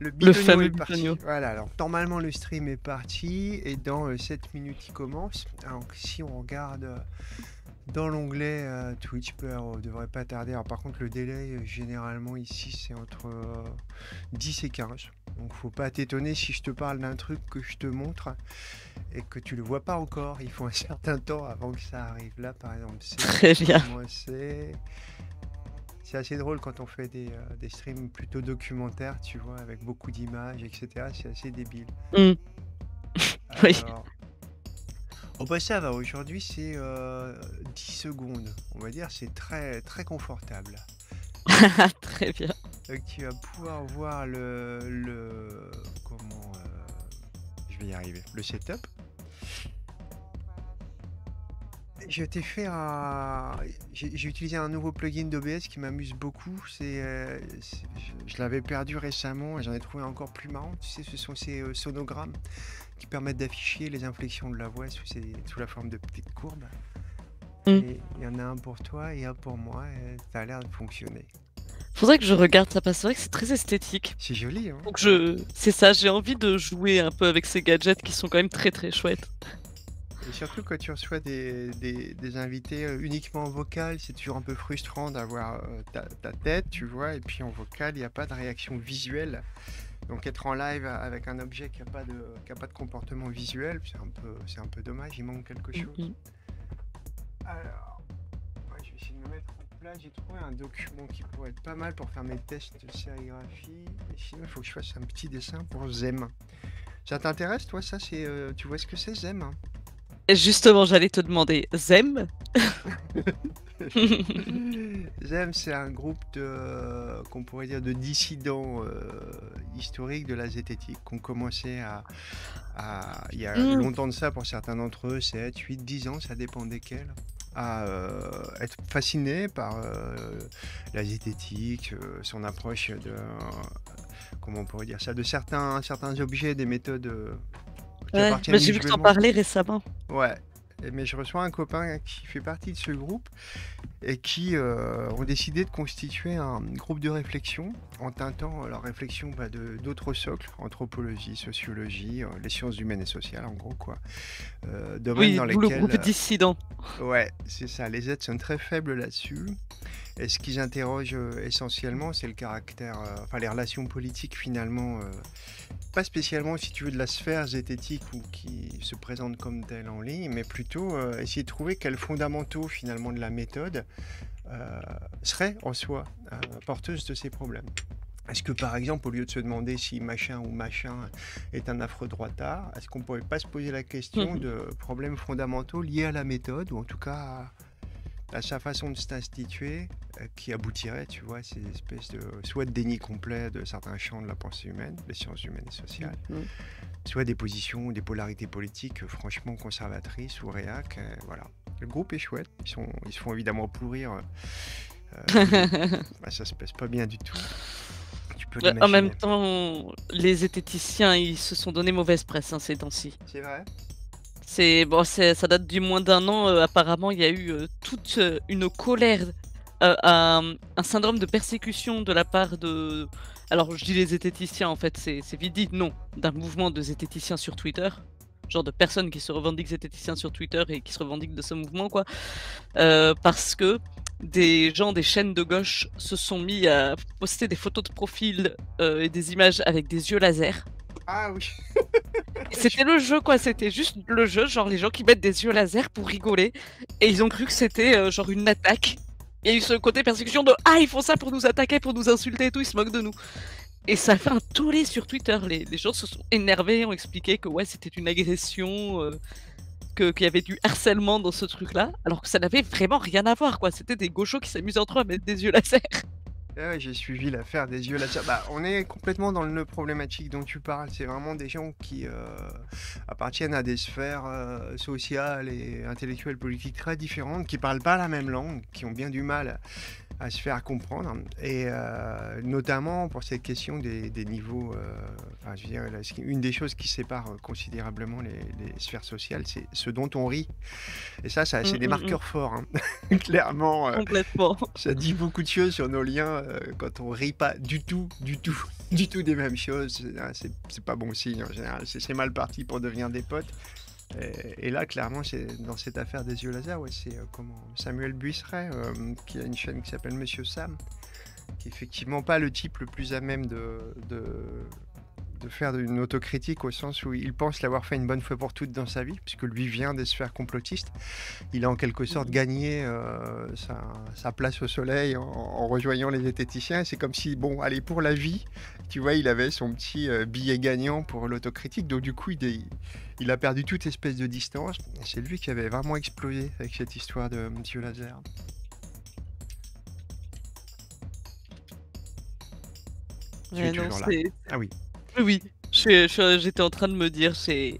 Le, fameux est parti. Voilà, alors normalement le stream est parti et dans 7 euh, minutes il commence. Ah, donc si on regarde euh, dans l'onglet euh, Twitch, ben, on devrait pas tarder. par contre le délai généralement ici c'est entre 10 et 15. Donc faut pas t'étonner si je te parle d'un truc que je te montre et que tu le vois pas encore. Il faut un certain temps avant que ça arrive. Là par exemple c'est... Très bien. Moi c'est c'est assez drôle quand on fait euh, des, streams plutôt documentaires, tu vois, avec beaucoup d'images, etc. C'est assez débile. Mm. oui. au bah ça va, aujourd'hui c'est 10 euh, secondes, on va dire, c'est très très confortable. très bien. Donc euh, tu vas pouvoir voir le, le comment je vais y arriver, le setup t'ai fait J'ai utilisé un nouveau plugin d'OBS qui m'amuse beaucoup. Euh, je, l'avais perdu récemment et j'en ai trouvé encore plus marrant. Tu sais, ce sont ces euh, sonogrammes qui permettent d'afficher les inflexions de la voix sous, la forme de petites courbes. Mm. Il y en a un pour toi et un pour moi. Et ça a l'air de fonctionner. Faudrait que je regarde ça parce que c'est vrai que c'est très esthétique. C'est joli. Hein Donc je, c'est ça. J'ai envie de jouer un peu avec ces gadgets qui sont quand même très très chouettes. Et surtout quand tu reçois des, invités euh, uniquement en vocal, c'est toujours un peu frustrant d'avoir euh, ta, tête, tu vois, et puis en vocal, il n'y a pas de réaction visuelle. Donc être en live avec un objet qui n'a pas, de, pas de comportement visuel, c'est un, peu, c'est un peu dommage, il manque quelque chose. Alors, je vais essayer de me mettre en place, j'ai trouvé un document qui pourrait être pas mal pour faire mes tests de sérigraphie, et sinon il faut que je fasse un petit dessin pour Zem. Ça t'intéresse toi ça c'est, euh, Tu vois ce que c'est Zem Justement, j'allais te demander, Zem Zem, c'est un groupe de, euh, qu'on pourrait dire de dissidents euh, historiques de la zététique qui commençait à, il y a hmm. longtemps de ça pour certains d'entre eux, 7, 8, 10 ans, ça dépend desquels à euh, être fasciné par la zététique, son approche de comment on pourrait dire ça, de certains certains objets, des méthodes mais j'ai vu que en parlais récemment. Ouais, mais je reçois un copain qui fait partie de ce groupe et qui euh, ont décidé de constituer un groupe de réflexion en teintant euh, leur réflexion bah, de d'autres socles, anthropologie, sociologie, euh, les sciences humaines et sociales en gros quoi. Euh, oui, le groupe dissident. ouais, c'est ça, les aides sont très faibles là-dessus. Et ce qu'ils interrogent euh, essentiellement, c'est le caractère, euh, enfin les relations politiques finalement, euh, pas spécialement si tu veux de la sphère zététique ou qui se présente comme telle en ligne, mais plutôt essayer de trouver quels fondamentaux finalement de la méthode seraient, en soi porteuses de ces problèmes. Est-ce que par exemple, au lieu de se demander si machin ou machin est un affreux droitard, est-ce qu'on ne pourrait pas se poser la question mmh de problèmes fondamentaux liés à la méthode, ou en tout cas à sa façon de s'instituer euh, qui aboutirait, tu vois, ces espèces de soit de déni complet de certains champs de la pensée humaine, des sciences humaines et sociales, mm, mm. soit des positions, des polarités politiques euh, franchement conservatrices ou réac. Euh, voilà. Le groupe est chouette. Ils, sont, ils se font évidemment pourrir. Bah, ça se passe pas bien du tout. Tu peux en même temps, les zététiciens, ils se sont donné mauvaise presse hein, ces temps-ci. C'est vrai. C'est bon, ça date du moins d'un an. Euh, apparemment, il y a eu euh, toute euh, une colère, un, syndrome de persécution de la part de. Alors, je dis les zététiciens, en fait, c'est vite dit, non, d'un mouvement de zététiciens sur Twitter. Genre de personnes qui se revendiquent zététiciens sur Twitter et qui se revendiquent de ce mouvement, quoi. parce que des gens des chaînes de gauche se sont mis à poster des photos de profil et des images avec des yeux lasers. Ah oui. c'était le jeu quoi, c'était juste le jeu, genre les gens qui mettent des yeux laser pour rigoler et ils ont cru que c'était euh, genre une attaque. Il y a eu ce côté persécution de ah ils font ça pour nous attaquer, pour nous insulter et tout, ils se moquent de nous. Et ça a fait un tollé sur Twitter. Les, gens se sont énervés, ont expliqué que ouais c'était une agression. Euh, qu'il y avait du harcèlement dans ce truc-là, alors que ça n'avait vraiment rien à voir, quoi. C'était des gauchos qui s'amusaient entre eux à mettre des yeux laser. Eh ouais, j'ai suivi l'affaire des yeux là-dessus. Bah, on est complètement dans le nœud problématique dont tu parles. C'est vraiment des gens qui euh, appartiennent à des sphères euh, sociales et intellectuelles, politiques très différentes, qui parlent pas la même langue, qui ont bien du mal à, se faire comprendre. Et euh, notamment pour cette question des, niveaux. je veux dire, une des choses qui sépare considérablement les, sphères sociales, c'est ce dont on rit. Et ça, c'est mmh, des mmh, mmh. marqueurs forts. Hein. Clairement. Complètement. Ça dit beaucoup de choses sur nos liens euh, quand on rit pas du tout, du tout, du tout des mêmes choses, ah, c'est pas bon signe en général. C'est mal parti pour devenir des potes. Et, là, clairement, c'est dans cette affaire des yeux laser, c'est euh, comment Samuel Buisseret, euh, qui a une chaîne qui s'appelle Monsieur Sam, qui n'est effectivement pas le type le plus à même de de faire une autocritique au sens où il pense l'avoir fait une bonne fois pour toutes dans sa vie, puisque lui vient des sphères complotistes. Il a en quelque sorte gagné euh, sa, place au soleil en, rejoignant les esthéticiens. C'est comme si, bon, allez, pour la vie, tu vois, il avait son petit euh, billet gagnant pour l'autocritique. Donc, du coup, il, a perdu toute espèce de distance. C'est lui qui avait vraiment explosé avec cette histoire de Monsieur Laser. ah oui. Oui, j'étais en train de me dire, c'est...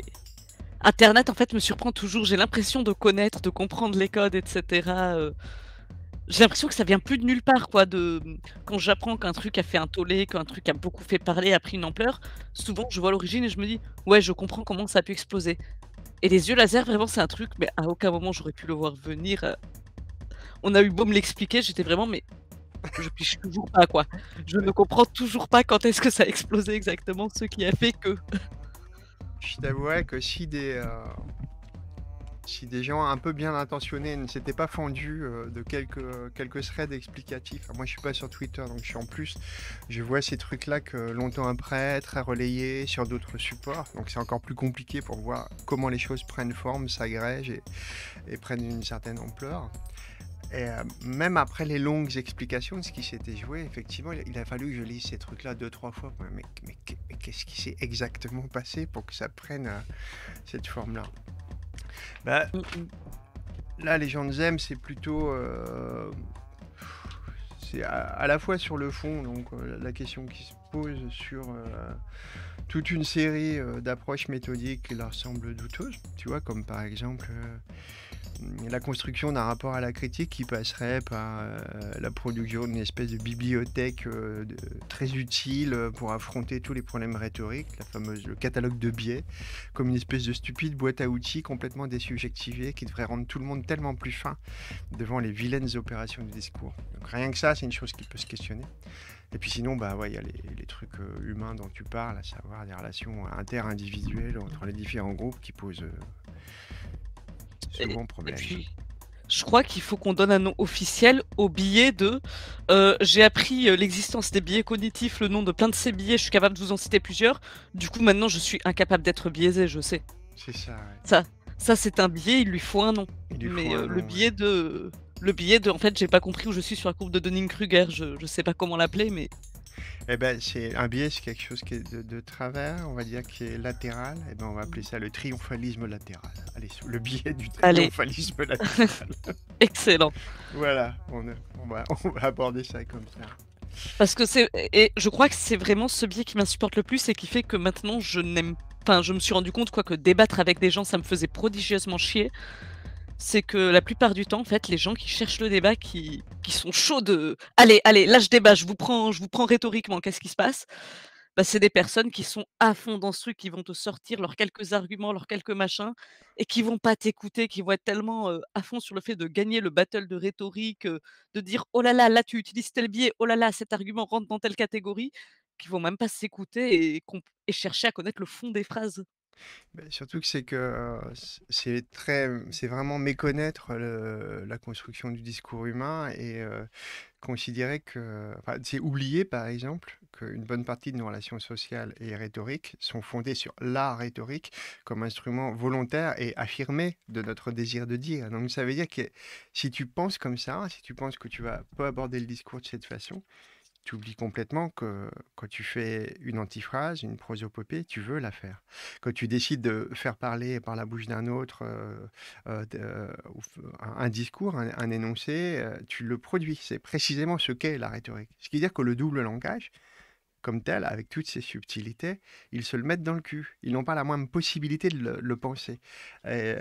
Internet, en fait, me surprend toujours. J'ai l'impression de connaître, de comprendre les codes, etc. Euh. J'ai l'impression que ça vient plus de nulle part, quoi. De... Quand j'apprends qu'un truc a fait un tollé, qu'un truc a beaucoup fait parler, a pris une ampleur, souvent, je vois l'origine et je me dis, ouais, je comprends comment ça a pu exploser. Et les yeux laser, vraiment, c'est un truc, mais à aucun moment j'aurais pu le voir venir. Euh. On a eu beau me l'expliquer, j'étais vraiment, mais je piche toujours pas quoi. Je ne comprends toujours pas quand est-ce que ça a explosé exactement, ce qui a fait que. Je t'avouerais que si des, euh, si des gens un peu bien intentionnés ne s'étaient pas fendus euh, de quelques, quelques threads explicatifs, moi je suis pas sur Twitter donc je suis en plus, je vois ces trucs-là que longtemps après, très relayés sur d'autres supports, donc c'est encore plus compliqué pour voir comment les choses prennent forme, s'agrègent et prennent une certaine ampleur. Et euh, même après les longues explications de ce qui s'était joué, effectivement, il a fallu que je lise ces trucs-là deux, trois fois. Mais, mais, qu'est-ce qui s'est exactement passé pour que ça prenne euh, cette forme-là Là, les gens de aiment, c'est plutôt... Euh, c'est à, la fois sur le fond, donc la question qui se pose sur toute une série d'approches méthodiques qui leur semblent douteuses, tu vois, comme par exemple euh, la construction d'un rapport à la critique qui passerait par euh, la production d'une espèce de bibliothèque euh, très utile pour affronter tous les problèmes rhétoriques, la fameuse, le catalogue de biais, comme une espèce de stupide boîte à outils complètement désubjectivée qui devrait rendre tout le monde tellement plus fin devant les vilaines opérations du discours. Donc rien que ça, c'est une chose qui peut se questionner. Et puis sinon, bah il y a les, trucs humains dont tu parles, à savoir les relations inter-individuelles entre les différents groupes qui posent problème. je crois qu'il faut qu'on donne un nom officiel au billet de. Euh, j'ai appris euh, l'existence des billets cognitifs, le nom de plein de ces billets, je suis capable de vous en citer plusieurs. Du coup, maintenant, je suis incapable d'être biaisé, je sais. C'est ça, Ça, ça c'est un billet, il lui faut un nom. Mais euh, le billet de. Le billet de. En fait, j'ai pas compris où je suis sur la courbe de Dunning-Kruger, je, je sais pas comment l'appeler, mais. Eh ben, c'est un biais, c'est quelque chose qui est de, travers, on va dire qui est latéral. Et eh ben, on va mm. appeler ça le triomphalisme latéral. Allez, le biais du triomphalisme latéral. Excellent. Voilà, on, va, aborder ça comme ça. Parce que c'est, et je crois que c'est vraiment ce biais qui m'insupporte le plus et qui fait que maintenant je n'aime, enfin, je me suis rendu compte quoi que débattre avec des gens, ça me faisait prodigieusement chier c'est que la plupart du temps, en fait, les gens qui cherchent le débat, qui, sont chauds de allez, allez, là je débat, je vous prends, je vous prends rhétoriquement, qu'est-ce qui se passe bah, c'est des personnes qui sont à fond dans ce truc, qui vont te sortir leurs quelques arguments, leurs quelques machins, et qui vont pas t'écouter, qui vont être tellement euh, à fond sur le fait de gagner le battle de rhétorique, euh, de dire oh là là, là tu utilises tel biais, oh là là, cet argument rentre dans telle catégorie, qui vont même pas s'écouter et chercher à connaître le fond des phrases. Bah, surtout que c'est que mmh, c'est vraiment méconnaître la construction du discours humain et considérer que, c'est oublier par exemple qu'une bonne partie de nos relations sociales et rhétoriques sont fondées sur l'art rhétorique comme instrument volontaire et affirmé de notre désir de dire. Donc ça veut dire que si tu penses comme ça, si tu penses que tu vas pas aborder le discours de cette façon, tu oublies complètement que quand tu fais une antiphrase, une prosopopée, tu veux la faire. Quand tu décides de faire parler par la bouche d'un autre euh, euh, euh, un discours, un, énoncé, tu le produis. C'est précisément ce qu'est la rhétorique. Ce qui veut dire que le double langage, comme tel, avec toutes ses subtilités, ils se le mettent dans le cul. Ils n'ont pas la moindre possibilité de le, penser. Mmh. Euh,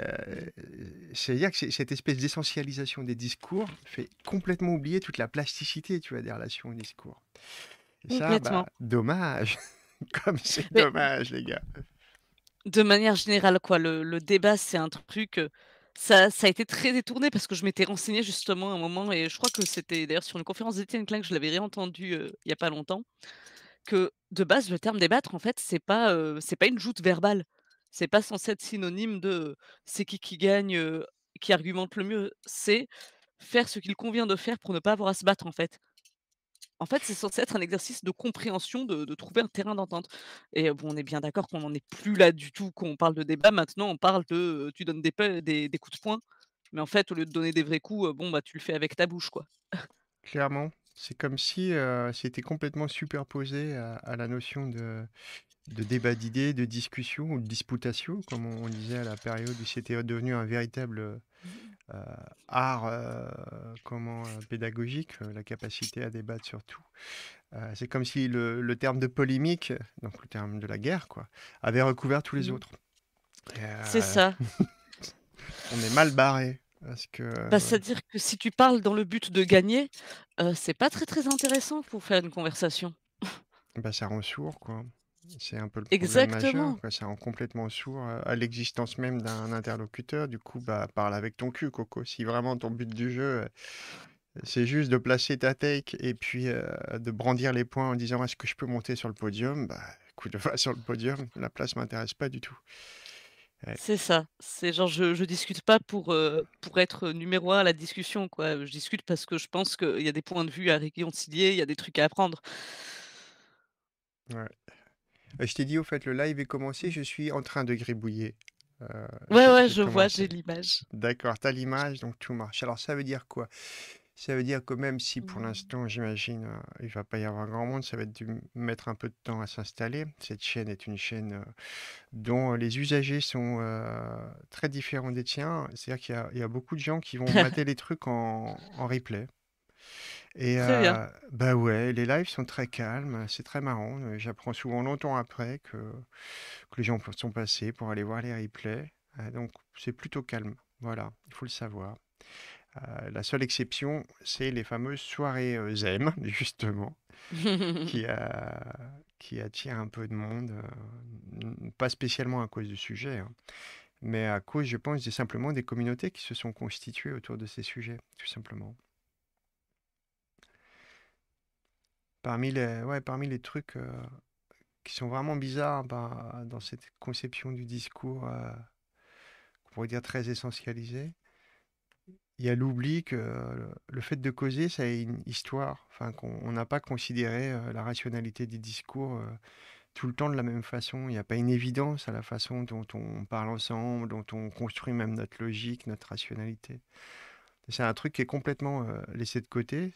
c'est-à-dire que cette espèce d'essentialisation des discours fait complètement oublier toute la plasticité tu des relations au discours. Et bah, dommage. comme c'est dommage, les gars. De manière générale, quoi, le, débat, c'est un truc. Euh, ça, ça, a été très détourné parce que je m'étais renseignée justement à un moment et je crois que c'était d'ailleurs sur une conférence d'Étienne Klein que je l'avais réentendu euh, il n'y a pas longtemps que de base, le terme débattre, en fait, c'est pas, c'est pas une joute verbale. C'est pas censé être synonyme de c'est qui qui gagne, qui argumente le mieux. C'est faire ce qu'il convient de faire pour ne pas avoir à se battre, en fait. En fait, c'est censé être un exercice de compréhension, de, trouver un terrain d'entente. Et bon, on est bien d'accord qu'on n'en est plus là du tout, quand on parle de débat. Maintenant, on parle de tu donnes des, des coups de poing. Mais en fait, au lieu de donner des vrais coups, bon, bah, tu le fais avec ta bouche, quoi. Clairement. C'est comme si euh, c'était complètement superposé à, la notion de, débat d'idées, de discussion ou de disputation, comme on, disait à la période où c'était devenu un véritable euh, mmh. art euh, comment, pédagogique, la capacité à débattre sur tout. C'est comme si le, le, terme de polémique, donc le terme de la guerre, quoi, avait recouvert tous les mmh. autres. C'est ça. on est mal barré. Bah, euh, c'est-à-dire que, si tu parles dans le but de gagner, euh, c'est pas très très intéressant pour faire une conversation. Bah, ça rend sourd, quoi. C'est un peu le problème Ça rend complètement sourd à l'existence même d'un interlocuteur. Du coup, bah, parle avec ton cul, Coco. Si vraiment ton but du jeu, c'est juste de placer ta take et puis de brandir les points en disant est-ce que je peux monter sur le podium bah, Écoute, va sur le podium, la place m'intéresse pas du tout. C'est ça. C'est genre, je, je discute pas pour, euh, pour être numéro un à la discussion, quoi. Je discute parce que je pense qu'il y a des points de vue à réconcilier, il y a des trucs à apprendre. Ouais. Je t'ai dit, au fait, le live est commencé, je suis en train de gribouiller. Euh, ouais, ouais, je vois, j'ai l'image. D'accord, tu as l'image, donc tout marche. Alors, ça veut dire quoi ça veut dire que même si pour mmh. l'instant, j'imagine, il va pas y avoir grand monde, ça va être de mettre un peu de temps à s'installer. Cette chaîne est une chaîne dont les usagers sont très différents des tiens. C'est-à-dire qu'il y, a beaucoup de gens qui vont mater les trucs en, replay. Et bien. bah ouais, les lives sont très calmes, c'est très marrant. J'apprends souvent longtemps après que, que les gens sont passés pour aller voir les replays. Hein, donc c'est plutôt calme. Voilà, il faut le savoir. Euh, la seule exception, c'est les fameuses soirées ZM ZEM, justement, qui, qui attirent un peu de monde, pas spécialement à cause du sujet, hein, mais à cause, je pense, simplement des communautés qui se sont constituées autour de ces sujets, tout simplement. Parmi les, ouais, parmi les trucs qui sont vraiment bizarres bah, dans cette conception du discours, on pourrait dire très essentialisé il y a l'oubli que le fait de causer, ça a une histoire, enfin qu'on n'a pas considéré la rationalité des discours tout le temps de la même façon. Il n'y a pas une évidence à la façon dont on parle ensemble, dont on construit même notre logique, notre rationalité. C'est un truc qui est complètement laissé de côté.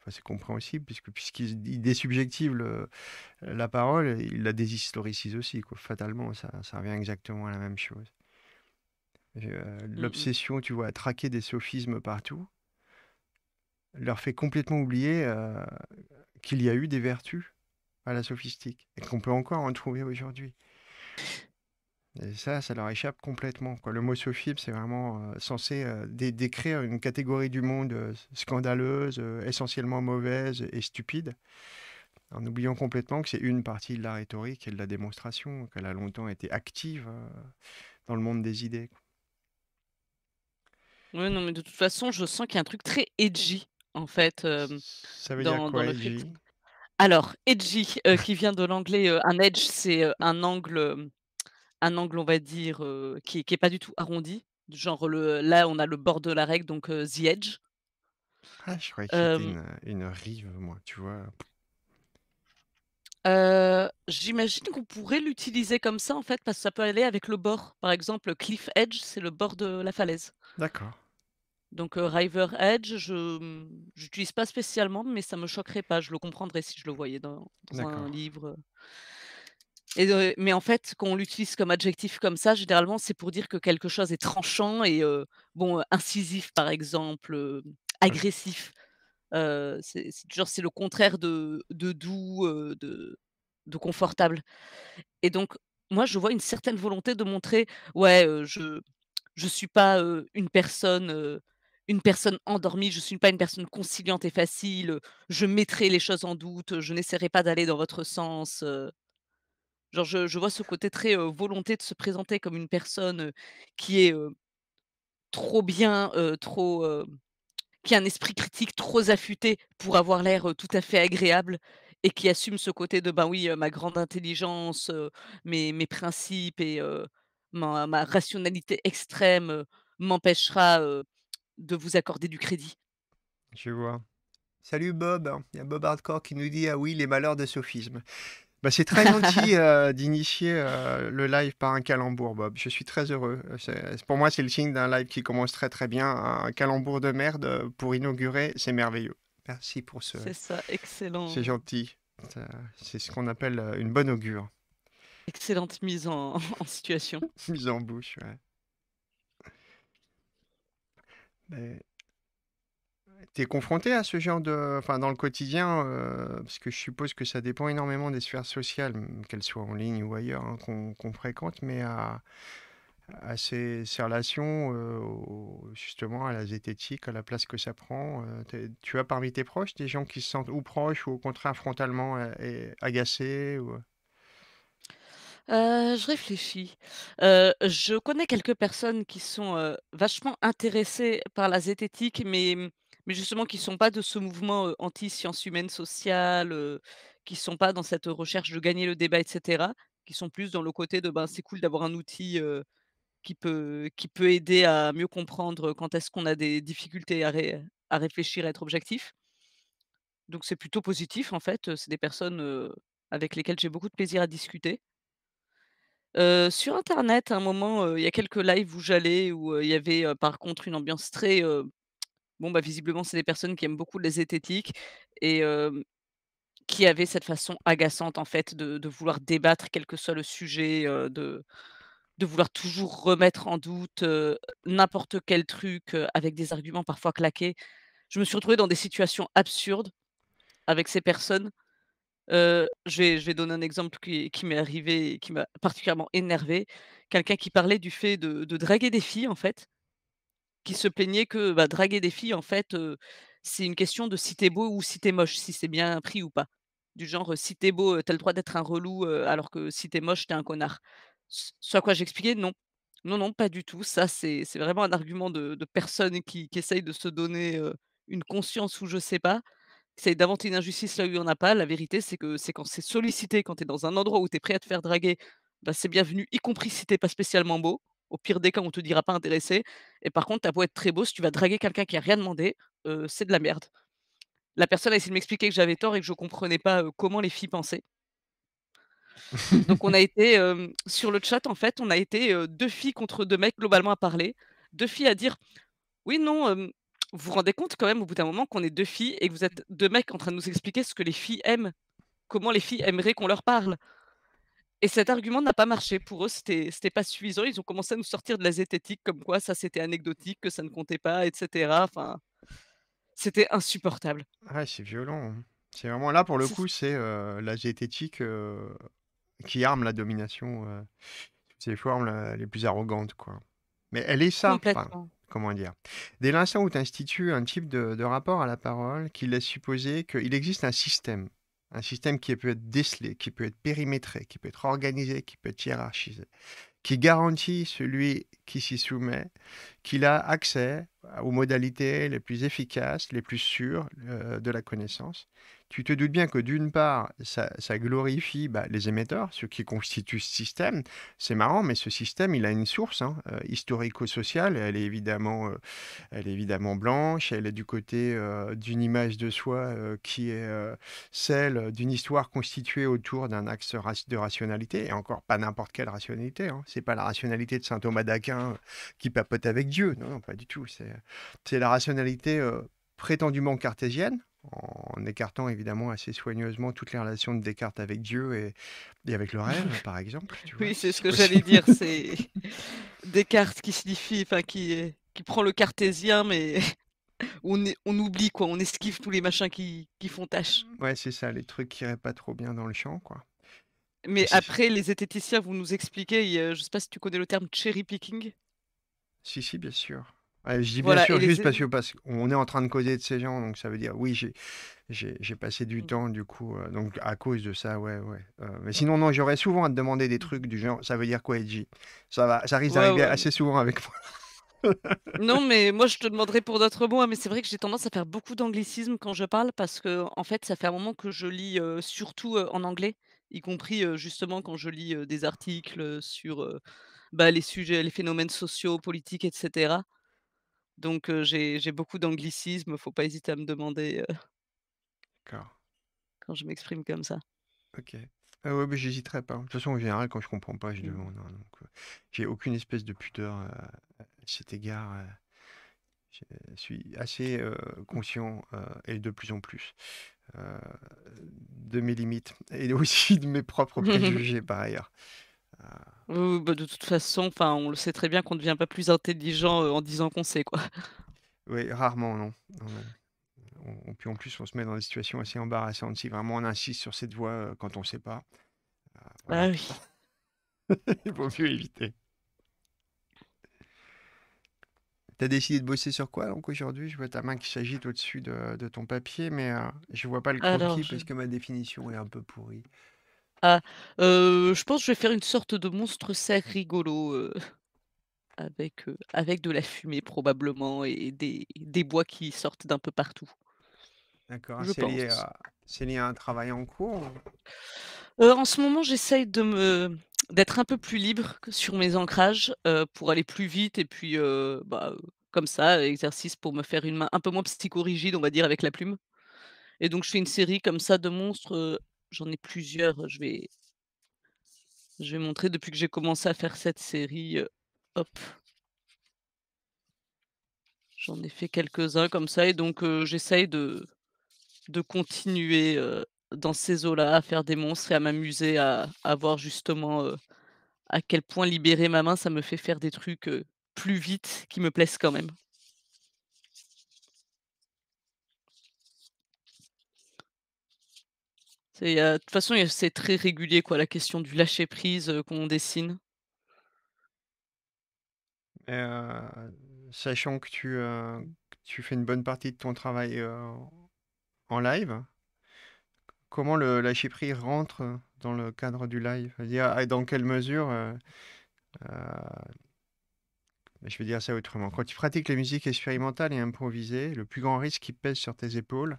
Enfin, c'est compréhensible, puisque puisqu'il désubjective la parole, il la déshistoricise aussi. Fatalement, ça, ça revient exactement à la même chose. Euh, mmh l'obsession, tu vois, à traquer des sophismes partout, leur fait complètement oublier euh, qu'il y a eu des vertus à la sophistique et qu'on peut encore en trouver aujourd'hui. Et ça, ça leur échappe complètement. Quoi. Le mot sophisme, c'est vraiment euh, censé décrire une catégorie du monde scandaleuse, essentiellement mauvaise et stupide en oubliant complètement que c'est une partie de la rhétorique et de la démonstration, qu'elle a longtemps été active dans le monde des idées. Oui, non, mais de toute façon, je sens qu'il y a un truc très edgy, en fait, Ça veut dans, dire quoi, edgy Alors, edgy, euh, qui vient de l'anglais, euh, un edge, c'est un angle, un angle, on va dire, qui, qui est pas du tout arrondi. Genre, le, là, on a le bord de la règle, donc the edge. Ah, je croyais que c'était une, une rive, moi, tu vois. Euh, j'imagine qu'on pourrait l'utiliser comme ça, en fait, parce que ça peut aller avec le bord. Par exemple, cliff edge, c'est le bord de la falaise. D'accord. Donc euh, River Edge, je n'utilise pas spécialement, mais ça me choquerait pas. Je le comprendrais si je le voyais dans, un livre. Euh, mais en fait, quand on l'utilise comme adjectif comme ça, généralement, c'est pour dire que quelque chose est tranchant et euh, bon, incisif, par exemple, agressif. c'est genre c'est le contraire de, doux, de, de confortable. Et donc, moi, je vois une certaine volonté de montrer, ouais, je je ne suis pas une personne une personne endormie, je ne suis pas une personne conciliante et facile, je mettrai les choses en doute, je n'essaierai pas d'aller dans votre sens. Genre, je, vois ce côté très volonté de se présenter comme une personne qui est trop bien, trop. qui a un esprit critique trop affûté pour avoir l'air tout à fait agréable et qui assume ce côté de ben oui, ma grande intelligence, mes, mes, principes et ma, rationalité extrême m'empêchera de vous accorder du crédit. Je vois. Salut Bob, hein. il y a Bob Hardcore qui nous dit Ah oui, les malheurs de sophisme. Bah, c'est très gentil d'initier le live par un calembour, Bob. Je suis très heureux. Pour moi, c'est le signe d'un live qui commence très très bien. Un calembour de merde pour inaugurer, c'est merveilleux. Merci pour ce. C'est ça, excellent. C'est gentil. C'est ce qu'on appelle une bonne augure. Excellente mise en, situation. mise en bouche, ouais. T'es confronté à ce genre de... Enfin, dans le quotidien, euh, parce que je suppose que ça dépend énormément des sphères sociales, qu'elles soient en ligne ou ailleurs, hein, qu'on fréquente, mais à, ces, relations, euh, justement, à la zététique, à la place que ça prend. Euh, tu as parmi tes proches des gens qui se sentent ou proches ou au contraire frontalement agacés ou... Euh, je réfléchis. Euh, je connais quelques personnes qui sont, vachement intéressées par la zététique, mais mmh, justement qui ne sont pas de ce mouvement, anti sciences humaines sociales, qui qui sont pas dans cette recherche de gagner le débat etc. qui sont plus dans le côté de, ben, c'est cool d'avoir un outil, qui peut qui peut aider à mieux comprendre quand est-ce qu'on a des difficultés à à réfléchir, à être objectif. Donc c'est plutôt positif en fait, c'est des personnes, avec lesquelles j'ai beaucoup de plaisir à discuter sur internet, à un moment, il y a quelques lives où j'allais où, il y avait, par contre une ambiance très, bon, bah, visiblement c'est des personnes qui aiment beaucoup les zététiques et qui avaient cette façon agaçante en fait de vouloir débattre quel que soit le sujet, de vouloir toujours remettre en doute, n'importe quel truc, avec des arguments parfois claqués. Je me suis retrouvée dans des situations absurdes avec ces personnes je, vais, donner un exemple qui, m'est arrivé, et qui m'a particulièrement énervé. Quelqu'un qui parlait du fait de, draguer des filles, en fait, qui se plaignait que bah, draguer des filles, en fait, c'est une question de si t'es beau ou si t'es moche, si c'est bien pris ou pas. Du genre, si t'es beau, t'as le droit d'être un relou, alors que si t'es moche, t'es un connard. soit quoi j'expliquais, non. Non, non, pas du tout. Ça, c'est vraiment un argument de, de personne qui, qui essaye de se donner une conscience ou je sais pas c'est d'inventer une injustice là où il n'y en a pas. La vérité, c'est que c'est quand c'est sollicité, quand tu es dans un endroit où tu es prêt à te faire draguer, bah, c'est bienvenu, y compris si t'es pas spécialement beau. Au pire des cas, on te dira pas intéressé. Et par contre, as beau être très beau, si tu vas draguer quelqu'un qui a rien demandé, c'est de la merde. La personne a essayé de m'expliquer que j'avais tort et que je ne comprenais pas comment les filles pensaient. Donc on a été sur le chat en fait, on a été deux filles contre deux mecs globalement à parler, deux filles à dire oui non, vous vous rendez compte quand même au bout d'un moment qu'on est deux filles et que vous êtes deux mecs en train de nous expliquer ce que les filles aiment, comment les filles aimeraient qu'on leur parle. Et cet argument n'a pas marché. Pour eux, c'était, c'était pas suffisant. Ils ont commencé à nous sortir de la zététique, comme quoi ça c'était anecdotique, que ça ne comptait pas, etc. Enfin, c'était insupportable. Ouais, c'est violent. Hein. C'est vraiment là, pour le coup, c'est euh, la zététique euh, qui arme la domination. Euh, c'est les formes les plus arrogantes, quoi. Mais elle est simple comment dire Dès l'instant où tu institues un type de, rapport à la parole qui laisse supposer qu'il existe un système, un système qui peut être décelé, qui peut être périmétré, qui peut être organisé, qui peut être hiérarchisé, qui garantit celui qui s'y soumet qu'il a accès aux modalités les plus efficaces, les plus sûres euh, de la connaissance, tu te doutes bien que d'une part, ça, glorifie bah, les émetteurs, ceux qui constituent ce système. C'est marrant, mais ce système, il a une source hein, euh, historico-sociale. Elle est évidemment, euh, elle est évidemment blanche. Elle est du côté euh, d'une image de soi qui est celle d'une histoire constituée autour d'un axe de rationalité, et encore pas n'importe quelle rationalité. Hein. C'est pas la rationalité de saint Thomas d'Aquin qui papote avec Dieu. non pas du tout. C'est la rationalité prétendument cartésienne en écartant évidemment assez soigneusement toutes les relations de Descartes avec Dieu et, avec le rêve, par exemple. oui, c'est ce que j'allais dire, c'est Descartes qui signifie, enfin qui, qui prend le cartésien, mais on, on, oublie quoi, on esquive tous les machins qui, qui font tâche. Ouais, c'est ça, les trucs qui iraient pas trop bien dans le champ, quoi. Mais après, les zététiciens vous nous expliquez, je ne sais pas si tu connais le terme cherry picking. Si, si, bien sûr je dis bien sûr, juste parce, qu'on est en train de causer de ces gens, donc ça veut dire oui, j'ai. passé du mmh. temps, du coup, euh, donc à cause de ça, ouais, ouais. Euh, mais sinon, non, j'aurais souvent à te demander des trucs du genre, ça veut dire quoi, Edgy Ça va, ça risque d'arriver assez souvent avec moi. non, mais moi je te demanderai pour d'autres mots, hein, mais c'est vrai que j'ai tendance à faire beaucoup d'anglicisme quand je parle parce que en fait ça fait un moment que je lis surtout en anglais, y compris justement quand je lis des articles sur bah, les sujets, les phénomènes sociaux, politiques, etc. Donc j'ai beaucoup d'anglicisme, faut pas hésiter à me demander quand je m'exprime comme ça. Ok. Ah ouais, mais j'hésiterai pas. De toute façon, en général, quand je comprends pas, je mmh. demande. Hein, donc, j'ai aucune espèce de pudeur à cet égard. je suis assez conscient et de plus en plus de mes limites et aussi de mes propres préjugés par ailleurs. Bah, de toute façon, enfin, on le sait très bien qu'on ne devient pas plus intelligent euh, en disant qu'on sait, quoi. Oui, rarement, non. puis en plus, on se met dans des situations assez embarrassantes si vraiment on insiste sur cette voie euh, quand on ne sait pas. Ah oui. Il vaut mieux éviter. T'as décidé de bosser sur quoi donc aujourd'hui Je vois ta main qui s'agite au-dessus de, ton papier, mais je ne vois pas le croquis parce que ma définition est un peu pourrie. Ah, je pense je vais faire une sorte de monstre sacré rigolo, avec, avec de la fumée probablement et des bois qui sortent d'un peu partout. D'accord, c'est lié à un travail en cours en ce moment, j'essaye de me d'être un peu plus libre sur mes ancrages, pour aller plus vite et puis, bah, comme ça, exercice pour me faire une main un peu moins psychorigide, on va dire, avec la plume et donc je fais une série comme ça de monstres, j'en ai plusieurs. Je vais, montrer depuis que j'ai commencé à faire cette série. hop. J'en ai fait quelques-uns comme ça. Et donc, j'essaye de, de continuer dans ces eaux-là, à faire des monstres et à m'amuser à, à, voir justement à quel point libérer ma main, ça me fait faire des trucs plus vite qui me plaisent quand même. De toute façon, c'est très régulier, quoi, la question du lâcher prise qu'on dessine. sachant que tu, fais une bonne partie de ton travail en live, comment le lâcher prise rentre dans le cadre du live Et dans quelle mesure euh, Je vais dire ça autrement. Quand tu pratiques la musique expérimentale et improvisée, le plus grand risque qui pèse sur tes épaules,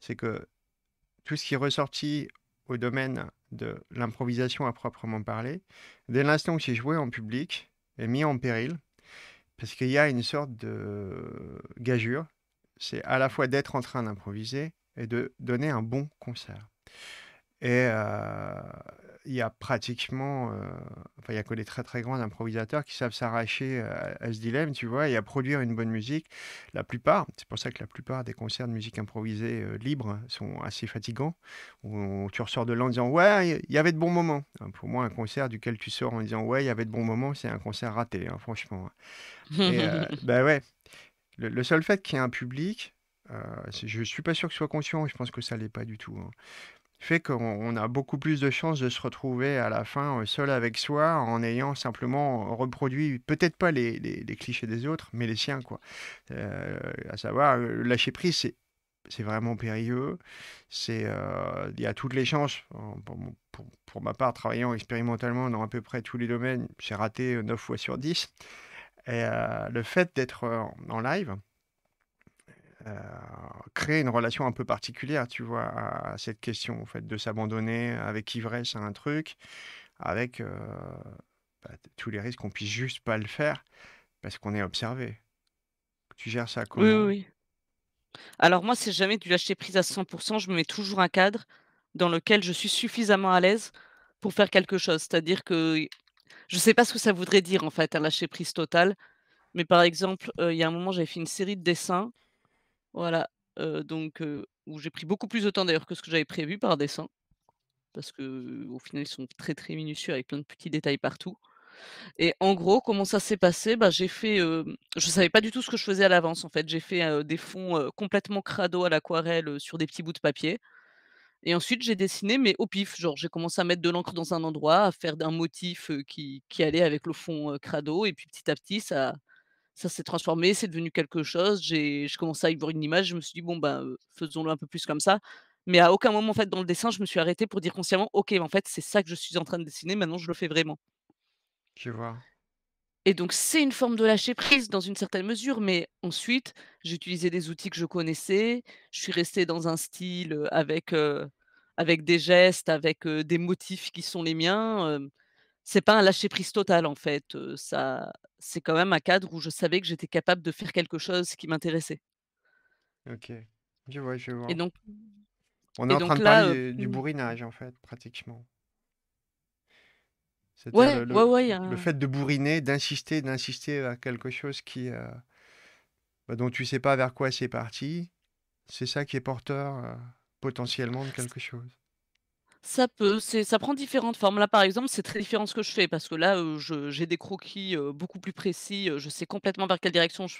c'est que tout ce qui est ressorti au domaine de l'improvisation à proprement parler, dès l'instant où c'est joué en public, est mis en péril, parce qu'il y a une sorte de gageure, c'est à la fois d'être en train d'improviser et de donner un bon concert. Et euh, il y a pratiquement, euh, enfin, il y a que des très très grands improvisateurs qui savent s'arracher euh, à, ce dilemme, tu vois, et à produire une bonne musique. La plupart, c'est pour ça que la plupart des concerts de musique improvisée euh, libre sont assez fatigants. Où tu ressors de là en disant ouais, il y avait de bons moments. Hein, pour moi, un concert duquel tu sors en disant ouais, il y avait de bons moments, c'est un concert raté, hein, franchement. ben ouais. Le, seul fait qu'il y ait un public, je ne suis pas sûr que ce soit conscient, je pense que ça ne l'est pas du tout. Hein fait qu'on a beaucoup plus de chances de se retrouver à la fin euh, seul avec soi en ayant simplement reproduit peut-être pas les, clichés des autres, mais les siens quoi. Euh, à savoir, euh, lâcher prise, c'est vraiment périlleux. C'est, il y a toutes les chances. Hein, pour, ma part, travaillant expérimentalement dans à peu près tous les domaines, j'ai raté 9 fois sur 10. Et le fait d'être en live, euh, créer une relation un peu particulière, tu vois, à, cette question, en fait, de s'abandonner avec ivresse à un truc, avec euh, bah, tous les risques qu'on puisse juste pas le faire parce qu'on est observé. Tu gères ça comment? oui, oui. Alors moi, c'est jamais du lâcher prise à 100%. Je me mets toujours un cadre dans lequel je suis suffisamment à l'aise pour faire quelque chose. C'est-à-dire que je ne sais pas ce que ça voudrait dire en fait, un lâcher prise total. Mais par exemple, euh, il y a un moment, j'avais fait une série de dessins voilà, donc où j'ai pris beaucoup plus de temps d'ailleurs que ce que j'avais prévu par dessin, parce que au final ils sont très très minutieux avec plein de petits détails partout. Et en gros, comment ça s'est passé bah, J'ai fait, je ne savais pas du tout ce que je faisais à l'avance en fait. J'ai fait des fonds complètement crado à l'aquarelle sur des petits bouts de papier. Et ensuite, j'ai dessiné, mais au pif. Genre, j'ai commencé à mettre de l'encre dans un endroit, à faire un motif qui, qui, allait avec le fond crado. Et puis, petit à petit, ça, ça s'est transformé, c'est devenu quelque chose. J'ai commencé à y voir une image, je me suis dit, bon, ben, faisons-le un peu plus comme ça. Mais à aucun moment, en fait, dans le dessin, je me suis arrêté pour dire consciemment, ok, en fait, c'est ça que je suis en train de dessiner, maintenant je le fais vraiment. Tu vois. Et donc, c'est une forme de lâcher prise dans une certaine mesure, mais ensuite, j'ai utilisé des outils que je connaissais, je suis restée dans un style avec, avec des gestes, avec des motifs qui sont les miens c'est pas un lâcher prise total en fait. ça, c'est quand même un cadre où je savais que j'étais capable de faire quelque chose qui m'intéressait. Ok, je vois, je vois. Et donc, on est en train de parler du mmh. bourrinage en fait, pratiquement. le, le fait de bourriner, d'insister, d'insister à quelque chose qui euh, bah, dont tu sais pas vers quoi c'est parti, c'est ça qui est porteur euh, potentiellement de quelque chose. Ça peut, c'est, ça prend différentes formes. Là, par exemple, c'est très différent ce que je fais parce que là, je- j'ai des croquis beaucoup plus précis. je sais complètement vers quelle direction je,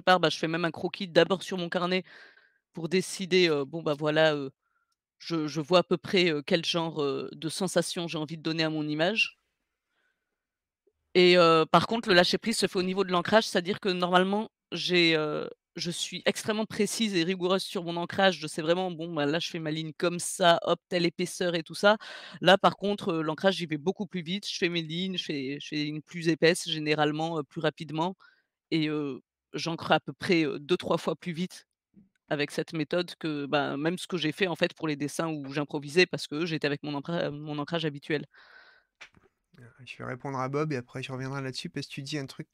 pars. Bah, je fais même un croquis d'abord sur mon carnet pour décider. bon, bah voilà, je, vois à peu près quel genre de sensation j'ai envie de donner à mon image. Et par contre, le lâcher prise se fait au niveau de l'ancrage, c'est-à-dire que normalement, j'ai je suis extrêmement précise et rigoureuse sur mon ancrage. Je sais vraiment, bon, bah, là, je fais ma ligne comme ça, hop, telle épaisseur et tout ça. Là, par contre, l'ancrage, j'y vais beaucoup plus vite. Je fais mes lignes, je fais, une plus épaisse, généralement plus rapidement. Et euh, j'ancre à peu près deux, trois fois plus vite avec cette méthode que bah, même ce que j'ai fait en fait pour les dessins où j'improvisais parce que j'étais avec mon ancrage habituel je vais répondre à Bob et après je reviendrai là-dessus parce que tu dis un truc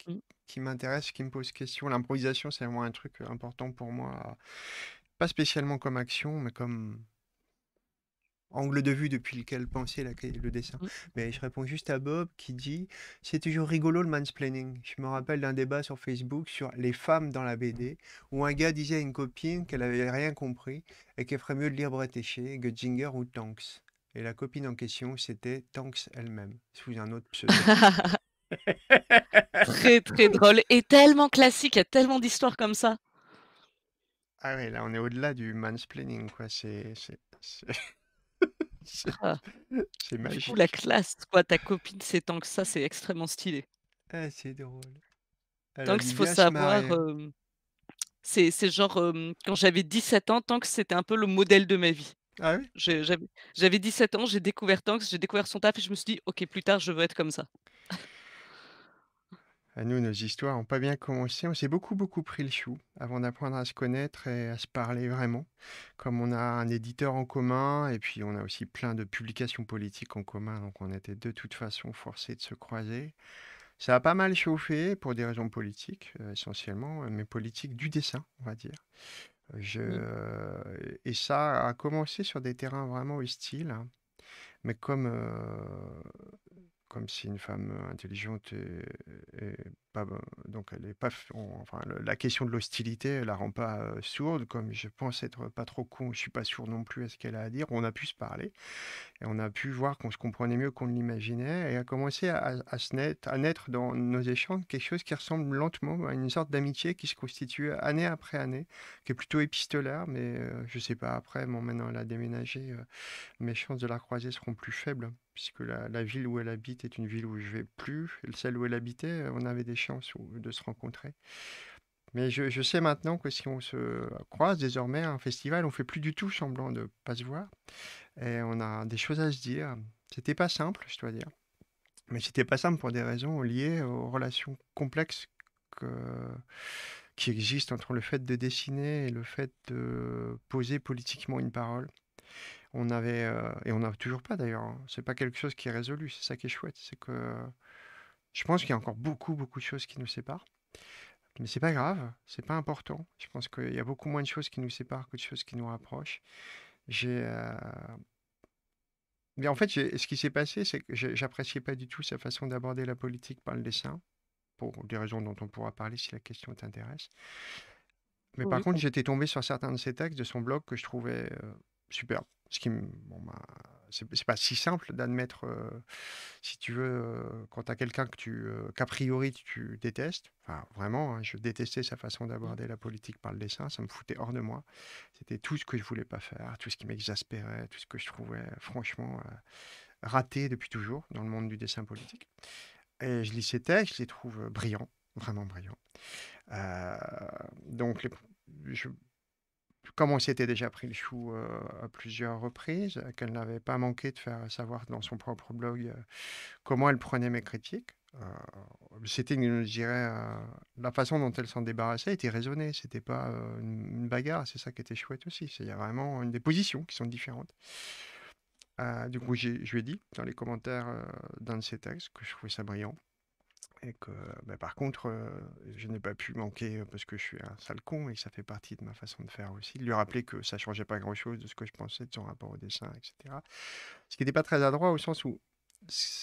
qui mmh. m'intéresse, qui me pose question. L'improvisation, c'est vraiment un truc euh, important pour moi. Pas spécialement comme action, mais comme angle de vue depuis lequel penser le dessin. Mmh. Mais je réponds juste à Bob qui dit c'est toujours rigolo le mansplaining. Je me rappelle d'un débat sur Facebook sur les femmes dans la BD où un gars disait à une copine qu'elle avait rien compris et qu'elle ferait mieux de lire Bretéché, Eché, Götzinger ou Tanks. Et la copine en question, c'était Tanks elle-même, sous un autre pseudo. très très drôle et tellement classique, il y a tellement d'histoires comme ça. Ah oui, là on est au-delà du mansplaining, quoi. C'est. C'est magique. Ah. Du coup, la classe, quoi. Ta copine c'est Tanks. ça, c'est extrêmement stylé. Ah, c'est drôle. Tanks, il faut savoir. Euh, c'est genre, euh, quand j'avais 17 ans, tant que c'était un peu le modèle de ma vie. Ah J'avais 17 ans, j'ai découvert Tanks, j'ai découvert son taf et je me suis dit, ok, plus tard, je veux être comme ça. À ah, nous, nos histoires n'ont pas bien commencé. On s'est beaucoup, beaucoup pris le chou avant d'apprendre à se connaître et à se parler vraiment. Comme on a un éditeur en commun et puis on a aussi plein de publications politiques en commun, donc on était de toute façon forcés de se croiser. Ça a pas mal chauffé pour des raisons politiques, euh, essentiellement, euh, mais politiques du dessin, on va dire. Je, et ça a commencé sur des terrains vraiment hostiles. Hein. Mais comme comme si une femme euh, intelligente est, pas donc elle est pas enfin la question de l'hostilité elle la rend pas euh, sourde comme je pense être pas trop con je suis pas sûr non plus à ce qu'elle a à dire on a pu se parler et on a pu voir qu'on se comprenait mieux qu'on ne l'imaginait et a commencé à, se naître, à naître dans nos échanges quelque chose qui ressemble lentement à une sorte d'amitié qui se constitue année après année qui est plutôt épistolaire mais je euh, je sais pas après maintenant elle a déménagé mes chances de la croiser seront plus faibles puisque la, ville où elle habite est une ville où je vais plus. Celle où elle habitait, euh, on avait des chances de se rencontrer. Mais je, sais maintenant que si on se croise désormais à un festival, on fait plus du tout semblant de pas se voir. Et on a des choses à se dire. C'était pas simple, je dois dire. Mais c'était pas simple pour des raisons liées aux relations complexes que, qui existent entre le fait de dessiner et le fait de poser politiquement une parole on avait, euh, et on n'a toujours pas d'ailleurs, hein. c'est pas quelque chose qui est résolu, c'est ça qui est chouette, c'est que je pense qu'il y a encore beaucoup, beaucoup de choses qui nous séparent. Mais c'est pas grave, c'est pas important. Je pense qu'il y a beaucoup moins de choses qui nous séparent que de choses qui nous rapprochent. J'ai. Euh, mais en fait, ce qui s'est passé, c'est que j'appréciais pas du tout sa façon d'aborder la politique par le dessin, pour des raisons dont on pourra parler si la question t'intéresse. Mais par contre, j'étais tombé sur certains de ses textes de son blog que je trouvais euh, super. Ce qui, bon, bah, c'est pas si simple d'admettre, si tu veux, quand tu as quelqu'un que tu, qu'a priori tu détestes, enfin vraiment, hein, je détestais sa façon mmh. d'aborder la politique par le dessin, ça me foutait hors de moi. C'était tout ce que je voulais pas faire, tout ce qui m'exaspérait, tout ce que je trouvais franchement raté depuis toujours dans le monde du dessin politique. Et je lis ses textes, je les trouve brillants, vraiment brillants. donc, je, comme on s'était déjà pris le chou euh, à plusieurs reprises, euh, qu'elle n'avait pas manqué de faire savoir dans son propre blog euh, comment elle prenait mes critiques. c'était, je dirais, la façon dont elle s'en débarrassait était raisonnée. C'était pas une, bagarre. C'est ça qui était chouette aussi. Il y a vraiment une, des positions qui sont différentes. du coup, je lui ai dit dans les commentaires d'un de ses textes que je trouvais ça brillant. Et que, bah, par contre, je n'ai pas pu manquer, parce que je suis un sale con, et ça fait partie de ma façon de faire aussi, de lui rappeler que ça changeait pas grand-chose de ce que je pensais, de son rapport au dessin, etc. Ce qui n'était pas très adroit, au sens où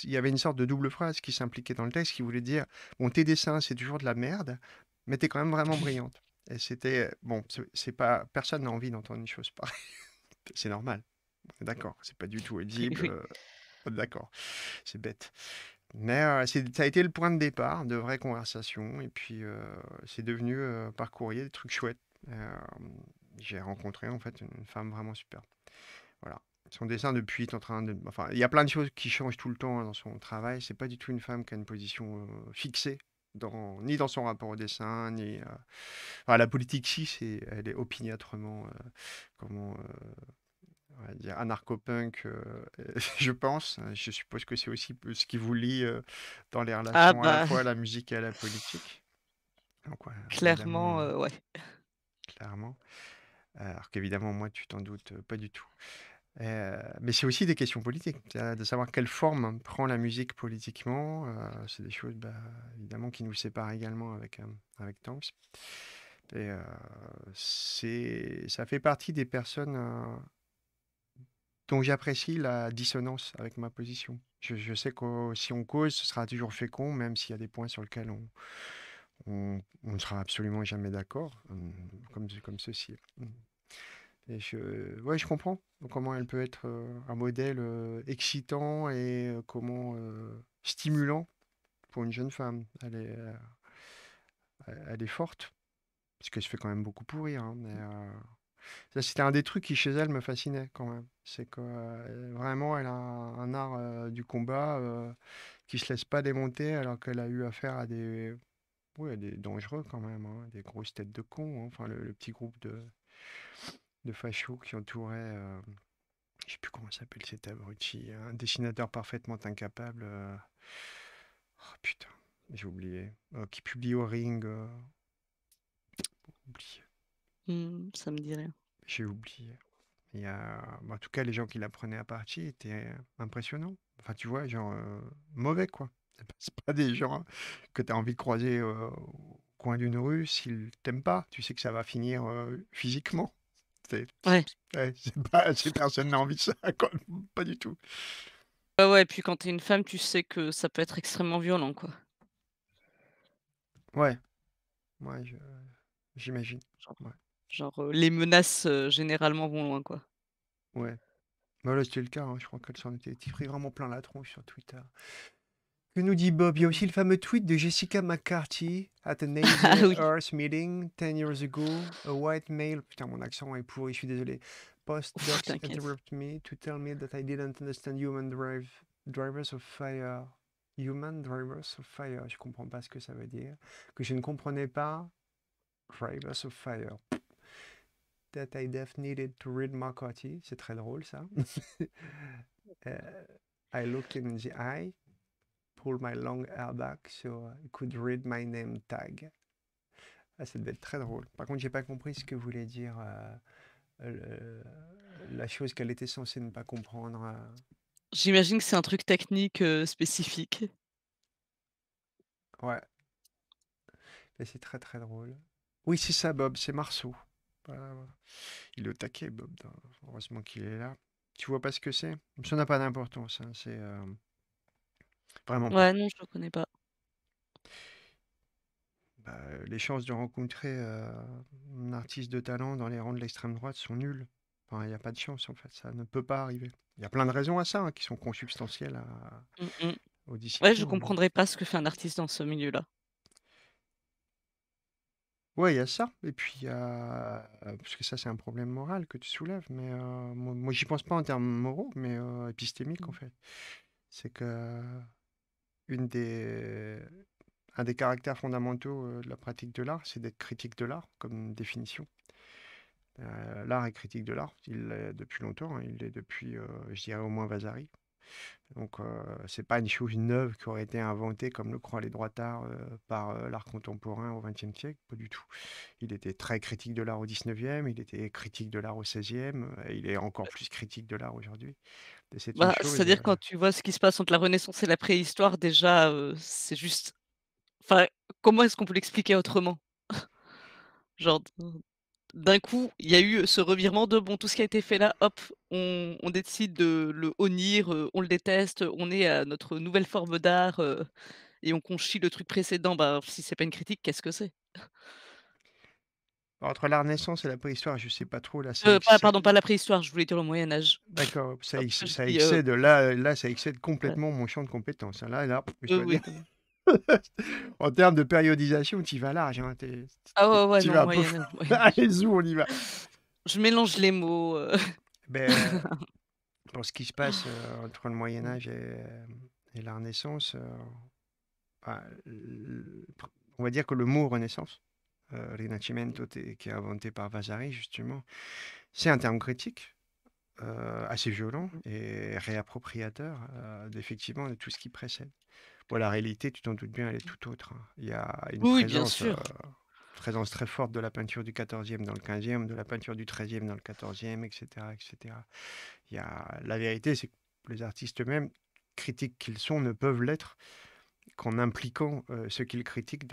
il y avait une sorte de double phrase qui s'impliquait dans le texte, qui voulait dire, bon, tes dessins, c'est toujours de la merde, mais t'es quand même vraiment brillante. Et c'était, bon, c'est pas, personne n'a envie d'entendre une chose pareille. c'est normal. D'accord, c'est pas du tout audible. D'accord, c'est bête. Mais ça a été le point de départ de vraies conversations. Et puis, c'est devenu par courrier des trucs chouettes. J'ai rencontré en fait une femme vraiment super. Voilà. Son dessin depuis est en train de. Enfin, il y a plein de choses qui changent tout le temps hein, dans son travail. C'est pas du tout une femme qui a une position fixée, dans... ni dans son rapport au dessin, ni. Enfin, la politique, si, c'est... elle est opiniâtrement. comment on va dire anarcho-punk, euh, je pense. Je suppose que c'est aussi ce qui vous lie euh, dans les ah relations à la bah fois à la musique et à la politique. Clairement, euh, ouais. Clairement. Alors qu'évidemment, moi, tu t'en doutes pas du tout. mais c'est aussi des questions politiques, de savoir quelle forme prend la musique politiquement. c'est des choses, bah, évidemment, qui nous séparent également avec, avec Et euh, ça fait partie des personnes donc j'apprécie la dissonance avec ma position. Je, sais que si on cause, ce sera toujours fécond, même s'il y a des points sur lesquels on, on, ne sera absolument jamais d'accord, hum, comme, comme ceci. Hum. Et je, ouais, je comprends comment elle peut être euh, un modèle euh, excitant et euh, comment stimulant pour une jeune femme. Elle est, elle est forte, parce qu'elle se fait quand même beaucoup pourrir, hein, mais c'était un des trucs qui, chez elle, me fascinait quand même. C'est que euh, vraiment, elle a un, art euh, du combat euh, qui se laisse pas démonter, alors qu'elle a eu affaire à des, ouais, des dangereux quand même, hein. des grosses têtes de cons. Hein. Enfin, le, petit groupe de, de fachos qui entourait je sais plus comment s'appelle cet abruti, un dessinateur parfaitement incapable. Oh putain, j'ai oublié. qui publie au ring. Mmh, ça me dit rien. J'ai oublié. Il bah, en tout cas, les gens qui la prenaient à partie étaient impressionnants. Enfin, tu vois, genre euh, mauvais, quoi. C'est pas des gens que tu as envie de croiser euh, au coin d'une rue s'ils t'aiment pas. Tu sais que ça va finir euh, physiquement. C'est, ouais. ouais, pas, personne n'a envie de ça, quoi. pas du tout. Ouais, ouais, et puis quand t'es une femme, tu sais que ça peut être extrêmement violent, quoi. Ouais. Ouais, j'imagine. Ouais. Genre, les menaces généralement vont loin, quoi. Ouais. Voilà, bah, c'était le cas. Hein. Je crois qu'elle s'en était pris vraiment plein la tronche sur Twitter. Que nous dit Bob Il y a aussi le fameux tweet de Jessica McCarthy at a ah NASA Earth meeting 10 years ago. A white male. Putain, mon accent est pourri, je suis désolé. Post docs interrupt me to tell me that I didn't understand human drivers of fire. Human drivers of fire. Je comprends pas ce que ça veut dire. Que je ne comprenais pas. Drivers of fire that I definitely needed to read C'est très drôle ça. Euh, I looked in the eye, pulled my long hair back so I could read my name tag. Ah, ça devait être très drôle. Par contre, j'ai pas compris ce que voulait dire euh, la chose qu'elle était censée ne pas comprendre. Euh. J'imagine que c'est un truc technique spécifique. Ouais. Ben, c'est très très drôle. Oui, c'est ça, Bob, c'est Marceau. Il est au taquet, Bob. Heureusement qu'il est là. Tu vois pas ce que c'est Ça n'a pas d'importance. Hein, c'est euh, vraiment Ouais, non, je le connais pas. Bah, les chances de rencontrer euh, un artiste de talent dans les rangs de l'extrême droite sont nulles. Enfin, il n'y a pas de chance, en fait. Ça ne peut pas arriver. Il y a plein de raisons à ça hein, qui sont consubstantielles à, mm, mm. Ouais, je ne comprendrais pas ce que fait un artiste dans ce milieu-là. Ouais, il y a ça. Et puis, parce que ça, c'est un problème moral que tu soulèves. Mais moi, moi j'y pense pas en termes moraux, mais épistémique épistémiques, en mmh. fait. C'est que une des, un des caractères fondamentaux de la pratique de l'art, c'est d'être critique de l'art, comme définition. l'art est critique de l'art. Il l'est depuis longtemps. Hein, il l'est depuis, je dirais, au moins Vasari. Donc, euh, c'est pas une chose neuve qui aurait été inventée, comme le croient les droits d'art euh, par euh, l'art contemporain au XXe siècle, pas du tout. Il était très critique de l'art au XIXe, il était critique de l'art au XVIe, euh, et il est encore plus critique de l'art aujourd'hui. C'est bah, à dire quand tu vois ce qui se passe entre la Renaissance et la préhistoire, déjà, c'est juste. Enfin, comment est-ce qu'on peut l'expliquer autrement Genre, d'un coup, il y a eu ce revirement de bon, tout ce qui a été fait là, hop, on, décide de le honnir, euh, on le déteste, on est à notre nouvelle forme d'art euh, et on conchit le truc précédent. Bah, si c'est pas une critique, qu'est-ce que c'est bah, Entre la Renaissance et la préhistoire, je sais pas trop. Là, euh, pardon, pas la préhistoire, je voulais dire le Moyen-Âge. D'accord, ça, excède, là, là, ça excède complètement mon champ de compétences. Hein. Là, en termes de périodisation, tu vas large. Hein, ah ouais, ouais, vas ouais, Allez, on y va. Je mélange les mots. Euh. Ben, pour ce qui se passe euh, entre le Moyen-Âge et, la Renaissance, euh, bah, on va dire que le mot Renaissance, Rinascimento, qui est inventé par Vasari, justement, c'est un terme critique. assez violent mmh. et réappropriateur d'effectivement de tout ce qui précède la réalité, tu t'en doutes bien, elle est tout autre. Hein. Il y a une euh, présence, très forte de la peinture du 14e dans le 15e, de la peinture du 13e dans le 14e, etc. etc. Il a... La vérité, c'est que les artistes eux-mêmes, critiques qu'ils sont, ne peuvent l'être qu'en impliquant euh, ce qu'ils critiquent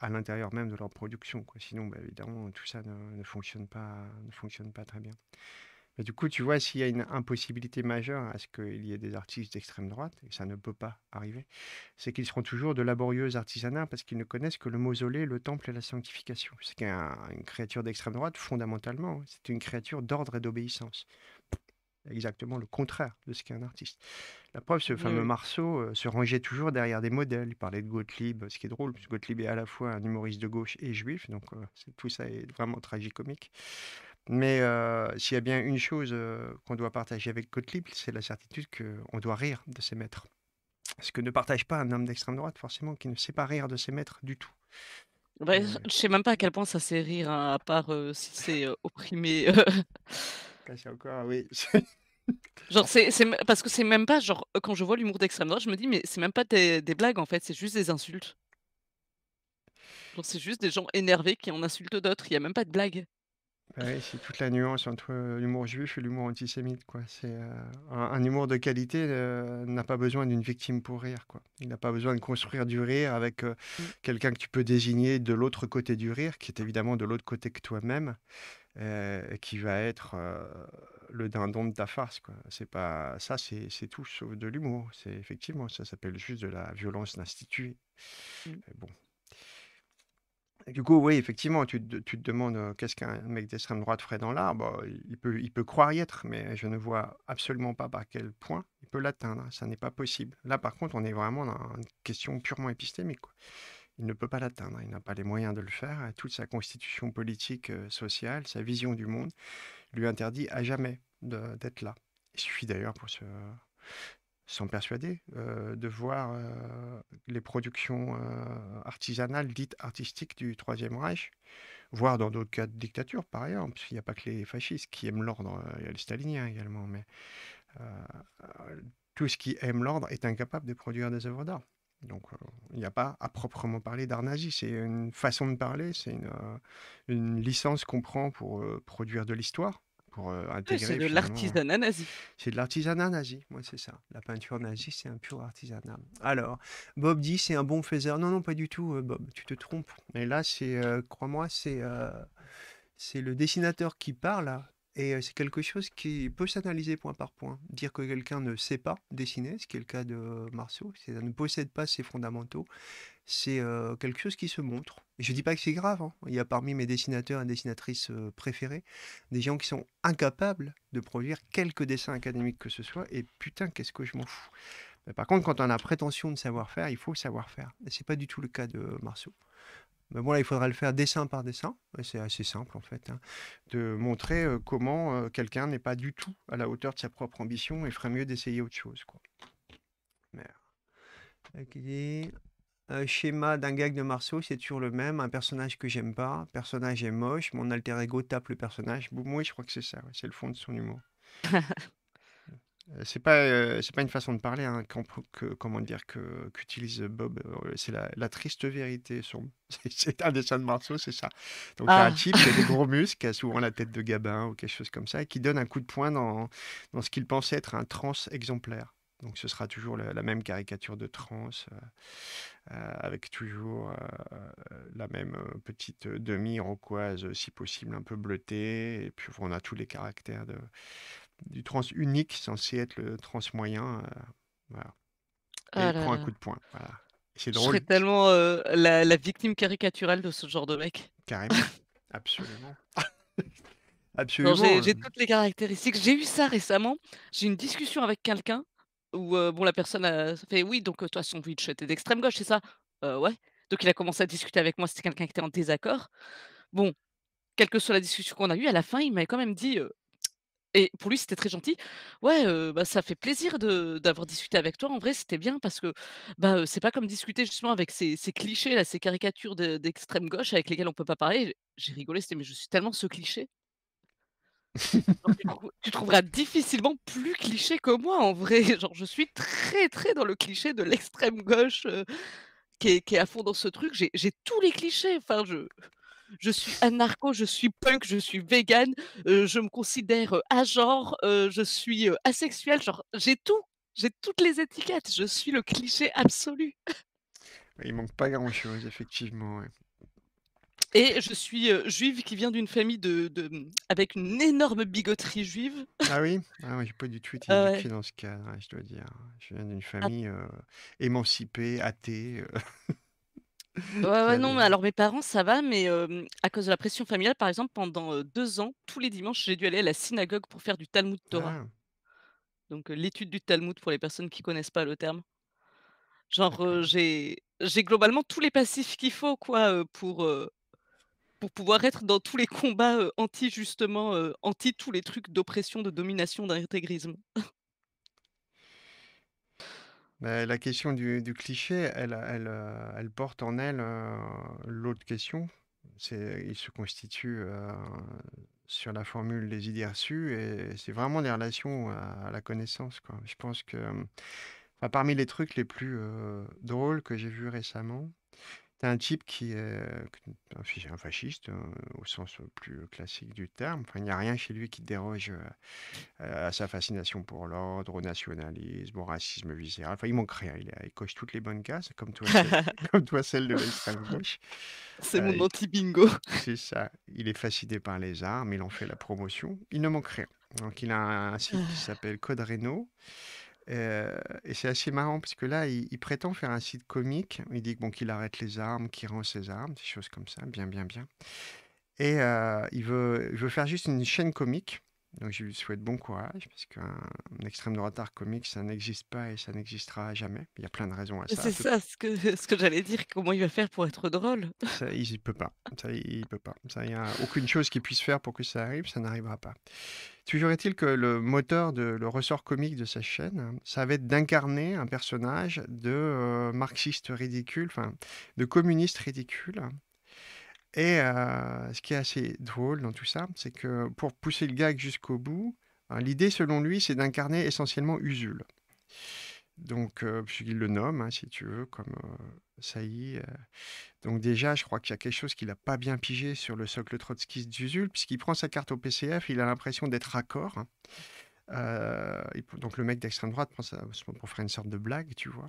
à l'intérieur même de leur production. Quoi. Sinon, bah, évidemment, tout ça ne fonctionne pas, ne fonctionne pas très bien du coup, tu vois, s'il y a une impossibilité majeure à ce qu'il y ait des artistes d'extrême droite, et ça ne peut pas arriver, c'est qu'ils seront toujours de laborieux artisanats parce qu'ils ne connaissent que le mausolée, le temple et la sanctification. C'est une créature d'extrême droite, fondamentalement, hein, c'est une créature d'ordre et d'obéissance exactement le contraire de ce qu'est un artiste. La preuve, ce fameux Marceau euh, se rangeait toujours derrière des modèles. Il parlait de Gottlieb, ce qui est drôle, parce que Gottlieb est à la fois un humoriste de gauche et juif, donc euh, tout ça est vraiment tragicomique. Mais s'il y a bien une chose qu'on doit partager avec Gottlieb, c'est la certitude qu'on doit rire de ses maîtres. Ce que ne partage pas un homme d'extrême droite, forcément, qui ne sait pas rire de ses maîtres du tout. Bah, euh, je ne sais même pas à quel point ça sait rire, hein, à part si c'est opprimé. c'est encore, oui. genre, c'est, parce que c'est même pas, genre, quand je vois l'humour d'extrême droite, je me dis, mais c'est même pas des, blagues en fait, c'est juste des insultes. Donc c'est juste des gens énervés qui en insultent d'autres, il n'y a même pas de blague. Oui, c'est toute la nuance entre l'humour juif et l'humour antisémite. Quoi. C'est, euh, un, humour de qualité euh, n'a pas besoin d'une victime pour rire. Quoi. Il n'a pas besoin de construire du rire avec euh, mm. quelqu'un que tu peux désigner de l'autre côté du rire, qui est évidemment de l'autre côté que toi-même, qui va être le dindon de ta farce. Quoi. C'est pas... Ça, c'est, tout sauf de l'humour. C'est, effectivement, ça s'appelle juste de la violence instituée. Mm. Bon, du coup, oui, effectivement, tu, te- demandes qu'est-ce qu'un mec d'extrême droite ferait dans l'arbre, bah, il peut, il peut croire y être, mais je ne vois absolument pas par quel point il peut l'atteindre. Ça n'est pas possible. Là, par contre, on est vraiment dans une question purement épistémique. Il ne peut pas l'atteindre. Il n'a pas les moyens de le faire. Toute sa constitution politique, sociale, sa vision du monde lui interdit à jamais d'être là. Il suffit d'ailleurs pour se sont persuadés euh, de voir euh, les productions euh, artisanales dites artistiques du Troisième Reich, voire dans d'autres cas de dictature par ailleurs, parce qu'il n'y a pas que les fascistes qui aiment l'ordre, il y a les staliniens également, mais tout ce qui aime l'ordre est incapable de produire des œuvres d'art. Donc il n'y a pas à proprement parler d'art nazi, c'est une façon de parler, c'est une, licence qu'on prend pour produire de l'histoire pour intégrer. c'est de hein. l'artisanat nazi. C'est de l'artisanat nazi, moi c'est ça. La peinture nazie, c'est un pur artisanat. Alors, Bob dit c'est un bon faiseur. Non, non, pas du tout, euh, Bob, tu te trompes. Et là, c'est, euh, crois-moi, c'est, euh, c'est le dessinateur qui parle, et c'est quelque chose qui peut s'analyser point par point. Dire que quelqu'un ne sait pas dessiner, ce qui est le cas de Marceau, cest ne possède pas ses fondamentaux, c'est euh, quelque chose qui se montre. Et je ne dis pas que c'est grave. Hein. Il y a parmi mes dessinateurs et dessinatrices euh, préférés des gens qui sont incapables de produire quelques dessins académiques que ce soit. Et putain, qu'est-ce que je m'en fous. Mais par contre, quand on a prétention de savoir faire, il faut savoir faire. Et c'est pas du tout le cas de euh, Marceau. Mais bon, là, il faudrait le faire dessin par dessin. C'est assez simple, en fait, hein, de montrer comment quelqu'un n'est pas du tout à la hauteur de sa propre ambition et ferait mieux d'essayer autre chose. Quoi. Merde. Un schéma d'un gag de Marceau, c'est toujours le même. Un personnage que j'aime pas, personnage est moche, mon alter ego tape le personnage. Moi, je crois que c'est ça, c'est le fond de son humour. c'est pas c'est pas une façon de parler hein, comment dire que qu'utilise Bob euh, c'est la, triste vérité c'est un dessin de Marceau c'est ça donc un ah. type qui a des gros muscles qui a souvent la tête de gabin ou quelque chose comme ça qui donne un coup de poing dans, dans ce qu'il pensait être un trans exemplaire donc ce sera toujours la, même caricature de trans, euh, euh, avec toujours euh, la même petite demi-roquoise, si possible un peu bleutée. Et puis on a tous les caractères de, du trans unique, censé être le trans moyen. Ah Et il prend un coup de poing. C'est drôle. Je serais tellement la, victime caricaturale de ce genre de mec. Carrément. Absolument. Absolument. J'ai toutes les caractéristiques. J'ai eu ça récemment. J'ai une discussion avec quelqu'un où bon, la personne a fait oui, donc toi, son witch t'es d'extrême gauche, c'est ça «Bah, Ouais. Donc il a commencé à discuter avec moi, c'était quelqu'un qui était en désaccord. Bon, quelle que soit la discussion qu'on a eue, à la fin, il m'avait quand même dit, et pour lui c'était très gentil, ouais, bah, ça fait plaisir d'avoir discuté avec toi, en vrai c'était bien parce que bah, c'est pas comme discuter justement avec ces, clichés, là, ces caricatures d'extrême gauche avec lesquelles on peut pas parler. J'ai rigolé, c'était mais je suis tellement ce cliché tu, trouveras difficilement plus cliché que moi en vrai. Genre, je suis très très dans le cliché de l'extrême gauche euh, qui, est, à fond dans ce truc. J'ai tous les clichés. Enfin, je, je suis anarcho, je suis punk, je suis vegan, euh, je me considère à euh, genre, je suis asexuel. Genre, j'ai tout. J'ai toutes les étiquettes. Je suis le cliché absolu. Il manque pas grand chose, effectivement. Et je suis euh, juive qui vient d'une famille de, mmh, avec une énorme bigoterie juive. Ah oui? Ah je n'ai pas du tout été dans ce cadre, je dois dire. Je viens d'une ah. famille euh, émancipée, athée, euh. Ouais, non, mais alors mes parents, ça va, mais à cause de la pression familiale, par exemple, pendant deux ans, tous les dimanches, j'ai dû aller à la synagogue pour faire du Talmud Torah. Ah. Donc, l'étude du Talmud pour les personnes qui connaissent pas le terme. Genre, j'ai j'ai globalement tous les passifs qu'il faut, quoi, pour, pour pouvoir être dans tous les combats anti justement anti tous les trucs d'oppression, de domination, d'intégrisme. Bah, la question du, cliché, elle, porte en elle l'autre question. C'est, il se constitue sur la formule des idées reçues et c'est vraiment des relations à, la connaissance. Quoi. Je pense que parmi les trucs les plus drôles que j'ai vus récemment, c'est un type qui est euh, un fasciste euh, au sens euh, plus classique du terme. Enfin, il n'y a rien chez lui qui déroge à sa fascination pour l'ordre, au nationalisme, au racisme viscéral. Enfin, il manque rien. Il, coche toutes les bonnes cases, comme toi, comme toi celle de l'extrême gauche. C'est mon anti-bingo. C'est ça. Il est fasciné par les armes, il en fait la promotion. Il ne manque rien. Donc, il a un site qui s'appelle Code Renault. Euh, et c'est assez marrant parce que là, il, prétend faire un site comique. Il dit bon, qu'il arrête les armes, qu'il rend ses armes, des choses comme ça, bien, bien, bien. Et euh, il, veut, il veut faire juste une chaîne comique. Donc je lui souhaite bon courage, parce qu'un extrême de retard comique, ça n'existe pas et ça n'existera jamais. Il y a plein de raisons à ça. C'est ça ce que, ce que j'allais dire, comment il va faire pour être drôle Il ne peut pas. Ça, il peut pas. il n'y a aucune chose qu'il puisse faire pour que ça arrive, ça n'arrivera pas. Toujours est-il que le moteur, de, le ressort comique de sa chaîne, hein, ça va être d'incarner un personnage de euh, marxiste ridicule, enfin de communiste ridicule, hein, et ce qui est assez drôle dans tout ça, c'est que pour pousser le gag jusqu'au bout, hein, l'idée selon lui, c'est d'incarner essentiellement Usul. Donc, puisqu'il le nomme, hein, si tu veux, comme euh, Donc déjà, je crois qu'il y a quelque chose qu'il n'a pas bien pigé sur le socle trotskiste d'Usul, puisqu'il prend sa carte au PCF, il a l'impression d'être raccord. Hein. Euh, donc le mec d'extrême droite prend pour faire une sorte de blague, tu vois.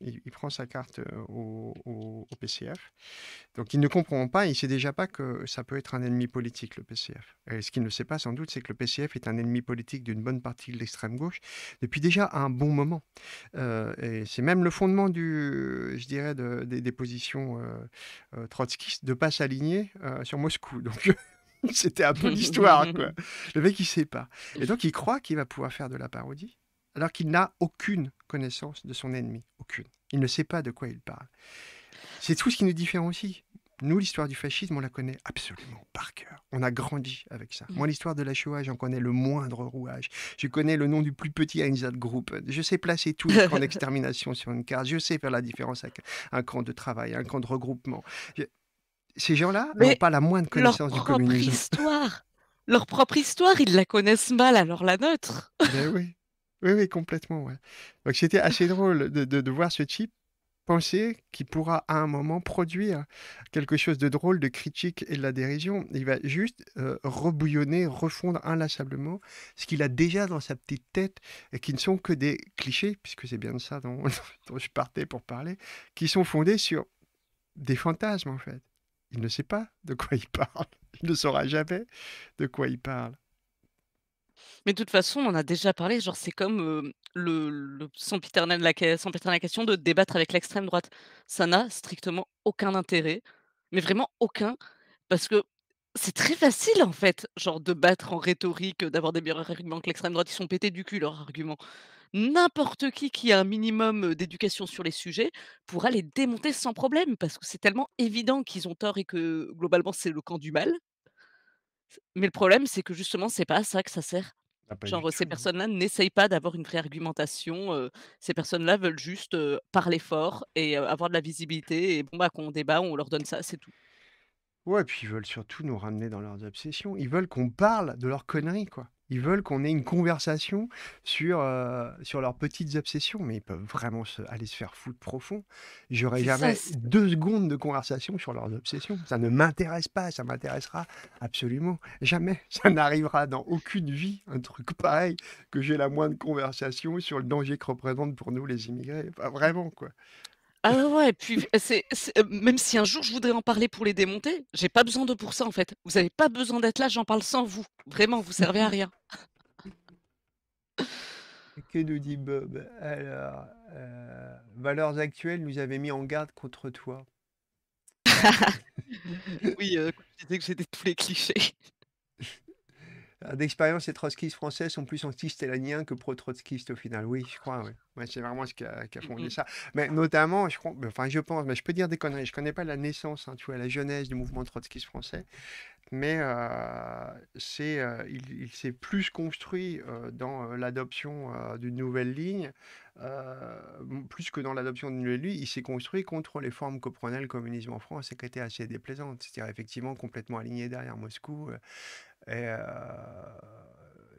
Il, prend sa carte euh, au, PCF. Donc il ne comprend pas, il ne sait déjà pas que ça peut être un ennemi politique, le PCF. Et ce qu'il ne sait pas sans doute, c'est que le PCF est un ennemi politique d'une bonne partie de l'extrême gauche depuis déjà un bon moment. Euh, et c'est même le fondement du, je dirais, des, positions trotskistes de ne pas s'aligner sur Moscou. Donc C'était un peu l'histoire, quoi. Le mec, il sait pas. Et donc, il croit qu'il va pouvoir faire de la parodie, alors qu'il n'a aucune connaissance de son ennemi. Aucune. Il ne sait pas de quoi il parle. C'est tout ce qui nous différencie. Nous, l'histoire du fascisme, on la connaît absolument par cœur. On a grandi avec ça. Mm. Moi, l'histoire de la Shoah, j'en connais le moindre rouage. Je connais le nom du plus petit Einsatzgruppe. Je sais placer tous les camps d'extermination sur une carte. Je sais faire la différence avec un camp de travail, un camp de regroupement. Ces gens-là n'ont pas la moindre connaissance du communisme. Histoire. leur propre histoire, ils la connaissent mal, alors la nôtre. Ben oui. oui, oui, complètement. Ouais. Donc c'était assez drôle de, voir ce type penser qu'il pourra à un moment produire quelque chose de drôle, de critique et de la dérision. Il va juste euh, rebouillonner, refondre inlassablement ce qu'il a déjà dans sa petite tête et qui ne sont que des clichés, puisque c'est bien de ça dont je partais pour parler, qui sont fondés sur des fantasmes en fait il ne sait pas de quoi il parle. Il ne saura jamais de quoi il parle. Mais de toute façon, on en a déjà parlé, genre c'est comme euh, le, le sans la, la question de débattre avec l'extrême droite. Ça n'a strictement aucun intérêt, mais vraiment aucun, parce que c'est très facile en fait, genre de battre en rhétorique, d'avoir des meilleurs arguments que l'extrême droite, ils sont pétés du cul leurs arguments n'importe qui qui a un minimum d'éducation sur les sujets pourra les démonter sans problème, parce que c'est tellement évident qu'ils ont tort et que globalement c'est le camp du mal. Mais le problème, c'est que justement, c'est pas ça que ça sert. Ah, Genre, ces personnes-là n'essayent pas d'avoir une vraie argumentation. ces personnes-là veulent juste parler fort et avoir de la visibilité. Et bon, bah, quand débat, on leur donne ça, c'est tout. Ouais, et puis ils veulent surtout nous ramener dans leurs obsessions. Ils veulent qu'on parle de leurs conneries, quoi. Ils veulent qu'on ait une conversation sur, euh, sur leurs petites obsessions, mais ils peuvent vraiment se, aller se faire foutre profond. J'aurais jamais deux secondes de conversation sur leurs obsessions. Ça ne m'intéresse pas, ça m'intéressera absolument jamais. Ça n'arrivera dans aucune vie, un truc pareil, que j'ai la moindre conversation sur le danger que représentent pour nous les immigrés. Pas vraiment, quoi. Ah ouais, et puis c'est, euh, même si un jour je voudrais en parler pour les démonter, j'ai pas besoin de pour ça en fait. Vous n'avez pas besoin d'être là, j'en parle sans vous. Vraiment, vous servez à rien. Que nous dit Bob Alors, euh, valeurs actuelles nous avaient mis en garde contre toi. oui, euh, que j'étais tous les clichés. Euh, d'expérience, les trotskistes français sont plus anti-stélanien que pro-trotskistes au final. Oui, je crois, oui. c'est vraiment ce qui a, fondé ça. Mais notamment, je, enfin, je pense, mais je peux dire des conneries. Je ne connais pas la naissance, hein, tu vois, la jeunesse du mouvement trotskiste français mais euh, il, s'est plus construit dans l'adoption d'une nouvelle ligne, plus que dans l'adoption d'une nouvelle ligne, il s'est construit contre les formes que prenait le communisme en France et qui étaient assez déplaisantes, c'est-à-dire effectivement complètement aligné derrière Moscou. et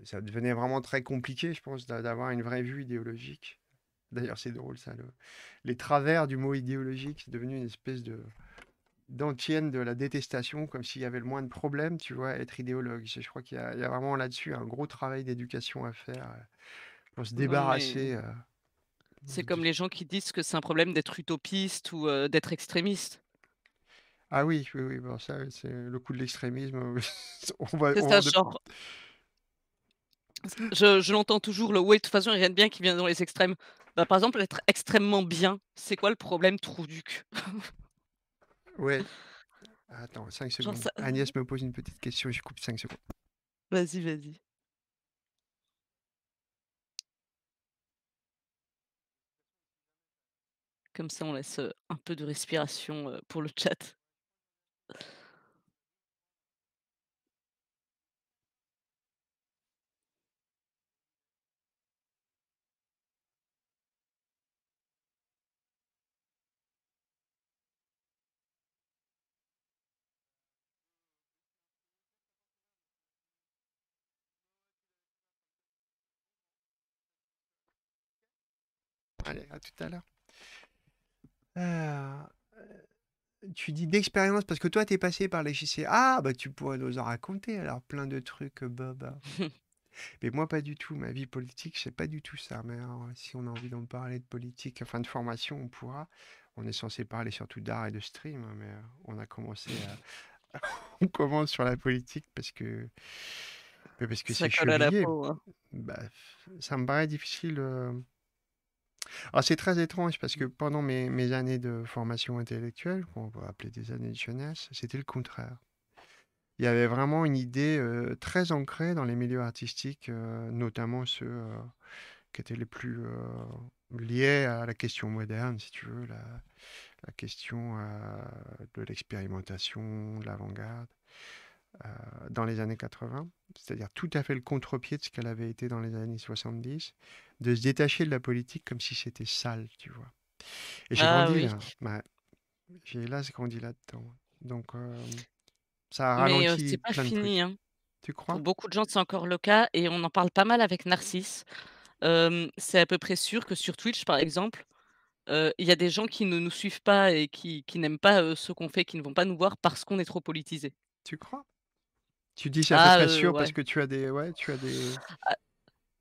ça devenait vraiment très compliqué, je pense, d'avoir une vraie vue idéologique. D'ailleurs, c'est drôle ça, le... les travers du mot idéologique, c'est devenu une espèce de d'antienne de la détestation, comme s'il y avait le moins de problèmes tu vois, être idéologue. Je crois qu'il y, a vraiment là-dessus un gros travail d'éducation à faire euh, pour se débarrasser. Euh, c'est comme les gens qui disent que c'est un problème d'être utopiste ou euh, d'être extrémiste. Ah oui, oui, oui, bon, ça, c'est le coup de l'extrémisme. on Je, l'entends toujours, le oui, de toute façon, il y a rien de bien qui vient dans les extrêmes. Bah, par exemple, être extrêmement bien, c'est quoi le problème trou du Ouais. Attends, 5 secondes. Agnès me pose une petite question, je coupe 5 secondes. Vas-y, vas-y. Comme ça, on laisse euh, un peu de respiration euh, pour le chat. Allez, à tout à l'heure. Euh, tu dis d'expérience parce que toi, tu es passé par les JCA. Ah, bah, tu pourrais nous en raconter alors plein de trucs, Bob. Mais moi, pas du tout. Ma vie politique, c'est pas du tout ça. Mais euh, si on a envie d'en parler de politique, enfin de formation, on pourra. On est censé parler surtout d'art et de stream, mais euh, on a commencé à... on commence sur la politique parce que. parce que c'est je hein. bah, ça me paraît difficile c'est très étrange parce que mmh. pendant mes, années de formation intellectuelle, qu'on peut appeler des années de jeunesse, c'était le contraire. Il y avait vraiment une idée très ancrée dans les milieux artistiques, notamment ceux qui étaient les plus liés à la question moderne, si tu veux, la, la question de l'expérimentation, de l'avant-garde. Euh, dans les années 80, c'est-à-dire tout à fait le contre-pied de ce qu'elle avait été dans les années 70, de se détacher de la politique comme si c'était sale, tu vois. Et j'ai ah grandi là. Bah, j'ai là grandi là-dedans. Donc euh, ça a euh, ralenti. Mais c'est pas fini. Hein. Tu crois Pour beaucoup de gens, c'est encore le cas et on en parle pas mal avec Narcisse. c'est à peu près sûr que sur Twitch, par exemple, il y a des gens qui ne nous suivent pas et qui, n'aiment pas ce qu'on fait, qui ne vont pas nous voir parce qu'on est trop politisé. Tu crois tu dis c'est à peu ah, euh, sûr parce que tu as des. tu as ah,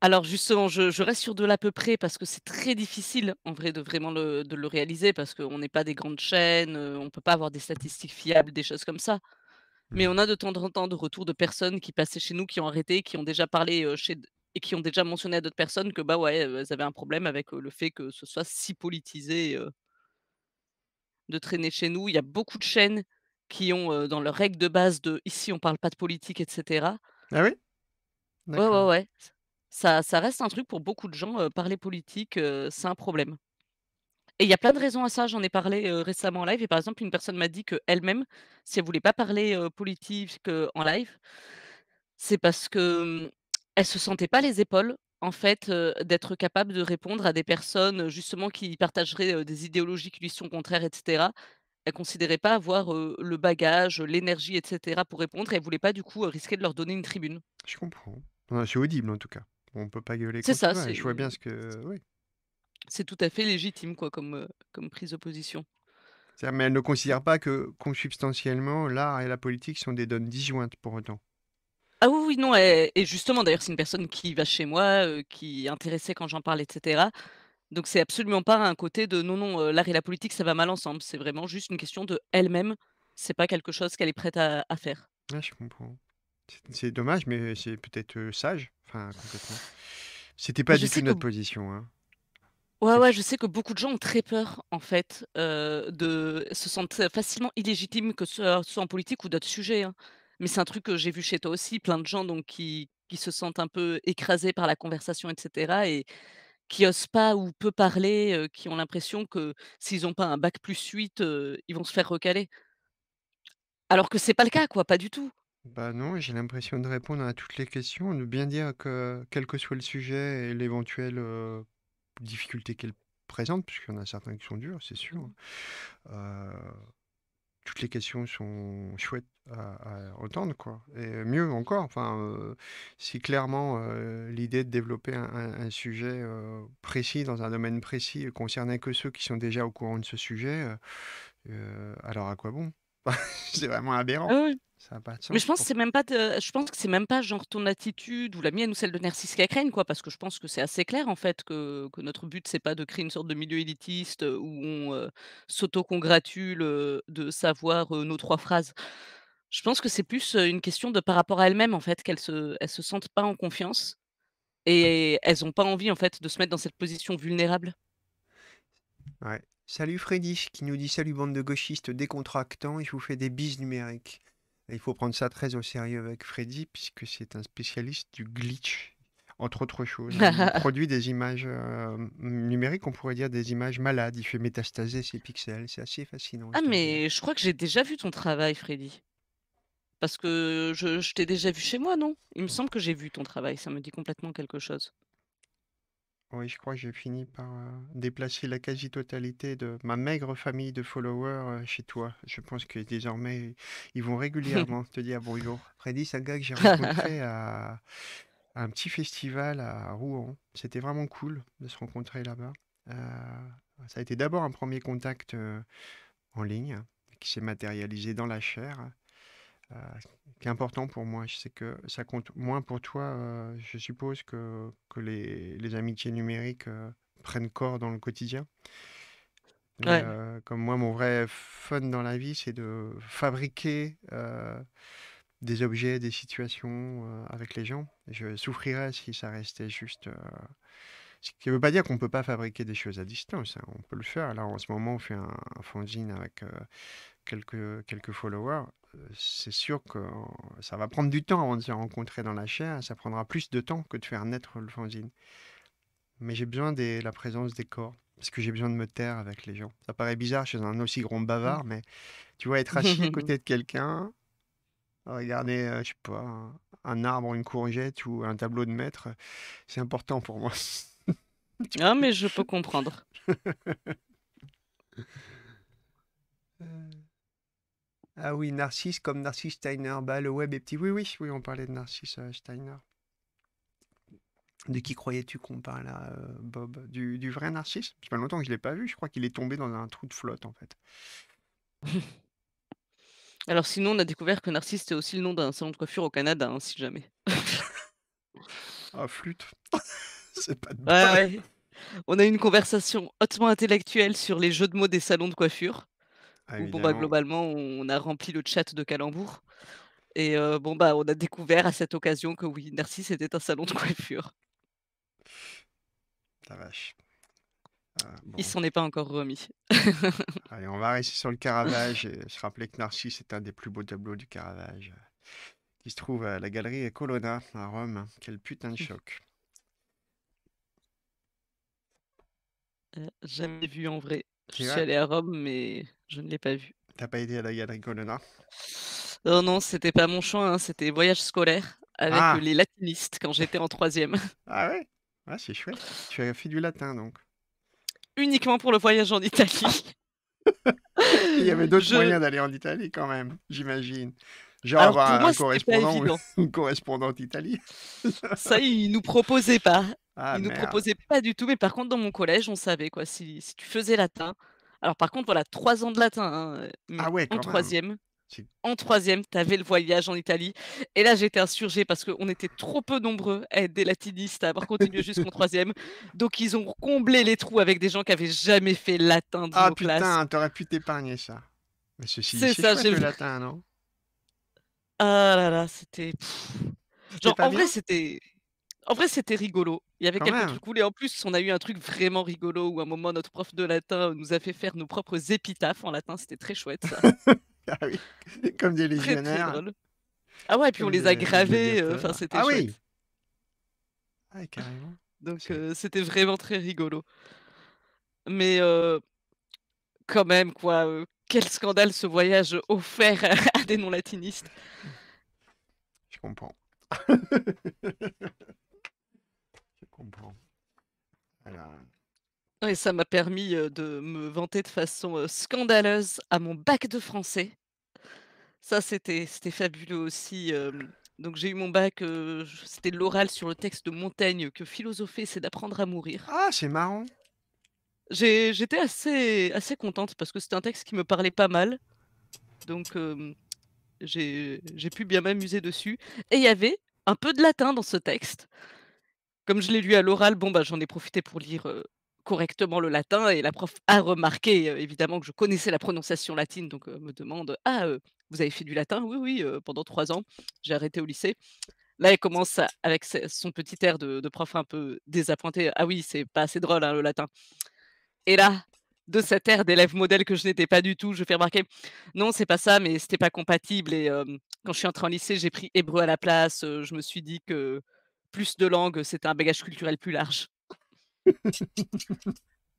Alors justement, je, reste sur de l'à peu près parce que c'est très difficile en vrai de vraiment le, de le réaliser parce qu'on n'est pas des grandes chaînes, on euh, on peut pas avoir des statistiques fiables, des choses comme ça. Mais mmh. on a de temps en temps de retours de personnes qui passaient chez nous, qui ont arrêté, qui ont déjà parlé euh, chez et qui ont déjà mentionné à d'autres personnes que bah ouais, avaient un problème avec le fait que ce soit si politisé de traîner chez nous. Il y a beaucoup de chaînes qui ont dans leurs règles de base de ici on parle pas de politique, etc. Ah oui Ouais, ouais, ouais. Ça, ça reste un truc pour beaucoup de gens, parler politique, c'est un problème. Et il y a plein de raisons à ça, j'en ai parlé récemment en live, et par exemple, une personne m'a dit qu'elle-même, si elle voulait pas parler politique en live, c'est parce que mmh, elle se sentait pas les épaules en fait d'être capable de répondre à des personnes justement qui partageraient des idéologies qui lui sont contraires, etc elle considérait pas avoir le bagage, l'énergie, etc. pour répondre. Et elle voulait pas du coup risquer de leur donner une tribune. Je comprends. C'est audible en tout cas. On peut pas gueuler. C'est ça. je vois bien ce que. Oui. C'est tout à fait légitime quoi comme comme prise de position. Mais elle ne considère pas que consubstantiellement l'art et la politique sont des donnes disjointes pour autant. Ah oui, oui, non. Et, justement, d'ailleurs, c'est une personne qui va chez moi, qui est intéressée quand j'en parle, etc. Donc c'est absolument pas un côté de non, non, euh, l'art et la politique, ça va mal ensemble. C'est vraiment juste une question de elle-même. C'est pas quelque chose qu'elle est prête à, faire. je comprends. C'est dommage, mais c'est peut-être sage. Enfin, complètement. C'était pas du tout notre position. Hein. Ouais, ouais, je sais que beaucoup de gens ont très peur, en fait, de se sentir facilement illégitimes, que ce euh, soit en politique ou d'autres sujets. Hein. Mais c'est un truc que j'ai vu chez toi aussi, plein de gens donc, qui, qui se sentent un peu écrasés par la conversation, etc. Et qui osent pas ou peu parler, qui ont l'impression que s'ils n'ont pas un bac plus 8, ils vont se faire recaler. Alors que c'est pas le cas, quoi, pas du tout. Bah non, j'ai l'impression de répondre à toutes les questions, de bien dire que quel que soit le sujet et l'éventuelle difficulté qu'elle présente, puisqu'il y en a certains qui sont durs, c'est sûr. Mmh toutes les questions sont chouettes à, entendre, quoi. Et mieux encore, enfin, euh, si clairement euh, l'idée de développer un, sujet euh, précis dans un domaine précis concernait que ceux qui sont déjà au courant de ce sujet, alors à quoi bon C'est vraiment aberrant. Ah mais je pense que c'est même pas, même pas genre ton attitude ou la mienne ou celle de Narcisse Cacraine, quoi, parce que je pense que c'est assez clair en fait que, notre but c'est pas de créer une sorte de milieu élitiste euh, où on euh, s'autocongratule euh, de savoir nos trois phrases. Je pense que c'est plus une question de par rapport à elles-mêmes en fait qu'elles se, se sentent pas en confiance et elles ont pas envie en fait de se mettre dans cette position vulnérable. Salut Freddy qui nous dit salut bande de gauchistes décontractants il je vous fais des bises numériques. Il faut prendre ça très au sérieux avec Freddy, puisque c'est un spécialiste du glitch, entre autres choses. Il produit des images euh, numériques, on pourrait dire des images malades. Il fait métastaser ses pixels. C'est assez fascinant. Ah, mais je crois que j'ai déjà vu ton travail, Freddy. Parce que je t'ai déjà vu chez moi, non Il me semble que j'ai vu ton travail. Ça me dit complètement quelque chose. Oui, je crois que j'ai fini par euh, déplacer la quasi-totalité de ma maigre famille de followers euh, chez toi. Je pense que désormais, ils vont régulièrement te dire bonjour. Freddy, c'est un gars que j'ai rencontré à, un petit festival à Rouen. C'était vraiment cool de se rencontrer là-bas. Euh, ça a été d'abord un premier contact en ligne qui s'est matérialisé dans la chair. Euh, qui est important pour moi. Je sais que ça compte moins pour toi, euh, je suppose, que, les, amitiés numériques euh, prennent corps dans le quotidien. comme moi, mon vrai fun dans la vie, c'est de fabriquer des objets, des situations avec les gens. Je souffrirais si ça restait juste. Ce qui ne veut pas dire qu'on ne peut pas fabriquer des choses à distance. Hein. On peut le faire. Alors en ce moment, on fait un, fanzine avec quelques, quelques followers c'est sûr que ça va prendre du temps avant de se rencontrer dans la chair. Ça prendra plus de temps que de faire naître le fanzine. Mais j'ai besoin de la présence des corps. Parce que j'ai besoin de me taire avec les gens. Ça paraît bizarre chez un aussi grand bavard, mmh. mais tu vois, être assis à côté de quelqu'un, regarder, je euh, je sais pas, un, arbre, une courgette ou un tableau de maître, c'est important pour moi. ah, mais je peux comprendre. Euh, ah oui, Narcisse comme Narcisse Steiner. Bah, le web est petit. Oui, oui, oui, on parlait de Narcisse euh, Steiner. De qui croyais-tu qu'on parle euh, Bob du, vrai Narcisse C'est pas longtemps que je l'ai pas vu. Je crois qu'il est tombé dans un trou de flotte, en fait. Alors sinon, on a découvert que Narcisse est aussi le nom d'un salon de coiffure au Canada, hein, si jamais. ah flûte. C'est pas. De On a eu une conversation hautement intellectuelle sur les jeux de mots des salons de coiffure. Ah, bah, globalement, on a rempli le chat de Calembour. Et euh, bon, bah, on a découvert à cette occasion que oui, Narcisse était un salon de coiffure. La vache. Ah, Il ne s'en est pas encore remis. Allez, on va rester sur le Caravage et se rappeler que Narcisse est un des plus beaux tableaux du Caravage, euh, Il se trouve à la galerie Colonna à Rome. Quel putain de choc. Euh, jamais vu en vrai. Je suis allé à Rome, mais je ne l'ai pas vu. T'as pas aidé à la Galerie Colonna Non, oh non, c'était pas mon choix. Hein, c'était voyage scolaire avec ah. les latinistes quand j'étais en troisième. Ah ouais ah, C'est chouette. Tu as fait du latin donc Uniquement pour le voyage en Italie. Il y avait d'autres moyens d'aller en Italie quand même, j'imagine. Genre un correspondant, une correspondante Italie. Ça, ils nous proposait pas. Ah, il ne nous proposait pas du tout, mais par contre, dans mon collège, on savait quoi. si tu faisais latin, alors par contre, voilà, trois ans de latin. Hein, euh, ah en troisième. En troisième, t'avais le voyage en Italie. Et là, j'étais insurgée parce qu'on était trop peu nombreux à être des latinistes à avoir continué jusqu'en troisième. Donc, ils ont comblé les trous avec des gens qui avaient jamais fait latin de Ah putain, t'aurais pu t'épargner ça. Mais ceci, c'est ça, le latin, non Ah là là, c'était. Genre, en vrai, c'était. En vrai, c'était rigolo. Il y avait Quand quelques même. trucs cool. Et en plus, on a eu un truc vraiment rigolo où à un moment, notre prof de latin nous a fait faire nos propres épitaphes en latin. C'était très chouette. Ça. ah oui, comme des légionnaires. ah ouais, et puis on les a gravés. Euh, enfin, c'était ah oui. Ah carrément. Donc euh, c'était vraiment très rigolo. Mais euh, quand même, quoi. quel scandale ce voyage offert à des non-latinistes. Je comprends comprends. Et ça m'a permis euh, de me vanter de façon euh, scandaleuse à mon bac de français. Ça, c'était fabuleux aussi. Euh, donc j'ai eu mon bac, c'était l'oral sur le texte de Montaigne, que philosopher, c'est d'apprendre à mourir. Ah, c'est marrant. J'étais assez, assez contente parce que c'était un texte qui me parlait pas mal. Donc j'ai pu bien m'amuser dessus. Et il y avait un peu de latin dans ce texte comme je l'ai lu à l'oral, bon, bah, j'en ai profité pour lire correctement le latin et la prof a remarqué évidemment que je connaissais la prononciation latine, donc me demande Ah, vous avez fait du latin Oui, oui, pendant trois ans, j'ai arrêté au lycée. Là, elle commence avec son petit air de, prof un peu désappointé Ah oui, c'est pas assez drôle hein, le latin. Et là, de cet air d'élève modèle que je n'étais pas du tout, je fais remarquer Non, c'est pas ça, mais c'était pas compatible. Et quand je suis entrée en lycée, j'ai pris hébreu à la place. je me suis dit que plus de langues, c'est un bagage culturel plus large.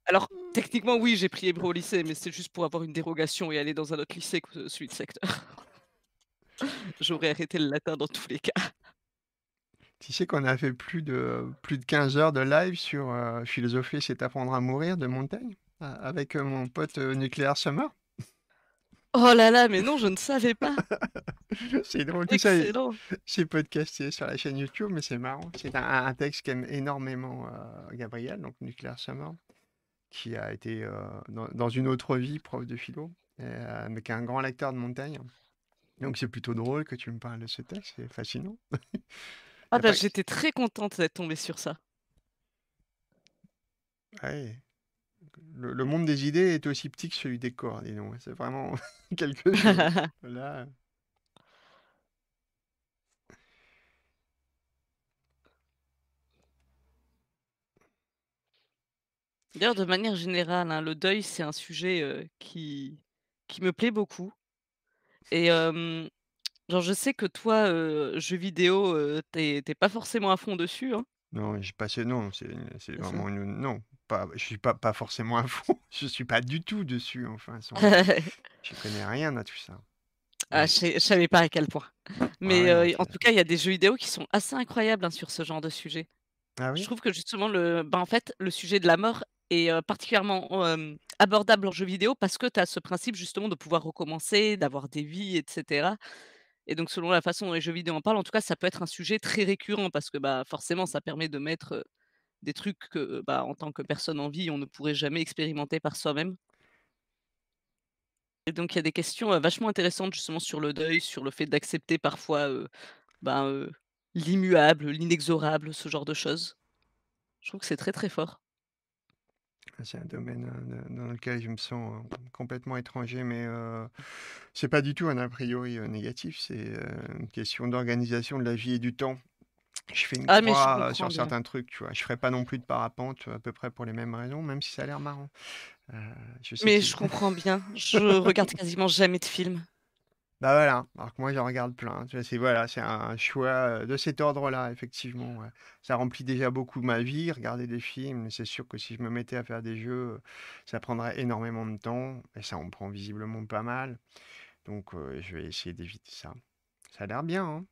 Alors, techniquement, oui, j'ai pris hébreu au lycée, mais c'est juste pour avoir une dérogation et aller dans un autre lycée que celui de secteur. J'aurais arrêté le latin dans tous les cas. Tu sais qu'on a fait plus de, plus de 15 heures de live sur euh, Philosophie, c'est apprendre à mourir de Montaigne, avec euh, mon pote euh, Nucléaire Summer. Oh là là, mais non, je ne savais pas. c'est drôle, tout ça. C'est podcasté sur la chaîne YouTube, mais c'est marrant. C'est un, texte qu'aime énormément euh, Gabriel, donc Nuclear Summer, qui a été euh, dans, une autre vie prof de philo, euh, mais qui est un grand lecteur de montagne. Donc c'est plutôt drôle que tu me parles de ce texte, c'est fascinant. ah ben, j'étais très contente d'être tombée sur ça. Ouais le, monde des idées est aussi petit que celui des corps, dis donc. C'est vraiment quelque chose. D'ailleurs, de manière générale, hein, le deuil, c'est un sujet euh, qui, qui me plaît beaucoup. Et genre, je sais que toi, euh, vidéo, euh, t'es t'es pas forcément à fond dessus. Hein. Non, j'ai passé non, c'est c'est vraiment une non, pas, je suis pas, pas forcément un fou, Je suis pas du tout dessus. Enfin, ne je connais rien à tout ça. Ah, je, ne savais pas à quel point. Mais en tout cas, il y a des jeux vidéo qui sont assez incroyables hein, sur ce genre de sujet. Ah je trouve que justement, le, bah, en fait, le sujet de la mort est particulièrement abordable en jeu vidéo parce que tu as ce principe justement de pouvoir recommencer, d'avoir des vies, etc. Et donc, selon la façon dont les jeux vidéo en parlent, en tout cas, ça peut être un sujet très récurrent parce que bah, forcément, ça permet de mettre des trucs que, bah, en tant que personne en vie, on ne pourrait jamais expérimenter par soi-même. Et donc, il y a des questions vachement intéressantes justement sur le deuil, sur le fait d'accepter parfois ben, l'immuable, l'inexorable, ce genre de choses. Je trouve que c'est très très fort. Ah, c'est un domaine hein, dans lequel je me sens complètement étranger, mais c'est pas du tout un a priori négatif. C'est une question d'organisation de la vie et du temps. Je fais une ah, croix sur certains trucs, tu vois. Je ferai pas non plus de parapente à peu près pour les mêmes raisons, même si ça a l'air marrant. mais je comprends bien. Je regarde quasiment jamais de films. Bah voilà, alors que moi j'en regarde plein. C'est voilà, c'est un choix de cet ordre-là, effectivement. Ça remplit déjà beaucoup ma vie, regarder des films. C'est sûr que si je me mettais à faire des jeux, ça prendrait énormément de temps. Et ça en prend visiblement pas mal. Donc je vais essayer d'éviter ça. Ça a l'air bien, hein.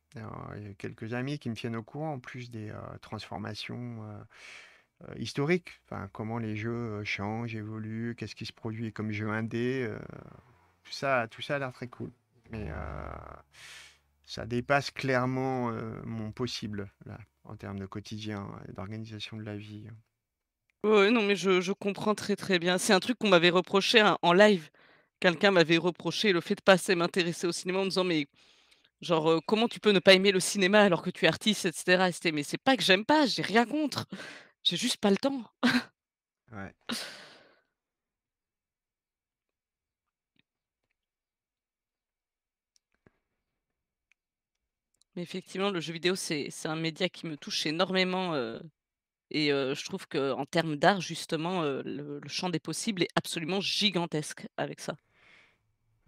il y a quelques amis qui me tiennent au courant en plus des euh, transformations euh, euh, historiques, comment les jeux changent, évoluent, qu'est-ce qui se produit comme jeu indé. tout, ça, tout ça a l'air très cool. Mais ça dépasse clairement mon possible, là, en termes de quotidien et d'organisation de la vie. Hein. Oui, non, mais je, comprends très très bien. C'est un truc qu'on m'avait reproché hein, en live. Quelqu'un m'avait reproché le fait de passer m'intéresser au cinéma en me disant mais Genre, comment tu peux ne pas aimer le cinéma alors que tu es artiste, etc. etc. mais c'est pas que j'aime pas, j'ai rien contre. J'ai juste pas le temps. Mais effectivement, le jeu vidéo, c'est un média qui me touche énormément. et je trouve qu'en termes d'art, justement, le champ des possibles est absolument gigantesque avec ça.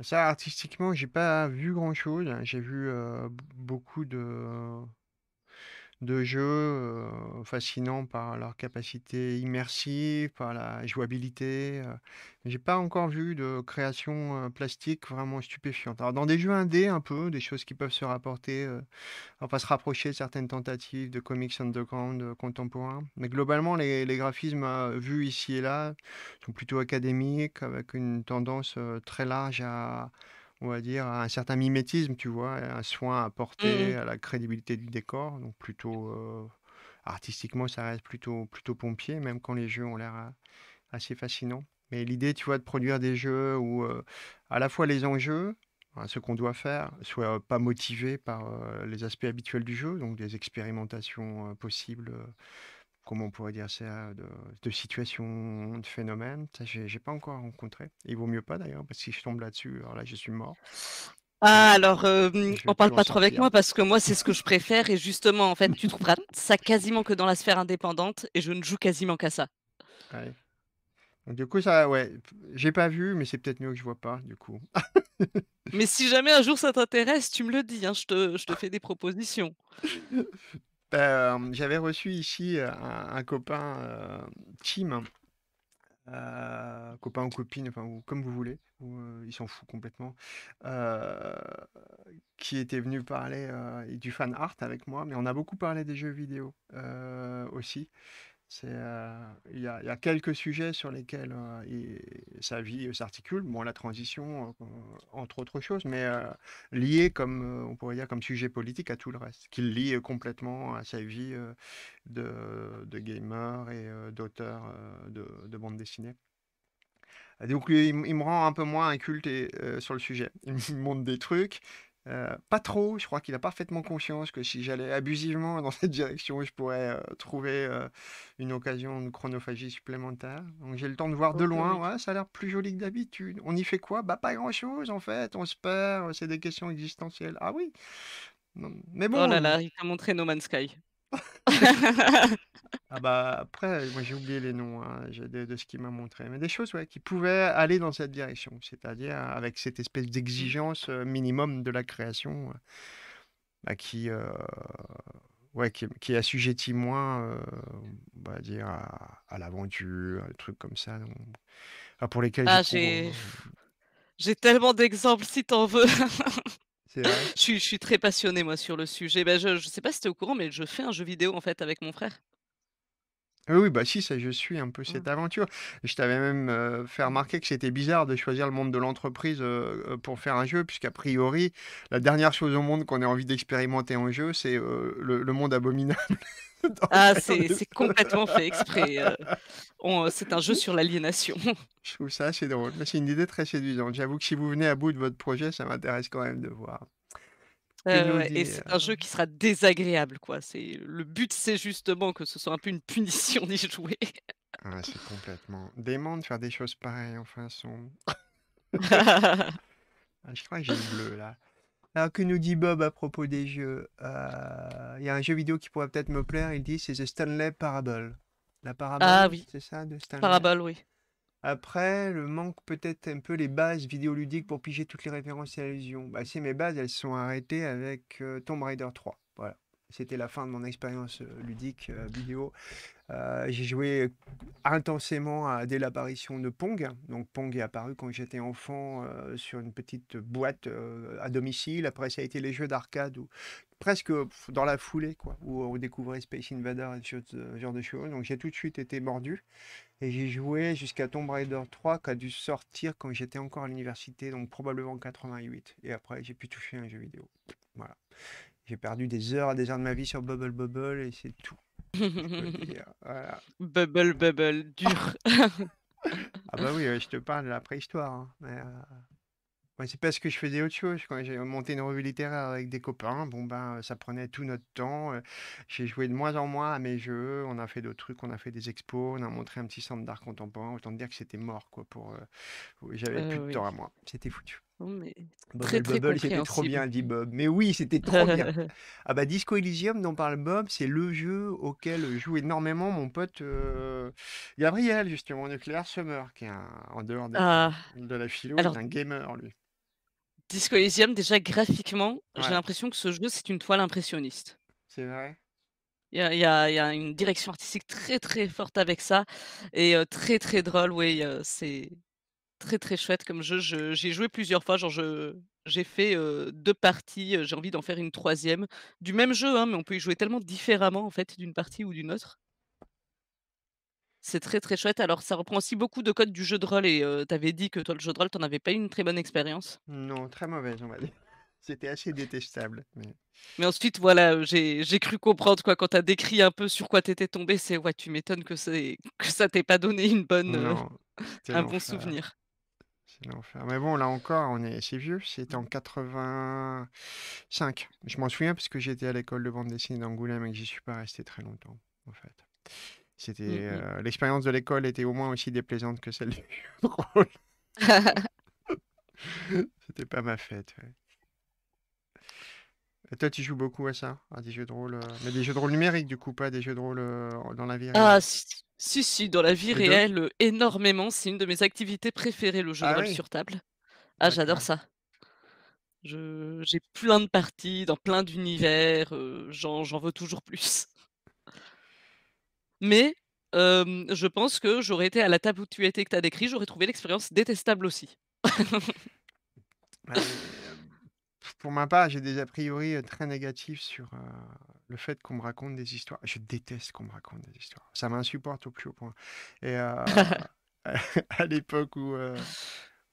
Ça, artistiquement, j'ai pas vu grand-chose. J'ai vu beaucoup de, de jeux euh, fascinants par leur capacité immersive, par la jouabilité. Euh. J'ai pas encore vu de création euh, plastique vraiment stupéfiante. Alors dans des jeux indés un peu, des choses qui peuvent se rapporter, enfin se rapprocher de certaines tentatives de comics underground contemporains. Mais globalement, les, les graphismes vus ici et là sont plutôt académiques, avec une tendance très large à on va dire, un certain mimétisme, tu vois, un soin apporté mmh. à la crédibilité du décor. Donc plutôt, euh, artistiquement, ça reste plutôt, plutôt pompier, même quand les jeux ont l'air euh, assez fascinants. Mais l'idée, tu vois, de produire des jeux où euh, à la fois les enjeux, hein, ce qu'on doit faire, soient pas motivés par les aspects habituels du jeu, donc des expérimentations possibles comment on pourrait dire ça, de, situations, de phénomènes. Ça, j'ai, pas encore rencontré. Et il vaut mieux pas d'ailleurs, parce que si je tombe là-dessus, alors là, je suis mort. Ah, alors, euh, on parle pas trop avec moi parce que moi, c'est ce que je préfère. Et justement, en fait, tu trouveras ça quasiment que dans la sphère indépendante et je ne joue quasiment qu'à ça. Ouais. Donc, du coup, ça, ouais, j'ai pas vu, mais c'est peut-être mieux que je vois pas, du coup. mais si jamais un jour ça t'intéresse, tu me le dis, hein, je, te, je te fais des propositions. Bah, j'avais reçu ici un, copain, Tim, copain ou copine, enfin, ou, comme vous voulez, où il s'en fout complètement, qui était venu parler du fan art avec moi, mais on a beaucoup parlé des jeux vidéo aussi. Euh, il, y a, quelques sujets sur lesquels euh, sa vie s'articule. Bon, la transition, euh, entre autres choses, mais lié comme, on pourrait dire, comme sujet politique à tout le reste, qu'il lie complètement à sa vie de, gamer et d'auteur de, bande dessinée. Donc, lui, il, me rend un peu moins inculte sur le sujet. Il me montre des trucs euh, pas trop, je crois qu'il a parfaitement conscience que si j'allais abusivement dans cette direction, je pourrais euh, trouver euh, une occasion de chronophagie supplémentaire. Donc j'ai le temps de voir de loin, ça a l'air plus joli que d'habitude. On y fait quoi Bah pas grand-chose en fait, on se perd, c'est des questions existentielles. Ah oui Mais oh bon. Oh là il t'a montré No Man's Sky. Ah bah après, moi j'ai oublié les noms hein, de, ce qu'il m'a montré, mais des choses ouais, qui pouvaient aller dans cette direction, c'est-à-dire avec cette espèce mmh. d'exigence euh, minimum de la création euh, bah, qui, euh, ouais, qui, qui assujettit moins dire, à, l'aventure, à des trucs comme ça, donc, pour lesquels ah, j'ai j'ai tellement d'exemples si t'en veux. je, suis, très passionné moi sur le sujet. Ben, je ne sais pas si tu es au courant, mais je fais un jeu vidéo en fait avec mon frère. Ah oui, bah si, ça, je suis un peu mmh. cette aventure. Je t'avais même euh, fait remarquer que c'était bizarre de choisir le monde de l'entreprise euh, euh, pour faire un jeu, puisqu'a priori, la dernière chose au monde qu'on ait envie d'expérimenter en jeu, c'est le monde abominable ah, c'est complètement fait exprès. Euh. c'est un jeu sur l'aliénation. Je trouve ça assez drôle. C'est une idée très séduisante. J'avoue que si vous venez à bout de votre projet, ça m'intéresse quand même de voir. Euh, et c'est un euh. jeu qui sera désagréable, quoi. C'est le but, c'est justement que ce soit un peu une punition d'y jouer. Ah, c'est complètement dément de faire des choses pareilles. Enfin, son. ah, je crois que j'ai le bleu là. Alors que nous dit Bob à propos des jeux euh, Il y a un jeu vidéo qui pourrait peut-être me plaire, il dit c'est The Stanley Parable. La parabole, ah, oui. c'est ça de Stanley Parable, oui. Après, le manque peut-être un peu les bases vidéoludiques pour piger toutes les références et allusions. Bah, mes bases, elles sont arrêtées avec euh, Tomb Raider 3. Voilà. C'était la fin de mon expérience euh, ludique vidéo. Euh, j'ai joué intensément à, dès l'apparition de Pong. Donc Pong est apparu quand j'étais enfant euh, sur une petite boîte euh, à domicile. Après, ça a été les jeux d'arcade ou presque dans la foulée, quoi, où on découvrait Space Invader et ce genre de choses. Donc j'ai tout de suite été mordu. Et j'ai joué jusqu'à Tomb Raider 3, qui a dû sortir quand j'étais encore à l'université, donc probablement en 88. Et après, j'ai pu toucher un jeu vidéo. Voilà. J'ai perdu des heures et des heures de ma vie sur Bubble Bubble et c'est tout. Bubble, bubble, dur. Ah, ah bah oui, je te parle de la préhistoire. Hein, euh, c'est parce que je faisais autre chose. Quand j'ai monté une revue littéraire avec des copains, bon ben, euh, ça prenait tout notre temps. Euh, j'ai joué de moins en moins à mes jeux. On a fait d'autres trucs, on a fait des expos, on a montré un petit centre d'art contemporain. Autant dire que c'était mort, quoi. Pour, j'avais plus de temps à moi. C'était foutu mais très, c'était trop bien, dit Bob. Mais oui, c'était trop bien. Ah bah Disco Elysium, dont parle Bob, c'est le jeu auquel joue énormément mon pote euh, Gabriel, justement, Nuclear Summer, qui est en dehors de, ah. de la philo, alors, un gamer, lui. Disco Elysium, déjà graphiquement, j'ai l'impression que ce jeu, c'est une toile impressionniste. c'est vrai. Il y a, une direction artistique très très forte avec ça et euh, très très drôle, oui, euh, c'est. Très, très chouette comme jeu. Je- j'ai joué plusieurs fois. Genre, je, j'ai fait deux parties. J'ai envie d'en faire une troisième. Du même jeu, hein, mais on peut y jouer tellement différemment, en fait, d'une partie ou d'une autre. C'est très, très chouette. Alors, ça reprend aussi beaucoup de codes du jeu de rôle. Et t'avais dit que toi, le jeu de rôle, t'en avais pas eu une très bonne expérience. Non, très mauvaise, on va C'était assez détestable. mais- ensuite, voilà, j'ai cru comprendre, quoi, quand t'as décrit un peu sur quoi t'étais tombé, c'est ouais, tu m'étonnes que, c'est- que ça t'ait pas donné une bonne, euh, un bon souvenir. Mais bon, là encore, on est, c'est vieux. C'était en 85. Je m'en souviens parce que j'étais à l'école de bande dessinée d'Angoulême et que j'y suis pas resté très longtemps, en fait. C'était mmh, mmh. Euh, l'expérience de l'école était au moins aussi déplaisante que celle du C'était pas ma fête. Et toi, tu joues beaucoup à ça, à des jeux de rôle, euh, mais des jeux de rôle numériques du coup, pas des jeux de rôle euh, dans la vie réelle. Ah, si, si, dans la vie réelle, euh, énormément. C'est une de mes activités préférées, le jeu ah de rôle sur table. Ah, j'adore ça. Je, j'ai plein de parties dans plein d'univers. j'en, veux toujours plus. Mais je pense que j'aurais été à la table où tu étais que tu as décrit, j'aurais trouvé l'expérience détestable aussi. Ah pour ma part, j'ai des a priori très négatifs sur le fait qu'on me raconte des histoires. Je déteste qu'on me raconte des histoires. Ça m'insupporte au plus haut point. Et à l'époque où,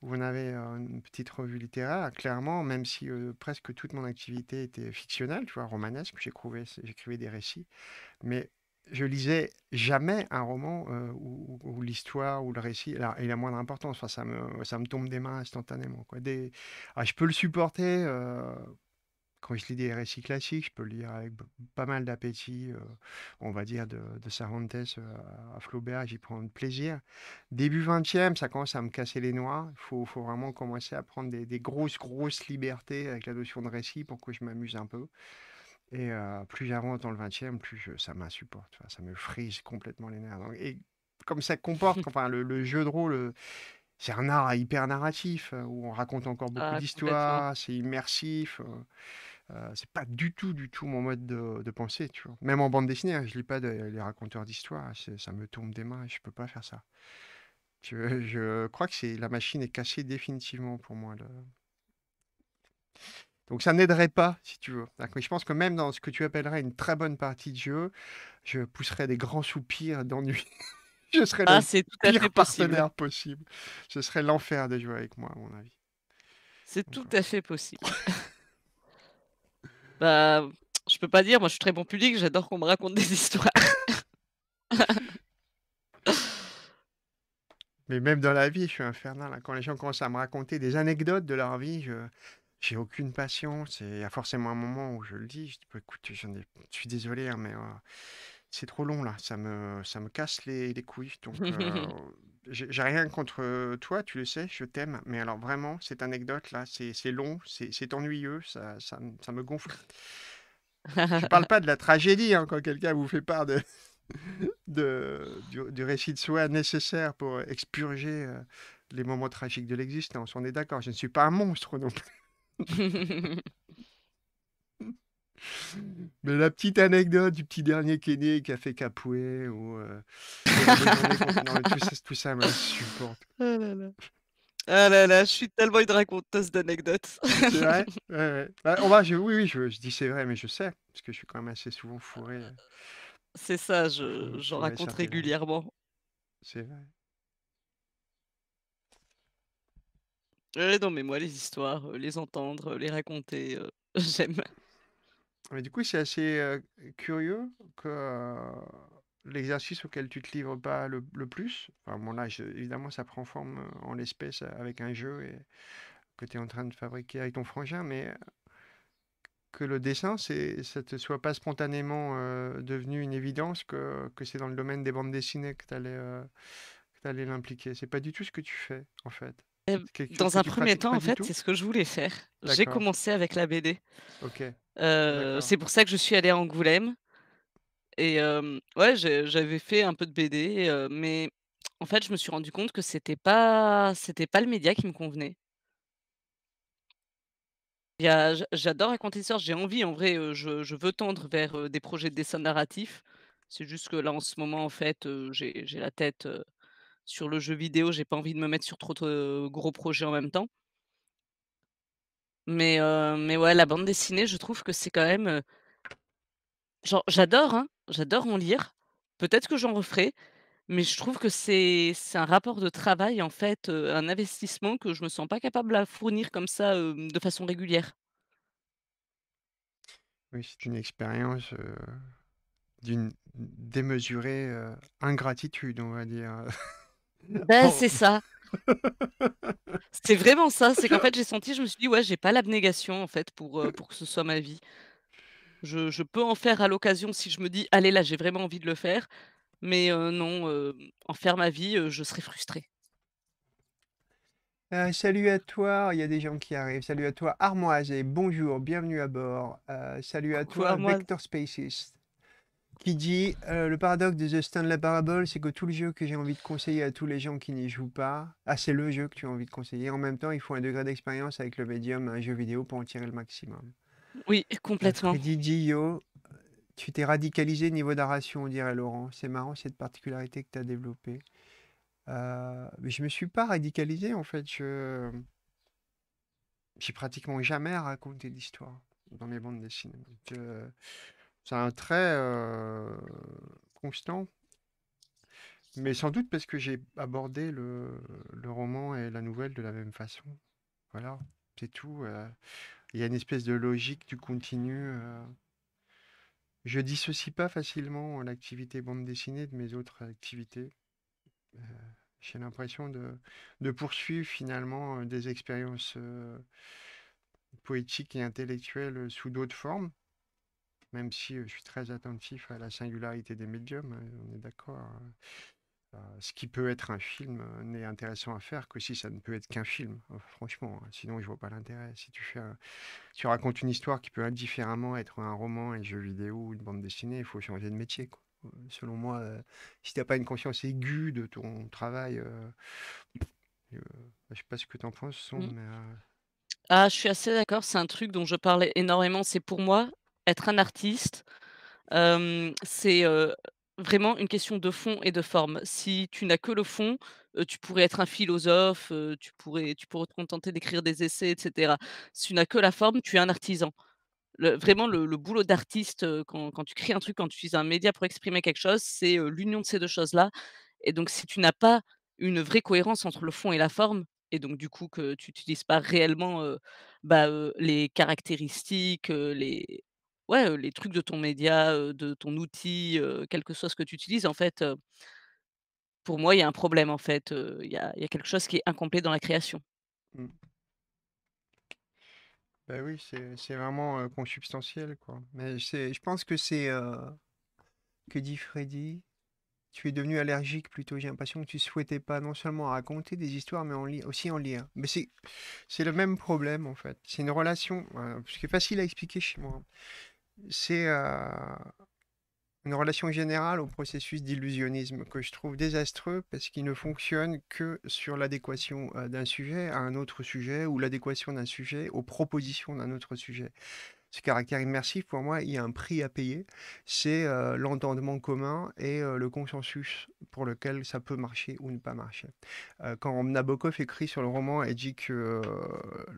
vous où, on avait une petite revue littéraire, clairement, même si presque toute mon activité était fictionnelle, tu vois, romanesque, j'écrivais des récits, mais je lisais jamais un roman euh, où, l'histoire ou le récit a, la moindre importance. ça, me, ça me tombe des mains instantanément. Quoi. Ah, je peux le supporter euh, quand je lis des récits classiques, je peux le lire avec pas mal d'appétit, euh, on va dire, de, de Cervantes à Flaubert, j'y prends plaisir. Début 20e, ça commence à me casser les noix. Il faut, faut, vraiment commencer à prendre des, des, grosses, grosses libertés avec la notion de récit pour que je m'amuse un peu. Et plus j'avance dans le 20e, plus ça m'insupporte. ça me frise complètement les nerfs. et comme ça comporte, enfin, le, jeu de rôle, c'est un art hyper narratif où on raconte encore beaucoup ah, d'histoires, c'est immersif. Ce c'est pas du tout, du tout mon mode de, pensée. Tu vois. Même en bande dessinée, je hein, je lis pas les raconteurs d'histoires. Ça me tombe des mains. Je peux pas faire ça. Je, crois que c'est la machine est cassée définitivement pour moi. Donc ça n'aiderait pas, si tu veux. je pense que même dans ce que tu appellerais une très bonne partie de jeu, je pousserais des grands soupirs d'ennui. je serais le ah, partenaire possible. Ce serait l'enfer de jouer avec moi, à mon avis. C'est tout à fait possible. bah, je peux pas dire, moi je suis très bon public, j'adore qu'on me raconte des histoires. Mais même dans la vie, je suis infernal. Hein. Quand les gens commencent à me raconter des anecdotes de leur vie, je, j'ai aucune patience il y a forcément un moment où je le dis, je dis bah, écoute, j'en ai... je suis désolé, hein, mais c'est trop long là, ça me, ça me casse les, les couilles. Donc, j'ai rien contre toi, tu le sais, je t'aime, mais alors vraiment, cette anecdote là, c'est long, c'est ennuyeux, ça, ça, me- ça me gonfle. Je parle pas de la tragédie hein, quand quelqu'un vous fait part de, de- du, récit de soi nécessaire pour expurger les moments tragiques de l'existence. On est d'accord, je ne suis pas un monstre non plus. Mais la petite anecdote du petit dernier qui qui a fait capoué ou euh, tout ça, ça supporte. Ah oh là là. Ah là là, je suis tellement une raconteuse d'anecdotes. C'est vrai bah, on va, Oui, oui, je, dis c'est vrai, mais je sais, parce que je suis quand même assez souvent fourré. Euh. C'est ça, j'en raconte régulièrement. C'est vrai. non, mais moi, les histoires, euh, les entendre, les raconter, euh, j'aime. Mais du coup, c'est assez euh, curieux que l'exercice auquel tu te livres pas le, plus, enfin, bon, là, évidemment, ça prend forme en l'espèce avec un jeu et, que tu es en train de fabriquer avec ton frangin, mais que le dessin, ça ne soit pas spontanément devenu une évidence que, que c'est dans le domaine des bandes dessinées que tu allais, l'impliquer. l'impliquer. C'est pas du tout ce que tu fais, en fait. Eh, dans un premier temps, en fait, c'est ce que je voulais faire. J'ai commencé avec la BD. Euh, c'est pour ça que je suis allée à Angoulême et ouais, j'avais fait un peu de BD, mais en fait, je me suis rendu compte que c'était pas c'était pas le média qui me convenait. j'adore raconter des histoires, j'ai envie en vrai, je veux tendre vers, des projets de dessin narratif. C'est juste que là, en ce moment, en fait, j'ai la tête, sur le jeu vidéo, j'ai pas envie de me mettre sur trop de gros projets en même temps. Mais, mais ouais, la bande dessinée, je trouve que c'est quand même. genre, j'adore, hein, j'adore en lire. Peut-être que j'en referai, mais je trouve que c'est c'est un rapport de travail, en fait, un investissement que je me sens pas capable à fournir comme ça de façon régulière. Oui, c'est une expérience d'une démesurée ingratitude, on va dire. Ben, c'est ça. c'est vraiment ça. C'est qu'en fait, j'ai senti, je me suis dit, ouais, j'ai pas l'abnégation, en fait, pour, euh, pour que ce soit ma vie. Je, peux en faire à l'occasion si je me dis, allez, là, j'ai vraiment envie de le faire. Mais euh, non, euh, en faire ma vie, je serais frustrée. salut à toi, oh, il y a des gens qui arrivent. Salut à toi, Armoise, et bonjour, bienvenue à bord. salut à toi, Vector Spaces qui dit euh, Le paradoxe de The Stanley Parable, c'est que tout le jeu que j'ai envie de conseiller à tous les gens qui n'y jouent pas, ah, c'est le jeu que tu as envie de conseiller. En même temps, il faut un degré d'expérience avec le médium, un jeu vidéo pour en tirer le maximum. Oui, euh, complètement. dit euh, tu t'es radicalisé niveau narration, on dirait Laurent. C'est marrant cette particularité que tu as développée. Euh, mais je me suis pas radicalisé en fait. Je j'ai pratiquement jamais raconté d'histoire dans mes bandes dessinées. cinéma. C'est un trait euh, constant. Mais sans doute parce que j'ai abordé le, roman et la nouvelle de la même façon. Voilà, c'est tout. Euh. Il y a une espèce de logique du continu. Euh. Je dissocie pas facilement l'activité bande dessinée de mes autres activités. J'ai l'impression de, poursuivre finalement des expériences poétiques et intellectuelles sous d'autres formes même si je suis très attentif à la singularité des médiums, hein, on est d'accord. Hein. ce qui peut être un film n'est intéressant à faire que si ça ne peut être qu'un film, oh, franchement. Hein. Sinon, je vois pas l'intérêt. Si tu, fais tu racontes une histoire qui peut indifféremment être un roman, un jeu vidéo ou une bande dessinée, il faut changer de métier. Selon moi, si tu n'as pas une conscience aiguë de ton travail, je ne bah, je sais pas ce que tu en penses, mmh. mais. Euh ah, je suis assez d'accord. C'est un truc dont je parlais énormément. C'est pour moi être un artiste, c'est vraiment une question de fond et de forme. Si tu n'as que le fond, tu pourrais être un philosophe, tu, pourrais, tu pourrais te contenter d'écrire des essais, etc. Si tu n'as que la forme, tu es un artisan. vraiment, le, boulot d'artiste, quand, quand, tu crées un truc, quand tu utilises un média pour exprimer quelque chose, c'est l'union de ces deux choses-là. Et donc, si tu n'as pas une vraie cohérence entre le fond et la forme, et donc du coup que tu n'utilises pas réellement bah, les caractéristiques, les, les trucs de ton média, de ton outil, quel que soit ce que tu utilises, en fait, pour moi, il y a un problème, en fait. Il y, a, quelque chose qui est incomplet dans la création. Mmh. Bah oui, c'est vraiment consubstantiel, quoi. Mais je pense que c'est que dit Freddy, tu es devenu allergique plutôt. J'ai l'impression que tu souhaitais pas non seulement raconter des histoires, mais en aussi en lire. Mais c'est le même problème en fait. C'est une relation ce qui est facile à expliquer chez moi. Hein c'est une relation générale au processus d'illusionnisme que je trouve désastreux parce qu'il ne fonctionne que sur l'adéquation d'un sujet à un autre sujet ou l'adéquation d'un sujet aux propositions d'un autre sujet ce caractère immersif, pour moi, il y a un prix à payer. C'est l'entendement commun et le consensus pour lequel ça peut marcher ou ne pas marcher. quand Nabokov écrit sur le roman et dit que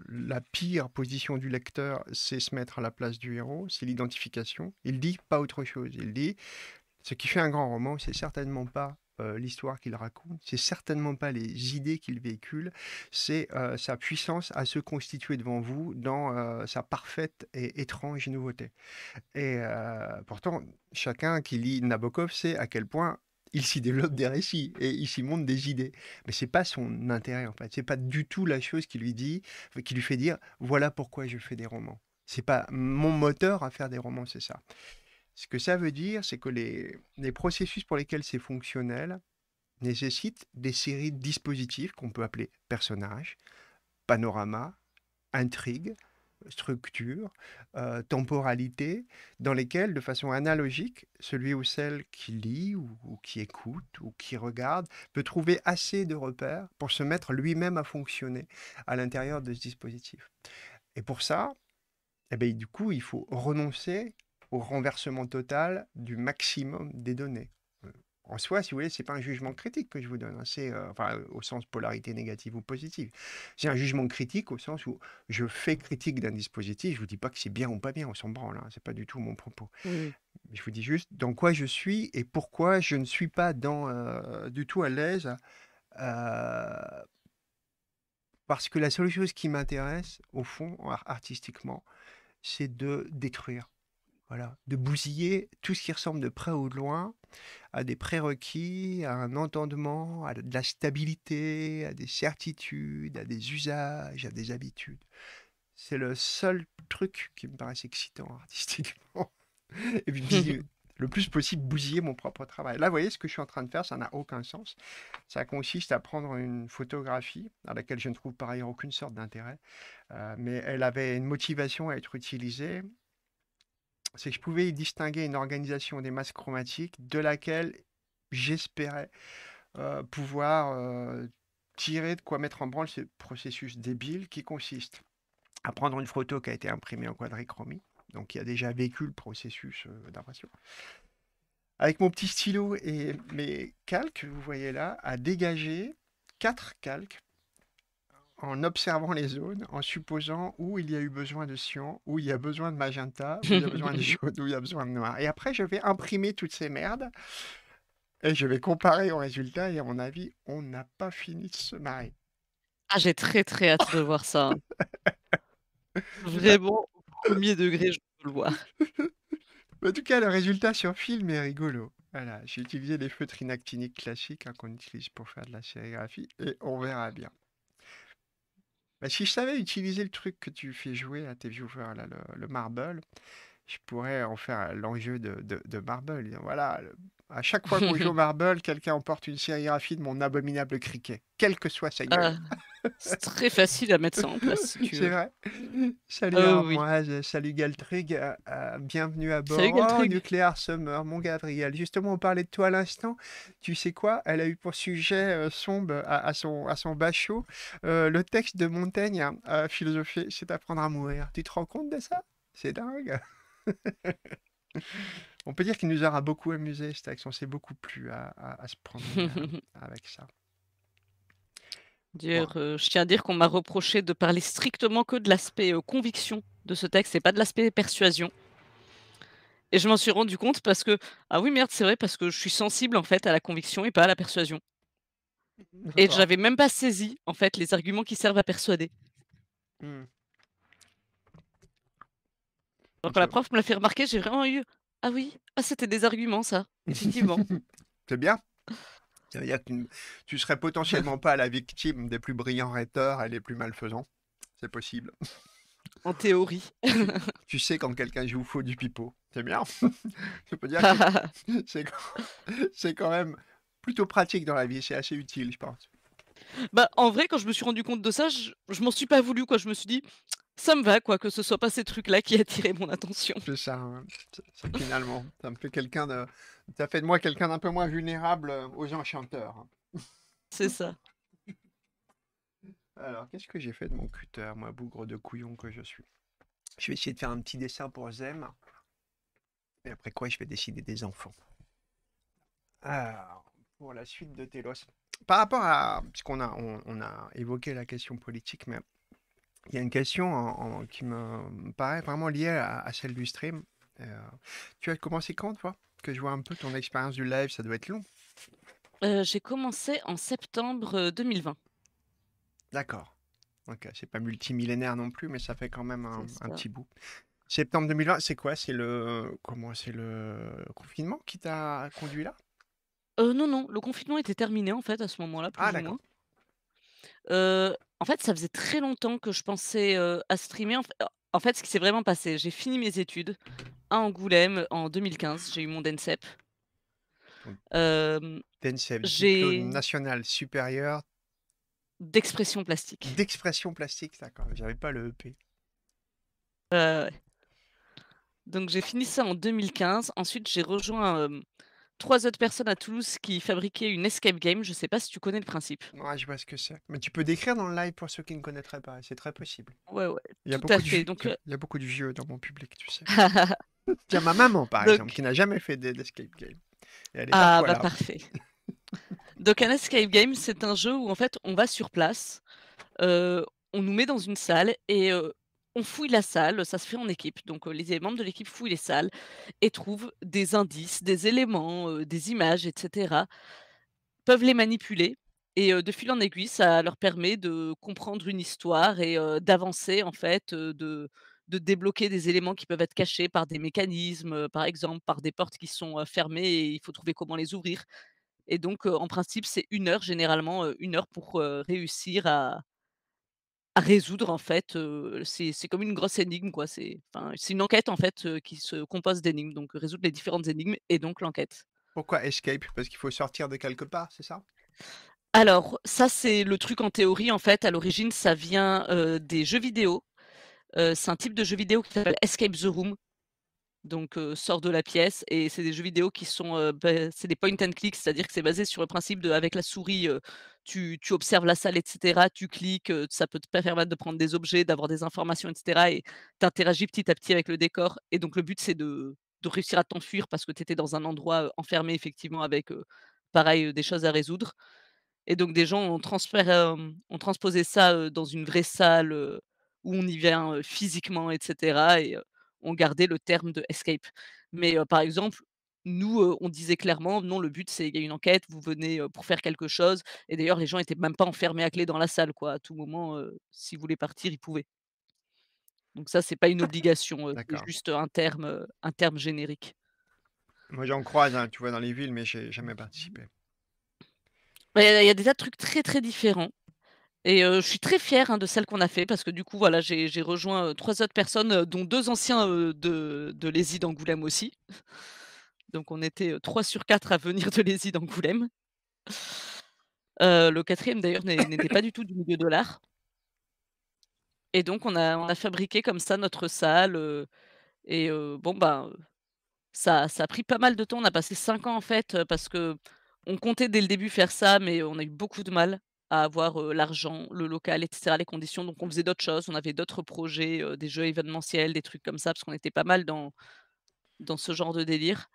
la pire position du lecteur, c'est se mettre à la place du héros, c'est l'identification, il dit pas autre chose. Il dit ce qui fait un grand roman, c'est certainement pas euh, l'histoire qu'il raconte, c'est certainement pas les idées qu'il véhicule, c'est euh, sa puissance à se constituer devant vous dans euh, sa parfaite et étrange nouveauté. Et pourtant, chacun qui lit Nabokov sait à quel point il s'y développe des récits et il s'y monte des idées. Mais c'est pas son intérêt en fait, c'est pas du tout la chose qui lui dit, qui lui fait dire voilà pourquoi je fais des romans. C'est pas mon moteur à faire des romans, c'est ça. Ce que ça veut dire, c'est que les, processus pour lesquels c'est fonctionnel nécessitent des séries de dispositifs qu'on peut appeler personnages, panorama, intrigue, structure, temporalités, euh, temporalité, dans lesquelles, de façon analogique, celui ou celle qui lit ou, qui écoute ou qui regarde peut trouver assez de repères pour se mettre lui-même à fonctionner à l'intérieur de ce dispositif. Et pour ça, eh bien, du coup, il faut renoncer au renversement total du maximum des données. Euh, en soi, si vous voulez, ce n'est pas un jugement critique que je vous donne, hein. c'est euh, enfin, au sens polarité négative ou positive. C'est un jugement critique au sens où je fais critique d'un dispositif, je ne vous dis pas que c'est bien ou pas bien, on s'en branle, hein. ce n'est pas du tout mon propos. Mais Je vous dis juste dans quoi je suis et pourquoi je ne suis pas dans, euh, du tout à l'aise parce que la seule chose qui m'intéresse, au fond, artistiquement, c'est de détruire. Voilà, de bousiller tout ce qui ressemble de près ou de loin à des prérequis, à un entendement, à de la stabilité, à des certitudes, à des usages, à des habitudes. C'est le seul truc qui me paraît excitant artistiquement. Et puis, le plus possible, bousiller mon propre travail. Là, vous voyez, ce que je suis en train de faire, ça n'a aucun sens. Ça consiste à prendre une photographie, dans laquelle je ne trouve par ailleurs aucune sorte d'intérêt, euh, mais elle avait une motivation à être utilisée, c'est que je pouvais y distinguer une organisation des masses chromatiques de laquelle j'espérais euh, pouvoir euh, tirer de quoi mettre en branle ce processus débile qui consiste à prendre une photo qui a été imprimée en quadrichromie, donc qui a déjà vécu le processus euh, d'impression, avec mon petit stylo et mes calques, vous voyez là, à dégager quatre calques en observant les zones, en supposant où il y a eu besoin de cyan, où il y a besoin de magenta, où il y a besoin de jaune, où il y a besoin de noir. Et après, je vais imprimer toutes ces merdes et je vais comparer au résultat Et à mon avis, on n'a pas fini de se marrer. Ah, j'ai très très hâte de voir ça. Hein. Vraiment, au premier degré, je veux le voir. en tout cas, le résultat sur film est rigolo. Voilà, j'ai utilisé des feutres inactiniques classiques hein, qu'on utilise pour faire de la sérigraphie et on verra bien. Bah, si je savais utiliser le truc que tu fais jouer à tes viewers, là, le marble, je pourrais en faire l'enjeu de, Marble. Voilà, à chaque fois qu'on joue Marble, quelqu'un emporte une sérigraphie de mon abominable criquet, quelle que soit sa ah, gueule. c'est très facile à mettre ça en place. c'est vrai. Salut oh Armoise, salut Galtrig, euh, euh, bienvenue à bord. Salut oh, Nuclear Summer, mon Gabriel. Justement, on parlait de toi à l'instant. Tu sais quoi Elle a eu pour sujet sombre à, son, à son bachot euh, le texte de Montaigne, hein, philosophie, c'est apprendre à mourir. Tu te rends compte de ça C'est dingue. On peut dire qu'il nous aura beaucoup amusé, ce texte, On s'est beaucoup plus à, se prendre avec ça. Dire, euh, je tiens à dire qu'on m'a reproché de parler strictement que de l'aspect euh, conviction de ce texte et pas de l'aspect persuasion. Et je m'en suis rendu compte parce que, ah oui, merde, c'est vrai, parce que je suis sensible en fait à la conviction et pas à la persuasion. Et je n'avais même pas saisi en fait les arguments qui servent à persuader. Hmm. Alors quand la prof me l'a fait remarquer, j'ai vraiment eu Ah oui, ah, c'était des arguments, ça, effectivement. c'est bien. dire que tu, ne serais potentiellement pas la victime des plus brillants rhéteurs et des plus malfaisants. C'est possible. En théorie. tu sais quand quelqu'un joue faux du pipeau. C'est bien. peux dire c'est quand même plutôt pratique dans la vie. C'est assez utile, je pense. Bah, en vrai, quand je me suis rendu compte de ça, je, ne m'en suis pas voulu. Quoi. Je me suis dit, ça me va, quoi, que ce soit pas ces trucs-là qui attiré mon attention. C'est ça, hein. finalement. ça me fait quelqu'un de. Ça fait de moi quelqu'un d'un peu moins vulnérable euh, aux enchanteurs. Hein. C'est ça. Alors, qu'est-ce que j'ai fait de mon cutter, moi, bougre de couillon que je suis Je vais essayer de faire un petit dessin pour Zem. Et après quoi, je vais décider des enfants. Alors, pour la suite de Telos. Par rapport à. qu'on a, on a évoqué la question politique, mais il y a une question en, qui me paraît vraiment liée à, celle du stream. Euh, tu as commencé quand, toi Que je vois un peu ton expérience du live, ça doit être long. Euh, j'ai commencé en septembre 2020. Euh, d'accord. Ok, c'est pas multimillénaire non plus, mais ça fait quand même un, petit bout. Septembre 2020, c'est quoi C'est le comment C'est le confinement qui t'a conduit là Non, non, le confinement était terminé en fait à ce moment-là. ah moins en fait, ça faisait très longtemps que je pensais, à streamer. En fait, ce qui s'est vraiment passé, j'ai fini mes études à Angoulême en 2015, j'ai eu mon DENSEP. Euh, DENSEP, diplôme national supérieur D'expression plastique. d'expression plastique, d'accord, j'avais pas le EP. Donc j'ai fini ça en 2015. Ensuite, j'ai rejoint, trois autres personnes à Toulouse qui fabriquaient une escape game. Je ne sais pas si tu connais le principe. Ouais, je vois ce que c'est. Mais tu peux décrire dans le live pour ceux qui ne connaîtraient pas. C'est très possible. Ouais, ouais. Il y a, beaucoup, De... Donc, euh Il y a beaucoup de vieux dans mon public, tu sais. Tiens, ma maman, par exemple, qui n'a jamais fait d'escape game. elle est ah, bah, hein. parfait. Donc, un escape game, c'est un jeu où en fait, on va sur place. Euh, on nous met dans une salle et euh, on fouille la salle, ça se fait en équipe. Donc les membres de l'équipe fouillent les salles et trouvent des indices, des éléments, des images, etc. Peuvent les manipuler. Et de fil en aiguille, ça leur permet de comprendre une histoire et d'avancer, en fait, de, de, débloquer des éléments qui peuvent être cachés par des mécanismes, par exemple, par des portes qui sont fermées et il faut trouver comment les ouvrir. Et donc, en principe, c'est une heure, généralement, une heure pour réussir à, à résoudre en fait. c'est comme une grosse énigme quoi. C'est une enquête en fait qui se compose d'énigmes. Donc résoudre les différentes énigmes et donc l'enquête. Pourquoi escape Parce qu'il faut sortir de quelque part, c'est ça Alors ça c'est le truc en théorie en fait. À l'origine ça vient des jeux vidéo. c'est un type de jeu vidéo qui s'appelle Escape the Room donc, sort de la pièce. Et c'est des jeux vidéo qui sont. c'est des point and click, c'est-à-dire que c'est basé sur le principe de, avec la souris, tu, observes la salle, etc. Tu cliques, ça peut te permettre de prendre des objets, d'avoir des informations, etc. Et tu interagis petit à petit avec le décor. Et donc, le but, c'est de, réussir à t'enfuir parce que tu étais dans un endroit enfermé, effectivement, avec, pareil, des choses à résoudre. Et donc, des gens ont, ont transposé ça dans une vraie salle où on y vient physiquement, etc. Et on gardé le terme de escape. Mais par exemple, nous, on disait clairement, non, le but, c'est qu'il y a une enquête, vous venez pour faire quelque chose. Et d'ailleurs, les gens n'étaient même pas enfermés à clé dans la salle, quoi. À tout moment, si s'ils voulaient partir, ils pouvaient. Donc ça, c'est pas une obligation, juste un terme, un terme générique. Moi, j'en croise, tu vois, dans les villes, mais j'ai jamais mmh. participé. Bah, il y, y a des tas trucs très très différents. Et je suis très fière hein, de celle qu'on a fait parce que du coup, voilà, j'ai, rejoint trois autres personnes, dont deux anciens de, de l'ESI d'Angoulême aussi. Donc, on était trois sur quatre à venir de l'ESI d'Angoulême. le quatrième, d'ailleurs, n'était pas du tout du milieu de l'art. Et donc, on a, on a fabriqué comme ça notre salle. et bon, ben ça, ça a pris pas mal de temps. On a passé cinq ans en fait parce que on comptait dès le début faire ça, mais on a eu beaucoup de mal à avoir l'argent, le local, etc., les conditions. Donc on faisait d'autres choses, on avait d'autres projets, des jeux événementiels, des trucs comme ça, parce qu'on était pas mal dans, dans ce genre de délire.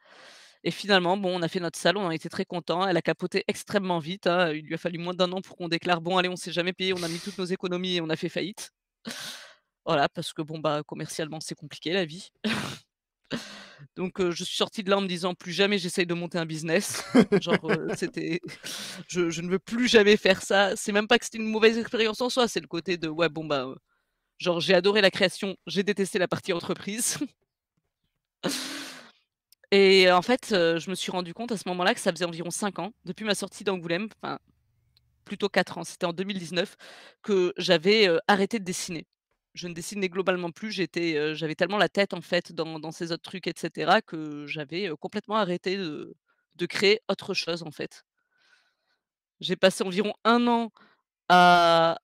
Et finalement, bon, on a fait notre salon, on en était très contents. Elle a capoté extrêmement vite. Hein. Il lui a fallu moins d'un an pour qu'on déclare bon, allez, on s'est jamais payé, on a mis toutes nos économies et on a fait faillite. Voilà, parce que bon, bah, commercialement, c'est compliqué la vie. Donc je suis sorti de là en me disant plus jamais j'essaye de monter un business. Genre c'était, je, ne veux plus jamais faire ça. C'est même pas que c'était une mauvaise expérience en soi, c'est le côté de ouais bon bah genre j'ai adoré la création, j'ai détesté la partie entreprise. Et en fait je me suis rendu compte à ce moment-là que ça faisait environ 5 ans depuis ma sortie d'Angoulême, enfin plutôt 4 ans, c'était en 2019 que j'avais arrêté de dessiner je ne dessinais globalement plus. J'étais, j'avais tellement la tête en fait dans, ces autres trucs, etc., que j'avais complètement arrêté de, créer autre chose en fait. J'ai passé environ un an à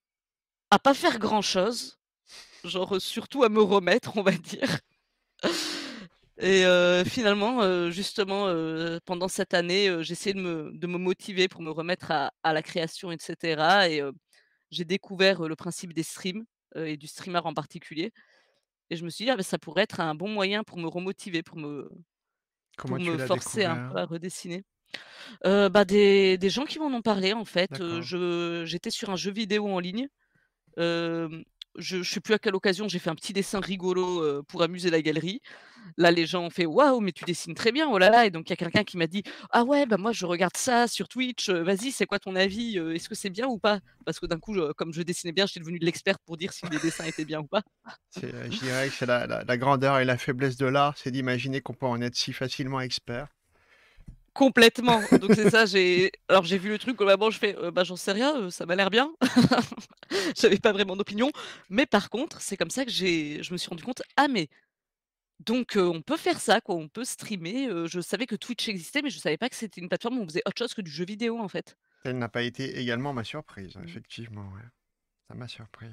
à pas faire grand chose, genre surtout à me remettre, on va dire. Et finalement, justement, pendant cette année, j'ai essayé de me, motiver pour me remettre à, à la création, etc. Et j'ai découvert le principe des streams et du streamer en particulier. Et je me suis dit, ah, ben, ça pourrait être un bon moyen pour me remotiver, pour me, me forcer à redessiner. Euh, bah, des, gens qui m'en ont parlé en fait. J'étais sur un jeu vidéo en ligne euh, je ne sais plus à quelle occasion, j'ai fait un petit dessin rigolo pour amuser la galerie. Là, les gens ont fait Waouh, mais tu dessines très bien, oh là là. Et donc, il y a quelqu'un qui m'a dit Ah ouais, bah, moi, je regarde ça sur Twitch, vas-y, c'est quoi ton avis Est-ce que c'est bien ou pas Parce que d'un coup, comme je dessinais bien, j'étais devenu l'expert pour dire si les dessins étaient bien ou pas. je dirais que c'est la, la, grandeur et la faiblesse de l'art, c'est d'imaginer qu'on peut en être si facilement expert complètement. Donc c'est ça, alors j'ai vu le truc au où je fais euh, bah j'en sais rien, euh, ça m'a l'air bien. J'avais pas vraiment d'opinion, mais par contre, c'est comme ça que j'ai je me suis rendu compte ah mais donc euh, on peut faire ça quoi, on peut streamer, je savais que Twitch existait mais je savais pas que c'était une plateforme où on faisait autre chose que du jeu vidéo en fait. Elle n'a pas été également ma surprise, mmh. effectivement. Ça m'a surpris.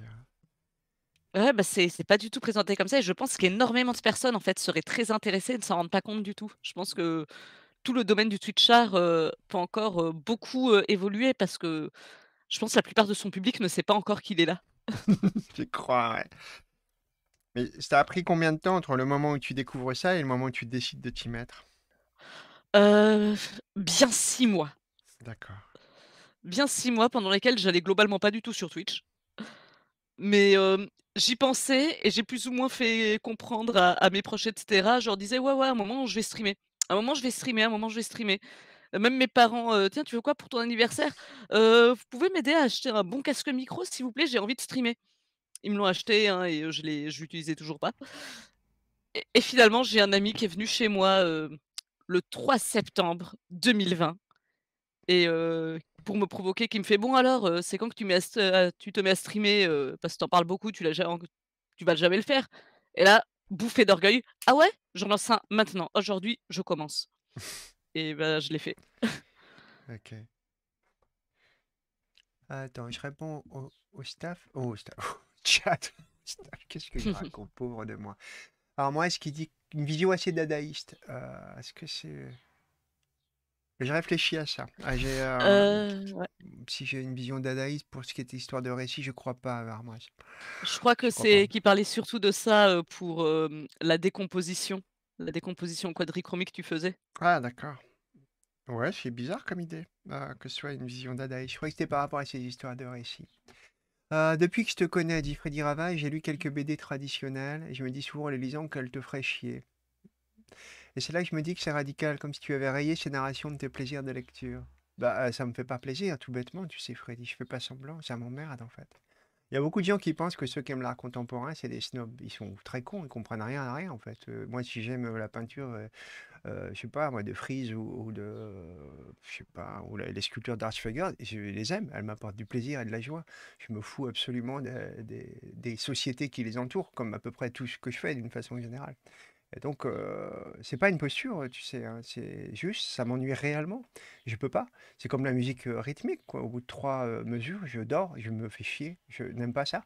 bah c'est pas du tout présenté comme ça et je pense qu'énormément de personnes en fait seraient très intéressées et ne s'en rendent pas compte du tout. Je pense que tout le domaine du Twitch art euh, peut encore euh, beaucoup euh, évoluer parce que je pense que la plupart de son public ne sait pas encore qu'il est là. J'y crois, ouais. Mais ça a pris combien de temps entre le moment où tu découvres ça et le moment où tu décides de t'y mettre Bien six mois. D'accord. Bien six mois pendant lesquels j'allais globalement pas du tout sur Twitch. Mais j'y pensais et j'ai plus ou moins fait comprendre à, mes proches, etc. Je leur disais, ouais, ouais, à un moment, je vais streamer. À un moment, je vais streamer, à un moment, je vais streamer. Euh, même mes parents, euh, tiens, tu veux quoi pour ton anniversaire euh, Vous pouvez m'aider à acheter un bon casque micro, s'il vous plaît, j'ai envie de streamer. Ils me l'ont acheté hein, et je l'utilisais toujours pas. Et, finalement, j'ai un ami qui est venu chez moi le 3 septembre 2020 et pour me provoquer, qui me fait Bon, alors, c'est quand que tu, te mets à streamer Parce que tu t'en parles beaucoup, tu, ne vas jamais le faire. Et là, bouffée d'orgueil. Ah ouais J'en lance un maintenant. Aujourd'hui, je commence. Et ben, je l'ai fait. ok. Attends, je réponds au, staff. Oh, au staff. Chat. Qu'est-ce que je raconte, pauvre de moi. Alors moi, est-ce qu'il dit une vision assez dadaïste euh, Est-ce que c'est... J'ai réfléchi à ça. Ah, euh, euh, si j'ai une vision d'Adaïs pour ce qui est histoire de récit, je crois pas avoir moi. Je crois que c'est qu'il parlait surtout de ça euh, pour la décomposition, la décomposition quadrichromique que tu faisais. Ah, d'accord. Ouais, c'est bizarre comme idée que ce soit une vision d'Adaïs. Je crois que c'était par rapport à ces histoires de récit. depuis que je te connais, dit Freddy Ravaille, j'ai lu quelques BD traditionnelles je me dis souvent les lisant qu'elles te feraient chier. Et c'est là que je me dis que c'est radical, comme si tu avais rayé ces narrations de tes plaisirs de lecture. Bah, euh, ça me fait pas plaisir, tout bêtement, tu sais, Freddy, je fais pas semblant, ça m'emmerde en fait. Il y a beaucoup de gens qui pensent que ceux qui aiment l'art contemporain, c'est des snobs. Ils sont très cons, ils comprennent rien à rien en fait. Euh, moi, si j'aime euh, la peinture, euh, je sais pas, moi, de Frise ou, de, je sais pas, ou les sculptures d'Archfeger, je les aime. Elles m'apportent du plaisir et de la joie. Je me fous absolument des sociétés qui les entourent, comme à peu près tout ce que je fais d'une façon générale donc, euh, c'est pas une posture, tu sais, hein, c'est juste, ça m'ennuie réellement. Je peux pas. C'est comme la musique rythmique, quoi. Au bout de trois mesures, je dors, je me fais chier, je n'aime pas ça.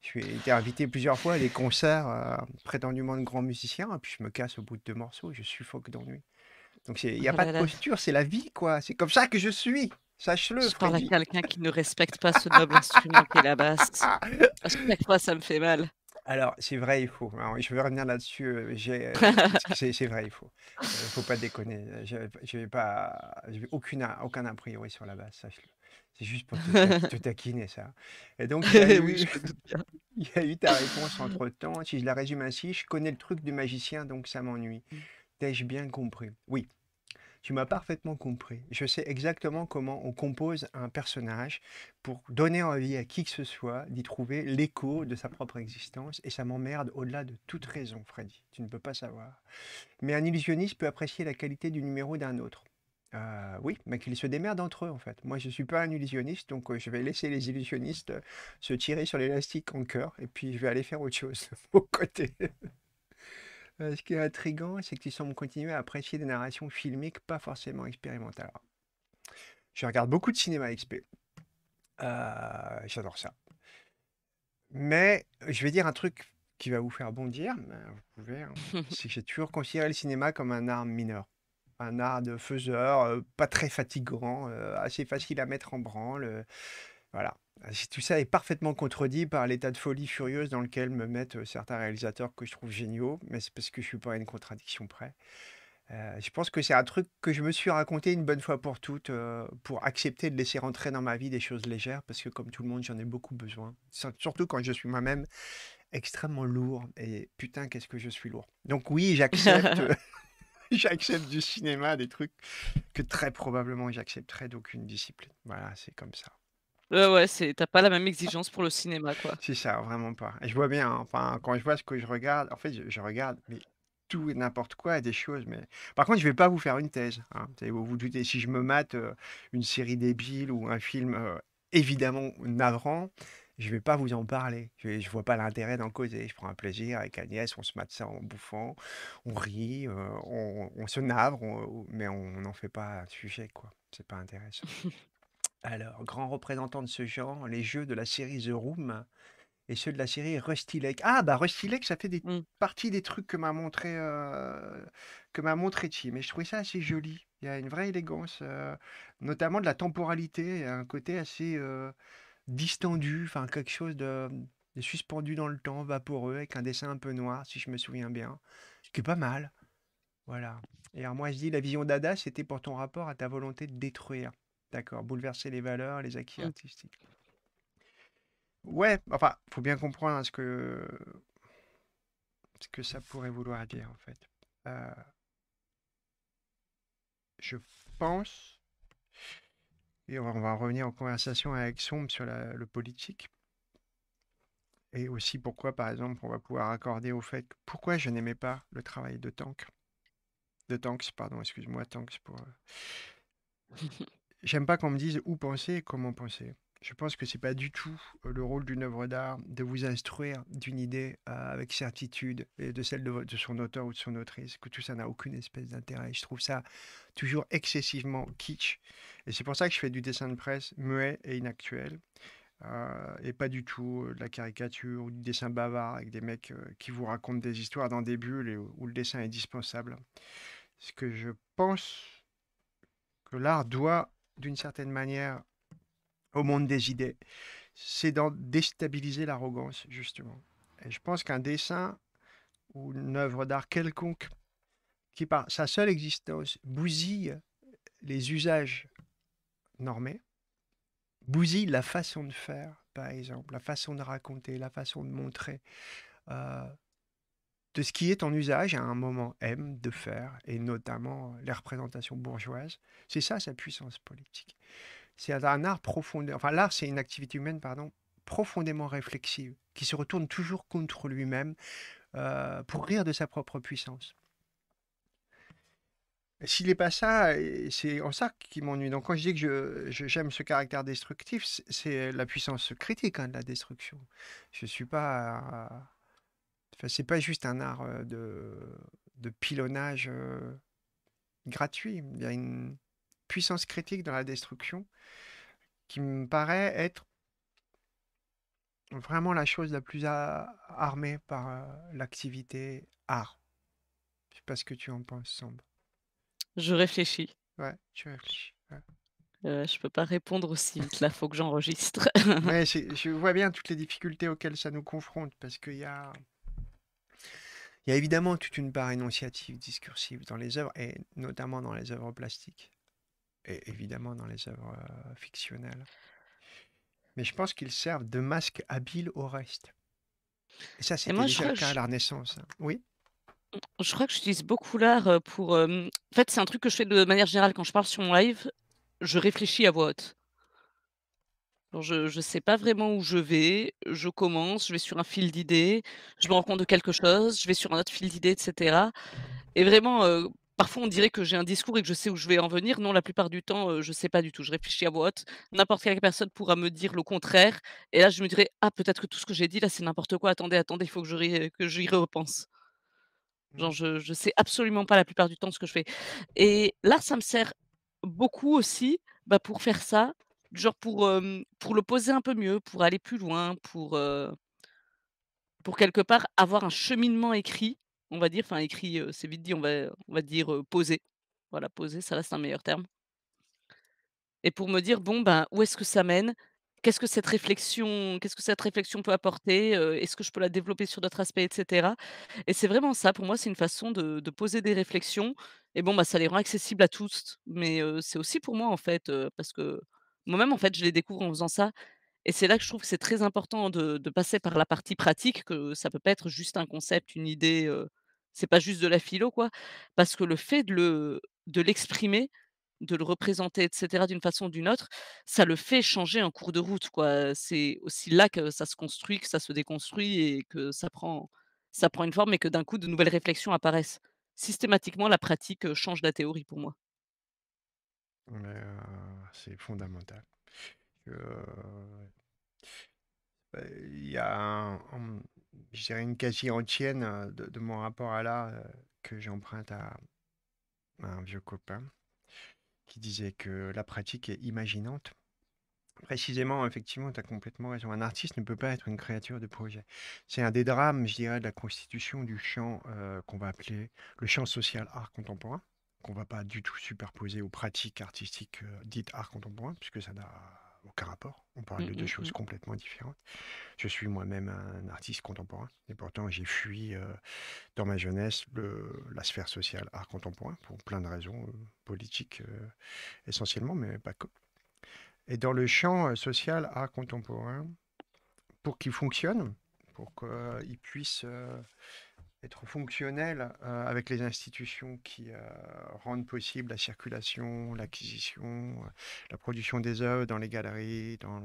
J'ai été invité plusieurs fois à des concerts prétendument de grands musiciens, et puis je me casse au bout de deux morceaux, je suffoque d'ennui. Donc, il n'y a pas de posture, c'est la vie, quoi. C'est comme ça que je suis. Sache-le, Je parle à quelqu'un qui ne respecte pas ce noble instrument est la basse. que que fois, ça me fait mal. Alors, c'est vrai, il faut. je veux revenir là-dessus. c'est vrai, il faut. faut pas déconner. Je n'ai pas- aucune, aucun a priori sur la base, C'est juste pour te, taquiner, ça. Et donc, il eu, y eu ta réponse entre-temps. Si je la résume ainsi, je connais le truc du magicien, donc ça m'ennuie. Mmh. T'ai-je bien compris? Oui tu m'as parfaitement compris. Je sais exactement comment on compose un personnage pour donner envie à qui que ce soit d'y trouver l'écho de sa propre existence. Et ça m'emmerde au-delà de toute raison, Freddy. Tu ne peux pas savoir. Mais un illusionniste peut apprécier la qualité du numéro d'un autre. Euh, oui, mais qu'ils se démerdent entre eux en fait. Moi, je ne suis pas un illusionniste, donc euh, je vais laisser les illusionnistes euh, se tirer sur l'élastique en cœur, et puis je vais aller faire autre chose, au côté. Euh, ce qui est intriguant, c'est qu'ils tu continuer à apprécier des narrations filmiques pas forcément expérimentales. Je regarde beaucoup de cinéma XP. Euh, j'adore ça. Mais je vais dire un truc qui va vous faire bondir. Vous pouvez. Hein, c'est que j'ai toujours considéré le cinéma comme un art mineur. Un art de faiseur, euh, pas très fatigant, assez facile à mettre en branle. voilà. Ah, tout ça est parfaitement contredit par l'état de folie furieuse dans lequel me mettent euh, certains réalisateurs que je trouve géniaux, mais c'est parce que je suis pas à une contradiction près. Euh, je pense que c'est un truc que je me suis raconté une bonne fois pour toutes euh, pour accepter de laisser rentrer dans ma vie des choses légères parce que comme tout le monde j'en ai beaucoup besoin surtout quand je suis moi-même extrêmement lourd et putain qu'est-ce que je suis lourd donc oui j'accepte j'accepte du cinéma des trucs que très probablement j'accepterai d'aucune discipline voilà c'est comme ça Ouais, ouais, c'est t'as pas la même exigence pour le cinéma, quoi. C'est ça, vraiment pas. Et je vois bien, enfin, quand je vois ce que je regarde, en fait, je, regarde, mais tout et n'importe quoi des choses. Mais par contre, je vais pas vous faire une thèse. hein. Vous vous doutez, si je me mate euh, une série débile ou un film euh, évidemment navrant, je vais pas vous en parler. Je, je vois pas l'intérêt d'en causer. Je prends un plaisir avec Agnès, on se mate ça en bouffant, on rit, euh, on, se navre, mais on n'en fait pas un sujet, quoi. C'est pas intéressant. Alors, grand représentant de ce genre, les jeux de la série The Room et ceux de la série Rusty Lake. Ah bah Rusty Lake, ça fait des mmh. des trucs que m'a montré euh, que m'a montré Tim et je trouvais ça assez joli. Il y a une vraie élégance, euh, notamment de la temporalité, un côté assez euh, distendu, enfin quelque chose de, suspendu dans le temps, vaporeux, avec un dessin un peu noir, si je me souviens bien, ce qui est pas mal. Voilà. Et alors moi je dis la vision d'Ada, c'était pour ton rapport à ta volonté de détruire. D'accord, bouleverser les valeurs, les acquis mmh. artistiques. Ouais, enfin, faut bien comprendre ce que ce que ça pourrait vouloir dire en fait. Euh, je pense, et on va revenir en conversation avec Somme sur le politique, et aussi pourquoi, par exemple, on va pouvoir accorder au fait pourquoi je n'aimais pas le travail de Tank, de Tanks, pardon, excuse-moi, Tanks pour. Euh, J'aime pas qu'on me dise où penser et comment penser. Je pense que c'est pas du tout euh, le rôle d'une œuvre d'art de vous instruire d'une idée euh, avec certitude et de celle de, son auteur ou de son autrice, que tout ça n'a aucune espèce d'intérêt. Je trouve ça toujours excessivement kitsch. Et c'est pour ça que je fais du dessin de presse muet et inactuel. Euh, et pas du tout de la caricature ou du dessin bavard avec des mecs qui vous racontent des histoires dans des bulles où, où le dessin est dispensable. Ce que je pense que l'art doit d'une certaine manière au monde des idées, c'est d'en déstabiliser l'arrogance, justement. Et je pense qu'un dessin ou une œuvre d'art quelconque qui, par sa seule existence, bousille les usages normés, bousille la façon de faire, par exemple, la façon de raconter, la façon de montrer, euh, de ce qui est en usage à un moment M de faire, et notamment euh, les représentations bourgeoises. C'est ça sa puissance politique. C'est un art profond. enfin l'art c'est une activité humaine, pardon, profondément réflexive, qui se retourne toujours contre lui-même euh, pour rire de sa propre puissance. S'il n'est pas ça, c'est en ça qui m'ennuie. Donc quand je dis que j'aime ce caractère destructif, c'est la puissance critique hein, de la destruction. Je ne suis pas... Ce c'est pas juste un art euh, de, pilonnage euh, gratuit. Il y a une puissance critique dans la destruction qui me paraît être vraiment la chose la plus armée par euh, l'activité art. Je sais pas ce que tu en penses, semble. Je réfléchis. Ouais, tu réfléchis. je peux pas répondre aussi vite, là, faut que j'enregistre. je vois bien toutes les difficultés auxquelles ça nous confronte, parce qu'il y a il y a évidemment toute une part énonciative, discursive dans les œuvres, et notamment dans les œuvres plastiques, et évidemment dans les œuvres euh, fictionnelles. Mais je pense qu'ils servent de masque habile au reste. Et ça, c'est déjà le cas à la Renaissance. Hein. Oui je crois que j'utilise beaucoup l'art euh, pour. Euh, en fait, c'est un truc que je fais de manière générale quand je parle sur mon live. Je réfléchis à voix haute je ne sais pas vraiment où je vais. Je commence, je vais sur un fil d'idées, je me rends compte de quelque chose, je vais sur un autre fil d'idées, etc. Et vraiment, euh, parfois on dirait que j'ai un discours et que je sais où je vais en venir. Non, la plupart du temps, euh, je ne sais pas du tout. Je réfléchis à voix N'importe quelle personne pourra me dire le contraire. Et là, je me dirais, ah, peut-être que tout ce que j'ai dit là, c'est n'importe quoi. Attendez, attendez, il faut que je, que j'y repense. Genre, mmh. je ne sais absolument pas la plupart du temps ce que je fais. Et là, ça me sert beaucoup aussi bah, pour faire ça genre pour, pour le poser un peu mieux, pour aller plus loin, pour, pour quelque part avoir un cheminement écrit, on va dire, enfin écrit, c'est vite dit, on va, on va dire posé. Voilà, posé, ça reste un meilleur terme. Et pour me dire, bon, ben, où est-ce que ça mène Qu'est-ce que cette réflexion, quest que cette réflexion peut apporter Est-ce que je peux la développer sur d'autres aspects, etc. Et c'est vraiment ça. Pour moi, c'est une façon de, poser des réflexions. Et bon, bah, ça les rend accessibles à tous. Mais c'est aussi pour moi en fait, parce que moi-même, en fait, je les découvre en faisant ça. Et c'est là que je trouve que c'est très important de, passer par la partie pratique, que ça peut pas être juste un concept, une idée. c'est pas juste de la philo, quoi. Parce que le fait de le, de l'exprimer, de le représenter, etc., d'une façon ou d'une autre, ça le fait changer en cours de route, quoi. C'est aussi là que ça se construit, que ça se déconstruit et que ça prend, ça prend une forme et que d'un coup, de nouvelles réflexions apparaissent. Systématiquement, la pratique change la théorie pour moi c'est fondamental. Euh, il y a, une quasi ancienne euh, de, mon rapport à l'art euh, que j'emprunte à, un vieux copain qui disait que la pratique est imaginante. Précisément, effectivement, tu as complètement raison. Un artiste ne peut pas être une créature de projet. C'est un des drames, je dirais, de la constitution du champ qu'on va appeler le champ social art contemporain, on ne va pas du tout superposer aux pratiques artistiques euh, dites art contemporain, puisque ça n'a aucun rapport. On parle mmh, de mmh, deux choses mmh. complètement différentes. Je suis moi-même un artiste contemporain et pourtant j'ai fui euh, dans ma jeunesse le, la sphère sociale art contemporain pour plein de raisons euh, politiques essentiellement, mais pas que. Et dans le champ social art contemporain, pour qu'il fonctionne, pour qu'il puisse être fonctionnel euh, avec les institutions qui euh, rendent possible la circulation, l'acquisition, euh, la production des œuvres dans les galeries, dans,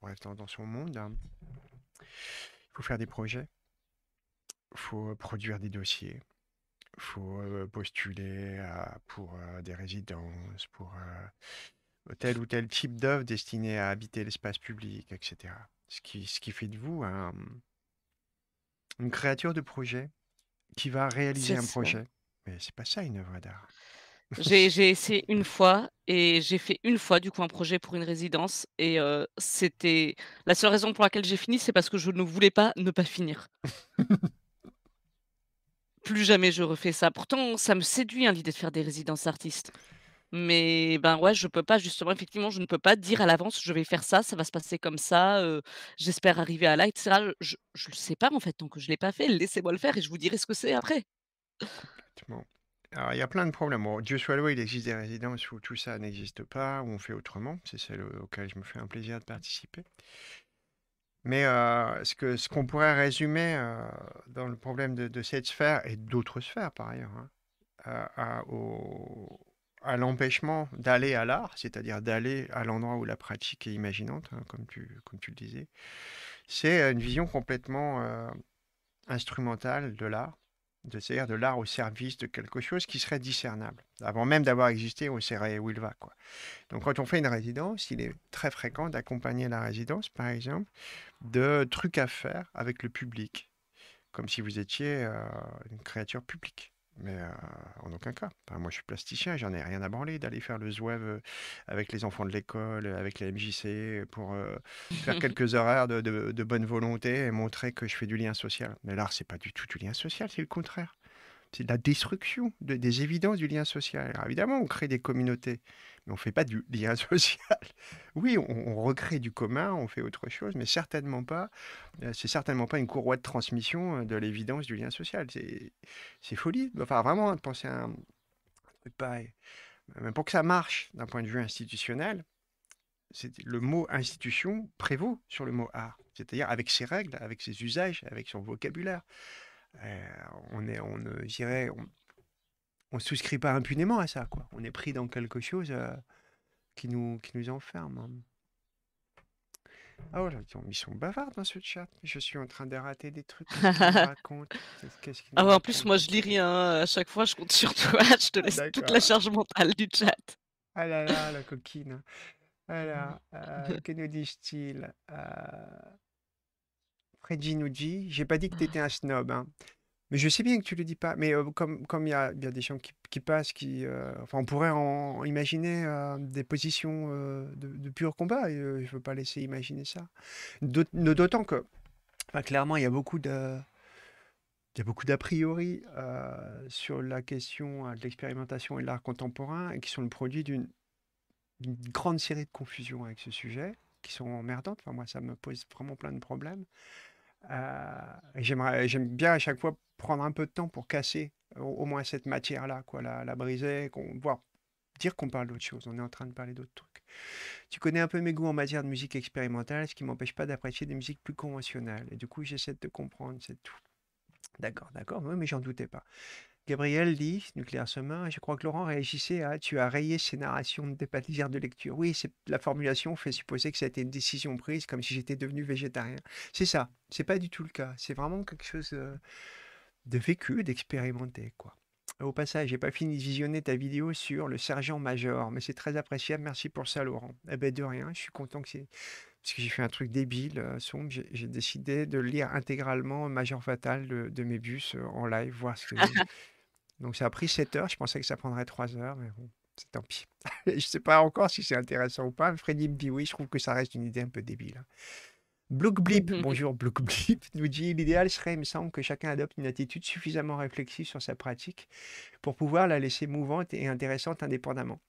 Bref, dans, son monde. Hein. Il faut faire des projets, il faut produire des dossiers, il faut postuler pour des résidences, pour tel ou tel type d'œuvre destinée à habiter l'espace public, etc. Ce qui, ce qui fait de vous un une créature de projet qui va réaliser un projet. Mais c'est pas ça une œuvre d'art. J'ai, essayé une fois et j'ai fait une fois du coup un projet pour une résidence et euh, c'était la seule raison pour laquelle j'ai fini, c'est parce que je ne voulais pas ne pas finir. Plus jamais je refais ça. Pourtant, ça me séduit hein, l'idée de faire des résidences artistes. Mais ben ouais, je peux pas justement, effectivement, je ne peux pas dire à l'avance, je vais faire ça, ça va se passer comme ça, j'espère arriver à là, etc. Je ne sais pas en fait, tant que je l'ai pas fait, laissez-moi le faire et je vous dirai ce que c'est après. Alors il y a plein de problèmes. Dieu soit loué, il existe des résidences où tout ça n'existe pas, où on fait autrement. C'est celle auquel je me fais un plaisir de participer. Mais ce qu'on ce qu'on pourrait résumer dans le problème de, cette sphère et d'autres sphères par ailleurs, hein, à, au, à l'empêchement d'aller à l'art, c'est-à-dire d'aller à, l'endroit où la pratique est imaginante, hein, comme, tu, comme tu le disais, c'est euh, une vision complètement euh, instrumentale de l'art, c'est-à-dire de l'art au service de quelque chose qui serait discernable, avant même d'avoir existé, on sait où il va. Quoi. Donc quand on fait une résidence, il est très fréquent d'accompagner la résidence, par exemple, de trucs à faire avec le public, comme si vous étiez euh, une créature publique. Mais euh, en aucun cas. moi, je suis plasticien, j'en ai rien à branler d'aller faire le zouave euh, avec les enfants de l'école, euh, avec la MJC, pour faire quelques horaires de, bonne volonté et montrer que je fais du lien social. Mais l'art, c'est pas du tout du lien social, c'est le contraire c'est la destruction des évidences du lien social. évidemment, on crée des communautés, mais on ne fait pas du lien social. Oui, on, recrée du commun, on fait autre chose, mais certainement pas. Euh, c'est certainement pas une courroie de transmission euh, de l'évidence du lien social. C'est folie. Enfin, vraiment, hein, de penser un, pour que ça marche d'un point de vue institutionnel, le mot institution prévaut sur le mot art, c'est-à-dire avec ses règles, avec ses usages, avec son vocabulaire. Euh, on est, on, dirait, on, souscrit pas impunément à ça, quoi. On est pris dans quelque chose euh, qui nous, qui nous enferme. Ah ouais, ils sont bavards dans ce chat. Je suis en train de rater des trucs. quest ah en plus, moi, je lis rien. À chaque fois, je compte sur toi. Je te laisse toute la charge mentale du chat. Ah là là, la coquine. Alors, ah euh, que nous disent-ils euh, Fred je j'ai pas dit que tu étais ah. un snob, hein. mais je sais bien que tu le dis pas. Mais euh, comme comme il y a, des gens qui, passent, qui, euh, enfin, on pourrait en, imaginer euh, des positions de, de, pur combat. Et, je veux pas laisser imaginer ça. D'autant que, clairement, il y a beaucoup de il y a beaucoup d'a priori sur la question de l'expérimentation et de l'art contemporain et qui sont le produit d'une grande série de confusions avec ce sujet qui sont emmerdantes. Enfin, moi, ça me pose vraiment plein de problèmes. Euh, j'aime bien à chaque fois prendre un peu de temps pour casser euh, au, moins cette matière-là, quoi, la, briser, voire dire qu'on parle d'autre chose. On est en train de parler d'autres trucs. Tu connais un peu mes goûts en matière de musique expérimentale, ce qui m'empêche pas d'apprécier des musiques plus conventionnelles. Et du coup, j'essaie de te comprendre, c'est tout. D'accord, d'accord, mais j'en doutais pas. Gabriel dit Nucléaire Summer, je crois que Laurent réagissait à Tu as rayé ces narrations de dépatières de lecture. Oui, la formulation fait supposer que ça a une décision prise comme si j'étais devenu végétarien. C'est ça, c'est pas du tout le cas. C'est vraiment quelque chose euh, de, vécu, d'expérimenté, quoi. Au passage, j'ai pas fini de visionner ta vidéo sur le sergent-major, mais c'est très appréciable. Merci pour ça, Laurent. Eh ben de rien, je suis content que c'est parce que j'ai fait un truc débile, euh, sombre. J'ai décidé de lire intégralement Major Fatal de, de, mes bus euh, en live, voir ce que Donc ça a pris 7 heures, je pensais que ça prendrait 3 heures, mais bon, c'est tant pis. je ne sais pas encore si c'est intéressant ou pas. Freddy me dit oui, je trouve que ça reste une idée un peu débile. Hein. Blip, bonjour Blouk Blip, nous dit l'idéal serait, il me semble, que chacun adopte une attitude suffisamment réflexive sur sa pratique pour pouvoir la laisser mouvante et intéressante indépendamment.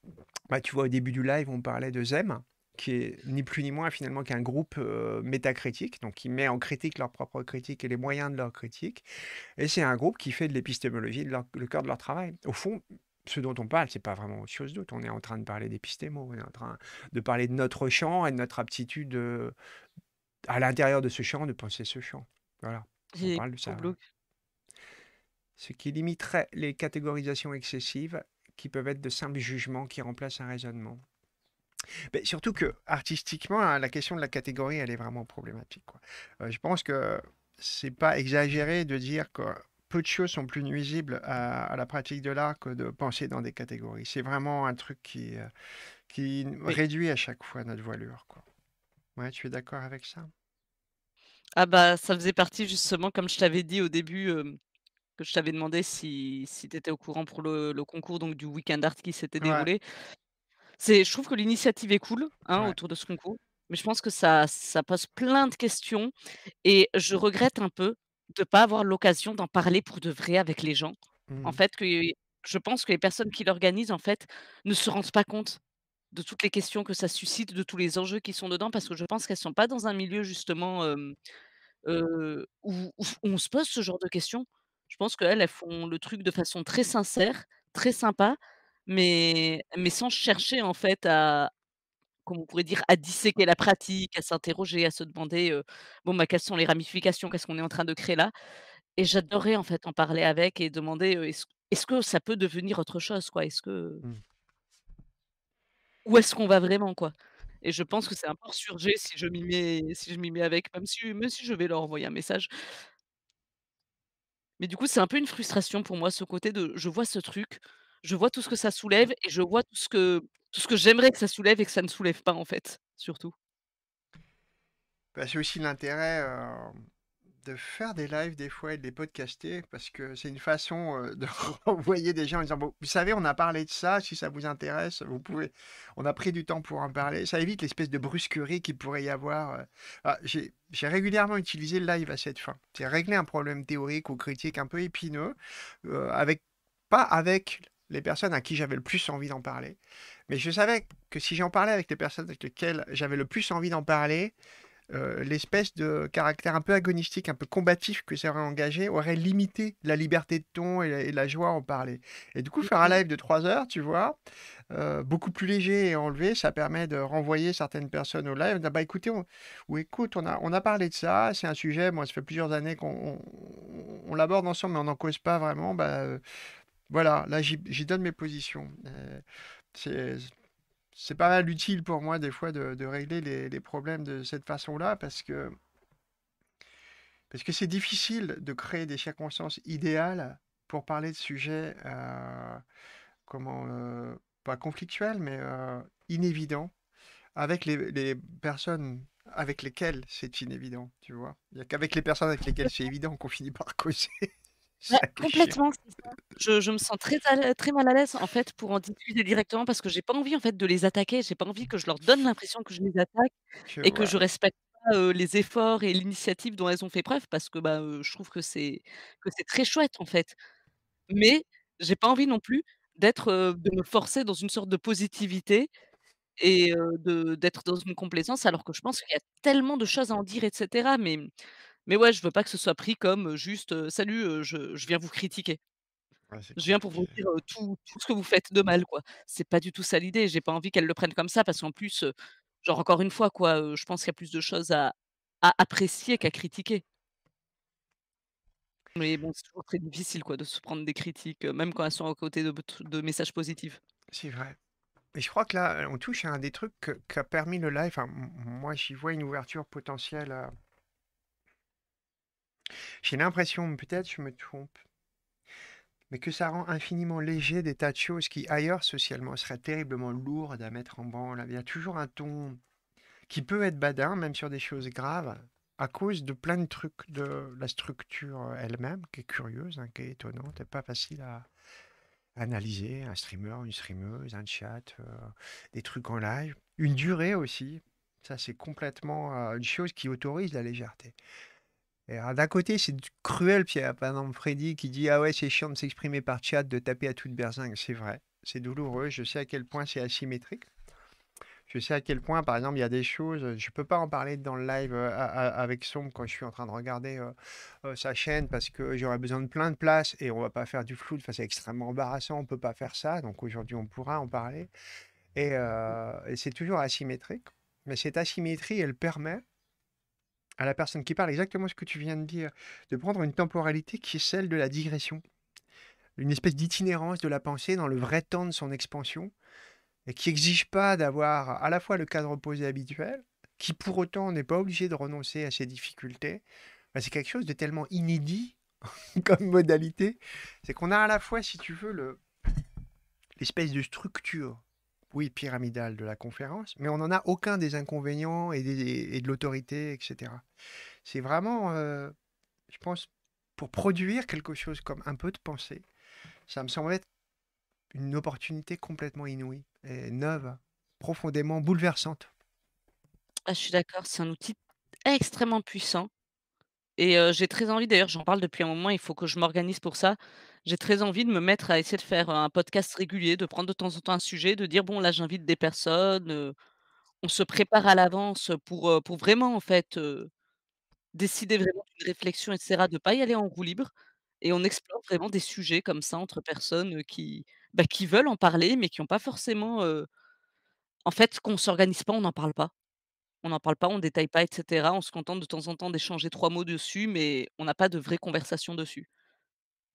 Bah, tu vois, au début du live, on parlait de Zem qui est ni plus ni moins finalement qu'un groupe euh, métacritique, donc qui met en critique leur propre critique et les moyens de leur critique. Et c'est un groupe qui fait de l'épistémologie le cœur de leur travail. Au fond, ce dont on parle, c'est pas vraiment autre chose d'autre. On est en train de parler d'épistémo, on est en train de parler de notre champ et de notre aptitude euh, à l'intérieur de ce champ de penser ce champ. Voilà. On Ce qui limiterait les catégorisations excessives qui peuvent être de simples jugements qui remplacent un raisonnement. Bah, surtout que artistiquement, hein, la question de la catégorie, elle est vraiment problématique. Euh, je pense que c'est pas exagéré de dire que peu de choses sont plus nuisibles à, la pratique de l'art que de penser dans des catégories. C'est vraiment un truc qui, euh, qui réduit à chaque fois notre voilure. Quoi. Ouais, tu es d'accord avec ça Ah bah ça faisait partie justement, comme je t'avais dit au début, que je t'avais demandé si, tu étais au courant pour le, concours donc, du week-end art qui s'était déroulé je trouve que l'initiative est cool hein, autour de ce concours, mais je pense que ça, ça pose plein de questions et je mmh. regrette un peu de ne pas avoir l'occasion d'en parler pour de vrai avec les gens. En mmh. fait, que je pense que les personnes qui l'organisent en fait ne se rendent pas compte de toutes les questions que ça suscite, de tous les enjeux qui sont dedans, parce que je pense qu'elles ne sont pas dans un milieu justement où, on se pose ce genre de questions. Je pense qu'elles, elles font le truc de façon très sincère, très sympa, mais, mais sans chercher en fait à, comme on pourrait dire, à disséquer la pratique, à s'interroger, à se demander, bon, bah, quelles sont les ramifications, qu'est-ce qu'on est en train de créer là Et j'adorais en fait en parler avec et demander, est-ce, que ça peut devenir autre chose, quoi Est-ce que... Mmh. Où est-ce qu'on va vraiment, quoi et je pense que c'est un peu surgé si je m'y mets, si je m'y mets avec, même si je vais leur envoyer un message. Mais du coup, c'est un peu une frustration pour moi, ce côté de je vois ce truc, je vois tout ce que ça soulève et je vois tout ce que tout ce que j'aimerais que ça soulève et que ça ne soulève pas en fait, surtout. Bah, c'est aussi l'intérêt de faire des lives des fois et de les podcaster parce que c'est une façon de renvoyer des gens en disant vous savez on a parlé de ça si ça vous intéresse vous pouvez on a pris du temps pour en parler ça évite l'espèce de brusquerie qu'il pourrait y avoir. Ah, j'ai régulièrement utilisé le live à cette fin. C'est régler un problème théorique ou critique un peu épineux avec pas avec les personnes à qui j'avais le plus envie d'en parler. Mais je savais que si j'en parlais avec les personnes avec lesquelles j'avais le plus envie d'en parler, euh, l'espèce de caractère un peu agonistique, un peu combatif que ça aurait engagé aurait limité la liberté de ton et la, joie en parler. Et du coup, faire un live de trois heures, tu vois, euh, beaucoup plus léger et enlevé, ça permet de renvoyer certaines personnes au live. Ah bah écoutez, on, ou écoute, on a, on a parlé de ça, c'est un sujet, moi, ça fait plusieurs années qu'on l'aborde ensemble, mais on n'en cause pas vraiment. Bah, euh, voilà, là j'y donne mes positions. Euh, c'est pas mal utile pour moi des fois de, régler les, problèmes de cette façon-là parce que parce que c'est difficile de créer des circonstances idéales pour parler de sujets euh, comment euh, pas conflictuels mais inévidents avec les, personnes avec lesquelles c'est inévident, tu vois. Il n'y a qu'avec les personnes avec lesquelles c'est évident qu'on finit par causer. complètement. Ça. Je, me sens très, très mal à l'aise en fait pour en discuter directement parce que j'ai pas envie en fait de les attaquer. J'ai pas envie que je leur donne l'impression que je les attaque et que je respecte pas les efforts et l'initiative dont elles ont fait preuve parce que bah, je trouve que c'est que c'est très chouette en fait. Mais j'ai pas envie non plus d'être de me forcer dans une sorte de positivité et d'être dans une complaisance alors que je pense qu'il y a tellement de choses à en dire etc. Mais mais ouais, je veux pas que ce soit pris comme juste salut, je, viens vous critiquer. Ah, je viens pour vous dire tout, ce que vous faites de mal, quoi. C'est pas du tout ça l'idée. J'ai pas envie qu'elle le prenne comme ça parce qu'en plus, genre encore une fois, quoi, je pense qu'il y a plus de choses à, apprécier qu'à critiquer. Mais bon, c'est toujours très difficile quoi, de se prendre des critiques, même quand elles sont aux côté de, de messages positifs. C'est vrai. Et je crois que là, on touche à un des trucs qui a permis le live. moi, j'y vois une ouverture potentielle à, j'ai l'impression, peut-être je me trompe, mais que ça rend infiniment léger des tas de choses qui ailleurs socialement seraient terriblement lourdes à mettre en branle. Il y a toujours un ton qui peut être badin, même sur des choses graves, à cause de plein de trucs de la structure euh, elle-même, qui est curieuse, hein, qui est étonnante, et pas facile à analyser. Un streamer, une streameuse, un chat, euh, des trucs en live, une durée aussi. Ça, c'est complètement euh, une chose qui autorise la légèreté d'un côté, c'est cruel, puis il y a par exemple Freddy qui dit Ah ouais, c'est chiant de s'exprimer par chat, de taper à toute berzingue. C'est vrai, c'est douloureux. Je sais à quel point c'est asymétrique. Je sais à quel point, par exemple, il y a des choses. Je ne peux pas en parler dans le live euh, avec Sombre quand je suis en train de regarder euh, euh, sa chaîne parce que j'aurais besoin de plein de places et on va pas faire du flou. c'est extrêmement embarrassant. On ne peut pas faire ça. Donc aujourd'hui, on pourra en parler. Et, et c'est toujours asymétrique. Mais cette asymétrie, elle permet à la personne qui parle exactement ce que tu viens de dire, de prendre une temporalité qui est celle de la digression, une espèce d'itinérance de la pensée dans le vrai temps de son expansion, et qui n'exige pas d'avoir à la fois le cadre posé habituel, qui pour autant n'est pas obligé de renoncer à ses difficultés, bah, c'est quelque chose de tellement inédit comme modalité, c'est qu'on a à la fois, si tu veux, l'espèce de structure oui, pyramidale de la conférence, mais on n'en a aucun des inconvénients et, de l'autorité, etc. C'est vraiment, euh, je pense, pour produire quelque chose comme un peu de pensée, ça me semble être une opportunité complètement inouïe, et neuve, profondément bouleversante. Ah, je suis d'accord, c'est un outil extrêmement puissant. Et euh, j'ai très envie, d'ailleurs, j'en parle depuis un moment, il faut que je m'organise pour ça j'ai très envie de me mettre à essayer de faire un podcast régulier, de prendre de temps en temps un sujet, de dire bon là j'invite des personnes, on se prépare à l'avance pour, pour vraiment en fait décider vraiment une réflexion, etc. De pas y aller en roue libre et on explore vraiment des sujets comme ça entre personnes qui bah, qui veulent en parler mais qui n'ont pas forcément en fait qu'on s'organise pas, on n'en parle pas. On n'en parle pas, on détaille pas, etc. On se contente de temps en temps d'échanger trois mots dessus, mais on n'a pas de vraie conversation dessus.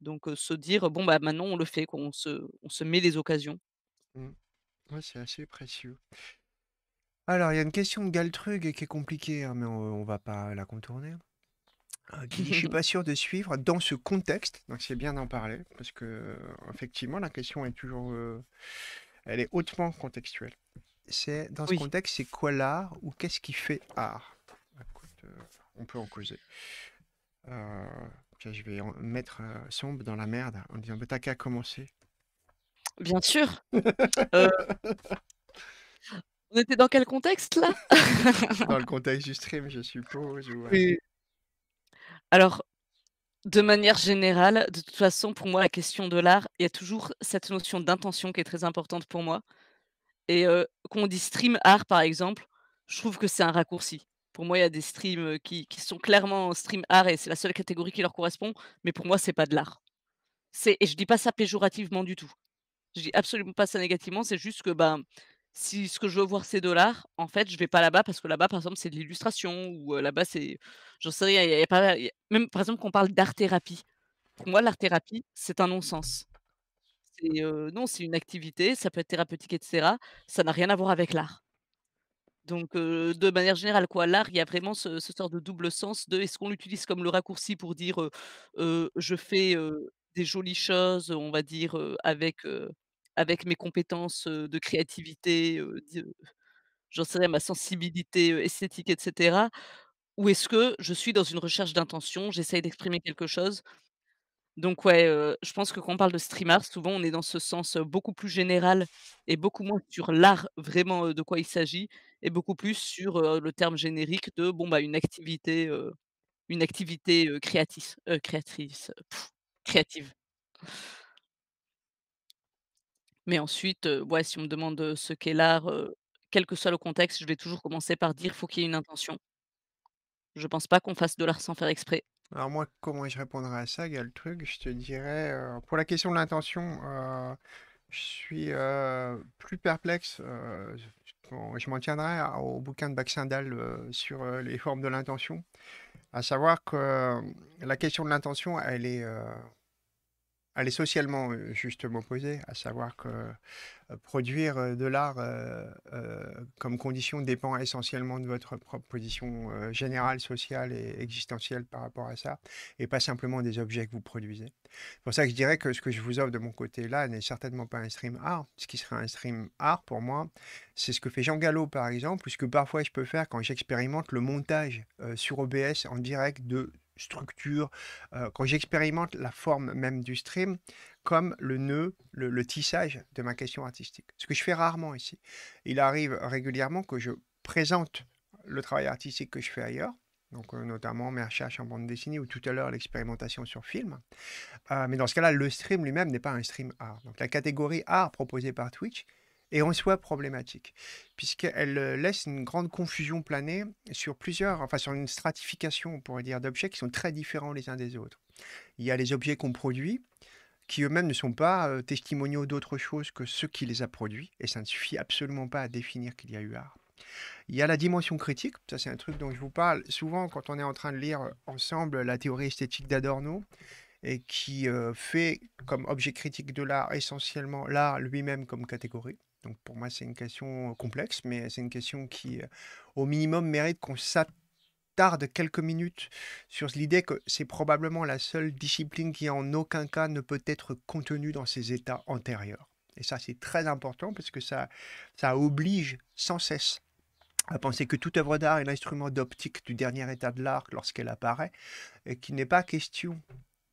Donc se dire, bon, bah maintenant on le fait, On, se, met les occasions. Mmh. c'est assez précieux. Alors, il y a une question de Galtrug qui est compliquée, hein, mais on, va pas la contourner. Hein, qui je suis pas sûr de suivre dans ce contexte, donc c'est bien d'en parler, parce que effectivement la question est toujours, elle est hautement contextuelle. C'est dans ce contexte, c'est quoi l'art ou qu'est-ce qui fait art bah, euh, On peut en causer. Euh, je vais mettre euh, Sombre dans la merde en disant, mais t'as qu'à commencer. Bien sûr. On était dans quel contexte là Dans le contexte du stream, je suppose. Euh, Alors, de manière générale, de toute façon, pour moi, la question de l'art, il y a toujours cette notion d'intention qui est très importante pour moi. Et euh, quand on dit stream art, par exemple, je trouve que c'est un raccourci. Pour moi, il y a des streams qui, sont clairement stream art et c'est la seule catégorie qui leur correspond, mais pour moi, c'est pas de l'art. et je dis pas ça péjorativement du tout. Je dis absolument pas ça négativement, c'est juste que ben, si ce que je veux voir c'est de l'art, en fait, je vais pas là-bas parce que là-bas, par exemple, c'est de l'illustration ou là-bas, c'est. J'en sais rien, a, pas. Même par exemple, qu'on parle d'art-thérapie. Pour moi, l'art-thérapie, c'est un non-sens. non, c'est une activité, ça peut être thérapeutique, etc. Ça n'a rien à voir avec l'art. Donc, de manière générale, quoi, l'art, il y a vraiment ce, ce sort de double sens de est-ce qu'on l'utilise comme le raccourci pour dire je fais des jolies choses, on va dire, avec, avec mes compétences de créativité, j'en sais ma sensibilité esthétique, etc. Ou est-ce que je suis dans une recherche d'intention, j'essaye d'exprimer quelque chose donc ouais, je pense que quand on parle de art, souvent on est dans ce sens beaucoup plus général et beaucoup moins sur l'art vraiment de quoi il s'agit et beaucoup plus sur le terme générique de bon bah une activité, une activité créatrice, créative. Mais ensuite, ouais, si on me demande ce qu'est l'art, quel que soit le contexte, je vais toujours commencer par dire faut qu'il y ait une intention. Je pense pas qu'on fasse de l'art sans faire exprès. Alors moi, comment je répondrais à ça, il le truc, je te dirais, euh, pour la question de l'intention, euh, je suis euh, plus perplexe. je m'en tiendrai au bouquin de Baxindal sur les formes de l'intention, à savoir que la question de l'intention, elle est elle est socialement euh, justement posée, à savoir que euh, produire euh, de l'art comme condition dépend essentiellement de votre position générale, sociale et existentielle par rapport à ça, et pas simplement des objets que vous produisez. C'est pour ça que je dirais que ce que je vous offre de mon côté là n'est certainement pas un stream art. Ce qui serait un stream art pour moi, c'est ce que fait Jean Gallo par exemple, ou ce que parfois je peux faire quand j'expérimente le montage sur OBS en direct de structure, quand j'expérimente la forme même du stream, comme le nœud, le, tissage de ma question artistique. Ce que je fais rarement ici. Il arrive régulièrement que je présente le travail artistique que je fais ailleurs, donc notamment mes recherches en bande dessinée ou tout à l'heure l'expérimentation sur film. mais dans ce cas-là, le stream lui-même n'est pas un stream art. Donc la catégorie art proposée par Twitch et en soi problématique, puisqu'elle euh, laisse une grande confusion planer sur plusieurs, enfin sur une stratification, on pourrait dire, d'objets qui sont très différents les uns des autres. Il y a les objets qu'on produit, qui eux-mêmes ne sont pas euh, testimoniaux d'autre chose que ceux qui les a produits, et ça ne suffit absolument pas à définir qu'il y a eu art. Il y a la dimension critique, ça c'est un truc dont je vous parle souvent quand on est en train de lire euh, ensemble la théorie esthétique d'Adorno, et qui fait comme objet critique de l'art essentiellement l'art lui-même comme catégorie. Donc pour moi, c'est une question complexe, mais c'est une question qui, au minimum, mérite qu'on s'attarde quelques minutes sur l'idée que c'est probablement la seule discipline qui, en aucun cas, ne peut être contenue dans ses états antérieurs. Et ça, c'est très important parce que ça, oblige sans cesse à penser que toute œuvre d'art est l'instrument d'optique du dernier état de l'art lorsqu'elle apparaît, et qu'il n'est pas question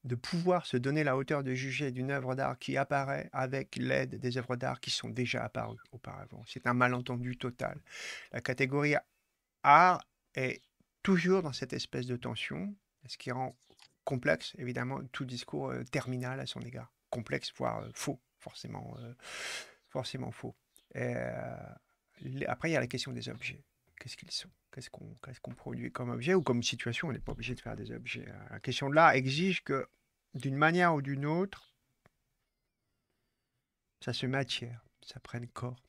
de pouvoir se donner la hauteur de juger d'une œuvre d'art qui apparaît avec l'aide des œuvres d'art qui sont déjà apparues auparavant. C'est un malentendu total. La catégorie art est toujours dans cette espèce de tension, ce qui rend complexe, évidemment, tout discours euh, terminal à son égard. Complexe, voire euh, faux, forcément, euh, forcément faux. après, il y a la question des objets. Qu'est-ce qu'ils sont Qu'est-ce qu'on produit comme objet ou comme situation On n'est pas obligé de faire des objets. Hein. La question de l'art exige que d'une manière ou d'une autre, ça se matière, ça prenne corps.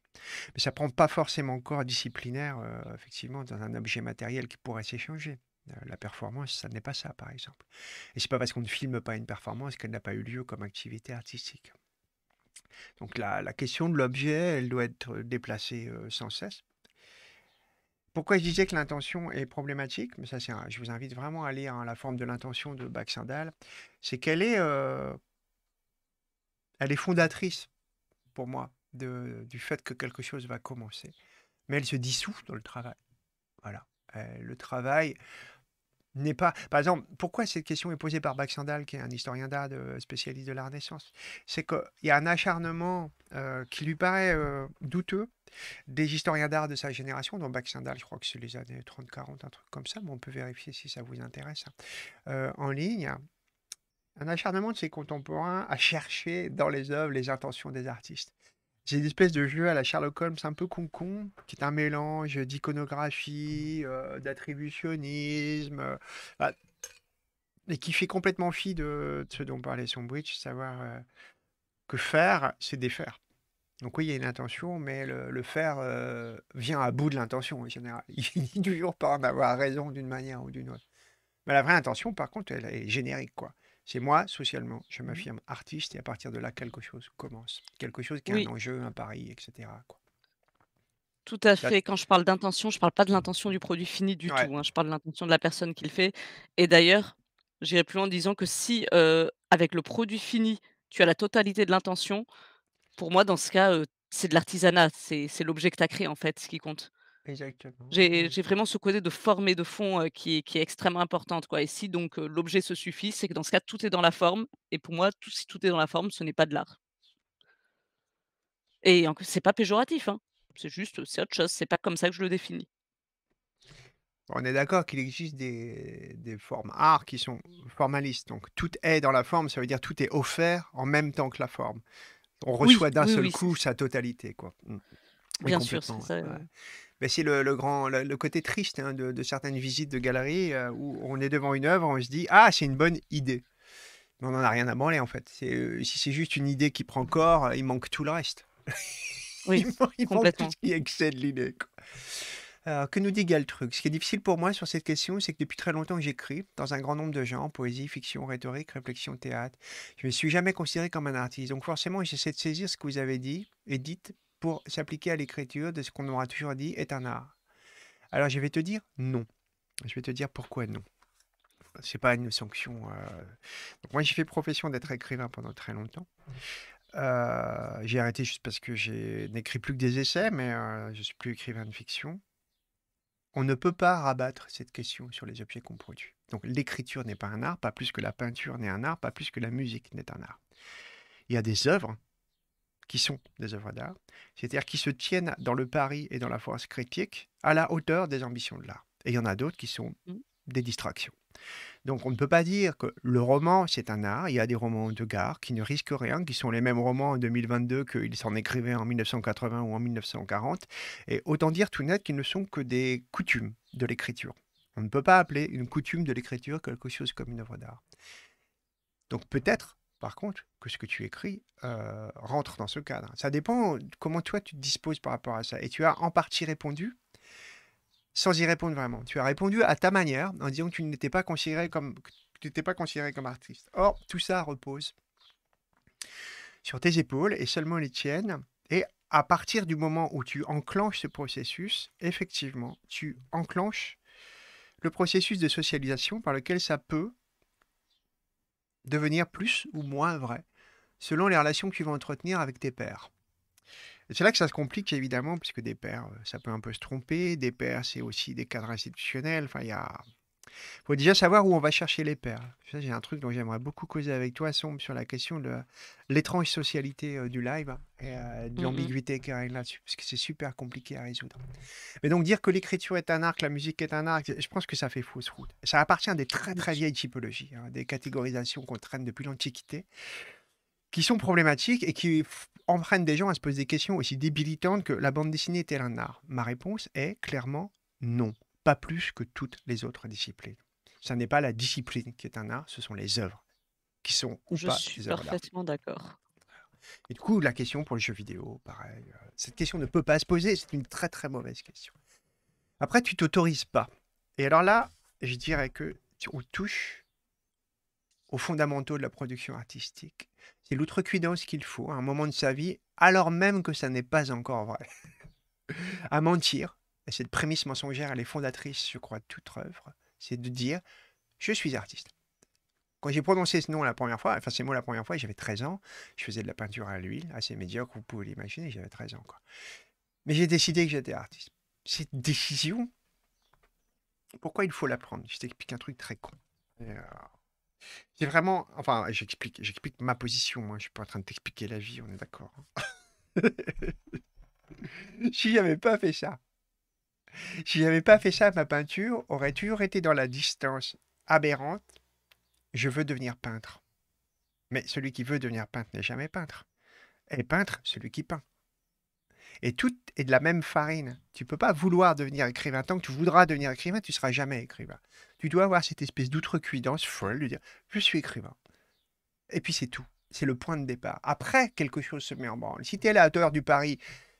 Mais ça ne prend pas forcément corps disciplinaire, euh, effectivement, dans un objet matériel qui pourrait s'échanger. Euh, la performance, ça n'est pas ça, par exemple. Et c'est pas parce qu'on ne filme pas une performance qu'elle n'a pas eu lieu comme activité artistique. Donc la, question de l'objet, elle doit être déplacée euh, sans cesse. Pourquoi je disais que l'intention est problématique Mais ça, c'est je vous invite vraiment à lire la forme de l'intention de Baxendal. C'est qu'elle est, euh, elle, est fondatrice pour moi de, du fait que quelque chose va commencer, mais elle se dissout dans le travail. Voilà, le travail n'est pas. Par exemple, pourquoi cette question est posée par Baxendal, qui est un historien d'art spécialiste de la Renaissance C'est qu'il y a un acharnement euh, qui lui paraît euh, douteux des historiens d'art de sa génération, dont Baxendal, je crois que c'est les années 30-40, un truc comme ça, mais on peut vérifier si ça vous intéresse, hein. euh, en ligne. Un acharnement de ses contemporains à chercher dans les œuvres les intentions des artistes. C'est une espèce de jeu à la Sherlock Holmes un peu con-con, qui est un mélange d'iconographie, euh, d'attributionnisme, et euh, ah, qui fait complètement fi de, ce dont parlait bridge savoir euh, que faire, c'est défaire. Donc oui, il y a une intention, mais le, le faire vient à bout de l'intention en général. Il finit toujours par en avoir raison d'une manière ou d'une autre. Mais la vraie intention, par contre, elle est générique, quoi. C'est moi, socialement, je mmh m'affirme artiste et à partir de là, quelque chose commence. Quelque chose qui a un enjeu, un pari, etc. Tout à fait. Quand je parle d'intention, je ne parle pas de l'intention du produit fini du tout. Hein. Je parle de l'intention de la personne qui le fait. Et d'ailleurs, j'irai plus loin en disant que si, avec le produit fini, tu as la totalité de l'intention, pour moi, dans ce cas, c'est de l'artisanat. C'est l'objet que tu as créé, en fait, ce qui compte. J'ai vraiment ce côté de forme et de fond qui, est, extrêmement importante. Quoi. Et si donc l'objet se suffit, c'est que dans ce cas, tout est dans la forme. Et pour moi, tout, si tout est dans la forme, ce n'est pas de l'art. Et ce c'est pas péjoratif, hein. c'est juste, c'est autre chose, n'est pas comme ça que je le définis. On est d'accord qu'il existe des, formes art qui sont formalistes. Donc tout est dans la forme, ça veut dire tout est offert en même temps que la forme. On reçoit d'un seul coup sa totalité, quoi. Mmh. bien sûr, c'est ça. Bah, c'est le, grand, le, côté triste hein, de, certaines visites de galeries euh, où on est devant une œuvre, on se dit ah c'est une bonne idée. Mais on n'en a rien à branler en fait. Euh, si c'est juste une idée qui prend corps, euh, il manque tout le reste. Oui, il, manque tout ce qui excède l'idée. Alors, que nous dit Galtruc Ce qui est difficile pour moi sur cette question, c'est que depuis très longtemps que j'écris, dans un grand nombre de genres, poésie, fiction, rhétorique, réflexion, théâtre, je ne me suis jamais considéré comme un artiste. Donc forcément, j'essaie de saisir ce que vous avez dit et dites pour s'appliquer à l'écriture de ce qu'on aura toujours dit est un art. Alors je vais te dire non. Je vais te dire pourquoi non. Ce n'est pas une sanction. Euh, moi, j'ai fait profession d'être écrivain pendant très longtemps. Euh, j'ai arrêté juste parce que j'ai n'écris plus que des essais, mais je euh, je suis plus écrivain de fiction. On ne peut pas rabattre cette question sur les objets qu'on produit. Donc l'écriture n'est pas un art, pas plus que la peinture n'est un art, pas plus que la musique n'est un art. Il y a des œuvres qui sont des œuvres d'art, c'est-à-dire qui se tiennent dans le pari et dans la force critique à la hauteur des ambitions de l'art. Et il y en a d'autres qui sont mmh. des distractions. Donc on ne peut pas dire que le roman, c'est un art. Il y a des romans de gare qui ne risquent rien, qui sont les mêmes romans en 2022 qu'ils s'en écrivaient en 1980 ou en 1940. Et autant dire tout net qu'ils ne sont que des coutumes de l'écriture. On ne peut pas appeler une coutume de l'écriture quelque chose comme une œuvre d'art. Donc peut-être par contre, que ce que tu écris euh, rentre dans ce cadre. Ça dépend comment toi tu te disposes par rapport à ça. Et tu as en partie répondu sans y répondre vraiment. Tu as répondu à ta manière en disant que tu n'étais pas considéré comme tu n'étais pas considéré comme artiste. Or, tout ça repose sur tes épaules et seulement les tiennes. Et à partir du moment où tu enclenches ce processus, effectivement, tu enclenches le processus de socialisation par lequel ça peut devenir plus ou moins vrai, selon les relations que tu vas entretenir avec tes pères. C'est là que ça se complique évidemment, puisque des pères, euh, ça peut un peu se tromper, des pères c'est aussi des cadres institutionnels, enfin il y a il faut déjà savoir où on va chercher les pères. j'ai un truc dont j'aimerais beaucoup causer avec toi, Sombre, sur la question de l'étrange socialité euh, du live hein, et euh, de mmh l'ambiguïté qui règne là-dessus, parce que c'est super compliqué à résoudre. Mais donc, dire que l'écriture est un arc, la musique est un arc, je pense que ça fait fausse route. Ça appartient à des très, très vieilles typologies, hein, des catégorisations qu'on traîne depuis l'Antiquité, qui sont problématiques et qui entraînent des gens à se poser des questions aussi débilitantes que la bande dessinée est-elle un art Ma réponse est clairement non pas plus que toutes les autres disciplines. Ce n'est pas la discipline qui est un art, ce sont les œuvres qui sont ou parfaitement d'accord. Et du coup, la question pour les jeux vidéo, pareil, euh, cette question ne peut pas se poser, c'est une très très mauvaise question. Après, tu t'autorises pas. Et alors là, je dirais que on touche aux fondamentaux de la production artistique. C'est l'outrecuidance qu'il faut à un moment de sa vie, alors même que ça n'est pas encore vrai. à mentir, et cette prémisse mensongère, elle est fondatrice, je crois, de toute œuvre. C'est de dire je suis artiste. Quand j'ai prononcé ce nom la première fois, enfin ces mots la première fois, j'avais 13 ans, je faisais de la peinture à l'huile, assez médiocre, vous pouvez l'imaginer, j'avais 13 ans. Quoi. Mais j'ai décidé que j'étais artiste. Cette décision, pourquoi il faut la prendre Je t'explique un truc très con. Euh, c'est vraiment, enfin, j'explique, j'explique ma position, moi, hein, je suis pas en train de t'expliquer la vie, on est d'accord. Hein. si n'avais pas fait ça, si j'avais pas fait ça, ma peinture aurait toujours été dans la distance aberrante. Je veux devenir peintre. Mais celui qui veut devenir peintre n'est jamais peintre. Et peintre, celui qui peint. Et tout est de la même farine. Tu peux pas vouloir devenir écrivain. Tant que tu voudras devenir écrivain, tu seras jamais écrivain. Tu dois avoir cette espèce d'outrecuidance folle de dire je suis écrivain. Et puis c'est tout. C'est le point de départ. Après, quelque chose se met en branle. Si tu es à la hauteur du pari,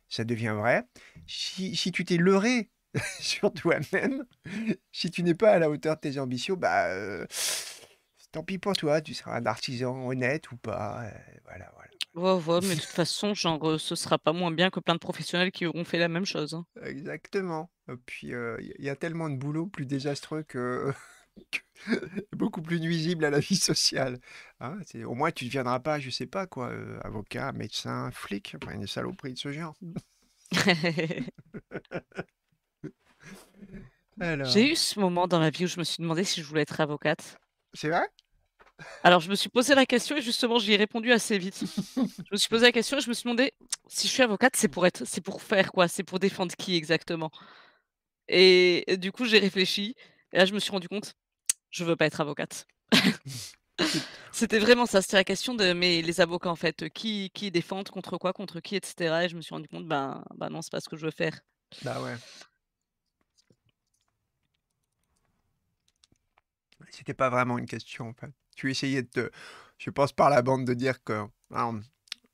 ça devient vrai. Si, si tu t'es leurré sur toi-même, si tu n'es pas à la hauteur de tes ambitions, bah, euh, tant pis pour toi, tu seras un artisan honnête ou pas. Euh, voilà, voilà. Ouais, ouais, mais de toute façon, genre, euh, ce sera pas moins bien que plein de professionnels qui auront fait la même chose. Hein. Exactement. puis, il y a tellement de boulot plus désastreux que, beaucoup plus nuisible à la vie sociale. Hein. au moins, tu ne deviendras pas, je sais pas quoi, avocat, médecin, flic, enfin, une saloperie de ce genre. J'ai eu ce moment dans ma vie où je me suis demandé si je voulais être avocate. C'est vrai Alors, je me suis posé la question et justement, j'y ai répondu assez vite. je me suis posé la question et je me suis demandé si je suis avocate, c'est pour être, c'est pour faire quoi C'est pour défendre qui exactement et, du coup, j'ai réfléchi et là, je me suis rendu compte, je veux pas être avocate. C'était vraiment ça, c'était la question de mais les avocats en fait, qui, qui défendent, contre quoi, contre qui, etc. Et je me suis rendu compte, ben, ben non, c'est pas ce que je veux faire. Bah ouais. C'était pas vraiment une question, en fait. Tu essayais de je pense, par la bande de dire que. Hein,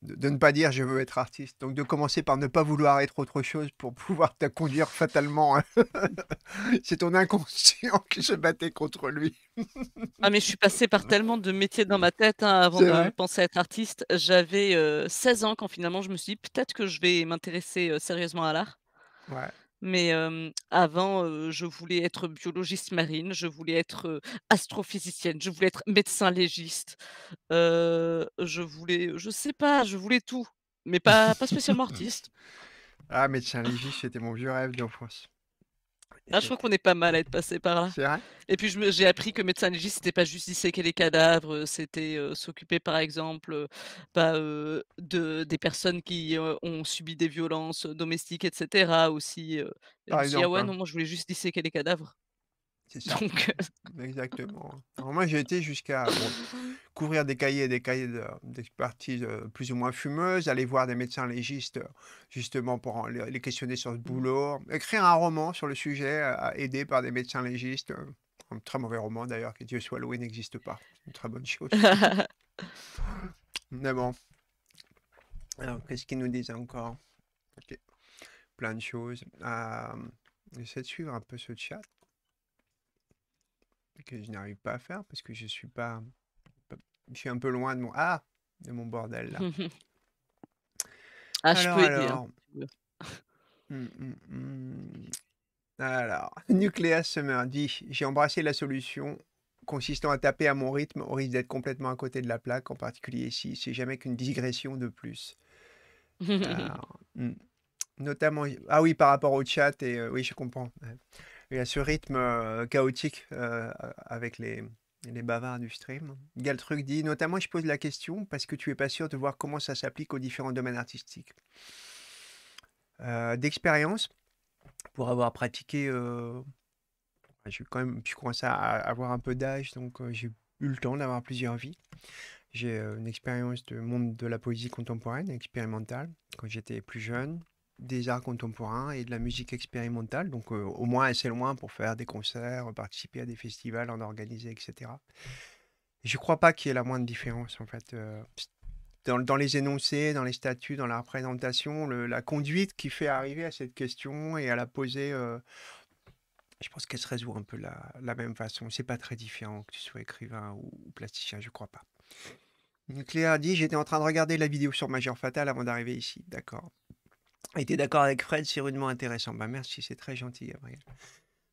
de ne pas dire je veux être artiste. Donc de commencer par ne pas vouloir être autre chose pour pouvoir te conduire fatalement. Hein. c'est ton inconscient qui je battait contre lui. ah mais je suis passé par tellement de métiers dans ma tête hein, avant de penser à être artiste. J'avais 16 euh, ans quand finalement je me suis dit peut-être que je vais m'intéresser euh, sérieusement à l'art. Ouais. Mais avant, je voulais être biologiste marine, je voulais être astrophysicienne, je voulais être médecin légiste, je voulais, je sais pas, je voulais tout, mais pas, pas spécialement artiste. Ah, médecin légiste, c'était mon vieux rêve d'enfance. Ah, je crois qu'on est pas mal à être passé par là. C'est vrai. Et puis j'ai appris que médecin légiste, c'était pas juste disséquer les cadavres, c'était euh, s'occuper par exemple euh, bah, euh, de, des personnes qui ont subi des violences domestiques, etc. aussi. je me suis ah hein. non, moi je voulais juste disséquer les cadavres. C'est ça. Euh, Exactement. moi, j'ai été jusqu'à couvrir des cahiers et des cahiers d'expertise euh, plus ou moins fumeuses, aller voir des médecins légistes euh, justement pour les questionner sur ce mmh. boulot, écrire un roman sur le sujet, aidé par des médecins légistes. Un très mauvais roman d'ailleurs, que Dieu soit loué, n'existe pas. Une très bonne chose. Mais bon. Alors, qu'est-ce qu'ils nous disent encore Plein de choses. Euh, J'essaie de suivre un peu ce chat que je n'arrive pas à faire parce que je suis pas, je suis un peu loin de mon ah de mon bordel là. Ah, alors, peux hein, alors... Mmh, mmh, mmh. dit J'ai embrassé la solution consistant à taper à mon rythme au risque d'être complètement à côté de la plaque, en particulier ici. C'est jamais qu'une digression de plus. notamment, ah oui, par rapport au chat, et euh, oui, je comprends il y a ce rythme euh, chaotique euh, avec les, les bavards du stream. Galtruc dit notamment je pose la question parce que tu es pas sûr de voir comment ça s'applique aux différents domaines artistiques. Euh, d'expérience, pour avoir pratiqué, je quand même, je commence à avoir un peu d'âge, donc j'ai eu le temps d'avoir plusieurs vies. J'ai une expérience de monde de la poésie contemporaine, expérimentale, quand j'étais plus jeune des arts contemporains et de la musique expérimentale, donc euh, au moins assez loin pour faire des concerts, participer à des festivals, en organiser, etc. Je ne crois pas qu'il y ait la moindre différence, en fait. Euh, dans, les énoncés, dans les statuts, dans la représentation, la conduite qui fait arriver à cette question et à la poser, euh, je pense qu'elle se résout un peu la, la même façon. C'est pas très différent que tu sois écrivain ou, plasticien, je crois pas. Claire dit J'étais en train de regarder la vidéo sur Major Fatal avant d'arriver ici. D'accord était d'accord avec Fred, c'est rudement intéressant. Bah merci, c'est très gentil, Gabriel.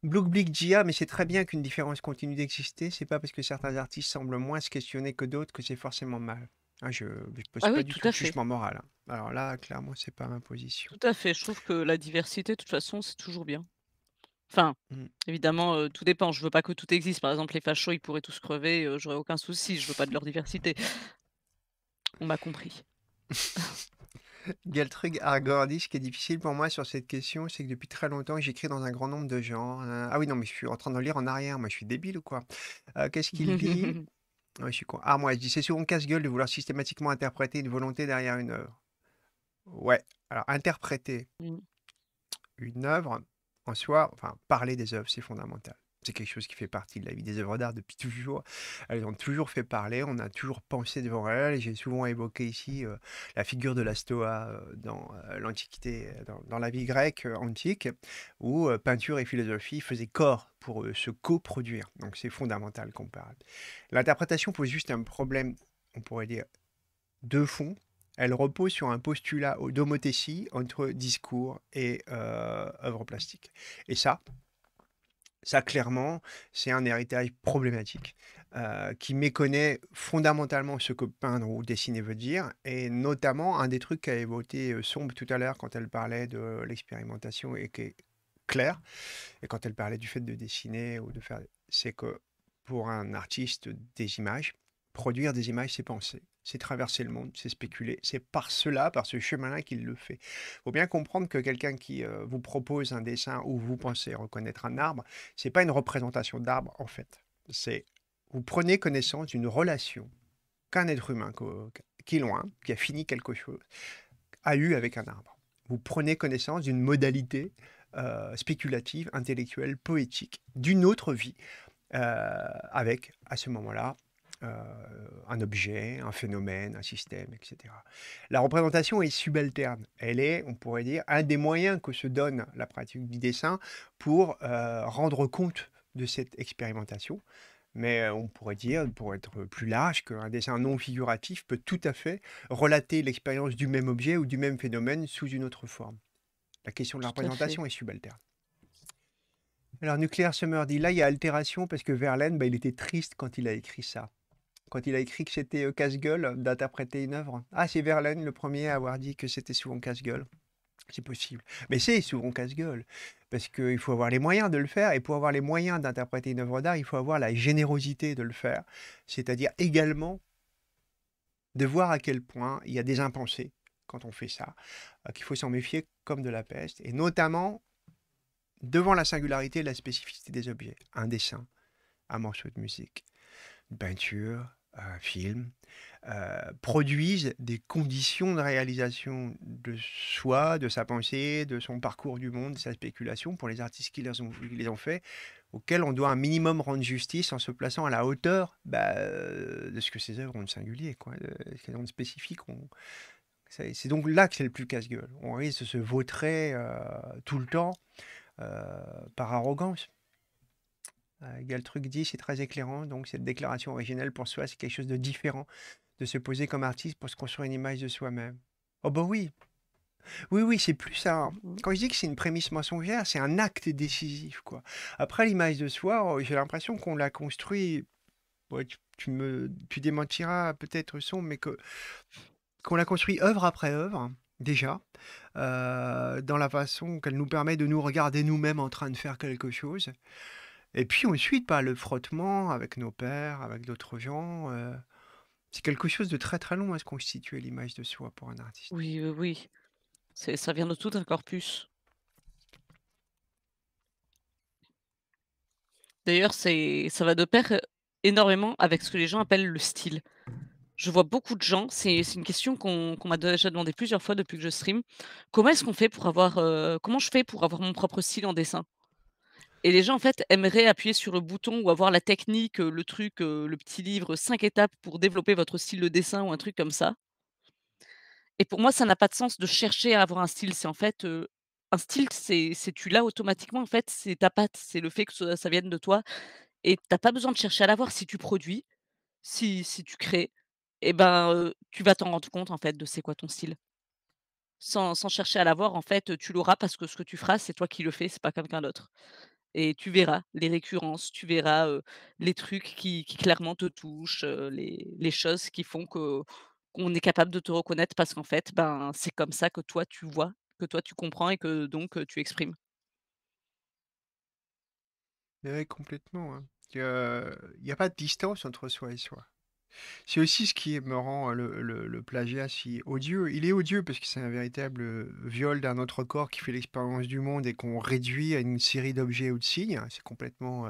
blik Gia, mais c'est très bien qu'une différence continue d'exister. C'est pas parce que certains artistes semblent moins se questionner que d'autres que c'est forcément mal. Ah, je ne pose ah pas du tout, jugement moral. Hein. Alors là, clairement, c'est pas ma position. Tout à fait. Je trouve que la diversité, de toute façon, c'est toujours bien. Enfin, mmh. évidemment, euh, tout dépend. Je veux pas que tout existe. Par exemple, les fachos, ils pourraient tous crever. Euh, j'aurais aucun souci. Je veux pas de leur diversité. On m'a compris. Galtrug ce qui est difficile pour moi sur cette question, c'est que depuis très longtemps, j'écris dans un grand nombre de genres. Hein. ah oui, non, mais je suis en train de lire en arrière. Moi, je suis débile ou quoi euh, Qu'est-ce qu'il dit ah, Je suis con. Ah, moi, je dis, c'est souvent casse-gueule de vouloir systématiquement interpréter une volonté derrière une œuvre. Ouais, alors interpréter mmh. une œuvre, en soi, enfin, parler des œuvres, c'est fondamental. C'est quelque chose qui fait partie de la vie des œuvres d'art depuis toujours. Elles ont toujours fait parler, on a toujours pensé devant elles. J'ai souvent évoqué ici euh, la figure de la Stoa euh, dans euh, l'Antiquité, dans, la vie grecque antique, où peinture et philosophie faisaient corps pour se coproduire. Donc c'est fondamental qu'on parle. L'interprétation pose juste un problème, on pourrait dire, de fond. Elle repose sur un postulat d'homothétie entre discours et œuvre plastique. Et ça, ça, clairement, c'est un héritage problématique qui méconnaît fondamentalement ce que peindre ou dessiner veut dire. Et notamment, un des trucs qu'a évoqué Sombre tout à l'heure quand elle parlait de l'expérimentation et qui est clair, et quand elle parlait du fait de dessiner ou de faire, c'est que pour un artiste des images, produire des images, c'est penser c'est traverser le monde, c'est spéculer. C'est par cela, par ce chemin-là qu'il le fait. Il faut bien comprendre que quelqu'un qui euh, vous propose un dessin où vous pensez reconnaître un arbre, c'est pas une représentation d'arbre en fait. C'est vous prenez connaissance d'une relation qu'un être humain qui est loin, qui a fini quelque chose, a eu avec un arbre. Vous prenez connaissance d'une modalité euh, spéculative, intellectuelle, poétique, d'une autre vie, euh, avec, à ce moment-là, euh, un objet, un phénomène, un système, etc. La représentation est subalterne. Elle est, on pourrait dire, un des moyens que se donne la pratique du dessin pour euh, rendre compte de cette expérimentation mais euh, on pourrait dire, pour être plus large, qu'un dessin non figuratif peut tout à fait relater l'expérience du même objet ou du même phénomène sous une autre forme. La question de la représentation est subalterne. Alors Nuclear Summer dit là, il y a altération parce que Verlaine, bah, il était triste quand il a écrit ça quand il a écrit que c'était casse-gueule d'interpréter une œuvre. Ah, c'est Verlaine le premier à avoir dit que c'était souvent casse-gueule. C'est possible. Mais c'est souvent casse-gueule. Parce qu'il faut avoir les moyens de le faire. Et pour avoir les moyens d'interpréter une œuvre d'art, il faut avoir la générosité de le faire. C'est-à-dire également de voir à quel point il y a des impensés quand on fait ça, euh, qu'il faut s'en méfier comme de la peste. Et notamment devant la singularité et la spécificité des objets. Un dessin, un morceau de musique, une peinture, un film, euh, produisent des conditions de réalisation de soi, de sa pensée, de son parcours du monde, de sa spéculation pour les artistes qui les ont, les ont faits, auxquels on doit un minimum rendre justice en se plaçant à la hauteur bah, euh, de ce que ces œuvres ont de singulier, quoi, de ce qu'elles ont de spécifique. C'est donc là que c'est le plus casse-gueule. On risque de se vautrer euh, tout le temps par arrogance. Euh, truc dit c'est très éclairant, donc cette déclaration originelle pour soi, c'est quelque chose de différent de se poser comme artiste pour se construire une image de soi-même. Oh bah oui oui, oui, c'est plus ça. Mmh. Quand je dis que c'est une prémisse mensongère, c'est un acte décisif. quoi. Après l'image de soi, oh, j'ai l'impression qu'on l'a construit. tu, me, tu démentiras peut-être son, mais que qu'on l'a construit œuvre après œuvre déjà, euh, dans la façon qu'elle nous permet de nous regarder nous-mêmes en train de faire quelque chose. Et puis ensuite, par bah, le frottement avec nos pères, avec d'autres gens, euh, c'est quelque chose de très très long à se constituer l'image de soi pour un artiste. Oui, oui, oui. Ça vient de tout un corpus. D'ailleurs, ça va de pair euh, énormément avec ce que les gens appellent le style. Je vois beaucoup de gens, c'est, une question qu'on, m'a déjà demandé plusieurs fois depuis que je stream. Comment est-ce qu'on fait pour avoir, euh, comment je fais pour avoir mon propre style en dessin? Et les gens, en fait, aimeraient appuyer sur le bouton ou avoir la technique, le truc, le petit livre, cinq étapes pour développer votre style de dessin ou un truc comme ça. Et pour moi, ça n'a pas de sens de chercher à avoir un style. C'est en fait, un style, c'est tu l'as automatiquement, en fait, c'est ta patte, c'est le fait que ça, vienne de toi. Et tu n'as pas besoin de chercher à l'avoir si tu produis, si, si tu crées, et eh ben, tu vas t'en rendre compte, en fait, de c'est quoi ton style. Sans, chercher à l'avoir, en fait, tu l'auras parce que ce que tu feras, c'est toi qui le fais, c'est pas quelqu'un d'autre. Et tu verras les récurrences, tu verras les trucs qui, clairement te touchent, les, choses qui font que qu'on est capable de te reconnaître parce qu'en fait, ben, c'est comme ça que toi tu vois, que toi tu comprends et que donc tu exprimes. Oui, complètement. Hein. Il n'y a, pas de distance entre soi et soi. C'est aussi ce qui me rend le, plagiat si odieux. Il est odieux parce que c'est un véritable viol d'un autre corps qui fait l'expérience du monde et qu'on réduit à une série d'objets ou de signes. C'est complètement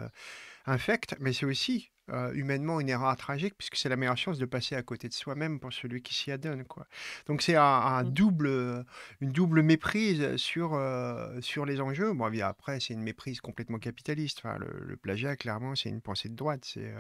infect, mais c'est aussi euh, humainement une erreur tragique, puisque c'est la meilleure chance de passer à côté de soi-même pour celui qui s'y adonne. Quoi. Donc c'est un, mmh. double, une double méprise sur, euh, sur les enjeux. Bon, après, c'est une méprise complètement capitaliste. le, plagiat, clairement, c'est une pensée de droite. C'est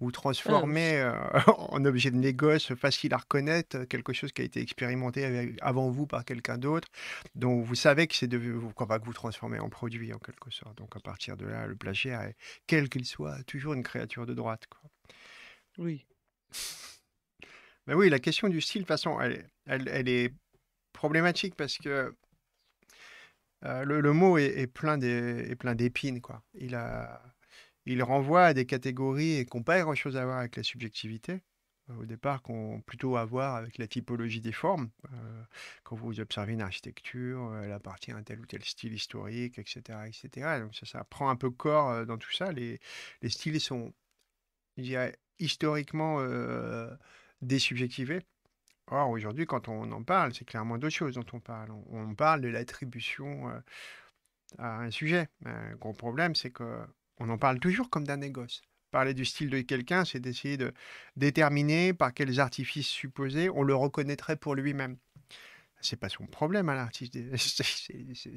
vous euh, ah transformer en objet de négoce facile à reconnaître quelque chose qui a été expérimenté avant vous par quelqu'un d'autre, dont vous savez que c'est de vous, que vous transformer en produit en quelque sorte. Donc à partir de là, le plagiat est, quel qu'il soit, toujours une créature de droite. Quoi. Oui. Ben oui, la question du style, de façon, elle, elle, est problématique parce que euh, le, mot est, est plein d'épines. Quoi. Il, a, il renvoie à des catégories et n'ont pas grand-chose à voir avec la subjectivité au départ qu'on plutôt à voir avec la typologie des formes. Euh, quand vous observez une architecture, euh, elle appartient à tel ou tel style historique, etc. etc. Donc ça, ça prend un peu corps dans tout ça. Les, les styles sont je dirais, historiquement euh, désubjectivé. Or, aujourd'hui, quand on en parle, c'est clairement d'autres choses dont on parle. On, parle de l'attribution euh, à un sujet. Un gros problème, c'est que on en parle toujours comme d'un négoce. Parler du style de quelqu'un, c'est d'essayer de déterminer par quels artifices supposés on le reconnaîtrait pour lui-même. C'est pas son problème à hein, l'artiste,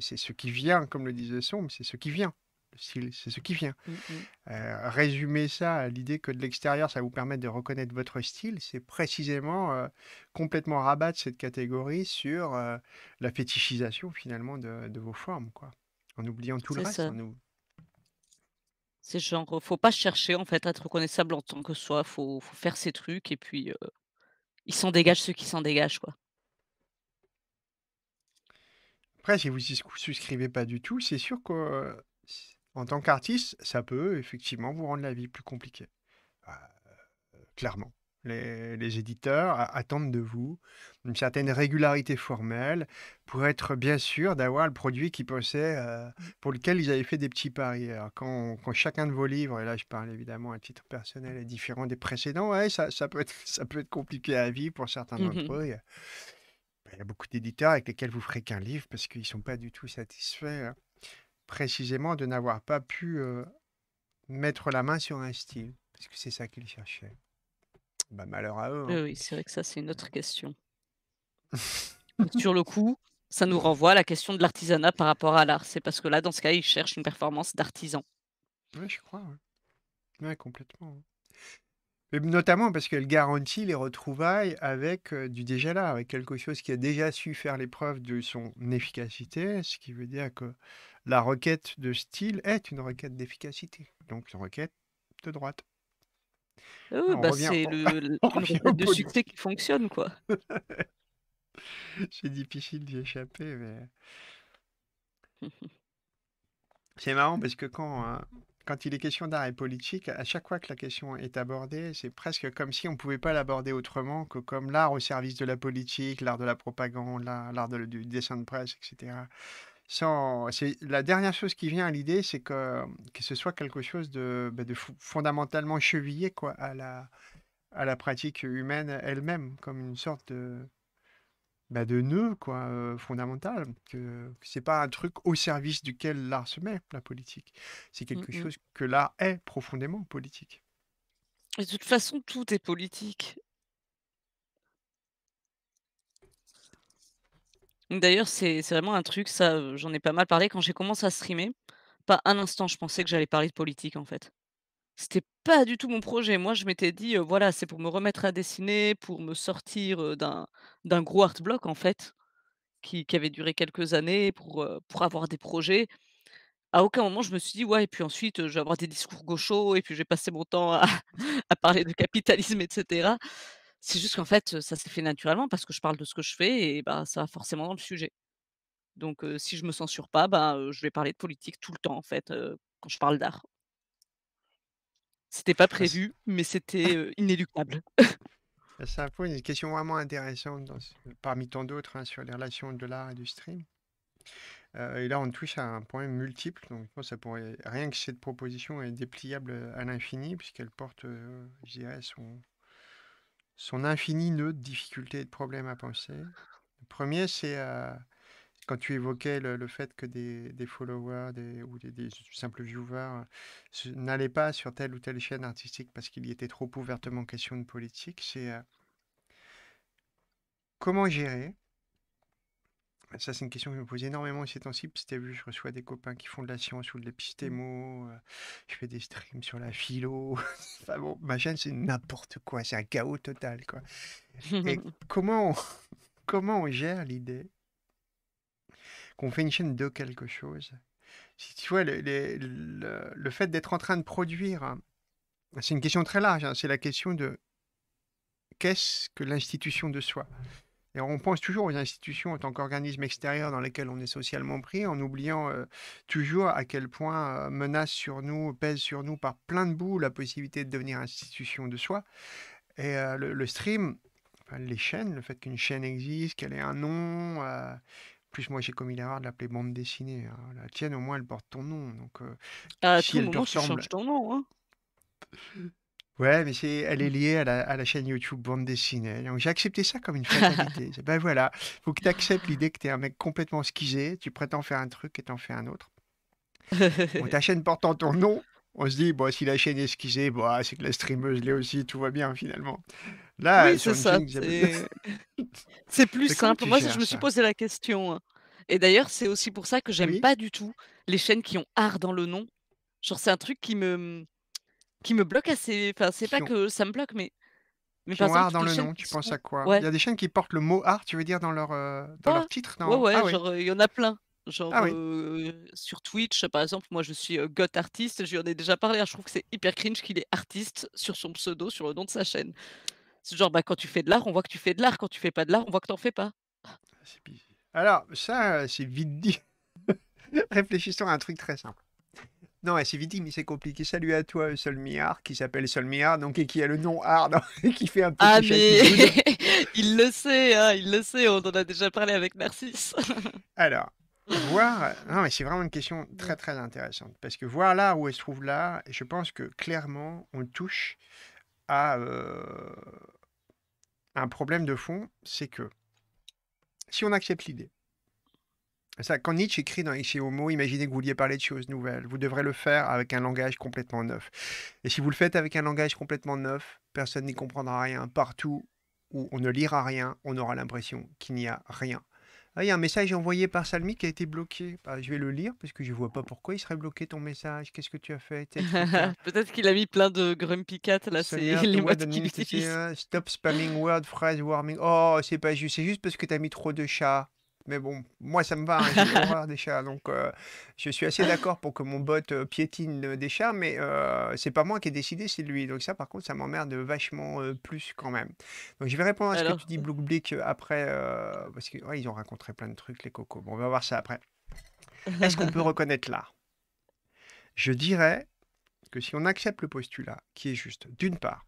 c'est ce qui vient, comme le disait Somme, c'est ce qui vient. Le style, c'est ce qui vient. Mmh, mmh. Euh, résumer ça à l'idée que de l'extérieur, ça vous permet de reconnaître votre style, c'est précisément euh, complètement rabattre cette catégorie sur euh, la fétichisation finalement de, vos formes, quoi. En oubliant tout le reste. C'est genre, faut pas chercher en fait à être reconnaissable en tant que soi, faut, faut faire ses trucs et puis il s'en dégage ce qui s'en dégage, quoi. Après, si vous vous souscrivez pas du tout, c'est sûr que en tant qu'artiste, ça peut effectivement vous rendre la vie plus compliquée. Bah, euh, clairement. Les, éditeurs attendent de vous une certaine régularité formelle pour être bien sûr d'avoir le produit qui possède, euh, pour lequel ils avaient fait des petits paris. quand, chacun de vos livres, et là je parle évidemment à titre personnel, est différent des précédents, ça, peut être, compliqué à vivre pour certains mmh d'entre eux. Bah, il y a beaucoup d'éditeurs avec lesquels vous ferez qu'un livre parce qu'ils ne sont pas du tout satisfaits. Hein précisément de n'avoir pas pu euh, mettre la main sur un style, parce que c'est ça qu'ils cherchaient. Bah, malheur à eux. Hein. oui, c'est vrai que ça, c'est une autre question. sur le coup, ça nous renvoie à la question de l'artisanat par rapport à l'art. C'est parce que là, dans ce cas, ils cherchent une performance d'artisan. Oui, je crois. Oui, complètement. notamment parce qu'elle garantit les retrouvailles avec euh, du déjà là, avec quelque chose qui a déjà su faire l'épreuve de son efficacité, ce qui veut dire que la requête de style est une requête d'efficacité, donc une requête de droite. Ah bah, c'est le, de succès qui fonctionne, quoi. j'ai d'y échapper, mais. c'est marrant parce que quand, hein, quand il est question d'art et politique, à chaque fois que la question est abordée, c'est presque comme si on ne pouvait pas l'aborder autrement que comme l'art au service de la politique, l'art de la propagande, l'art, du dessin de presse, etc. C'est la dernière chose qui vient à l'idée, c'est que, que ce soit quelque chose de, bah, fondamentalement chevillé quoi, à, la, à la pratique humaine elle-même, comme une sorte de, bah, de nœud quoi, euh, fondamental. Que, n'est c'est pas un truc au service duquel l'art se met, la politique. C'est mmh quelque chose que l'art est profondément politique. de toute façon, tout est politique. D'ailleurs, c'est vraiment un truc, ça, euh, j'en ai pas mal parlé. Quand j'ai commencé à streamer, pas un instant je pensais que j'allais parler de politique, en fait. C'était pas du tout mon projet. Moi, je m'étais dit, euh, voilà, c'est pour me remettre à dessiner, pour me sortir d'un gros art block, en fait, qui, avait duré quelques années, pour, avoir des projets. À aucun moment, je me suis dit, ouais, et puis ensuite, je vais avoir des discours gauchos, et puis j'ai passé mon temps à parler de capitalisme, etc. C'est juste qu'en fait, ça s'est fait naturellement parce que je parle de ce que je fais et bah, ça va forcément dans le sujet. Donc, si je me censure pas, bah, je vais parler de politique tout le temps, en fait, quand je parle d'art. C'était pas bah, prévu, mais c'était inéluctable. ça bah, pose une question vraiment intéressante parmi tant d'autres hein, sur les relations de l'art et du stream. et là, on touche à un point multiple. Donc, ça pourrait... rien que cette proposition est dépliable à l'infini, puisqu'elle porte, je dirais, son, son infini nœud de difficultés et de problèmes à penser. Le premier, c'est euh, quand tu évoquais le, fait que des, followers ou des, simples viewers euh, n'allaient pas sur telle ou telle chaîne artistique parce qu'il y était trop ouvertement question de politique, c'est euh, comment gérer ça, c'est une question que je me pose énormément ces temps-ci. as vu, je reçois des copains qui font de la science ou de mmh. l'épistémo. Euh, je fais des streams sur la philo. enfin bon, ma chaîne, c'est n'importe quoi. C'est un chaos total, quoi. Et comment on, comment on gère l'idée qu'on fait une chaîne de quelque chose Si tu vois, le, fait d'être en train de produire, hein, c'est une question très large. Hein. c'est la question de qu'est-ce que l'institution de soi et on pense toujours aux institutions en tant qu'organismes extérieurs dans lesquels on est socialement pris, en oubliant euh, toujours à quel point euh, menace sur nous, pèse sur nous par plein de bouts la possibilité de devenir institution de soi. Et euh, le, stream, enfin, les chaînes, le fait qu'une chaîne existe, qu'elle ait un nom, plus moi j'ai commis l'erreur de l'appeler bande dessinée. Hein. La tienne au moins elle porte ton nom. Donc, à ah, moment, tu changes ton nom. Hein Ouais, mais c'est, elle est liée à la, à la chaîne YouTube bande dessinée. Donc j'ai accepté ça comme une fatalité. ben voilà, faut que tu acceptes l'idée que tu es un mec complètement schizé, tu prétends faire un truc et t'en fais un autre. ta chaîne portant ton nom, on se dit, bon, si la chaîne est esquissée, bon, bah, c'est que la streameuse l'est aussi, tout va bien finalement. Là, c'est ça. plus simple. Moi, je me suis posé la question. Hein. Et d'ailleurs, c'est aussi pour ça que j'aime n'aime pas du tout les chaînes qui ont art dans le nom. Genre, c'est un truc qui me qui me bloque assez. Enfin, c'est pas que ça me bloque, mais. mais qui dans le nom, tu penses à quoi Il y a des chaînes qui portent le mot art, tu veux dire, dans leur, euh, dans leur titre ah Ouais, genre, il y en a plein. Genre, ah euh, sur Twitch, par exemple, moi je suis euh, got artist, artiste, j'y en ai déjà parlé, hein, je trouve que c'est hyper cringe qu'il est artiste sur son pseudo, sur le nom de sa chaîne. C'est genre, bah, quand tu fais de l'art, on voit que tu fais de l'art, quand tu fais pas de l'art, on voit que t'en fais pas. Ah, Alors, ça, c'est vite dit. Réfléchissons à un truc très simple. Non, c'est vite mais c'est compliqué. Salut à toi, Solmiar, qui s'appelle Solmiar, donc et qui a le nom et qui fait un petit Ah mais il le sait, hein, il le sait. On en a déjà parlé avec Narcisse. Alors, voir. Non, mais c'est vraiment une question très très intéressante parce que voir là où elle se trouve là, je pense que clairement on touche à euh, un problème de fond, c'est que si on accepte l'idée quand Nietzsche écrit dans Ici Homo, imaginez que vous vouliez parler de choses nouvelles. Vous devrez le faire avec un langage complètement neuf. Et si vous le faites avec un langage complètement neuf, personne n'y comprendra rien. Partout où on ne lira rien, on aura l'impression qu'il n'y a rien. Ah, il y a un message envoyé par Salmi qui a été bloqué. Bah, je vais le lire parce que je ne vois pas pourquoi il serait bloqué ton message. Qu'est-ce que tu as fait Peut-être qu'il a mis plein de Grumpy Cat là, c'est les mots qui hein. Stop spamming word phrase warming. Oh, c'est pas juste, c'est juste parce que tu as mis trop de chats. Mais bon, moi, ça me va, hein, j'ai des chats. Donc, euh, je suis assez d'accord pour que mon bot euh, piétine euh, des chats, mais c'est pas moi qui ai décidé, c'est lui. Donc, ça, par contre, ça m'emmerde vachement plus quand même. Donc, je vais répondre à ce que tu dis, Blouk après, parce qu'ils ont rencontré plein de trucs, les cocos. Bon, on va voir ça après. Est-ce qu'on peut reconnaître l'art Je dirais que si on accepte le postulat, qui est juste, d'une part,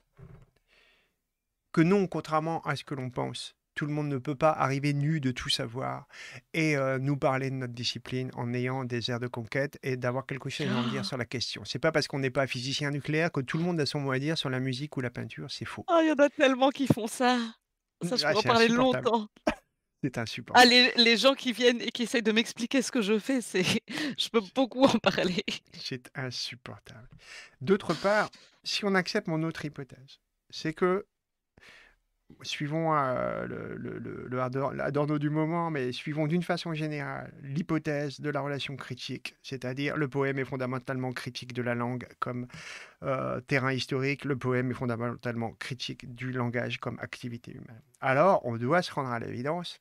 que non, contrairement à ce que l'on pense, tout le monde ne peut pas arriver nu de tout savoir et euh, nous parler de notre discipline en ayant des airs de conquête et d'avoir quelque chose à dire ah. sur la question. C'est pas parce qu'on n'est pas physicien nucléaire que tout le monde a son mot à dire sur la musique ou la peinture. C'est faux. Ah, il y en a tellement qui font ça. Ça, je ah, peux parler longtemps. C'est insupportable. les, gens qui viennent et qui essayent de m'expliquer ce que je fais, c'est, je peux beaucoup en parler. C'est insupportable. D'autre part, si on accepte mon autre hypothèse, c'est que suivons euh, le, le, du moment, mais suivons d'une façon générale l'hypothèse de la relation critique, c'est-à-dire le poème est fondamentalement critique de la langue comme euh, terrain historique, le poème est fondamentalement critique du langage comme activité humaine. Alors, on doit se rendre à l'évidence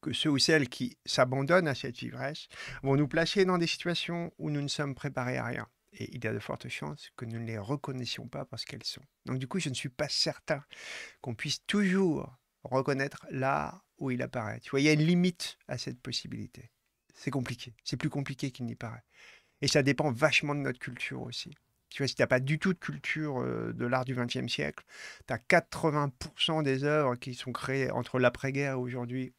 que ceux ou celles qui s'abandonnent à cette ivresse vont nous placer dans des situations où nous ne sommes préparés à rien et il y a de fortes chances que nous ne les reconnaissions pas parce qu'elles sont. Donc du coup, je ne suis pas certain qu'on puisse toujours reconnaître là où il apparaît. Tu vois, il y a une limite à cette possibilité. C'est compliqué, c'est plus compliqué qu'il n'y paraît. Et ça dépend vachement de notre culture aussi. Tu vois, si tu n'as pas du tout de culture euh, de l'art du XXe siècle, tu as 80% des œuvres qui sont créées entre l'après-guerre et aujourd'hui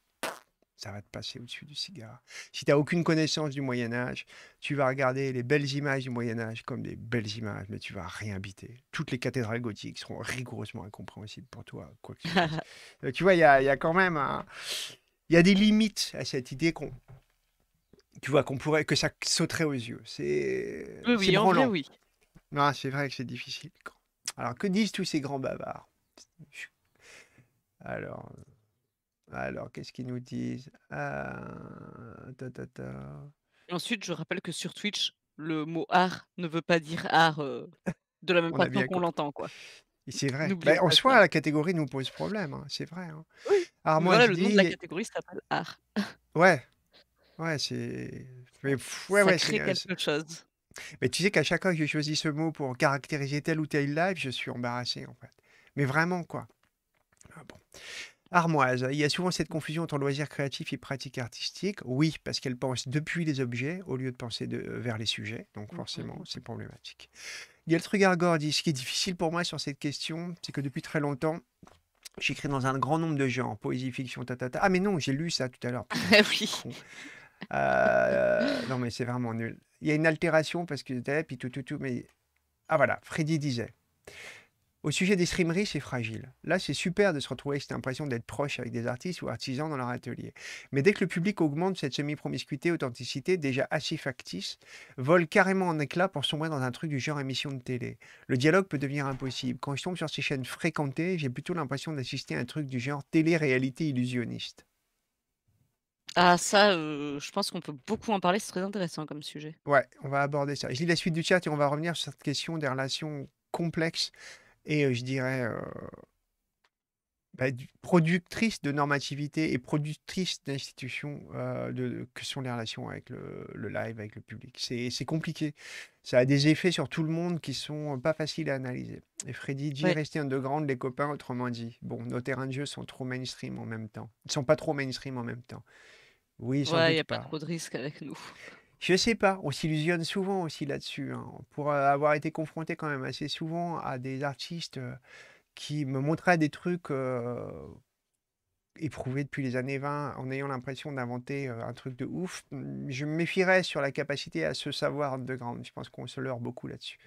ça va te passer au-dessus du cigare. Si tu n'as aucune connaissance du Moyen Âge, tu vas regarder les belles images du Moyen Âge comme des belles images, mais tu vas rien biter. Toutes les cathédrales gothiques seront rigoureusement incompréhensibles pour toi, quoi euh, tu, vois, il y, a, quand même Il y a des limites à cette idée qu'on... Tu vois, qu'on pourrait, que ça sauterait aux yeux. C'est. Oui, oui, en vrai, oui. Ah, c'est vrai que c'est difficile. Alors, que disent tous ces grands bavards Alors. Euh, alors, qu'est-ce qu'ils nous disent ah, ensuite, je rappelle que sur Twitch, le mot art ne veut pas dire art euh, de la même façon qu'on l'entend, quoi. C'est vrai. Ben, en soi, la catégorie nous pose problème, hein, c'est vrai. Hein. Oui. le nom de la catégorie s'appelle art. ouais, ouais, c'est. Mais, euh, quelque chose. Mais tu sais qu'à chaque fois que je choisis ce mot pour caractériser tel ou tel live, je suis embarrassé en fait. Mais vraiment quoi. Ah bon. Armoise, il y a souvent cette confusion entre loisirs créatifs et pratiques artistiques. Oui, parce qu'elle pense depuis les objets au lieu de penser euh, vers les sujets. Donc mmh, forcément, mmh. c'est problématique. Geltrugar dit, ce qui est difficile pour moi sur cette question, c'est que depuis très longtemps, j'écris dans un grand nombre de genres, poésie, fiction, tatata. Ah mais non, j'ai lu ça tout à l'heure. Ah oui. Euh, non mais c'est vraiment nul. Il y a une altération parce que... Puis tout, tout, tout, mais... Ah voilà, Freddy disait. Au sujet des streameries, c'est fragile. Là, c'est super de se retrouver cette impression d'être proche avec des artistes ou artisans dans leur atelier. Mais dès que le public augmente cette semi-promiscuité, authenticité, déjà assez factice, vole carrément en éclat pour sombrer dans un truc du genre émission de télé. Le dialogue peut devenir impossible. Quand je tombe sur ces chaînes fréquentées, j'ai plutôt l'impression d'assister à un truc du genre télé-réalité illusionniste. Ah ça, euh, je pense qu'on peut beaucoup en parler, c'est très intéressant comme sujet. Ouais, on va aborder ça. Je lis la suite du chat et on va revenir sur cette question des relations complexes et euh, je dirais euh, bah, productrice de normativité et productrice d'institutions euh, de, que sont les relations avec le, live, avec le public. C'est compliqué. Ça a des effets sur tout le monde qui sont pas faciles à analyser. Et Freddy j'ai resté un de grande, les copains, autrement dit. Bon, nos terrains de jeu sont trop mainstream en même temps. Ils sont pas trop mainstream en même temps. Oui, il n'y a pas. pas. trop de risques avec nous. Je sais pas, on s'illusionne souvent aussi là-dessus. Hein. Pour avoir été confronté quand même assez souvent à des artistes euh, qui me montraient des trucs euh, éprouvés depuis les années 20 en ayant l'impression d'inventer euh, un truc de ouf, je me méfierais sur la capacité à se savoir underground. Je pense qu'on se leurre beaucoup là-dessus.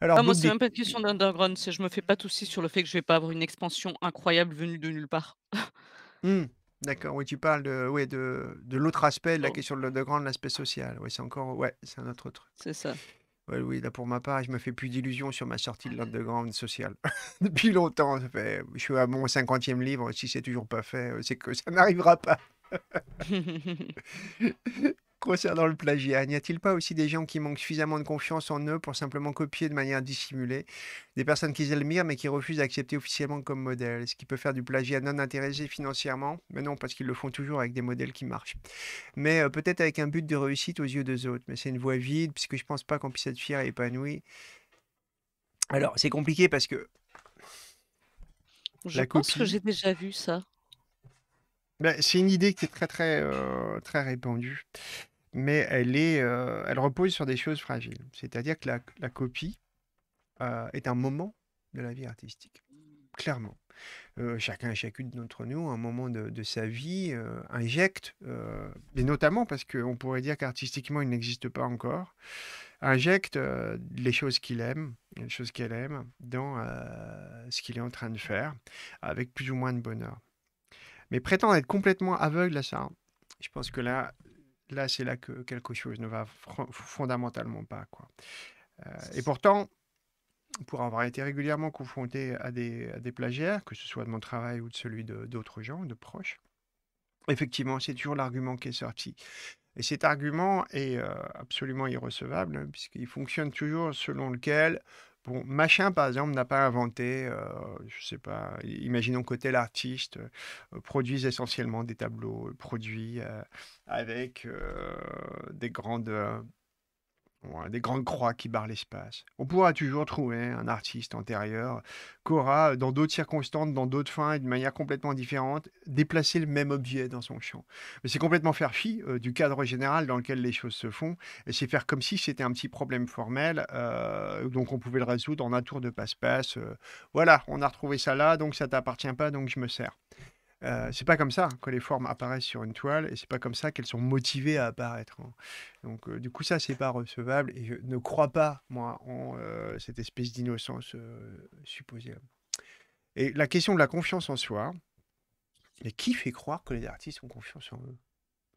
Alors, ah, moi, c'est même pas une question d'underground, c'est je me fais pas tout sur le fait que je vais pas avoir une expansion incroyable venue de nulle part. Mmh. D'accord, oui, tu parles de, ouais, de, de l'autre aspect, oh. de la question de l'ordre de l'aspect social. Oui, c'est encore, ouais, c'est un autre truc. C'est ça. Ouais, oui, là pour ma part, je me fais plus d'illusions sur ma sortie de l'ordre de grande sociale. Depuis longtemps, ça fait, je suis à mon 50e livre, si c'est toujours pas fait, euh, c'est que ça n'arrivera pas. Concernant le plagiat, n'y a-t-il pas aussi des gens qui manquent suffisamment de confiance en eux pour simplement copier de manière dissimulée des personnes qu'ils admirent mais qui refusent d'accepter officiellement comme modèle, ce qui peut faire du plagiat non intéressé financièrement, mais non parce qu'ils le font toujours avec des modèles qui marchent, mais euh, peut-être avec un but de réussite aux yeux des autres, mais c'est une voie vide puisque je pense pas qu'on puisse être fier et épanoui. Alors c'est compliqué parce que je pense que j'ai déjà vu ça. Ben, c'est une idée qui est très très euh, très répandue mais elle, est, euh, elle repose sur des choses fragiles. C'est-à-dire que la, copie euh, est un moment de la vie artistique, clairement. Euh, chacun et chacune d'entre nous, un moment de, de sa vie, injecte, et notamment parce qu'on pourrait dire qu'artistiquement, il n'existe pas encore, injecte les choses qu'il aime, les choses qu'elle aime, dans ce qu'il est en train de faire, avec plus ou moins de bonheur. Mais prétendre être complètement aveugle à ça, je pense que là, Là, c'est là que quelque chose ne va fondamentalement pas. Quoi. Euh, et pourtant, pour avoir été régulièrement confronté à des, à plagiaires, que ce soit de mon travail ou de celui d'autres gens, de proches, effectivement, c'est toujours l'argument qui est sorti. Et cet argument est euh, absolument irrecevable, puisqu'il fonctionne toujours selon lequel Machin, par exemple, n'a pas inventé, je euh, je sais pas, imaginons que tel artiste euh, produise essentiellement des tableaux produits euh, avec des grandes des grandes croix qui barrent l'espace. On pourra toujours trouver un artiste antérieur aura, euh, dans d'autres circonstances, dans d'autres fins et de manière complètement différente, déplacé le même objet dans son champ. Mais c'est complètement faire fi euh, du cadre général dans lequel les choses se font, et c'est faire comme si c'était un petit problème formel, euh, donc on pouvait le résoudre en un tour de passe-passe. voilà, on a retrouvé ça là, donc ça t'appartient pas, donc je me sers. Euh, c'est pas comme ça hein, que les formes apparaissent sur une toile et c'est pas comme ça qu'elles sont motivées à apparaître. Hein. Donc, euh, du coup, ça, c'est pas recevable et je ne crois pas, moi, en euh, cette espèce d'innocence supposée. Et la question de la confiance en soi, mais qui fait croire que les artistes ont confiance en eux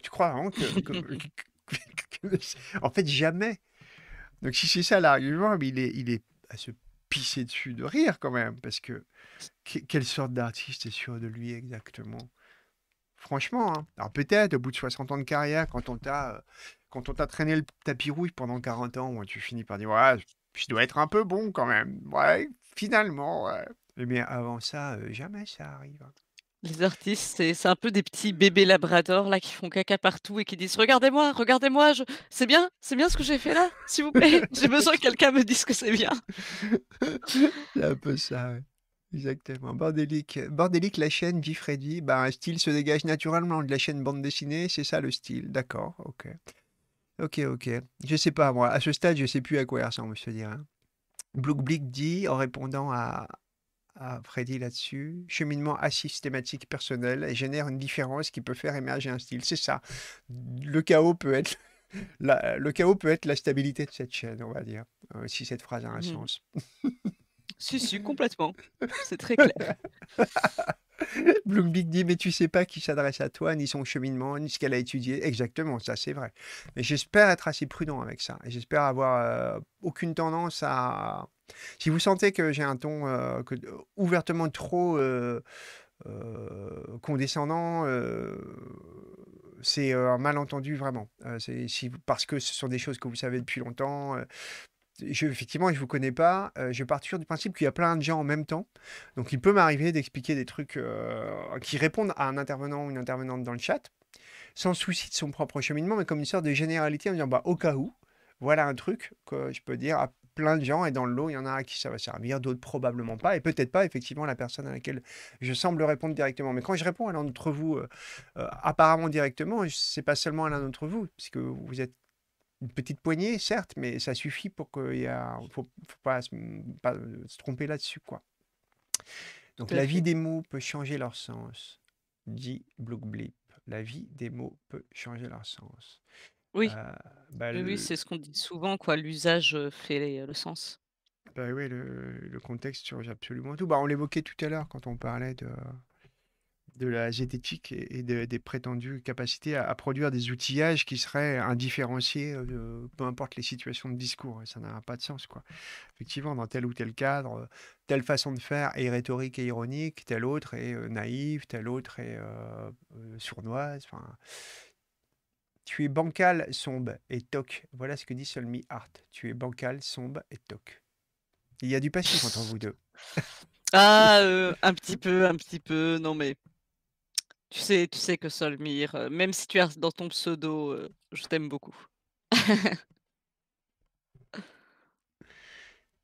Tu crois vraiment que, en fait, jamais. Donc, si c'est ça l'argument, il est, il est à ce pisser dessus de rire quand même, parce que quelle sorte d'artiste est sûr de lui exactement Franchement, hein. alors peut-être au bout de 60 ans de carrière, quand on t'a quand on t'a traîné le tapis rouge pendant 40 ans, tu finis par dire ouais, je dois être un peu bon quand même. Ouais, finalement. Ouais. Mais avant ça, euh, jamais ça arrive. Hein. Les artistes, c'est un peu des petits bébés labradors là qui font caca partout et qui disent Regardez-moi, regardez-moi, c'est bien, c'est bien ce que j'ai fait là, s'il vous plaît, j'ai besoin que quelqu'un me dise que c'est bien. c'est un peu ça, Exactement. Bordélique. Bordélique, la chaîne, dit Freddy. Bah, un style se dégage naturellement de la chaîne bande dessinée, c'est ça le style. D'accord, ok. Ok, ok. Je sais pas, moi, à ce stade, je sais plus à quoi il ressemble, je te dire. Blookblick dit, en répondant à, à Freddy là-dessus. Cheminement asystématique personnel et génère une différence qui peut faire émerger un style. C'est ça. Le chaos peut être la, le chaos peut être la stabilité de cette chaîne, on va dire, euh, si cette phrase a un mmh sens. Si, si, complètement. C'est très clair. Bloomberg dit, mais tu sais pas qui s'adresse à toi, ni son cheminement, ni ce qu'elle a étudié. Exactement, ça c'est vrai. Mais j'espère être assez prudent avec ça. Et j'espère avoir euh, aucune tendance à... Si vous sentez que j'ai un ton euh, que, ouvertement trop euh, condescendant, c'est un malentendu vraiment. c'est si, parce que ce sont des choses que vous savez depuis longtemps effectivement, je ne vous connais pas. Euh, je pars toujours du principe qu'il y a plein de gens en même temps. Donc, il peut m'arriver d'expliquer des trucs euh, qui répondent à un intervenant ou une intervenante dans le chat, sans souci de son propre cheminement, mais comme une sorte de généralité en disant bah, au cas où, voilà un truc que je peux dire à plein de gens. Et dans le lot, il y en a qui ça va servir, d'autres probablement pas. Et peut-être pas, effectivement, la personne à laquelle je semble répondre directement. Mais quand je réponds à l'un d'entre vous, euh, apparemment directement, n'est pas seulement à l'un d'entre vous, puisque vous êtes une petite poignée, certes, mais ça suffit pour qu'il y a, faut, pas, se, euh, se tromper là-dessus, quoi. Donc la vie des mots peut changer leur sens, dit Blouk Blip. La vie des mots peut changer leur sens. Oui, euh, bah, c'est ce qu'on dit souvent, quoi. L'usage euh, fait le sens. Bah, oui, le, contexte change absolument tout. Bah, on l'évoquait tout à l'heure quand on parlait de, de la zététique et des prétendues capacités à, produire des outillages qui seraient indifférenciés, euh, peu importe les situations de discours. Hein, ça n'a pas de sens, quoi. Effectivement, dans tel ou tel cadre, euh, telle façon de faire est rhétorique et ironique, telle autre est euh, naïve, telle autre est sournoise. tu es bancal, sombre et toc. Voilà ce que dit Solmi Hart. Tu es bancal, sombre et toc. Il y a du passif entre vous deux. Ah, un petit peu, un petit peu, non mais tu sais, tu sais que Solmire, euh, même si tu es dans ton pseudo, euh, je t'aime beaucoup.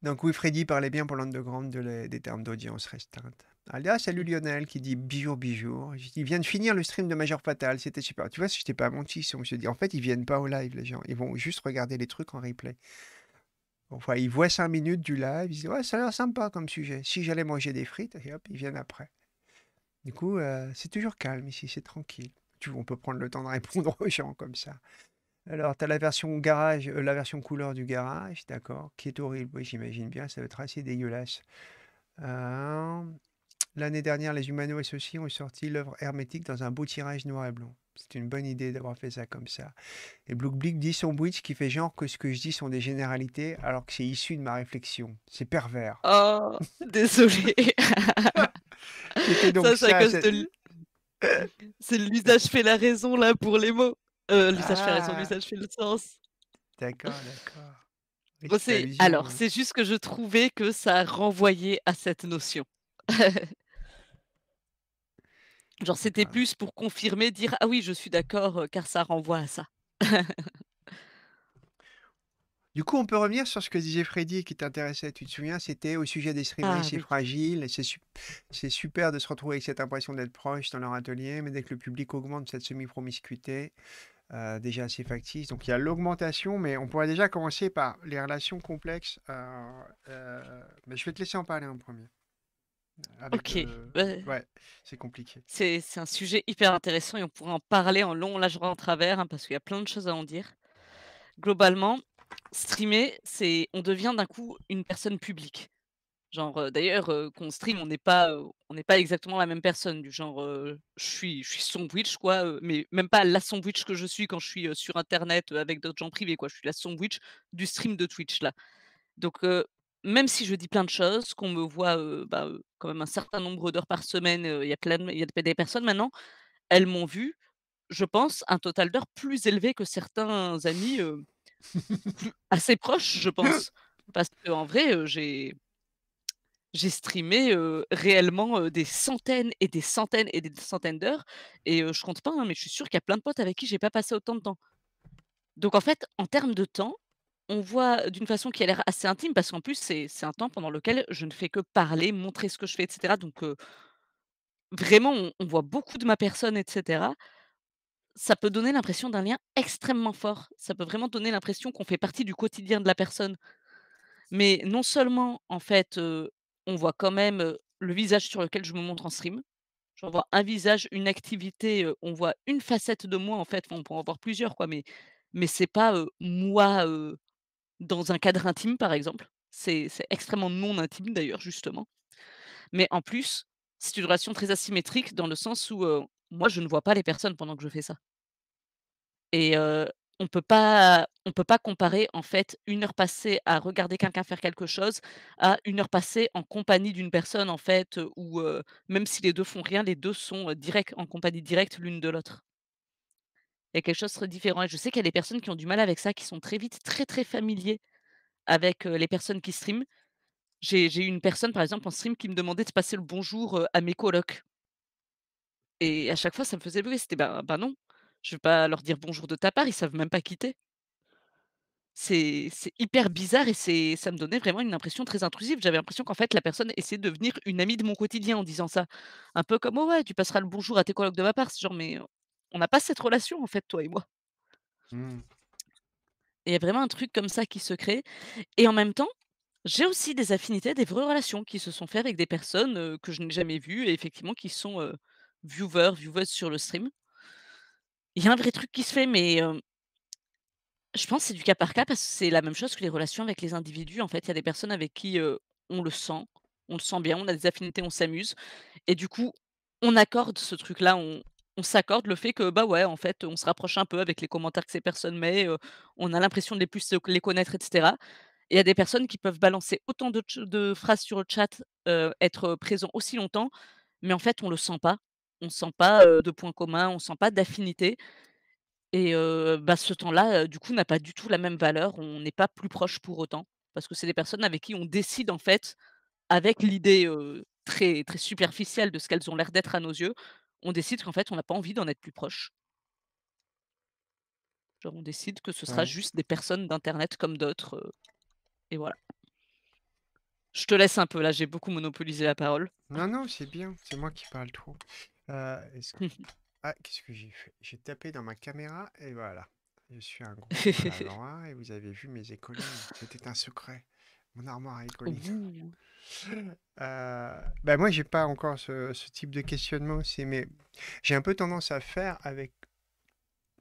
Donc oui, Freddy parlait bien pour l'underground de les, des termes d'audience restreinte. Alia, salut mm. Lionel qui dit bijou, bijou. Il vient de finir le stream de Major Fatal, c'était super. Tu vois, si je pas menti, si on dit en fait, ils viennent pas au live les gens, ils vont juste regarder les trucs en replay. Enfin, ils voient 5 minutes du live, ils disent ouais, ça a l'air sympa comme sujet. Si j'allais manger des frites, hop, ils viennent après. Du coup, euh, c'est toujours calme ici, c'est tranquille. Tu, on peut prendre le temps de répondre aux gens comme ça. Alors, tu as la version garage, euh, la version couleur du garage, d'accord, qui est horrible, oui, j'imagine bien, ça va être assez dégueulasse. Euh, l'année dernière, les Humano Associés ont sorti l'œuvre hermétique dans un beau tirage noir et blanc. C'est une bonne idée d'avoir fait ça comme ça. Et Blookblick dit son bridge qui fait genre que ce que je dis sont des généralités alors que c'est issu de ma réflexion. C'est pervers. Oh, désolé. c'est l'usage fait la raison là pour les mots. Euh, l'usage fait la raison, ah. l'usage fait le sens. D'accord, d'accord. Alors, c'est juste que je trouvais que ça renvoyait à cette notion. Genre, c'était plus pour confirmer, dire ah oui, je suis d'accord, euh, car ça renvoie à ça. Du coup, on peut revenir sur ce que disait Freddy qui t'intéressait, tu te souviens, c'était au sujet des streamers, ah c'est fragile, c'est super de se retrouver avec cette impression d'être proche dans leur atelier, mais dès que le public augmente cette semi-promiscuité, euh, déjà assez factice, donc il y a l'augmentation, mais on pourrait déjà commencer par les relations complexes. Euh, euh, mais je vais te laisser en parler en premier. Ok, bah, Ouais, c'est compliqué. c'est un sujet hyper intéressant et on pourrait en parler en long, là rentre en travers hein, parce qu'il y a plein de choses à en dire. Globalement, streamer, c'est on devient d'un coup une personne publique. Genre, euh, d'ailleurs, euh, quand qu'on stream, on n'est pas, euh, on n'est pas exactement la même personne. Du genre, je suis, je suis sandwich, quoi, mais même pas la sandwich que je suis quand je suis sur Internet avec d'autres gens privés, quoi. Je suis la sandwich du stream de Twitch, là. Donc, même si je dis plein de choses, qu'on me voit bah, quand même un certain nombre d'heures par semaine, il y a plein, il y a des personnes maintenant, elles m'ont vu, je pense, un total d'heures plus élevé que certains amis assez proche, je pense. Parce qu'en vrai, euh, j'ai j'ai streamé euh, réellement euh, des centaines et des centaines et des centaines d'heures. Et je compte pas, hein, mais je suis sûre qu'il y a plein de potes avec qui j'ai pas passé autant de temps. Donc en fait, en termes de temps, on voit d'une façon qui a l'air assez intime, parce qu'en plus, c'est un temps pendant lequel je ne fais que parler, montrer ce que je fais, etc. Donc vraiment, on voit beaucoup de ma personne, etc ça peut donner l'impression d'un lien extrêmement fort. Ça peut vraiment donner l'impression qu'on fait partie du quotidien de la personne. Mais non seulement, en fait, on voit quand même le visage sur lequel je me montre en stream. J'en vois un visage, une activité, on voit une facette de moi, en fait. on peut en voir plusieurs, quoi, mais, mais c'est pas moi dans un cadre intime, par exemple. C'est extrêmement non intime, d'ailleurs, justement. Mais en plus, c'est une relation très asymétrique dans le sens où moi, je ne vois pas les personnes pendant que je fais ça. Et on peut pas, on peut pas comparer en fait une heure passée à regarder quelqu'un faire quelque chose à une heure passée en compagnie d'une personne en fait, où même si les deux font rien, les deux sont direct, en compagnie directe l'une de l'autre. Il y a quelque chose de différent. Et je sais qu'il y a des personnes qui ont du mal avec ça, qui sont très vite très très familiers avec les personnes qui stream. J'ai eu une personne, par exemple, en stream qui me demandait de passer le bonjour à mes colocs. Et à chaque fois, ça me faisait bruit. C'était ben non, je ne vais pas leur dire bonjour de ta part, ils ne savent même pas quitter. C'est hyper bizarre et ça me donnait vraiment une impression très intrusive. J'avais l'impression qu'en fait, la personne essaie de devenir une amie de mon quotidien en disant ça. Un peu comme, ouais, tu passeras le bonjour à tes collègues de ma part. C'est genre, mais on n'a pas cette relation en fait, toi et moi. Mmh. il y a vraiment un truc comme ça qui se crée. Et en même temps, j'ai aussi des affinités, des vraies relations qui se sont faites avec des personnes que je n'ai jamais vues et effectivement qui sont viewers, viewers sur le stream. Il y a un vrai truc qui se fait, mais je pense que c'est du cas par cas parce que c'est la même chose que les relations avec les individus. En fait, il y a des personnes avec qui on le sent, on le sent bien, on a des affinités, on s'amuse. Et du coup, on accorde ce truc-là, on, s'accorde le fait que, bah ouais, en fait, on se rapproche un peu avec les commentaires que ces personnes mettent, on a l'impression de les plus les connaître, etc. Il y a des personnes qui peuvent balancer autant de, de phrases sur le chat, être présent aussi longtemps, mais en fait, on le sent pas on ne sent pas de points communs, on ne sent pas d'affinité. Et bah, ce temps-là, du coup, n'a pas du tout la même valeur. On n'est pas plus proche pour autant. Parce que c'est des personnes avec qui on décide, en fait, avec l'idée très, très superficielle de ce qu'elles ont l'air d'être à nos yeux, on décide qu'en fait, on n'a pas envie d'en être plus proche. Genre, on décide que ce sera juste des personnes d'Internet comme d'autres. et voilà. Je te laisse un peu là, j'ai beaucoup monopolisé la parole. Non, non, c'est bien, c'est moi qui parle trop. Euh, ah, qu'est-ce que j'ai fait? J'ai tapé dans ma caméra et voilà. Je suis un gros noir et vous avez vu mes écoliers. C'était un secret. Mon armoire à oh écolines. Euh, bah, moi, j'ai pas encore ce, type de questionnement. C'est mais j'ai un peu tendance à faire avec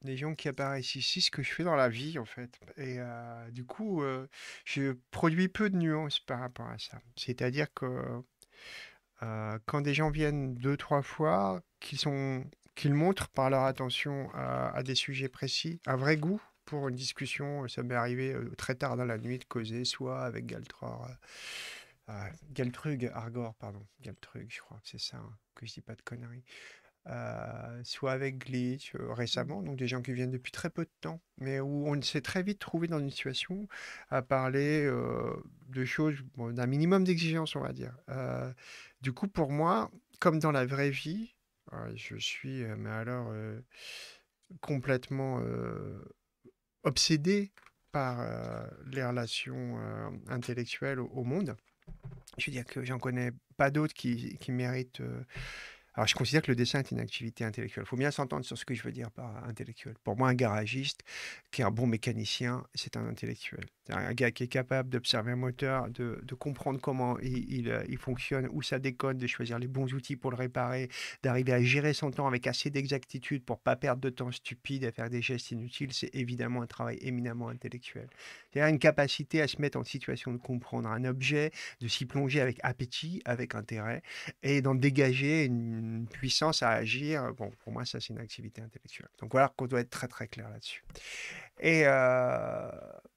les gens qui apparaissent ici ce que je fais dans la vie en fait. Et euh, du coup, euh, je produis peu de nuances par rapport à ça. C'est-à-dire que euh, quand des gens viennent deux, trois fois, qu'ils montrent par leur attention euh, à, des sujets précis, un vrai goût pour une discussion. Euh, ça m'est arrivé très tard dans la nuit de causer soit avec Galtrug, Argor, pardon, Galtrug, je crois, que c'est ça, hein, que je dis pas de conneries. soit avec Glitch récemment, donc des gens qui viennent depuis très peu de temps, mais où on s'est très vite trouvé dans une situation à parler de choses, d'un minimum d'exigence, on va dire. Du coup, pour moi, comme dans la vraie vie, euh, je suis, euh, mais alors, euh, complètement obsédé par les relations intellectuelles au, monde. Je veux dire que j'en connais pas d'autres qui, méritent alors, je considère que le dessin est une activité intellectuelle. Il faut bien s'entendre sur ce que je veux dire par intellectuel. Pour moi, un garagiste qui est un bon mécanicien, c'est un intellectuel. Un gars qui est capable d'observer un moteur, de, comprendre comment il, euh, il, fonctionne, où ça déconne, de choisir les bons outils pour le réparer, d'arriver à gérer son temps avec assez d'exactitude pour pas perdre de temps stupide à faire des gestes inutiles, c'est évidemment un travail éminemment intellectuel. C'est-à-dire une capacité à se mettre en situation de comprendre un objet, de s'y plonger avec appétit, avec intérêt, et d'en dégager une une puissance à agir. Bon, pour moi, ça, c'est une activité intellectuelle. Donc voilà qu'on doit être très, très clair là-dessus. Et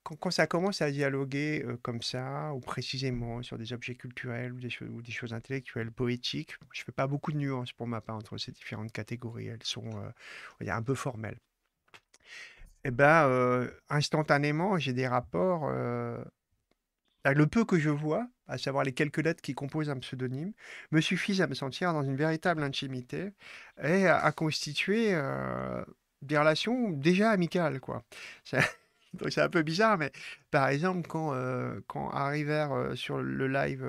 quand, ça commence à dialoguer comme ça, ou précisément sur des objets culturels ou des, choses intellectuelles, poétiques, je ne fais pas beaucoup de nuances pour ma part entre ces différentes catégories. Elles sont un peu formelles. Et eh ben, instantanément, j'ai des rapports bah, le peu que je vois, à savoir les quelques lettres qui composent un pseudonyme, me suffisent à me sentir dans une véritable intimité et à, constituer euh, des relations déjà amicales. Quoi. Donc c'est un peu bizarre, mais par exemple, quand, euh, quand arrivèrent euh, sur le live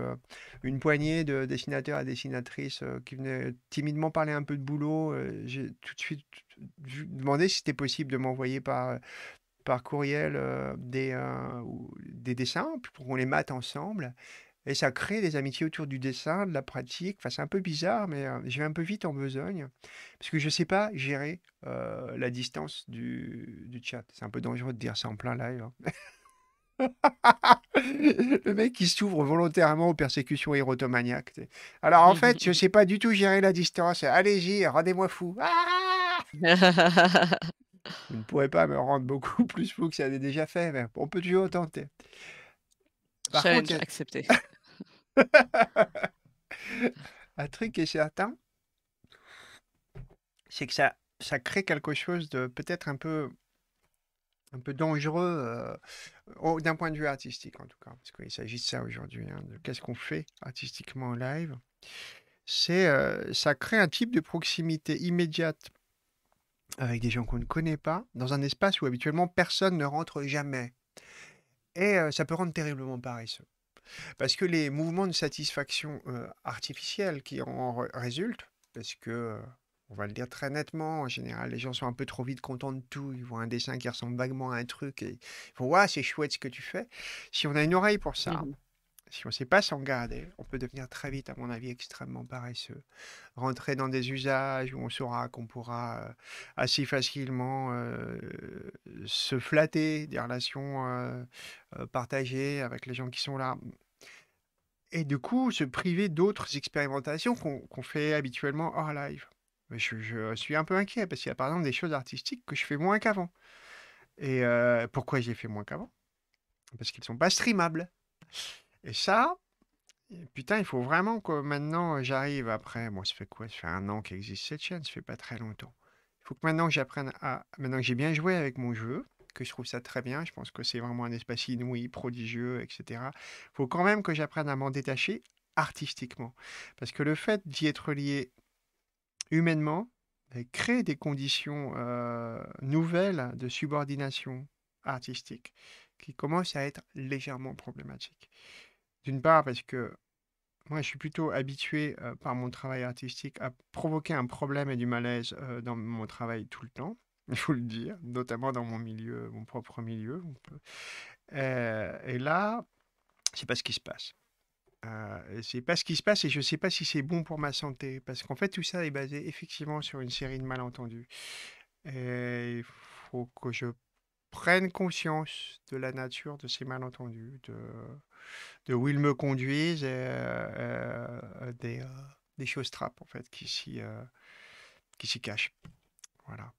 une poignée de dessinateurs et dessinatrices qui venaient timidement parler un peu de boulot, j'ai tout de suite demandé si c'était possible de m'envoyer par, par courriel euh, des, euh, des dessins pour qu'on les mate ensemble. Et ça crée des amitiés autour du dessin, de la pratique. Enfin, c'est un peu bizarre, mais euh, je vais un peu vite en besogne. Parce que je ne sais pas gérer la distance du, du chat. C'est un peu dangereux de dire ça en plein live. Hein. le mec qui s'ouvre volontairement aux persécutions érotomaniaques. Alors en fait, je ne sais pas du tout gérer la distance. Allez-y, rendez-moi fou. Ah Je ne pourrais pas me rendre beaucoup plus fou que ça avait déjà fait, mais on peut toujours tenter. Par Challenge contre, accepté. un truc est certain, c'est que ça, ça crée quelque chose de peut-être un peu un peu dangereux euh, d'un point de vue artistique en tout cas, parce qu'il s'agit de ça aujourd'hui, hein, de qu'est-ce qu'on fait artistiquement en live. C'est euh, ça crée un type de proximité immédiate avec des gens qu'on ne connaît pas, dans un espace où habituellement personne ne rentre jamais. Et euh, ça peut rendre terriblement paresseux. Parce que les mouvements de satisfaction artificiels euh, artificielle qui en résultent, parce que, euh, on va le dire très nettement, en général, les gens sont un peu trop vite contents de tout, ils voient un dessin qui ressemble vaguement à un truc et ils font Waouh, c'est chouette ce que tu fais. Si on a une oreille pour ça, mmh si on ne sait pas s'en garder, on peut devenir très vite, à mon avis, extrêmement paresseux. Rentrer dans des usages où on saura qu'on pourra euh, assez facilement euh, se flatter des relations euh, partagées avec les gens qui sont là. Et du coup, se priver d'autres expérimentations qu'on fait habituellement hors live. Mais je, suis un peu inquiet parce qu'il y a par exemple des choses artistiques que je fais moins qu'avant. Et pourquoi j'ai fait moins qu'avant Parce qu'ils ne sont pas streamables. Et ça, putain, il faut vraiment que maintenant euh, j'arrive après. Bon, ça fait quoi Ça fait un an qu'existe cette chaîne, ça fait pas très longtemps. Il faut que maintenant j'apprenne à. Maintenant que j'ai bien joué avec mon jeu, que je trouve ça très bien, je pense que c'est vraiment un espace inouï, prodigieux, etc. Il faut quand même que j'apprenne à m'en détacher artistiquement. Parce que le fait d'y être lié humainement, créer des conditions euh, nouvelles de subordination artistique qui commencent à être légèrement problématiques. D'une part, parce que moi, je suis plutôt habitué par mon travail artistique à provoquer un problème et du malaise dans mon travail tout le temps, il faut le dire, notamment dans mon milieu, mon propre milieu. et là, c'est pas ce qui se passe. c'est pas ce qui se passe et je sais pas si c'est bon pour ma santé, parce qu'en fait, tout ça est basé effectivement sur une série de malentendus. Et il faut que je prenne conscience de la nature de ces malentendus, de de où ils me conduisent et euh, euh, euh, des, choses trappes en fait qui s'y, qui s'y cachent. Voilà.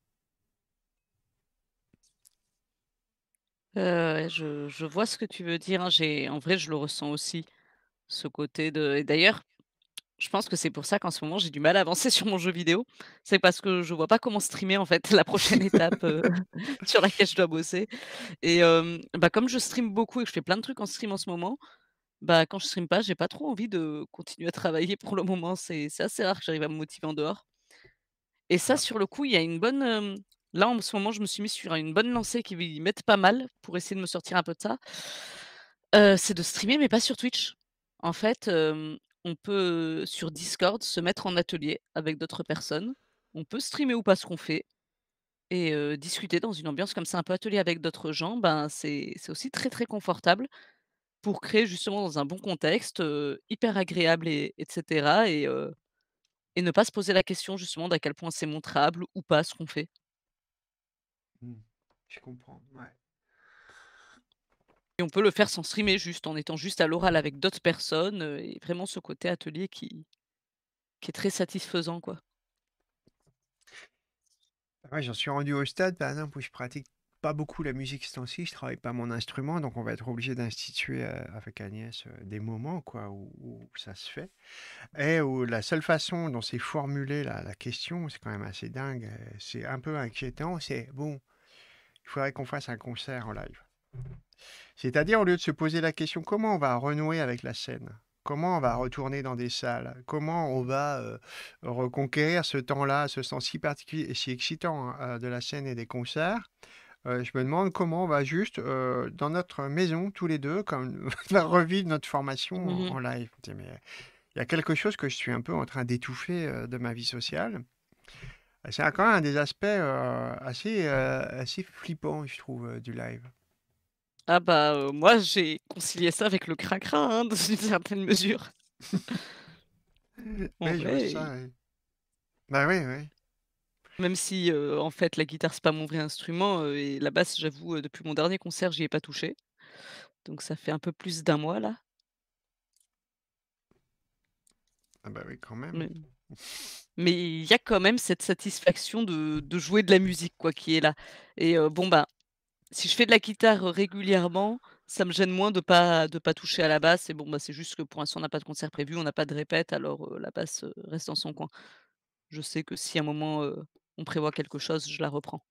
je, je, vois ce que tu veux dire. Hein, j'ai, en vrai, je le ressens aussi, ce côté de. Et d'ailleurs, je pense que c'est pour ça qu'en ce moment j'ai du mal à avancer sur mon jeu vidéo. C'est parce que je ne vois pas comment streamer en fait la prochaine étape euh, sur laquelle je dois bosser. Et bah, comme je stream beaucoup et que je fais plein de trucs en stream en ce moment, bah quand je ne stream pas, j'ai pas trop envie de continuer à travailler pour le moment. C'est assez rare que j'arrive à me motiver en dehors. Et ça, ah. sur le coup, il y a une bonne. là, en ce moment, je me suis mis sur une bonne lancée qui m'aide pas mal pour essayer de me sortir un peu de ça. Euh, c'est de streamer, mais pas sur Twitch. En fait, on peut sur Discord se mettre en atelier avec d'autres personnes. On peut streamer ou pas ce qu'on fait et discuter dans une ambiance comme ça, un peu atelier avec d'autres gens. Ben c'est aussi très très confortable pour créer justement dans un bon contexte, hyper agréable et etc. Et, ne pas se poser la question justement d'à quel point c'est montrable ou pas ce qu'on fait. Mmh. je comprends. Ouais. Et on peut le faire sans streamer, juste en étant juste à l'oral avec d'autres personnes. Et vraiment ce côté atelier qui, est très satisfaisant, quoi. Bah j'en suis rendu au stade, par exemple, où je pratique pas beaucoup la musique extensible, je travaille pas mon instrument, donc on va être obligé d'instituer avec Agnès des moments quoi, où, ça se fait. Et où la seule façon dont c'est formulé la, question, c'est quand même assez dingue, c'est un peu inquiétant, c'est bon, il faudrait qu'on fasse un concert en live. C'est-à-dire, au lieu de se poser la question comment on va renouer avec la scène, comment on va mmh. retourner dans des salles, comment on va euh, reconquérir ce temps-là, ce sens si particulier et si excitant hein, euh, de la scène et des concerts, euh, je me demande comment on va juste, dans notre maison, tous les deux, comme revivre notre formation en, mmh live. il y a quelque chose que je suis un peu en train d'étouffer de ma vie sociale. C'est quand même un des aspects assez, assez flippants, je trouve, du live. Ah bah moi j'ai concilié ça avec le cracra hein, dans une certaine mesure. Oui, oui. Bah oui, oui. même si en fait la guitare c'est pas mon vrai instrument et la basse j'avoue depuis mon dernier concert j'y ai pas touché. Donc ça fait un peu plus d'un mois là. Ah bah oui, quand même. Mais il y a quand même cette satisfaction de, jouer de la musique quoi qui est là. Et bon bah si je fais de la guitare régulièrement, ça me gêne moins de pas de pas toucher à la basse. Et bon, bah, c'est juste que pour l'instant, on n'a pas de concert prévu, on n'a pas de répète, alors la basse reste dans son coin. Je sais que si à un moment on prévoit quelque chose, je la reprends.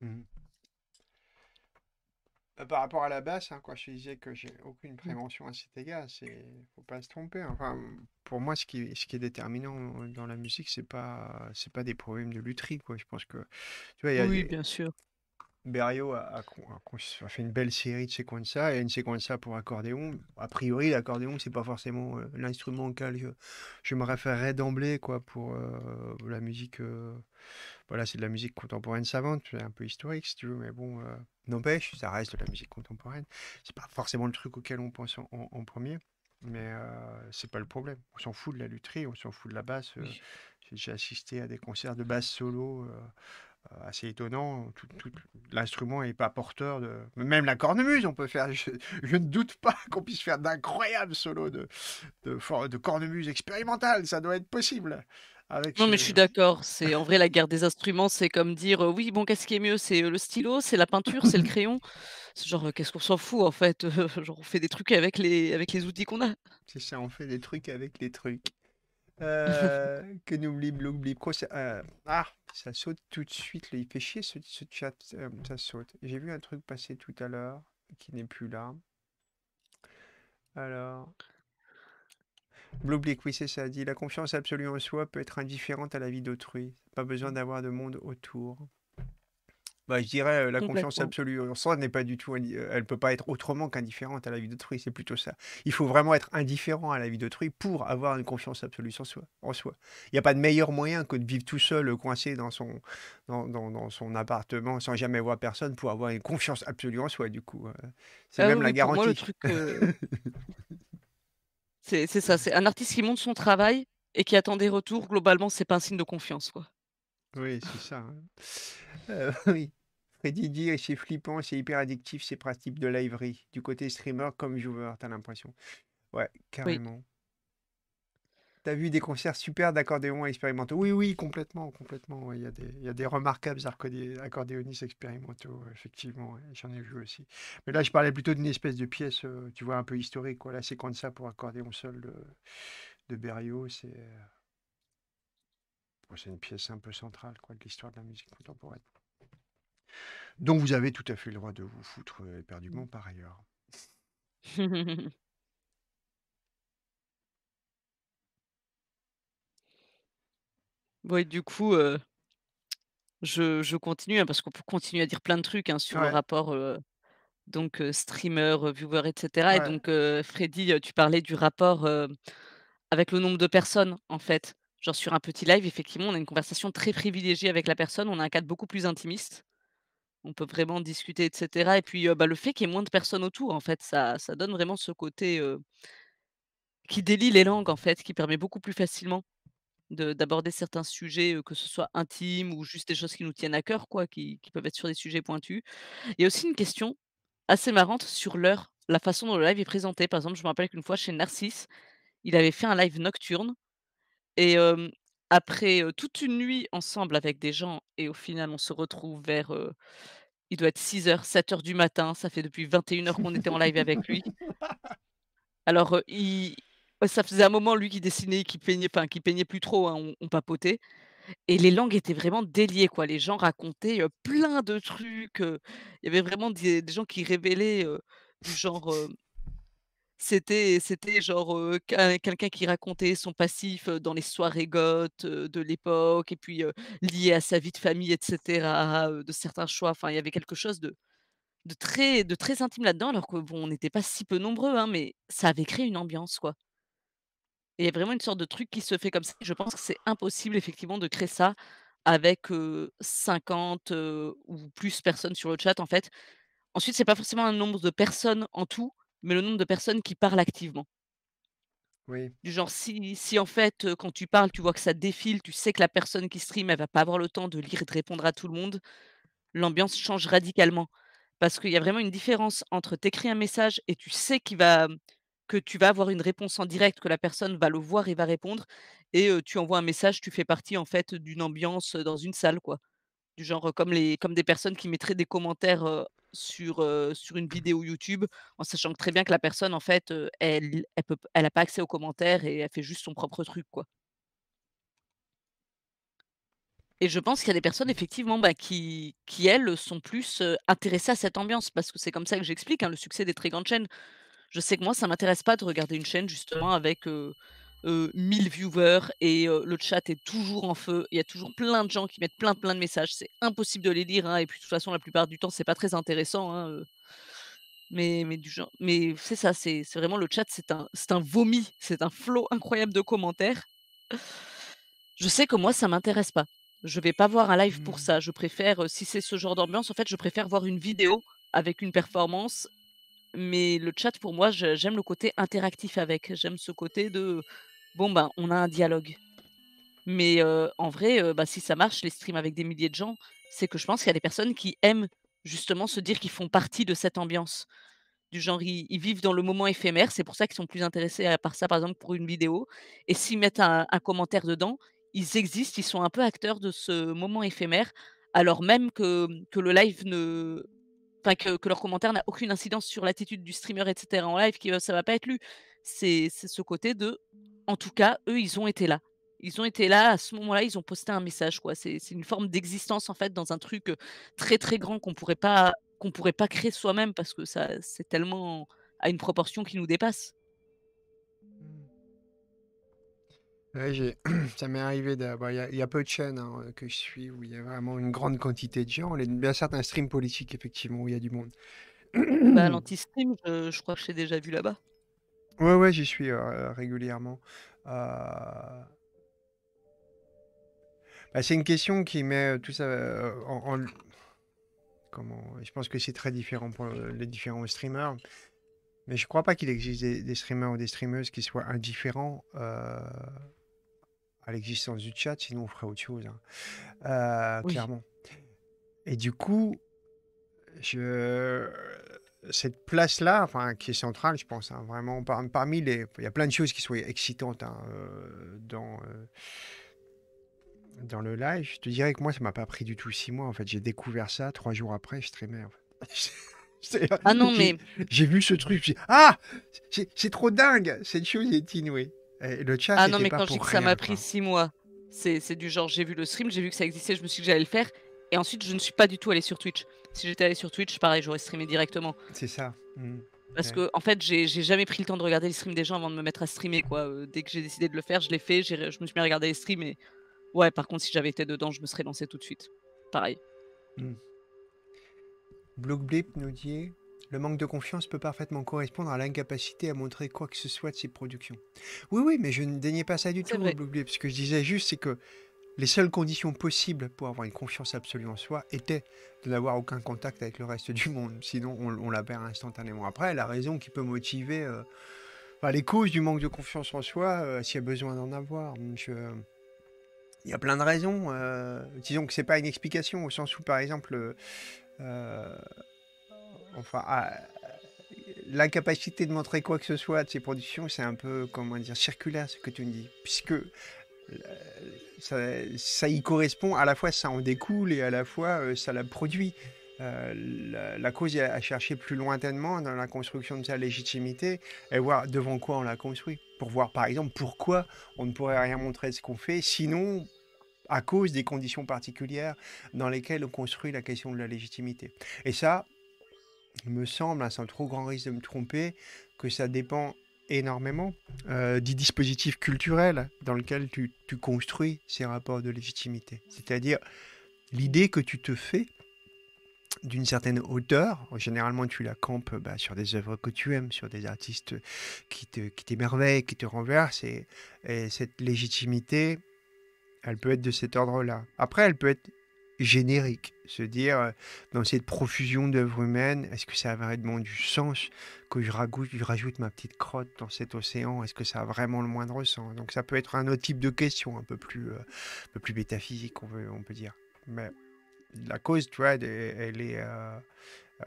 Mmh bah, par rapport à la basse, hein, je disais que j'ai aucune mmh. prévention à cet égard, c'est faut pas se tromper. Enfin, pour moi, ce qui, ce qui est déterminant dans la musique, c'est pas c'est pas des problèmes de lutherie, quoi. Je pense que tu Oui, bien sûr. Berio a, fait une belle série de séquences et une séquence pour accordéon. A priori, l'accordéon, c'est pas forcément euh, l'instrument auquel je, me référerais d'emblée quoi, pour euh, la musique. Euh, voilà, c'est de la musique contemporaine savante, un peu historique si tu veux, mais bon, n'empêche, ça reste de la musique contemporaine. C'est pas forcément le truc auquel on pense en, premier, mais c'est pas le problème. On s'en fout de la lutherie, on s'en fout de la basse. J'ai assisté à des concerts de basse solo euh, assez étonnant. Tout, L'instrument n'est pas porteur de. Même la cornemuse, on peut faire. Je, ne doute pas qu'on puisse faire d'incroyables solos de, de, de, cornemuse expérimentale. Ça doit être possible. non, mais je suis d'accord. C'est en vrai la guerre des instruments, c'est comme dire euh, oui, bon, qu'est-ce qui est mieux C'est euh, le stylo, c'est la peinture, c'est le crayon. C'est genre qu'est-ce qu'on s'en fout en fait Genre on fait des trucs avec les avec les outils qu'on a. C'est ça, on fait des trucs avec les trucs. Euh, que n'oublie l'oublie euh, ah, ça saute tout de suite. Il fait chier ce, chat. Euh, ça saute. J'ai vu un truc passer tout à l'heure qui n'est plus là. Alors. Blue oui, c'est ça. Dit la confiance absolue en soi peut être indifférente à la vie d'autrui. Pas besoin mmh. d'avoir de monde autour. Bah, je dirais la confiance absolue en soi n'est pas du tout, elle peut pas être autrement qu'indifférente à la vie d'autrui, c'est plutôt ça. Il faut vraiment être indifférent à la vie d'autrui pour avoir une confiance absolue en soi. En soi. Il n'y a pas de meilleur moyen que de vivre tout seul, coincé dans son, dans, dans, son appartement, sans jamais voir personne, pour avoir une confiance absolue en soi, du coup. C'est ah même la garantie. truc, c'est ça, c'est un artiste qui monte son travail et qui attend des retours, globalement, c'est pas un signe de confiance, quoi. Oui, c'est ça. Hein. Euh, oui. Et dit c'est flippant, c'est hyper addictif ces pratiques de livery, du côté streamer comme tu t'as l'impression. Ouais, carrément. T'as vu des concerts super d'accordéon expérimentaux Oui, oui, complètement, complètement. Il y a des, remarquables accordéonistes expérimentaux, effectivement. J'en ai vu aussi. Mais là, je parlais plutôt d'une espèce de pièce, euh, tu vois, un peu historique. Quoi. La séquence pour accordéon seul de, de Berriot, euh, c'est une pièce un peu centrale quoi, de l'histoire de la musique contemporaine. Donc vous avez tout à fait le droit de vous foutre euh, éperdument par ailleurs. Oui, du coup, euh, je continue, hein, parce qu'on peut continuer à dire plein de trucs, hein, sur le rapport, euh, donc streamer, viewer etc et donc Freddy, tu parlais du rapport, avec le nombre de personnes, en fait. Genre sur un petit live, effectivement, on a une conversation très privilégiée avec la personne, on a un cadre beaucoup plus intimiste on peut vraiment discuter, etc. Et puis, bah, le fait qu'il y ait moins de personnes autour, en fait, ça, donne vraiment ce côté qui délie les langues, en fait, qui permet beaucoup plus facilement d'aborder certains sujets, que ce soit intimes ou juste des choses qui nous tiennent à cœur, quoi, qui, peuvent être sur des sujets pointus. Il y a aussi une question assez marrante sur l'heure, la façon dont le live est présenté. Par exemple, je me rappelle qu'une fois, chez Narcisse, il avait fait un live nocturne et après toute une nuit ensemble avec des gens, et au final, on se retrouve vers. il doit être 6h, 7h du matin. Ça fait depuis 21h qu'on était en live avec lui. Alors, il... ça faisait un moment, lui, qui dessinait, qui peignait, enfin, qui peignait plus trop, hein, on, papotait. Et les langues étaient vraiment déliées, quoi. Les gens racontaient plein de trucs. Il y avait vraiment des, gens qui révélaient du genre C'était, c'était genre quelqu'un qui racontait son passif dans les soirées goth de l'époque, et puis lié à sa vie de famille, etc., de certains choix. Enfin, il y avait quelque chose de, très, de très intime là-dedans, alors que bon, on n'était pas si peu nombreux, hein, mais ça avait créé une ambiance, quoi. il y a vraiment une sorte de truc qui se fait comme ça. Je pense que c'est impossible, effectivement, de créer ça avec 50 ou plus personnes sur le chat, en fait. Ensuite, c'est pas forcément un nombre de personnes en tout, mais le nombre de personnes qui parlent activement. Du genre, si, en fait, quand tu parles, tu vois que ça défile, tu sais que la personne qui stream, elle va pas avoir le temps de lire et de répondre à tout le monde, l'ambiance change radicalement. Parce qu'il y a vraiment une différence entre t'écris un message et tu sais qu'il va mmh, que tu vas avoir une réponse en direct, que la personne va le voir et va répondre, et tu envoies un message, tu fais partie en fait d'une ambiance dans une salle, quoi. Du genre comme les comme des personnes qui mettraient des commentaires sur, sur une vidéo YouTube, en sachant très bien que la personne, en fait, elle elle n'a pas accès aux commentaires et elle fait juste son propre truc, quoi. Et je pense qu'il y a des personnes, effectivement, bah, qui, qui, elles, sont plus intéressées à cette ambiance, parce que c'est comme ça que j'explique hein, le succès des très grandes chaînes. Je sais que moi, ça m'intéresse pas de regarder une chaîne, justement, avec 1000 euh, viewers et euh, le chat est toujours en feu. Il y a toujours plein de gens qui mettent plein plein de messages. C'est impossible de les lire. Hein, et puis de toute façon, la plupart du temps, c'est pas très intéressant. Hein, euh. Mais, mais, du genre, mais c'est ça, c'est vraiment le chat, c'est un, un vomi, c'est un flot incroyable de commentaires. Je sais que moi, ça m'intéresse pas. Je vais pas voir un live pour mmh. ça. Je préfère, si c'est ce genre d'ambiance, en fait, je préfère voir une vidéo avec une performance mais le chat, pour moi, j'aime le côté interactif avec. J'aime ce côté de bon, ben, on a un dialogue. Mais euh, en vrai, euh, bah, si ça marche, les streams avec des milliers de gens, c'est que je pense qu'il y a des personnes qui aiment justement se dire qu'ils font partie de cette ambiance. Du genre, ils, vivent dans le moment éphémère, c'est pour ça qu'ils sont plus intéressés par ça, par exemple, pour une vidéo. Et s'ils mettent un, commentaire dedans, ils existent, ils sont un peu acteurs de ce moment éphémère, alors même que, que le live ne. Enfin, que, leur commentaire n'a aucune incidence sur l'attitude du streamer, etc. en live, qui euh, ça va pas être lu. C'est ce côté de en tout cas, eux, ils ont été là. Ils ont été là à ce moment-là, ils ont posté un message. quoi. C'est une forme d'existence, en fait, dans un truc très, très grand qu'on pourrait pas qu'on pourrait pas créer soi-même parce que ça c'est tellement à une proportion qui nous dépasse. Mmh. ça m'est arrivé, bah, il y, a peu de chaînes hein, que je suis où il y a vraiment une grande quantité de gens. Il y a certains streams politiques, effectivement, où il y a du monde. Bah, L'anti-stream, je, je, crois que j'ai déjà vu là-bas. Ouais, ouais, j'y suis euh, régulièrement. Bah, c'est une question qui met tout ça en, Comment... Je pense que c'est très différent pour les différents streamers. Mais je ne crois pas qu'il existe des, streamers ou des streameuses qui soient indifférents à l'existence du chat, sinon on ferait autre chose, hein. clairement. Et du coup, je cette place-là, enfin, qui est centrale, je pense, hein, vraiment, parmi les... Il y a plein de choses qui sont excitantes hein, euh, dans, euh, dans le live. Je te dirais que moi, ça m'a pas pris du tout six mois, en fait. J'ai découvert ça trois jours après, je streamais, très ah non, mais... J'ai vu ce truc, j'ai ah C'est trop dingue Cette chose est inouïe. le chat, ah non, mais quand je dis que ça m'a pris six mois, c'est du genre, j'ai vu le stream, j'ai vu que ça existait, je me suis dit que j'allais le faire, et ensuite, je ne suis pas du tout allé sur Twitch. Si j'étais allé sur Twitch, pareil, j'aurais streamé directement. C'est ça. Mmh. Parce que, en fait, j'ai jamais pris le temps de regarder les streams des gens avant de me mettre à streamer, quoi. Euh, dès que j'ai décidé de le faire, je l'ai fait, je me suis mis à regarder les streams. Et ouais, par contre, si j'avais été dedans, je me serais lancé tout de suite. Pareil. Mmh. Blip nous dit le manque de confiance peut parfaitement correspondre à l'incapacité à montrer quoi que ce soit de ses productions. Oui, oui, mais je ne déniais pas ça du tout, Blip. Ce que je disais juste, c'est que les seules conditions possibles pour avoir une confiance absolue en soi étaient de n'avoir aucun contact avec le reste du monde, sinon on, la perd instantanément. Après, la raison qui peut motiver euh, enfin, les causes du manque de confiance en soi, euh, s'il y a besoin d'en avoir. Euh, il y a plein de raisons. disons que c'est pas une explication, au sens où, par exemple, enfin, ah, l'incapacité de montrer quoi que ce soit de ses productions, c'est un peu, comment dire, circulaire ce que tu me dis. Puisque ça, y correspond, à la fois ça en découle et à la fois euh, ça la produit. Euh, la, cause est à chercher plus lointainement dans la construction de sa légitimité et voir devant quoi on la construit. Pour voir par exemple pourquoi on ne pourrait rien montrer de ce qu'on fait, sinon à cause des conditions particulières dans lesquelles on construit la question de la légitimité. Et ça, il me semble, hein, sans trop grand risque de me tromper, que ça dépend énormément euh, du culturels dans lequel tu, construis ces rapports de légitimité. C'est-à-dire l'idée que tu te fais d'une certaine hauteur, généralement tu la campes bah, sur des œuvres que tu aimes, sur des artistes qui t'émerveillent, qui, qui te renversent, et cette légitimité, elle peut être de cet ordre-là. Après, elle peut être générique, se dire euh, dans cette profusion d'œuvres humaines, est-ce que ça a vraiment du sens que je rajoute, ma petite crotte dans cet océan Est-ce que ça a vraiment le moindre sens Donc ça peut être un autre type de question, un peu plus, euh, un peu plus métaphysique, on peut, on peut dire. Mais la cause, tu vois, elle, est, euh,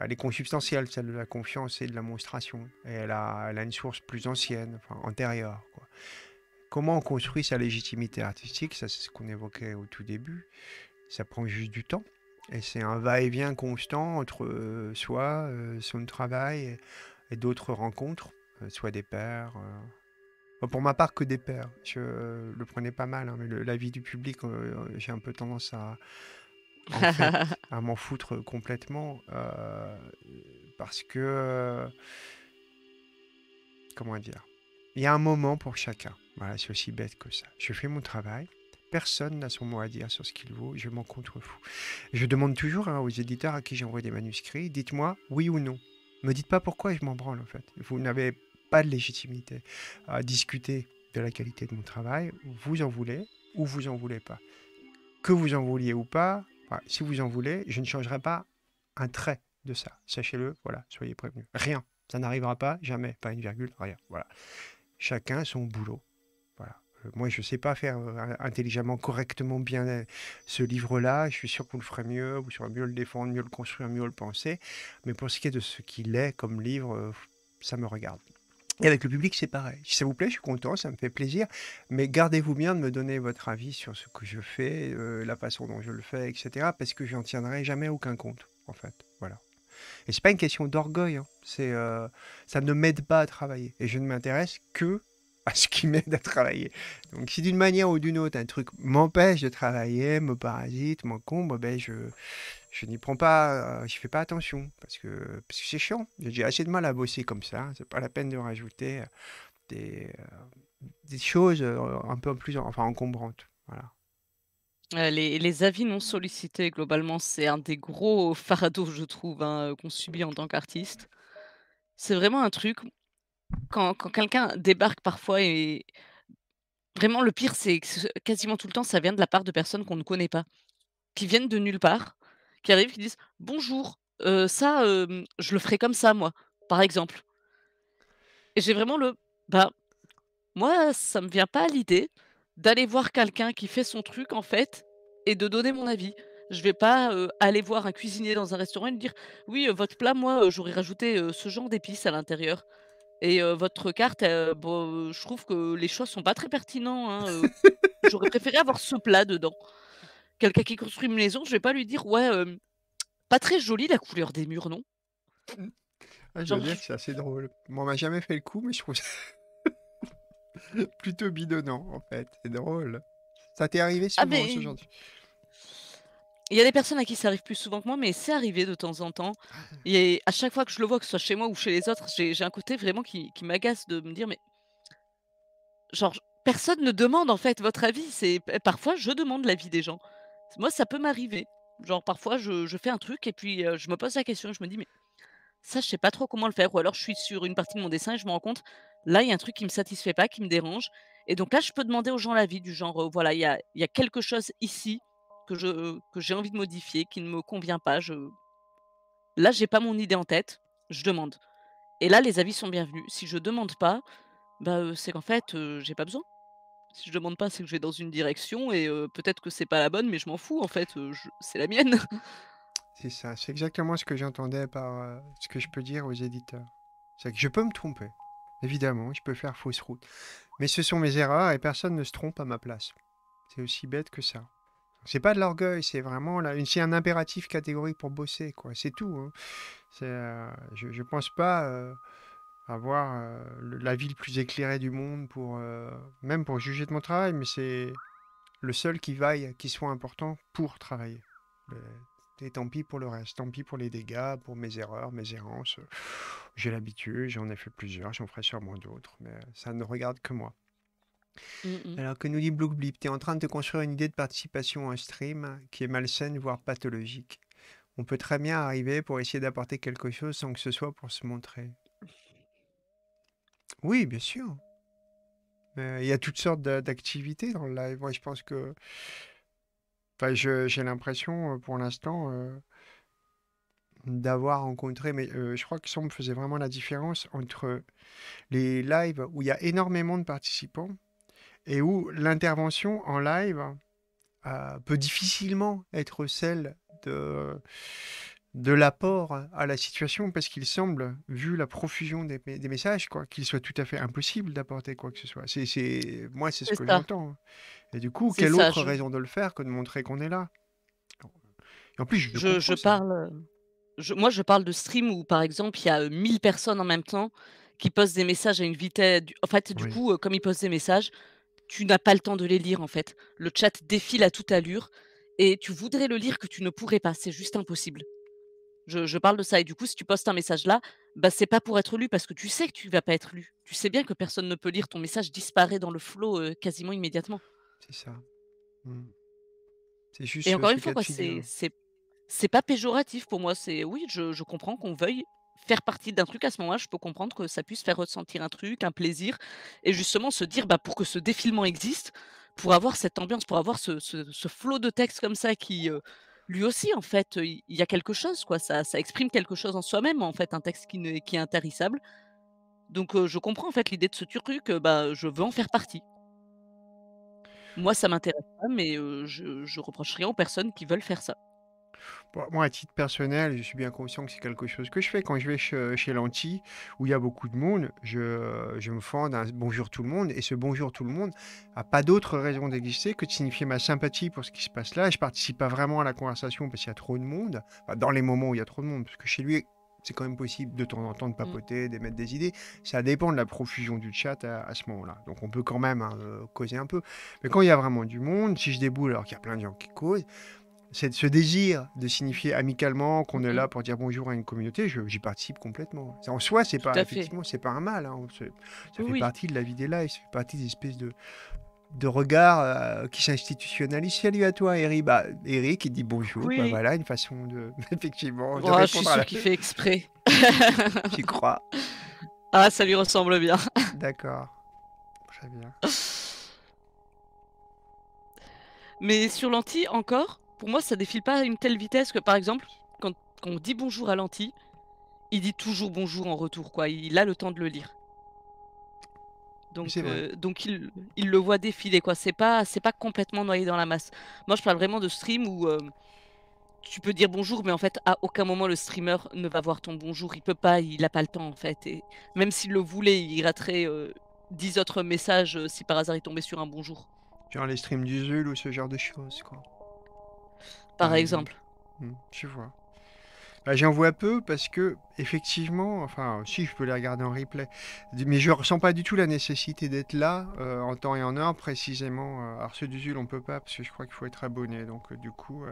elle est consubstantielle, celle de la confiance et de la monstration. Et elle a, elle a une source plus ancienne, enfin antérieure. Comment on construit sa légitimité artistique Ça, c'est ce qu'on évoquait au tout début ça prend juste du temps. Et c'est un va-et-vient constant entre euh, soi, euh, son travail et, d'autres rencontres, euh, soit des pères pour ma part, que des pères Je le prenais pas mal, hein, mais vie du public, j'ai un peu tendance à, à m'en foutre complètement. parce que. comment dire Il y a un moment pour chacun. Voilà, c'est aussi bête que ça. Je fais mon travail personne n'a son mot à dire sur ce qu'il vaut, je m'en contrefous. Je demande toujours hein, aux éditeurs à qui j'envoie des manuscrits, dites-moi oui ou non. Me dites pas pourquoi, je m'en branle en fait. Vous n'avez pas de légitimité à discuter de la qualité de mon travail, vous en voulez ou vous en voulez pas. Que vous en vouliez ou pas, si vous en voulez, je ne changerai pas un trait de ça. Sachez-le, voilà, soyez prévenus. Rien. Ça n'arrivera pas, jamais, pas une virgule, rien. Voilà. Chacun son boulot moi, je ne sais pas faire euh, intelligemment, correctement, bien euh, ce livre-là. Je suis sûr qu'on le ferait mieux, vous saurez mieux le défendre, mieux le construire, mieux le penser. Mais pour ce qui est de ce qu'il est comme livre, euh, ça me regarde. Et avec le public, c'est pareil. Si ça vous plaît, je suis content, ça me fait plaisir. Mais gardez-vous bien de me donner votre avis sur ce que je fais, la façon dont je le fais, etc. Parce que je n'en tiendrai jamais aucun compte, en fait. Voilà. Et c'est pas une question d'orgueil. Hein. C'est, ça ne m'aide pas à travailler. Et je ne m'intéresse que à ce qui m'aide à travailler. Donc si d'une manière ou d'une autre un truc m'empêche de travailler, me parasite, m'encombre, ben je je n'y prends pas, je euh, je fais pas attention parce que parce que c'est chiant. J'ai assez de mal à bosser comme ça. Hein. C'est pas la peine de rajouter euh, euh, des choses un peu plus enfin encombrantes. Voilà. les, avis non sollicités, globalement, c'est un des gros fardeaux je trouve, hein, qu'on subit en tant qu'artiste. C'est vraiment un truc, quand, quelqu'un débarque parfois et vraiment le pire, c'est quasiment tout le temps, ça vient de la part de personnes qu'on ne connaît pas, qui viennent de nulle part, qui arrivent, qui disent bonjour, euh, ça, je le ferai comme ça moi, par exemple. Et j'ai vraiment le bah moi, ça me vient pas à l'idée d'aller voir quelqu'un qui fait son truc en fait et de donner mon avis. Je vais pas aller voir un cuisinier dans un restaurant et lui dire oui, euh, votre plat, moi, euh, j'aurais rajouté ce genre d'épices à l'intérieur. Et votre carte, je trouve que les choix sont pas très pertinents. Hein, J'aurais préféré avoir ce plat dedans. Quelqu'un qui construit une maison, je vais pas lui dire ouais, pas très jolie la couleur des murs, non mmh. ah, je c'est assez drôle. Moi, on m'a jamais fait le coup, mais je trouve ça plutôt bidonnant, en fait. C'est drôle. Ça t'est arrivé ah, sur ce il y a des personnes à qui ça arrive plus souvent que moi, mais c'est arrivé de temps en temps. Et à chaque fois que je le vois, que ce soit chez moi ou chez les autres, j'ai un côté vraiment qui, m'agace de me dire, mais genre, personne ne demande en fait votre avis. C'est Parfois, je demande l'avis des gens. Moi, ça peut m'arriver. Genre, parfois, je, fais un truc et puis euh, je me pose la question je me dis, mais ça, je sais pas trop comment le faire. Ou alors, je suis sur une partie de mon dessin et je me rends compte, là, il y a un truc qui me satisfait pas, qui me dérange. Et donc là, je peux demander aux gens l'avis du genre, euh, voilà, il y a quelque chose ici que je que j'ai envie de modifier, qui ne me convient pas. Je... Là, j'ai pas mon idée en tête, je demande. Et là, les avis sont bienvenus. Si je demande pas, bah, c'est qu'en fait, j'ai pas besoin. Si je demande pas, c'est que je vais dans une direction et peut-être que c'est pas la bonne, mais je m'en fous. En fait, c'est la mienne. Mmh. C'est ça. C'est exactement ce que j'entendais par ce que je peux dire aux éditeurs. C'est que je peux me tromper. Évidemment, je peux faire fausse route. Mais ce sont mes erreurs et personne ne se trompe à ma place. C'est aussi bête que ça. C'est pas de l'orgueil, c'est vraiment là, c'est un impératif catégorique pour bosser, quoi. C'est tout. Hein. Euh, je, ne pense pas euh, avoir euh, le, la ville plus éclairée du monde pour même pour juger de mon travail, mais c'est le seul qui vaille, qui soit important pour travailler. Et tant pis pour le reste, tant pis pour les dégâts, pour mes erreurs, mes errances. J'ai l'habitude, j'en ai fait plusieurs, j'en ferai sûrement d'autres, mais ça ne regarde que moi. Mmh, mmh. Alors que nous dit Blue Blip, tu es en train de construire une idée de participation en stream qui est malsaine, voire pathologique. On peut très bien arriver pour essayer d'apporter quelque chose sans que ce soit pour se montrer. Oui, bien sûr. Il y a toutes sortes d'activités dans le live. Moi, je pense que. Enfin, j'ai l'impression, euh, pour l'instant, euh, d'avoir rencontré. Mais euh, je crois que ça me faisait vraiment la différence entre les lives où il y a énormément de participants et où l'intervention en live euh, peut difficilement être celle de, de l'apport à la situation, parce qu'il semble, vu la profusion des, messages, quoi, qu'il soit tout à fait impossible d'apporter quoi que ce soit. C'est, moi, c'est ce que j'entends. Et du coup, quelle autre raison de le faire que de montrer qu'on est là En plus, je, parle... moi, je parle de stream où, par exemple, il y a 1000 euh, personnes en même temps qui postent des messages à une vitesse. en fait, du coup, euh, comme ils postent des messages, tu n'as pas le temps de les lire en fait. Le chat défile à toute allure et tu voudrais le lire que tu ne pourrais pas. C'est juste impossible. Je, parle de ça et du coup, si tu postes un message là, bah c'est pas pour être lu parce que tu sais que tu vas pas être lu. Tu sais bien que personne ne peut lire. Ton message disparaît dans le flot euh, quasiment immédiatement. C'est ça. Mmh. C'est juste. Et encore une fois, c'est c'est pas péjoratif pour moi. C'est oui, je comprends qu'on veuille faire partie d'un truc, à ce moment-là, je peux comprendre que ça puisse faire ressentir un truc, un plaisir, et justement se dire, bah, pour que ce défilement existe, pour avoir cette ambiance, pour avoir ce, ce, flot de texte comme ça qui, lui aussi, en fait, il y, a quelque chose, quoi. Ça, ça exprime quelque chose en soi-même, en fait, un texte qui, qui est intarissable. Donc, je comprends, en fait, l'idée de ce truc, que bah, je veux en faire partie. Moi, ça m'intéresse pas, mais je, je reproche rien aux personnes qui veulent faire ça moi, à titre personnel, je suis bien conscient que c'est quelque chose que je fais. Quand je vais chez, l'Anti, où il y a beaucoup de monde, je, me fends d'un bonjour tout le monde. Et ce bonjour tout le monde n'a pas d'autre raison d'exister que de signifier ma sympathie pour ce qui se passe là. Je je participe pas vraiment à la conversation parce qu'il y a trop de monde. dans les moments où il y a trop de monde, parce que chez lui, c'est quand même possible de temps en temps de mmh. papoter, d'émettre des idées. Ça dépend de la profusion du chat à, ce moment-là. Donc on peut quand même hein, causer un peu. Mais quand il y a vraiment du monde, si je déboule alors qu'il y a plein de gens qui causent, ce désir de signifier amicalement qu'on est mhm. là pour dire bonjour à une communauté, j'y participe complètement. En soi, c'est pas effectivement, c'est pas un mal. Hein. Ça fait partie de la vie des lives, ça fait partie des espèces de de regard euh, qui s'institutionnalise. Salut à toi, Eric. Bah, Eric, il dit bonjour. Bah, voilà, une façon de, effectivement, de oh, répondre je suis à la... qui fait exprès. tu crois Ah, ça lui ressemble bien. D'accord. Très bien. Mais sur l'anti, encore, pour moi, ça défile pas à une telle vitesse que, par exemple, quand, on dit bonjour à l'anti, il dit toujours bonjour en retour, quoi. Il a le temps de le lire. Donc, euh, donc il, il, le voit défiler, quoi. C'est pas, c'est pas complètement noyé dans la masse. Moi, je parle vraiment de stream où euh, tu peux dire bonjour, mais en fait, à aucun moment le streamer ne va voir ton bonjour. Il peut pas, il a pas le temps, en fait. Et même s'il le voulait, il raterait 10 euh, autres messages si par hasard il tombait sur un bonjour. Genre les streams du Zul ou ce genre de choses, quoi par mmh. exemple. Mmh, tu vois. Bah, j'en vois peu parce que, effectivement, enfin, si je peux les regarder en replay, mais je ressens pas du tout la nécessité d'être là euh, en temps et en heure précisément. Euh. Alors, ceux d'Usul, on ne peut pas parce que je crois qu'il faut être abonné. Donc, euh, du coup,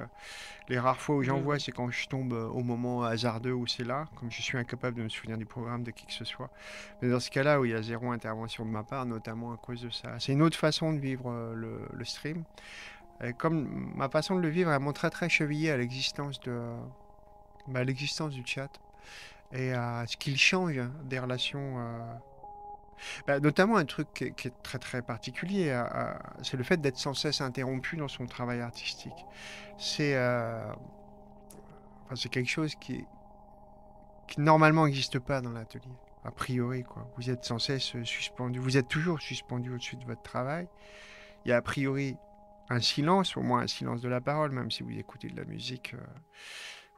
les rares fois où j'en mmh. vois, c'est quand je tombe au moment hasardeux où c'est là, comme je suis incapable de me souvenir du programme de qui que ce soit. Mais dans ce cas-là, où il y a zéro intervention de ma part, notamment à cause de ça, c'est une autre façon de vivre le stream. Euh, comme ma façon de le vivre est vraiment très très chevillée à l'existence de bah, l'existence du chat et à ce qu'il change des relations. Euh, bah, notamment un truc qui est, très très particulier, euh, c'est le fait d'être sans cesse interrompu dans son travail artistique. C'est c'est quelque chose qui, normalement n'existe pas dans l'atelier, a priori. Quoi. Vous êtes sans cesse suspendu, vous êtes toujours suspendu au-dessus de votre travail. Il y a a priori un silence, au moins un silence de la parole, même si vous écoutez de la musique. Euh,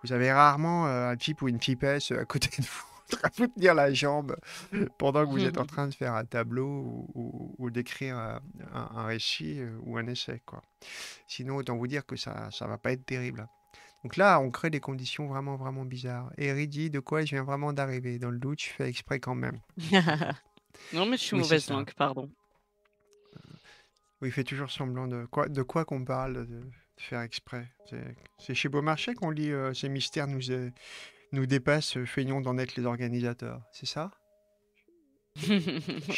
vous avez rarement euh, un type ou une typesse euh, à côté de vous à vous tenir la jambe pendant que vous êtes en train de faire un tableau ou, d'écrire un, récit ou un essai. Quoi. Sinon, autant vous dire que ça ne va pas être terrible. Donc là, on crée des conditions vraiment, vraiment bizarres. Et ridy de quoi je viens vraiment d'arriver. Dans le doute, je fais exprès quand même. non, mais je suis mauvaise langue, pardon il fait toujours semblant de quoi de quoi qu'on parle, de faire exprès. C'est chez Beaumarchais qu'on lit euh, Ces mystères nous, euh, nous dépassent, feignons d'en être les organisateurs. C'est ça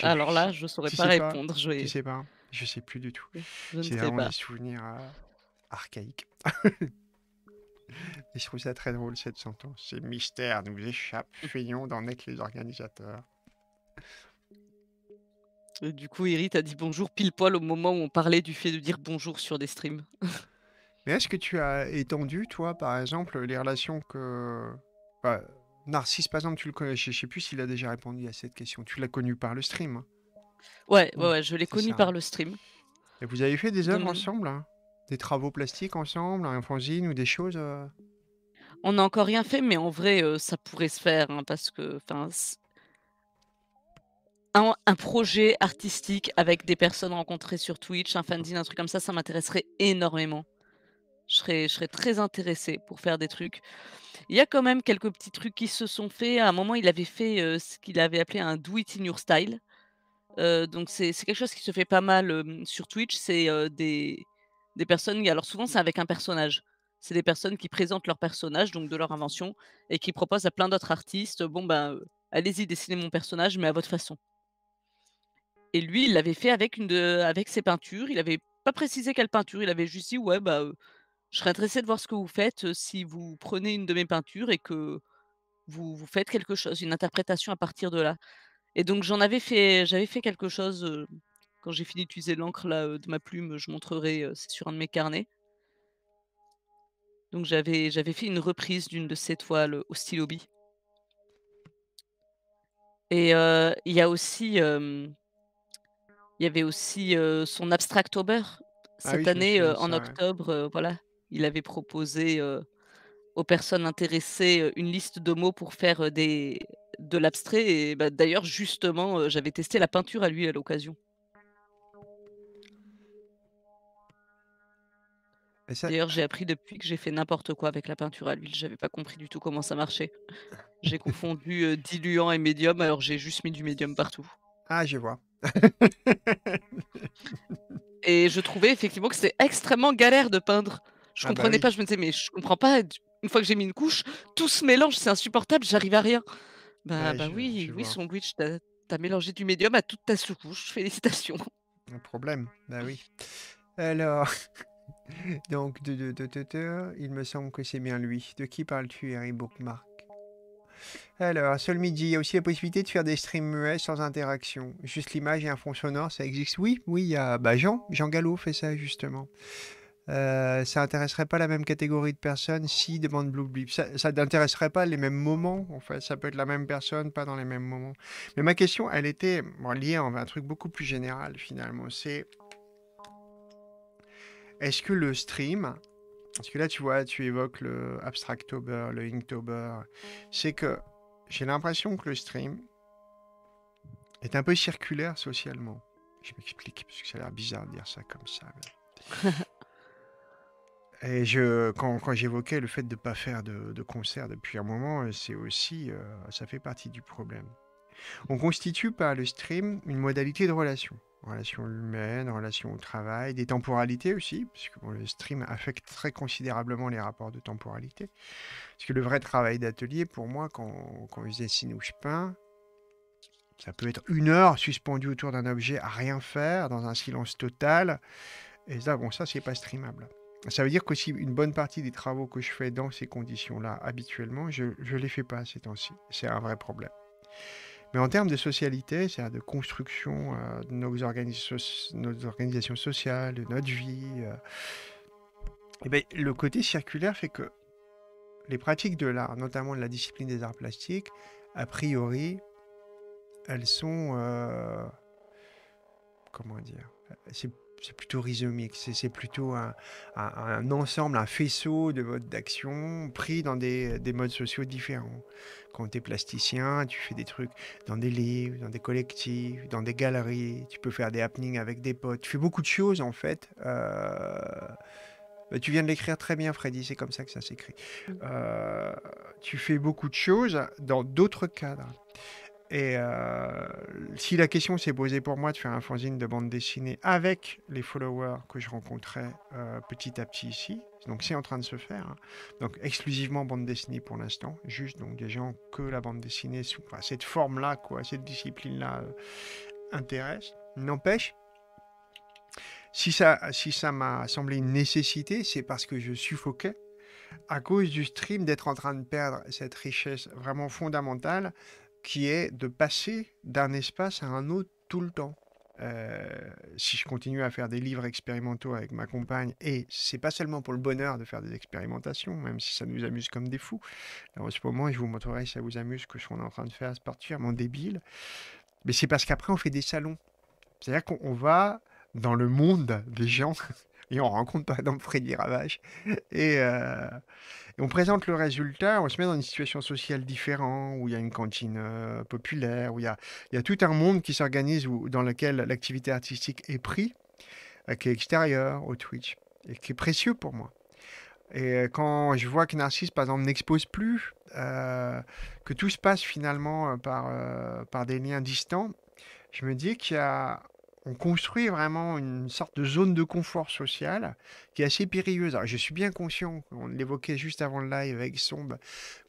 Alors là, je ne saurais pas répondre. je ne sais pas. Je sais plus du tout. C'est vraiment pas. des souvenirs euh, archaïques. Et je trouve ça très drôle cette sentence. Ces mystères nous échappent, feignons d'en être les organisateurs du coup, Eri t'as dit bonjour pile poil au moment où on parlait du fait de dire bonjour sur des streams. Mais est-ce que tu as étendu, toi, par exemple, les relations que. Bah, Narcisse, par exemple, tu le connais. Je ne sais plus s'il a déjà répondu à cette question. Tu l'as connu par le stream. Hein. Ouais, ouais, je l'ai connu par le stream. Et vous avez fait des œuvres ensemble hein? Des travaux plastiques ensemble, un fanzine ou des choses euh? On n'a encore rien fait, mais en vrai, euh, ça pourrait se faire. Hein, parce que un, projet artistique avec des personnes rencontrées sur Twitch, un fanzine, un truc comme ça, ça m'intéresserait énormément. Je serais, très intéressé pour faire des trucs. Il y a quand même quelques petits trucs qui se sont faits. À un moment, il avait fait euh, ce qu'il avait appelé un Do It in Your Style. Euh, donc, c'est quelque chose qui se fait pas mal euh, sur Twitch. C'est des, des personnes. Alors, souvent, c'est avec un personnage. C'est des personnes qui présentent leur personnage, donc de leur invention, et qui proposent à plein d'autres artistes bon, ben, allez-y, dessinez mon personnage, mais à votre façon. Et lui, il l'avait fait avec, une avec ses peintures. Il n'avait pas précisé quelle peinture. Il avait juste dit Ouais, bah, je serais intéressé de voir ce que vous faites si vous prenez une de mes peintures et que vous, vous faites quelque chose, une interprétation à partir de là. Et donc, j'en avais fait, j'avais fait quelque chose. quand j'ai fini d'utiliser l'encre de ma plume, je montrerai, c'est sur un de mes carnets. Donc, j'avais, fait une reprise d'une de ces toiles au stylo Et il y a aussi il y avait aussi son Abstractober ah cette année en octobre. voilà, il avait proposé aux personnes intéressées une liste de mots pour faire des de l'abstrait. Et bah, d'ailleurs, justement, j'avais testé la peinture à lui à l'occasion. D'ailleurs, j'ai appris depuis que j'ai fait n'importe quoi avec la peinture à l'huile. J'avais pas compris du tout comment ça marchait. J'ai confondu diluant et médium, alors j'ai juste mis du médium partout. Ah, je vois et je trouvais effectivement que c'était extrêmement galère de peindre. Je ah bah comprenais pas, je me disais, mais je comprends pas. Une fois que j'ai mis une couche, tout se mélange, c'est insupportable, j'arrive à rien. Bah, bah oui, oui, son glitch t'as as mélangé du médium à toute ta sous-couche, félicitations. Un problème, bah oui. Alors, donc, de, de, de, il me semble que c'est bien lui. De qui parles-tu, Harry Bookmark alors, seul Midi, il y a aussi la possibilité de faire des streams muets sans interaction. Juste l'image et un fond sonore, ça existe. Oui, oui, il y a bah, Jean, Jean Gallo fait ça justement. Euh, ça intéresserait pas la même catégorie de personnes si demande Blue Blip. Ça, ça n'intéresserait pas les mêmes moments, en fait. Ça peut être la même personne, pas dans les mêmes moments. Mais ma question, elle était liée à un truc beaucoup plus général, finalement. C'est est-ce que le stream parce que là, tu vois, tu évoques le Abstractober, le Inktober. C'est que j'ai l'impression que le stream est un peu circulaire socialement. Je m'explique, parce que ça a l'air bizarre de dire ça comme ça. Et je, quand, j'évoquais le fait de ne pas faire de, concert depuis un moment, c'est aussi, euh, ça fait partie du problème. On constitue par le stream une modalité de relation relations humaines, relations au travail, des temporalités aussi, parce que le stream affecte très considérablement les rapports de temporalité. Parce que le vrai travail d'atelier, pour moi, quand, quand je dessine ou je peins, ça peut être une heure suspendue autour d'un objet à rien faire, dans un silence total. Et ça, bon, ça, c'est pas streamable. Ça veut dire qu'aussi une bonne partie des travaux que je fais dans ces conditions-là, habituellement, je ne les fais pas ces temps-ci. C'est un vrai problème. Mais en termes de socialité, c'est-à-dire de construction euh, de nos, nos, organisations sociales, de notre vie, euh, eh ben, le côté circulaire fait que les pratiques de l'art, notamment de la discipline des arts plastiques, a priori, elles sont... Euh, comment dire c'est plutôt rhizomique, c'est plutôt un, ensemble, un faisceau de modes d'action pris dans des, modes sociaux différents. Quand tu es plasticien, tu fais des trucs dans des livres, dans des collectifs, dans des galeries, tu peux faire des happenings avec des potes, tu fais beaucoup de choses en fait. Euh, tu viens de l'écrire très bien, Freddy, c'est comme ça que ça s'écrit. Mmh. Euh, tu fais beaucoup de choses dans d'autres cadres. Et euh, si la question s'est posée pour moi de faire un fanzine de bande dessinée avec les followers que je rencontrais euh, petit à petit ici, donc c'est en train de se faire. Hein. Donc exclusivement bande dessinée pour l'instant, juste donc des gens que la bande dessinée, sous, cette forme-là, quoi, cette discipline-là euh, intéresse. N'empêche, si ça, si ça m'a semblé une nécessité, c'est parce que je suffoquais à cause du stream d'être en train de perdre cette richesse vraiment fondamentale qui est de passer d'un espace à un autre tout le temps. Euh, si je continue à faire des livres expérimentaux avec ma compagne, et c'est pas seulement pour le bonheur de faire des expérimentations, même si ça nous amuse comme des fous. Alors, en ce moment, je vous montrerai si ça vous amuse que ce qu'on est en train de faire, c'est mon débile. Mais c'est parce qu'après, on fait des salons. C'est-à-dire qu'on va dans le monde des gens et on rencontre par exemple Freddy Ravage. Euh, et, on présente le résultat, on se met dans une situation sociale différente, où il y a une cantine euh, populaire, où il y, a, tout un monde qui s'organise dans lequel l'activité artistique est prise, euh, qui est extérieure au Twitch, et qui est précieux pour moi. Et quand je vois que Narcisse, par exemple, n'expose plus, que tout se passe finalement par, par des liens distants, je me dis qu'il y a on construit vraiment une sorte de zone de confort social qui est assez périlleuse. je suis bien conscient, on l'évoquait juste avant le live avec Sombe,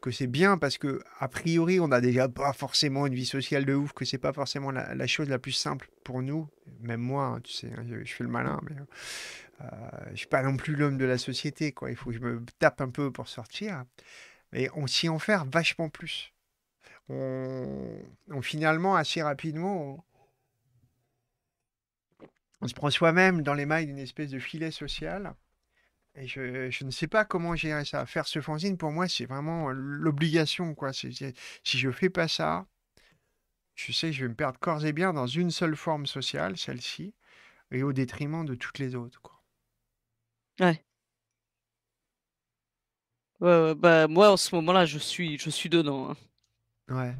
que c'est bien parce que, a priori, on n'a déjà pas forcément une vie sociale de ouf, que c'est pas forcément la, chose la plus simple pour nous. Même moi, hein, tu sais, hein, je, suis fais le malin, mais euh, euh, je suis pas non plus l'homme de la société, quoi. Il faut que je me tape un peu pour sortir. Mais on s'y enferme vachement plus. On, finalement, assez rapidement, on se prend soi-même dans les mailles d'une espèce de filet social. Et je, ne sais pas comment gérer ça. Faire ce fanzine, pour moi, c'est vraiment l'obligation. quoi. si je fais pas ça, je sais que je vais me perdre corps et bien dans une seule forme sociale, celle-ci, et au détriment de toutes les autres. Quoi. Ouais. bah, moi, en ce moment-là, je suis, je suis dedans. Hein. Ouais.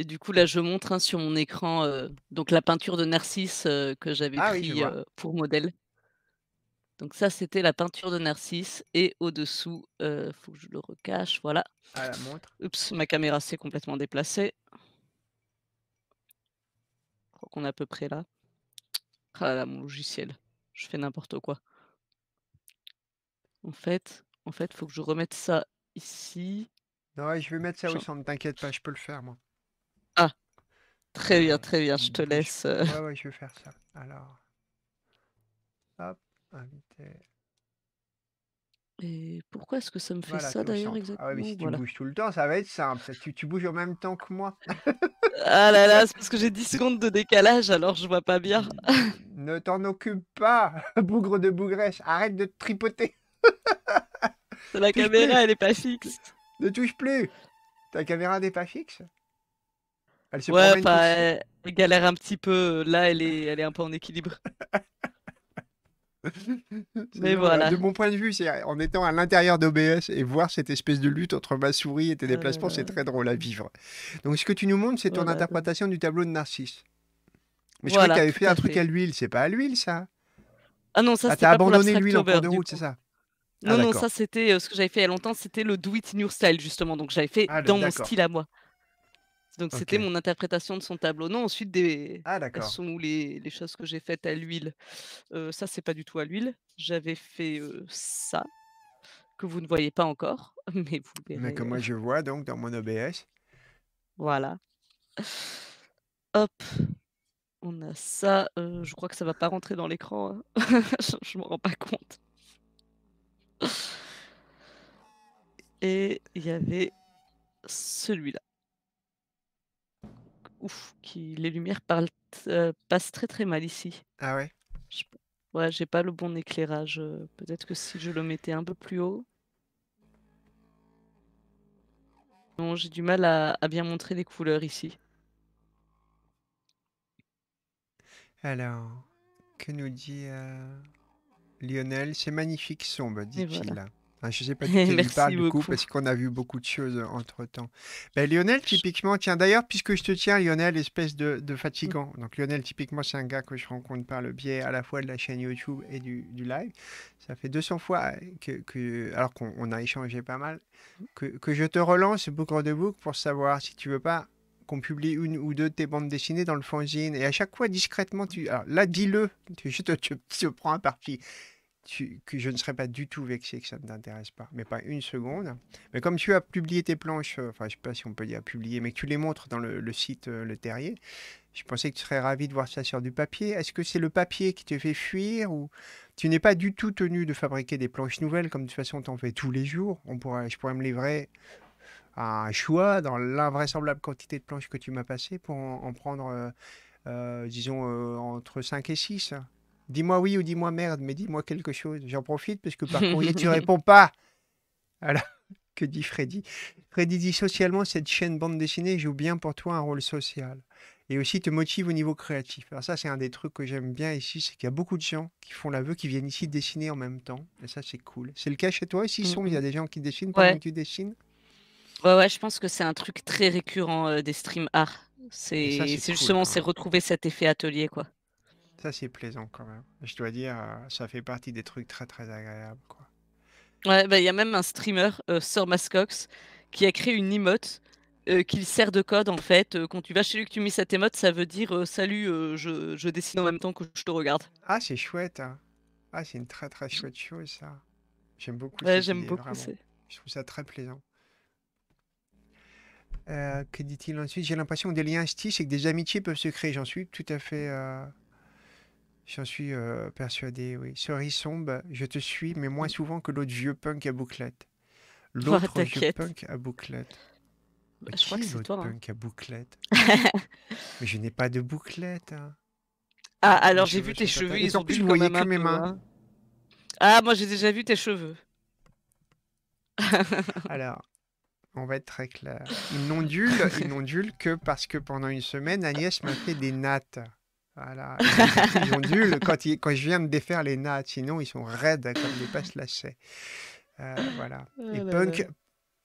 Et du coup, là, je montre hein, sur mon écran euh, donc la peinture de Narcisse euh, que j'avais ah pris euh, pour modèle. Donc ça, c'était la peinture de Narcisse. Et au-dessous, il faut que je le recache, voilà. Ah, la montre. Oups, ma caméra s'est complètement déplacée. Je crois qu'on est à peu près là. Ah là là, mon logiciel. Je fais n'importe quoi. En fait, en fait, faut que je remette ça ici. Non, je vais mettre ça au centre, t'inquiète pas, je peux le faire, moi. Très bien, très bien, je mm, te laisse. Euh. Ouais, ouais, je vais faire ça. Alors. Hop, invité. Et pourquoi est-ce que ça me fait ça d'ailleurs exactement ah ouais, Si tu bouges tout le temps, ça va être simple. Tu, bouges en même temps que moi. ah là là, c'est parce que j'ai 10 secondes de décalage, alors je vois pas bien. ne t'en occupe pas, bougre de bougresse. Arrête de te tripoter. La caméra, elle est pas fixe. Ne touche plus. Ta caméra n'est pas fixe elle ouais, galère un petit peu. Là, elle est, elle est un peu en équilibre. Mais hein. voilà. De mon point de vue, c'est en étant à l'intérieur d'OBS et voir cette espèce de lutte entre ma souris et tes déplacements, c'est très drôle à vivre. Donc, ce que tu nous montres, c'est ton interprétation du tableau de Narcisse. Mais je crois que tu avais fait un truc à l'huile. C'est pas à l'huile, ça Ah non, ça, ah, c'est pas abandonné l'huile en de route, c'est ça non, ah, non, ça c'était euh, ce que j'avais fait il y a longtemps, c'était le do it in your style justement. Donc j'avais fait ah, dans mon style à moi. Donc c'était mon interprétation de son tableau. Non, ensuite, des... Ah, sont les, les choses que j'ai faites à l'huile. Euh, ça, c'est pas du tout à l'huile. J'avais fait ça, que vous ne voyez pas encore, mais vous Mais que moi, je vois donc dans mon OBS. Voilà. Hop, on a ça. je crois que ça va pas rentrer dans l'écran. Hein. je ne me rends pas compte. Et il y avait celui-là ouf, qui les lumières parlent, euh, passent très très mal ici. Ah ouais Ouais, j'ai pas le bon éclairage. Euh, peut-être que si je le mettais un peu plus haut. Bon, j'ai du mal à, bien montrer les couleurs ici. Alors, que nous dit euh, Lionel C'est magnifique sombre, dit-il. Ah, je ne sais pas de qui tu du coup, parce qu'on a vu beaucoup de choses euh, entre-temps. Ben, Lionel, typiquement, tiens, d'ailleurs, puisque je te tiens, Lionel, espèce de, mmh. fatigant. Donc Lionel, typiquement, c'est un gars que je rencontre par le biais à la fois de la chaîne YouTube et du, live. Ça fait 200 fois que, alors qu'on a échangé pas mal, mmh. que, je te relance, boucle de book, pour savoir si tu veux pas qu'on publie une ou deux de tes bandes dessinées dans le fanzine. Et à chaque fois, discrètement, tu... Alors là, dis-le, je te, prends un parti que je ne serais pas du tout vexé que ça ne t'intéresse pas, mais pas une seconde. Mais comme tu as publié tes planches, euh, enfin, je ne sais pas si on peut dire publier, mais que tu les montres dans le, site euh, Le Terrier, je pensais que tu serais ravi de voir ça sur du papier. Est-ce que c'est le papier qui te fait fuir ou tu n'es pas du tout tenu de fabriquer des planches nouvelles comme de toute façon en fais tous les jours On pourrait, je pourrais me livrer à un choix dans l'invraisemblable quantité de planches que tu m'as passées pour en, prendre, euh, disons, entre 5 et 6. Dis-moi oui ou dis-moi merde, mais dis-moi quelque chose. J'en profite parce que par courrier, tu réponds pas. Alors, que dit Freddy Freddy dit socialement, cette chaîne bande dessinée joue bien pour toi un rôle social et aussi te motive au niveau créatif. Alors ça, c'est un des trucs que j'aime bien ici, c'est qu'il y a beaucoup de gens qui font l'aveu, qui viennent ici dessiner en même temps. Et ça, c'est cool. C'est le cas chez toi aussi, sont Il y a des gens qui dessinent pendant que tu dessines Ouais, ouais, je pense que c'est un truc très récurrent euh, des stream art. C'est justement, c'est retrouver cet effet atelier, quoi. Ça, c'est plaisant quand même. Je dois dire, euh, ça fait partie des trucs très très agréables. Quoi. Ouais, bah, il y a même un streamer, euh, Sir Mascox, qui a créé une emote euh, qu'il sert de code en fait. Euh, quand tu vas chez lui que tu mets cette emote, ça veut dire salut, je, je, dessine en même temps que je te regarde. Ah, c'est chouette. Hein. Ah, c'est une très très chouette chose ça. J'aime beaucoup. Ouais, j'aime beaucoup. Je trouve ça très plaisant. que dit-il ensuite J'ai l'impression que des liens stitch et que des amitiés peuvent se créer. J'en suis tout à fait J'en suis euh, persuadé, oui. Cerise sombre, je te suis, mais moins souvent que l'autre vieux punk à bouclette. L'autre vieux punk à bouclette. je bah, crois que c'est toi. vieux hein? punk à bouclette. mais je n'ai pas de bouclette. Hein. Ah, ah, alors j'ai vu tes cheveux, ils ont plus, je voyais que mes mains. Hein. Ah, moi j'ai déjà vu tes cheveux. alors, on va être très clair. Ils n'ondulent que parce que pendant une semaine, Agnès m'a fait des nattes. Voilà. Ils quand, quand je viens de défaire les nattes, sinon ils sont raides comme des passes lacets. Euh, voilà. Ah et punk,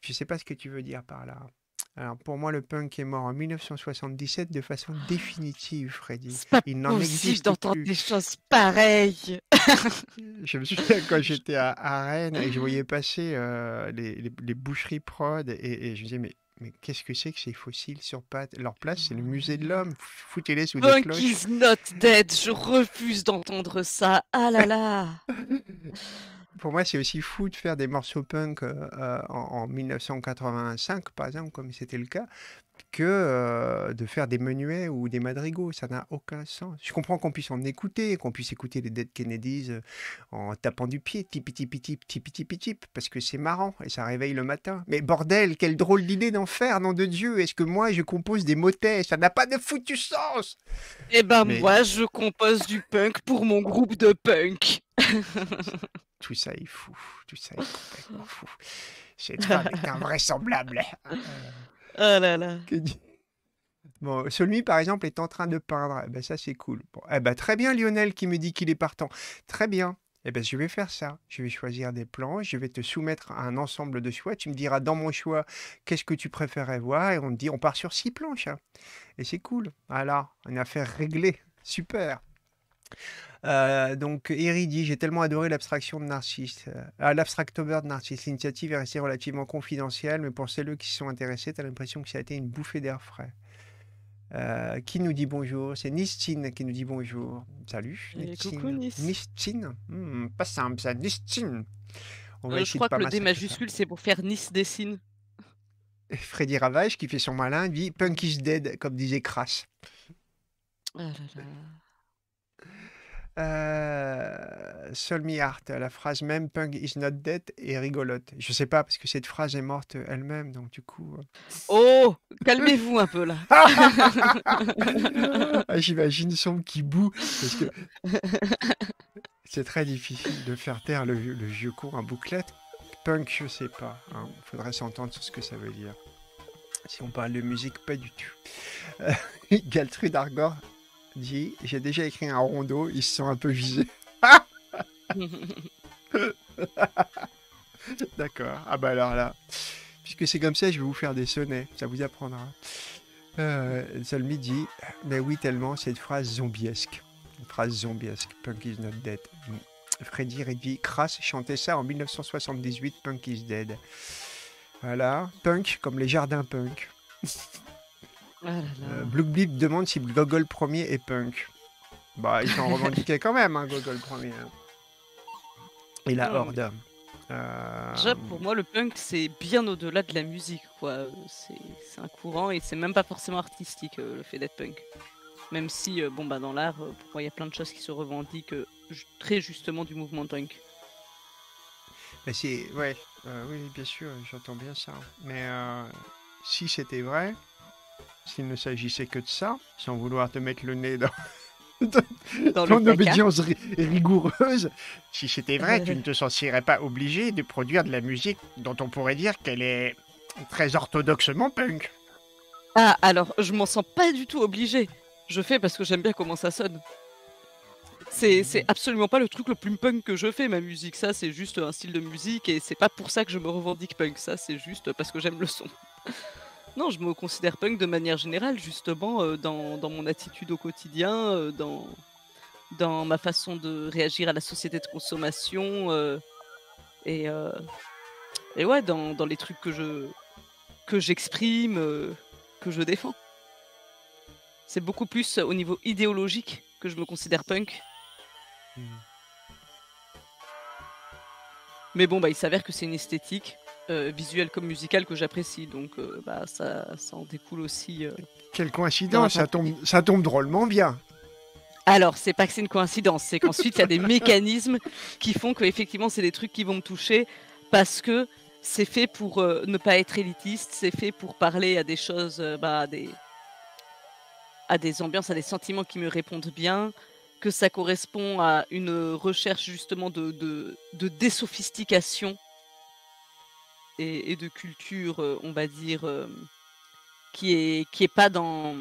je sais pas ce que tu veux dire par là. Alors pour moi, le punk est mort en 1977 de façon oh. définitive, Freddy. Il n'en existe d'entendre des choses pareilles. je me souviens quand j'étais à, Rennes et je voyais passer euh, les, boucheries prod et, et je me disais mais mais qu'est-ce que c'est que ces fossiles sur pattes Leur place, c'est le musée de mmh. l'homme. Foutez-les sous des cloches. He's not dead. Je refuse d'entendre ça. Ah là là. pour moi, c'est aussi fou de faire des morceaux punk euh, euh, en, 1985, par exemple, comme c'était le cas, que euh, de faire des menuets ou des madrigaux. Ça n'a aucun sens. Je comprends qu'on puisse en écouter, qu'on puisse écouter les Dead Kennedys en tapant du pied, tipi tipi tip, tipi tipi tip, parce que c'est marrant et ça réveille le matin. Mais bordel, quelle drôle d'idée d'en faire, nom de Dieu. Est-ce que moi, je compose des motets Ça n'a pas de foutu sens. Eh ben, moi, je compose du punk pour mon groupe de punk. tout ça est fou, tout ça est complètement fou. C'est invraisemblable. Oh là là. Bon, celui par exemple est en train de peindre. Eh ben, ça c'est cool. Eh ben, très bien Lionel qui me dit qu'il est partant. Très bien. Eh ben, je vais faire ça. Je vais choisir des planches, je vais te soumettre un ensemble de choix. Tu me diras dans mon choix qu'est-ce que tu préférais voir et on dit on part sur six planches. Hein. Et c'est cool. Voilà, une affaire réglée. Super. Euh, donc donc, dit j'ai tellement adoré l'abstraction de Narcisse. Euh, ah, L'abstractober de Narcisse. L'initiative est restée relativement confidentielle, mais pour celles qui sont intéressés, tu as l'impression que ça a été une bouffée d'air frais. Euh, qui nous dit bonjour C'est Nistine qui nous dit bonjour. Salut. Eh Nistine. Hmm, pas simple ça, Nistine. Euh, je crois que le D majuscule, c'est pour faire Nice dessine. Freddy Ravage, qui fait son malin, dit Punk is dead, comme disait Crass. Ah là là. Euh, Soul Me art la phrase même Punk is not dead est rigolote. Je sais pas parce que cette phrase est morte elle-même, donc du coup. Euh. Oh, calmez-vous un peu là. Ah, j'imagine son qui boue c'est très difficile de faire taire le, vieux cours en bouclette. Punk, je sais pas. Il hein. Faudrait s'entendre sur ce que ça veut dire. Si on parle de musique, pas du tout. Galtrude Argor, dit J'ai déjà écrit un rondo, ils se sont un peu visés. D'accord. Ah bah alors là, puisque c'est comme ça, je vais vous faire des sonnets, ça vous apprendra. Salmi euh, dit Mais oui, tellement, cette phrase zombiesque. Une phrase zombiesque. Punk is not dead. Freddy Reddy Crass chantait ça en 1978, Punk is dead. Voilà. Punk comme les jardins punk. Ah euh, Blue Blip demande si Gogol premier est punk. Bah, ils s'en revendiquaient quand même, un hein, google premier. Hein. Et la ah Horde. Euh, Déjà, pour moi, le punk, c'est bien au-delà de la musique, quoi. C'est un courant et c'est même pas forcément artistique, euh, le fait d'être punk. Même si, bon, bah, dans l'art, il y a plein de choses qui se revendiquent très justement du mouvement punk. Mais c'est. Ouais, oui, bien sûr, j'entends bien ça. Mais si c'était vrai, s'il ne s'agissait que de ça, sans vouloir te mettre le nez dans, dans ton obédience rigoureuse, si c'était vrai, tu ne te sentirais pas obligé de produire de la musique dont on pourrait dire qu'elle est très orthodoxement punk. Ah, alors, je m'en sens pas du tout obligé. Je fais parce que j'aime bien comment ça sonne. C'est absolument pas le truc le plus punk que je fais, ma musique. Ça, c'est juste un style de musique et c'est pas pour ça que je me revendique punk. Ça, c'est juste parce que j'aime le son. non, je me considère punk de manière générale, justement, euh, dans, mon attitude au quotidien, euh, dans, dans ma façon de réagir à la société de consommation. Euh, et, ouais, dans, les trucs que je que j'exprime, que je défends. C'est beaucoup plus au niveau idéologique que je me considère punk. Hmm. Mais bon, bah, il s'avère que c'est une esthétique euh, visuel comme musical que j'apprécie. Donc euh, bah, ça, ça, en découle aussi. Euh. Quelle coïncidence, ça tombe, ça tombe drôlement bien. Alors, c'est pas que c'est une coïncidence, c'est qu'ensuite il y a des mécanismes qui font que effectivement c'est des trucs qui vont me toucher parce que c'est fait pour ne pas être élitiste, c'est fait pour parler à des choses, bah, à, des, à des ambiances, à des sentiments qui me répondent bien, que ça correspond à une recherche justement de, de, de désophistication et, de culture, euh, on va dire, euh, qui est qui est pas dans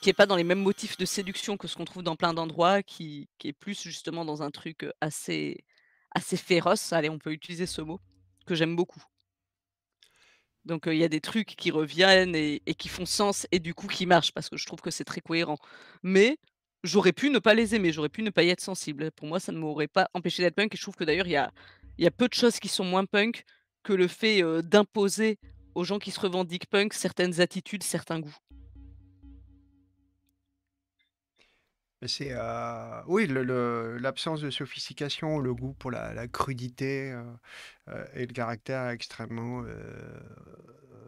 qui est pas dans les mêmes motifs de séduction que ce qu'on trouve dans plein d'endroits, qui, est plus justement dans un truc euh, assez assez féroce. Allez, on peut utiliser ce mot que j'aime beaucoup. Donc il y a des trucs qui reviennent et, qui font sens et du coup qui marchent parce que je trouve que c'est très cohérent. Mais j'aurais pu ne pas les aimer, j'aurais pu ne pas y être sensible. Pour moi, ça ne m'aurait pas empêché d'être punk et je trouve que d'ailleurs il y a, y a peu de choses qui sont moins punk que le fait d'imposer aux gens qui se revendiquent punk certaines attitudes, certains goûts. C'est oui, l'absence de sophistication, le goût pour la, crudité euh, et le caractère extrêmement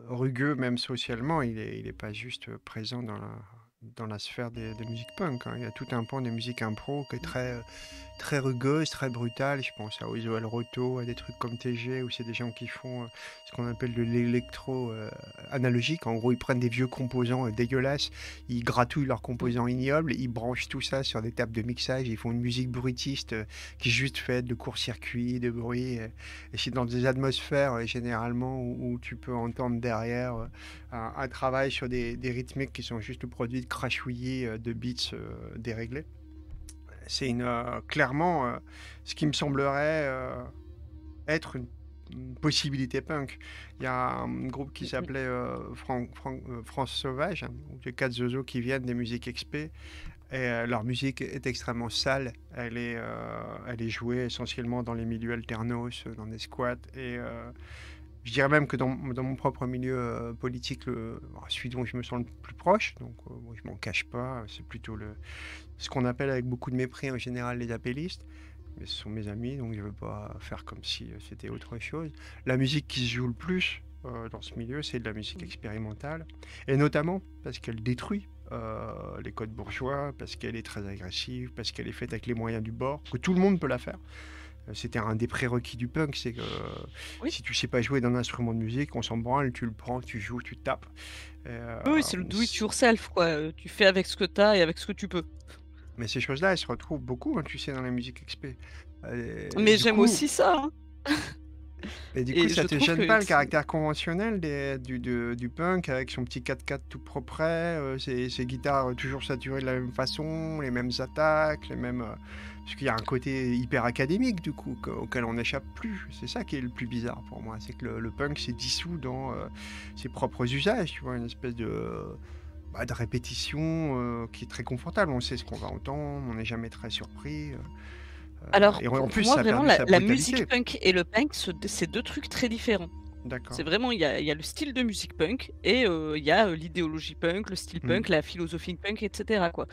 rugueux, même socialement, il n'est pas juste présent dans la dans la sphère des, des musiques punk. Hein. Il y a tout un pan des musiques impro qui est mm. très, euh, très rugueuse, très brutale. Je pense à Ozo Roto, à des trucs comme TG, où c'est des gens qui font euh, ce qu'on appelle de l'électro euh, analogique. En gros, ils prennent des vieux composants dégueulasses, ils gratouillent leurs composants ignobles, ils branchent tout ça sur des tables de mixage, ils font une musique brutiste qui qui juste fait de court-circuit, de bruit. et c'est dans des atmosphères généralement où, tu peux entendre derrière un, travail sur des, rythmiques qui sont juste produits de Rachouillé euh, de beats euh, déréglés. C'est une, euh, clairement ce qui me semblerait être une possibilité punk. Il y a un groupe qui s'appelait France Sauvage, hein, les quatre zozos qui viennent des musiques XP. Et leur musique est extrêmement sale. Elle est, elle est jouée essentiellement dans les milieux alternos, dans les squats. Et je dirais même que dans, mon propre milieu euh, politique, le, bah, celui dont je me sens le plus proche, donc euh, je m'en cache pas, c'est plutôt le, ce qu'on appelle avec beaucoup de mépris en général les appellistes. Mais ce sont mes amis, donc je ne veux pas faire comme si euh, c'était autre chose. La musique qui se joue le plus euh, dans ce milieu, c'est de la musique expérimentale, et notamment parce qu'elle détruit les codes bourgeois, parce qu'elle est très agressive, parce qu'elle est faite avec les moyens du bord, que tout le monde peut la faire. Euh, c'était un des prérequis du punk, c'est que euh, si tu sais pas jouer d'un instrument de musique, on s'en branle, tu le prends, tu joues, tu tapes. Euh, oui, c'est le do it yourself, quoi. Tu fais avec ce que tu as et avec ce que tu peux. Mais ces choses-là, elles se retrouvent beaucoup, hein, tu sais, dans la musique XP. mais j'aime aussi ça. Hein. Et du coup, ça ça te gêne pas le caractère conventionnel des, du, punk avec son petit 4x4 tout propre, ses, guitares toujours saturées de la même façon, les mêmes attaques, les mêmes, parce qu'il y a un côté hyper académique, du coup, auquel on n'échappe plus. C'est ça qui est le plus bizarre pour moi. C'est que le, punk s'est dissous dans euh, ses propres usages, tu vois, une espèce de, bah, de répétition euh, qui est très confortable. On sait ce qu'on va entendre, on n'est jamais très surpris. Euh, Alors, en plus, moi, vraiment, la, musique punk et le punk, c'est deux trucs très différents. C'est vraiment, il y, a, le style de musique punk et il y a l'idéologie punk, le style mm. punk, la philosophie punk, etc. Quoi.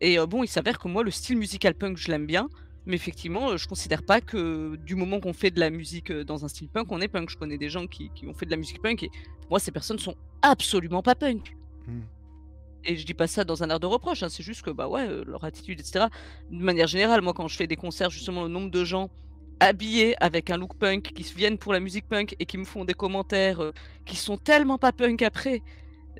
Et euh, bon, il s'avère que moi, le style musical punk, je l'aime bien. Mais effectivement, euh, je ne considère pas que du moment qu'on fait de la musique euh, dans un style punk, on est punk. Je connais des gens qui, ont fait de la musique punk et moi, ces personnes sont absolument pas punk. Hmm. Et je dis pas ça dans un air de reproche, hein. c'est juste que, bah ouais, leur attitude, etc. De manière générale, moi, quand je fais des concerts, justement, le nombre de gens habillés avec un look punk qui viennent pour la musique punk et qui me font des commentaires qui sont tellement pas punk après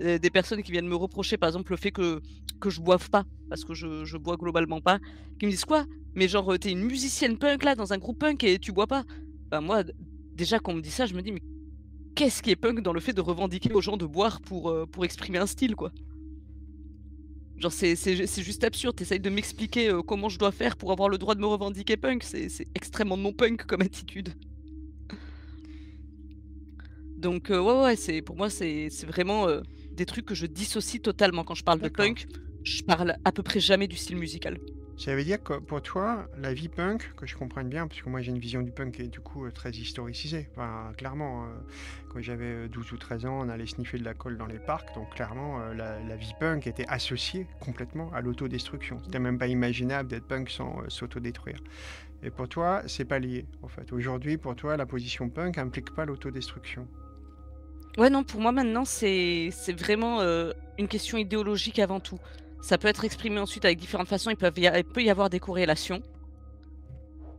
des personnes qui viennent me reprocher, par exemple, le fait que, que je boive pas, parce que je, je bois globalement pas, qui me disent quoi Mais genre, euh, t'es une musicienne punk là, dans un groupe punk et tu bois pas Bah, moi, déjà, quand on me dit ça, je me dis, mais qu'est-ce qui est punk dans le fait de revendiquer aux gens de boire pour, euh, pour exprimer un style, quoi Genre, c'est juste absurde. T'essayes de m'expliquer euh, comment je dois faire pour avoir le droit de me revendiquer punk. C'est extrêmement non-punk comme attitude. Donc, ouais, ouais, pour moi, c'est vraiment des trucs que je dissocie totalement. Quand je parle de punk, je parle à peu près jamais du style musical. Ça veut dire que pour toi, la vie punk, que je comprenne bien, parce que moi j'ai une vision du punk qui est du coup très historicisée. Enfin, clairement, euh, quand j'avais 12 euh, ou 13 ans, on allait sniffer de la colle dans les parcs, donc clairement, euh, la, vie punk était associée complètement à l'autodestruction. C'était même pas imaginable d'être punk sans s'autodétruire. Et pour toi, c'est pas lié, en fait. Aujourd'hui, pour toi, la position punk implique pas l'autodestruction. Ouais, non, pour moi maintenant, c'est c'est vraiment euh, une question idéologique avant tout. Ça peut être exprimé ensuite avec différentes façons, il peut y, il peut y avoir des corrélations.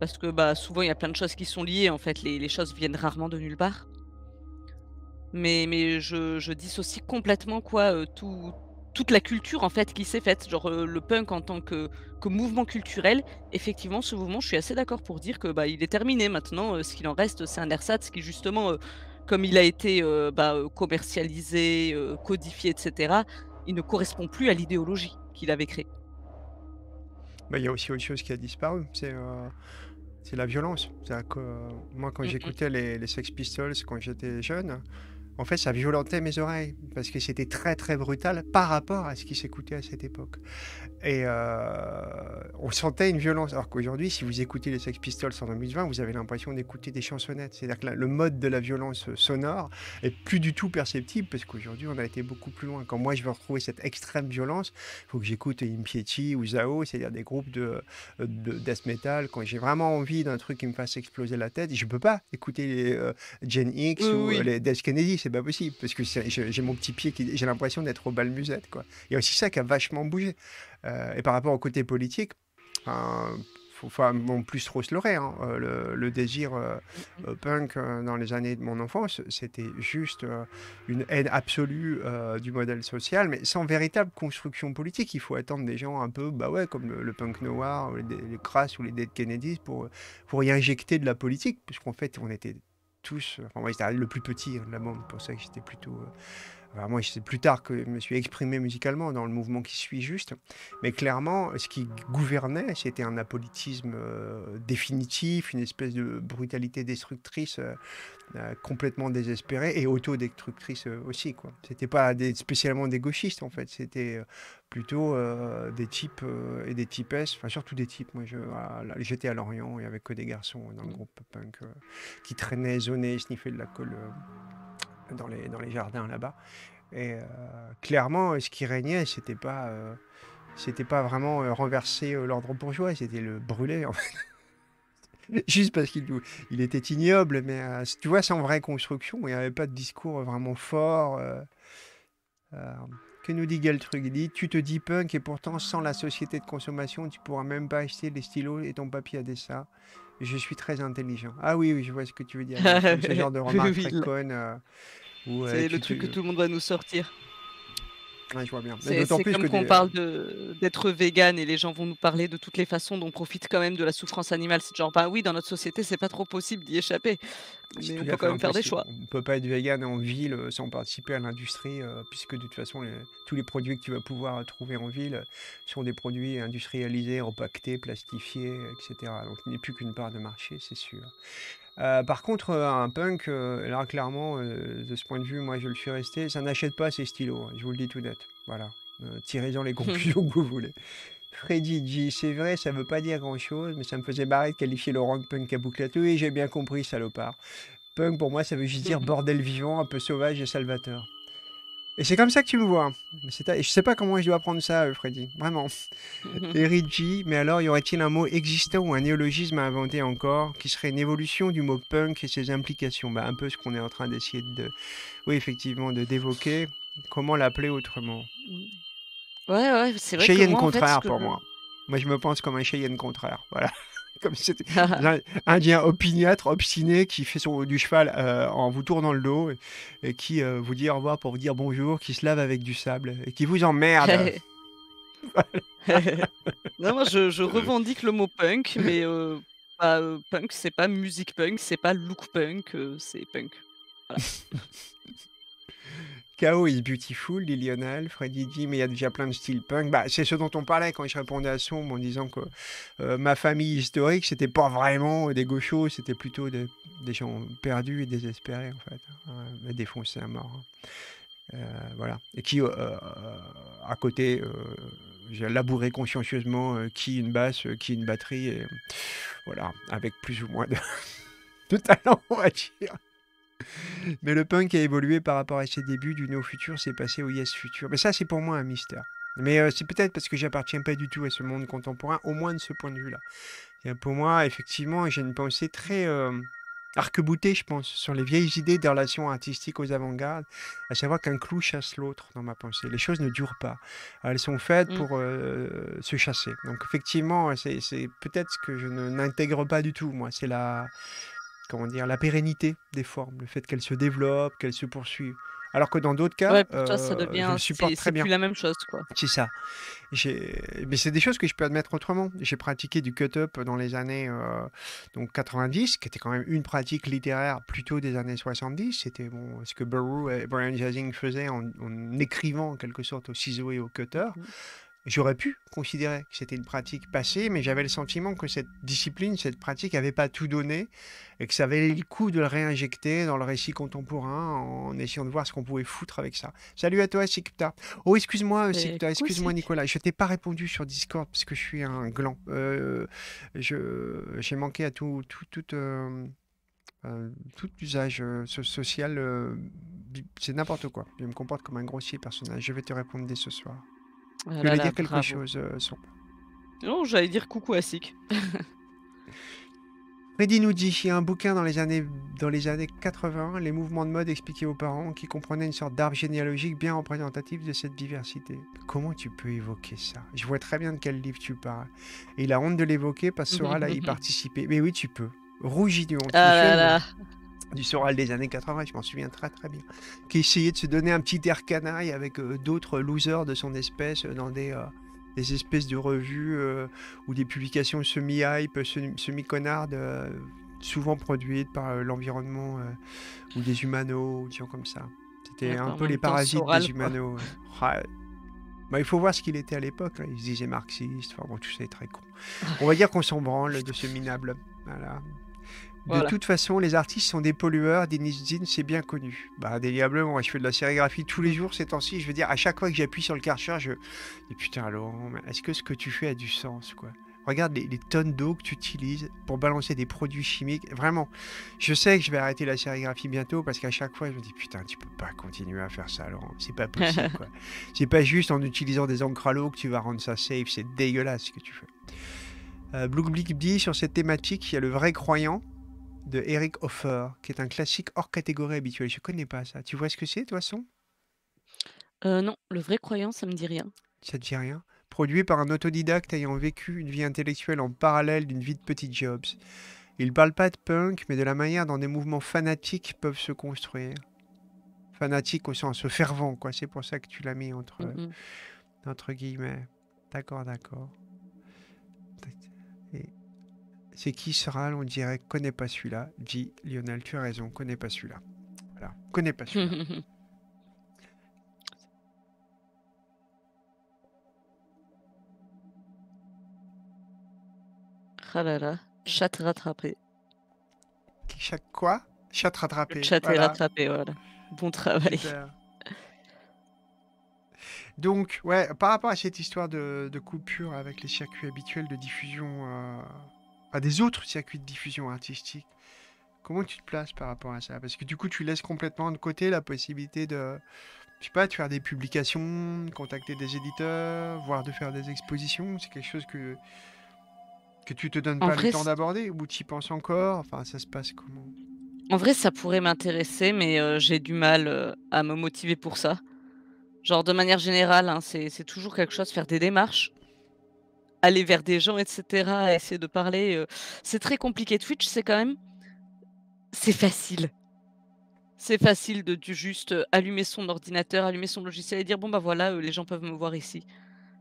Parce que bah, souvent, il y a plein de choses qui sont liées, en fait, les, les choses viennent rarement de nulle part. Mais, mais je, je dissocie complètement quoi, euh, toute la culture en fait qui s'est faite. Genre euh, le punk en tant que, que mouvement culturel, effectivement, ce mouvement, je suis assez d'accord pour dire que bah, il est terminé maintenant. ce qu'il en reste, c'est un ersatz qui justement comme il a été euh, bah, euh, commercialisé, euh, codifié, etc., il ne correspond plus à l'idéologie qu'il avait créée. Bah, il y a aussi autre chose qui a disparu, c'est la violence. moi, quand mm, mm. j'écoutais les, les, Sex Pistols quand j'étais jeune, en fait, ça violentait mes oreilles parce que c'était très très brutal par rapport à ce qui s'écoutait à cette époque. Et euh, on sentait une violence. Alors qu'aujourd'hui, si vous écoutez les Sex Pistols en 2020, vous avez l'impression d'écouter des chansonnettes. C'est-à-dire que le mode de la violence euh, sonore est plus du tout perceptible parce qu'aujourd'hui, on a été beaucoup plus loin. Quand moi, je veux retrouver cette extrême violence, il faut que j'écoute Impieti ou Zao, c'est-à-dire des groupes euh, de, death metal. Quand j'ai vraiment envie d'un truc qui me fasse exploser la tête, je ne peux pas écouter les Gen X ou les Death Kennedy. C'est pas possible parce que j'ai mon petit pied qui. J'ai l'impression d'être au bal musette. Quoi. Il y a aussi ça qui a vachement bougé. Euh, et par rapport au côté politique, faut, faut, bon, plus trop se leurrer. Hein. Euh, le, désir euh, punk dans les années de mon enfance, c'était juste une haine absolue du modèle social, mais sans véritable construction politique. Il faut attendre des gens un peu, bah ouais, comme le, punk noir, les, les Crass ou les Dead kennedy pour, pour y injecter de la politique, puisqu'en fait, on était tous. Enfin, moi, j'étais le plus petit hein, de la bande, pour ça que j'étais plutôt moi, c'est plus tard que je me suis exprimé musicalement dans le mouvement qui suit juste, mais clairement, ce qui gouvernait, c'était un apolitisme euh, définitif, une espèce de brutalité destructrice euh, euh, complètement désespérée et autodestructrice aussi. Quoi. C'était pas des, spécialement des gauchistes en fait, c'était plutôt des types et des types enfin surtout des types. Moi, je, j'étais à Lorient, il n'y avait que des garçons dans le groupe punk qui traînaient, zonaient, sniffaient de la colle dans les, dans les jardins là-bas. Et euh, clairement, ce qui régnait, c'était pas, euh, c'était pas vraiment euh, renverser l'ordre bourgeois, c'était le brûler en juste parce qu'il il était ignoble, mais tu vois, sans vraie construction, il n'y avait pas de discours vraiment fort. que nous dit Geltrug Il dit Tu te dis punk et pourtant, sans la société de consommation, tu pourras même pas acheter les stylos et ton papier à dessin je suis très intelligent. Ah oui, oui, je vois ce que tu veux dire. ce genre de remarques très euh, euh, c'est le truc que tout le monde va nous sortir je vois bien. C'est comme qu'on parle d'être vegan et les gens vont nous parler de toutes les façons dont on profite quand même de la souffrance animale. C'est genre, bah oui, dans notre société, c'est pas trop possible d'y échapper. mais on peut quand même faire des choix. On peut pas être vegan en ville euh, sans participer à l'industrie, euh, puisque de toute façon, tous les produits que tu vas pouvoir trouver en ville euh, sont des produits industrialisés, repactés, plastifiés, etc. Donc il n'y plus qu'une part de marché, c'est sûr. Euh, par contre, euh, un punk, euh, là, clairement, de ce point de vue, moi, je le suis resté. Ça n'achète pas ces stylos, hein, je vous le dis tout net. Voilà. tirez dans les conclusions que vous voulez. Freddy dit C'est vrai, ça veut pas dire grand-chose, mais ça me faisait barrer de qualifier le rock punk à tout et j'ai bien compris, salopard. Punk, pour moi, ça veut juste dire bordel vivant, un peu sauvage et salvateur. Et c'est comme ça que tu me vois. Et je sais pas comment je dois apprendre ça, euh, Freddy. Vraiment. Erigi, mais alors y aurait-il un mot existant ou un néologisme à inventer encore qui serait une évolution du mot punk et ses implications bah, Un peu ce qu'on est en train d'essayer de. Oui, effectivement, de d'évoquer. Comment l'appeler autrement Cheyenne contraire pour moi. Moi, je me pense comme un Cheyenne contraire. Voilà. comme c'était un ah. indien opiniâtre, obstiné, qui fait son, du cheval euh, en vous tournant le dos et, qui euh, vous dit au revoir pour vous dire bonjour, qui se lave avec du sable et qui vous emmerde. non, moi je, euh. revendique le mot punk, mais punk, c'est pas musique punk, c'est pas look punk, c'est punk. Voilà. « Chaos is Beautiful, Lionel, Freddy dit, mais il y a déjà plein de styles punk. Bah, c'est ce dont on parlait quand je répondais à son en disant que euh, ma famille historique, c'était pas vraiment des gauchos, c'était plutôt des, gens perdus et désespérés, en fait, hein, défoncés à mort. Hein. Euh, voilà. Et qui, euh, à côté, j'ai labouré consciencieusement qui une basse, qui une batterie, et voilà, avec plus ou moins de, de talent, on va dire. Mais le punk a évolué par rapport à ses débuts, du no futur c'est passé au yes futur. Mais ça c'est pour moi un mystère. Mais euh, c'est peut-être parce que j'appartiens pas du tout à ce monde contemporain, au moins de ce point de vue-là. Pour moi, effectivement, j'ai une pensée très euh, arc-boutée, je pense, sur les vieilles idées des relations artistiques aux avant-gardes, à savoir qu'un clou chasse l'autre dans ma pensée. Les choses ne durent pas. Elles sont faites mm. pour euh, se chasser. Donc effectivement, c'est peut-être ce que je n'intègre pas du tout, moi. C'est la comment dire, la pérennité des formes, le fait qu'elles se développent, qu'elles se poursuivent. Alors que dans d'autres cas, ça bien. C'est plus la même chose, quoi. C'est ça. Mais c'est des choses que je peux admettre autrement. J'ai pratiqué du cut-up dans les années euh, donc 90, qui était quand même une pratique littéraire plutôt des années 70. C'était bon, ce que Burroughs et euh, Brian Jazing faisaient en, écrivant en quelque sorte au ciseau et au cutter. Mmh. J'aurais pu considérer que c'était une pratique passée, mais j'avais le sentiment que cette discipline, cette pratique n'avait pas tout donné et que ça valait le coup de le réinjecter dans le récit contemporain en essayant de voir ce qu'on pouvait foutre avec ça. Salut à toi, Sikta. Oh, excuse-moi, euh, Sikta, excuse-moi, Nicolas. Je t'ai pas répondu sur Discord parce que je suis un gland. Euh, J'ai manqué à tout, tout, tout euh, euh, usage social. c'est n'importe quoi. Je me comporte comme un grossier personnage. Je vais te répondre dès ce soir. Ah je voulais dire quelque chose, euh, Son. Non, j'allais dire coucou à Sik. Freddy nous dit il y a un bouquin dans les, années, dans les années 80, Les mouvements de mode expliqués aux parents, qui comprenait une sorte d'arbre généalogique bien représentatif de cette diversité. Comment tu peux évoquer ça Je vois très bien de quel livre tu parles. Et il a honte de l'évoquer parce que Sora l'a y participer. Mais oui, tu peux. Rougis de honte. Ah là là du Soral des années 80, je m'en souviens très très bien, qui essayait de se donner un petit air canaille avec euh, d'autres losers de son espèce euh, dans des, euh, des espèces de revues ou des publications semi-hype, semi-connardes, souvent produites par l'environnement ou des humano, ou des gens comme ça. C'était un peu les parasites des humano. Ah, bah, il faut voir ce qu'il était à l'époque. Hein. Il se disait marxiste. Enfin bon, tout ça est très con. On va dire qu'on s'en branle de ce minable. Voilà. De toute façon, les artistes sont des pollueurs, des Nizin, c'est bien connu. Bah, indéniablement, je fais de la sérigraphie tous les jours ces temps-ci. Je veux dire, à chaque fois que j'appuie sur le Karcher, je. dis putain, Laurent, est-ce que ce que tu fais a du sens, quoi Regarde les, tonnes d'eau que tu utilises pour balancer des produits chimiques. Vraiment, je sais que je vais arrêter la sérigraphie bientôt parce qu'à chaque fois, je me dis putain, tu peux pas continuer à faire ça, Laurent. C'est pas possible, quoi. C'est pas juste en utilisant des encres à l'eau que tu vas rendre ça safe. C'est dégueulasse ce que tu fais. Euh, dit sur cette thématique, il y a le vrai croyant, de Eric Hoffer, qui est un classique hors catégorie habituelle. Je connais pas ça. Tu vois ce que c'est, toi, son euh, Non, le vrai croyant, ça me dit rien. Ça te dit rien Produit par un autodidacte ayant vécu une vie intellectuelle en parallèle d'une vie de petit jobs. Il parle pas de punk, mais de la manière dont des mouvements fanatiques peuvent se construire. Fanatique au sens fervent, quoi. C'est pour ça que tu l'as mis entre, entre guillemets. D'accord, d'accord. C'est qui sera, on dirait, connaît pas celui-là. Dit Lionel, tu as raison, connaît pas celui-là. Voilà, connaît pas celui-là. ah là là, chat rattrapé. Chat quoi Chat rattrapé. chat voilà. rattrapé, voilà. Bon travail. Donc, ouais, par rapport à cette histoire de, coupure avec les circuits habituels de diffusion. Euh, à des autres circuits de diffusion artistique. Comment tu te places par rapport à ça Parce que du coup, tu laisses complètement de côté la possibilité de, je pas, faire des publications, de contacter des éditeurs, voire de faire des expositions. C'est quelque chose que que tu te donnes pas le temps d'aborder ou tu y penses encore. Enfin, ça se passe comment En vrai, ça pourrait m'intéresser, mais euh, j'ai du mal euh, à me motiver pour ça. Genre de manière générale, hein, c'est toujours quelque chose, faire des démarches aller vers des gens, etc., essayer de parler. c'est très compliqué. Twitch, c'est quand même. C'est facile. C'est facile de, juste allumer son ordinateur, allumer son logiciel et dire bon, bah voilà, les gens peuvent me voir ici.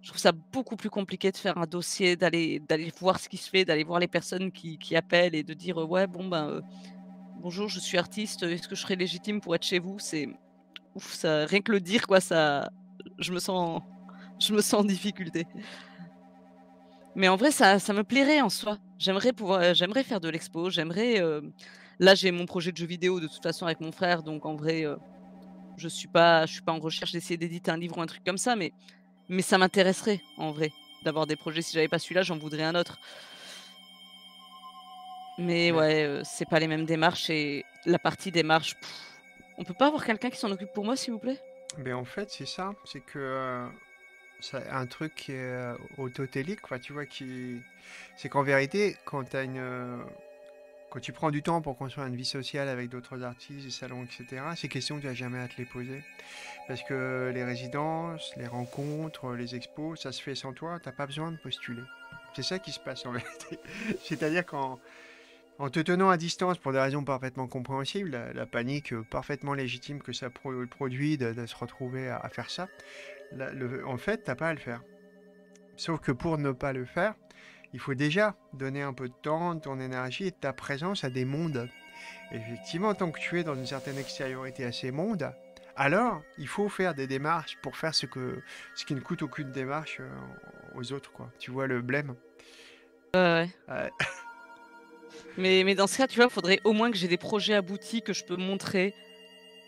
Je trouve ça beaucoup plus compliqué de faire un dossier, d'aller voir ce qui se fait, d'aller voir les personnes qui, appellent et de dire ouais, bon, ben. Bonjour, je suis artiste, est-ce que je serais légitime pour être chez vous C'est ouf, ça, rien que le dire, quoi, ça, je me sens, je me sens en difficulté. Mais en vrai, ça, ça me plairait en soi. J'aimerais pouvoir, euh, j'aimerais faire de l'expo. J'aimerais. Euh, là, j'ai mon projet de jeu vidéo de toute façon avec mon frère, donc en vrai, euh, je suis pas, je suis pas en recherche d'essayer d'éditer un livre ou un truc comme ça, mais mais ça m'intéresserait en vrai d'avoir des projets. Si j'avais pas celui-là, j'en voudrais un autre. Mais ouais, c'est pas les mêmes démarches et la partie démarche. on peut pas avoir quelqu'un qui s'en occupe pour moi, s'il vous plaît Mais ben, en fait, c'est ça. C'est que c'est un truc qui est euh, autotélique, quoi, tu vois, qui... C'est qu'en vérité, euh, quand tu prends du temps pour construire une vie sociale avec d'autres artistes, des salons, etc., ces questions, tu n'as jamais à te les poser. Parce que les résidences, les rencontres, les expos, ça se fait sans toi, tu t'as pas besoin de postuler. C'est ça qui se passe en vérité. C'est-à-dire qu'en en te tenant à distance pour des raisons parfaitement compréhensibles, la, panique euh, parfaitement légitime que ça produit de, se retrouver à, faire ça, en fait, t'as pas à le faire. Sauf que pour ne pas le faire, il faut déjà donner un peu de temps, de ton énergie et de ta présence à des mondes. effectivement, tant que tu es dans une certaine extériorité à ces mondes, alors il faut faire des démarches pour faire ce, que, ce qui ne coûte aucune démarche euh, aux autres. Quoi. Tu vois le blême Ouais. ouais. mais, mais dans ce cas, tu vois, il faudrait au moins que j'ai des projets aboutis que je peux montrer.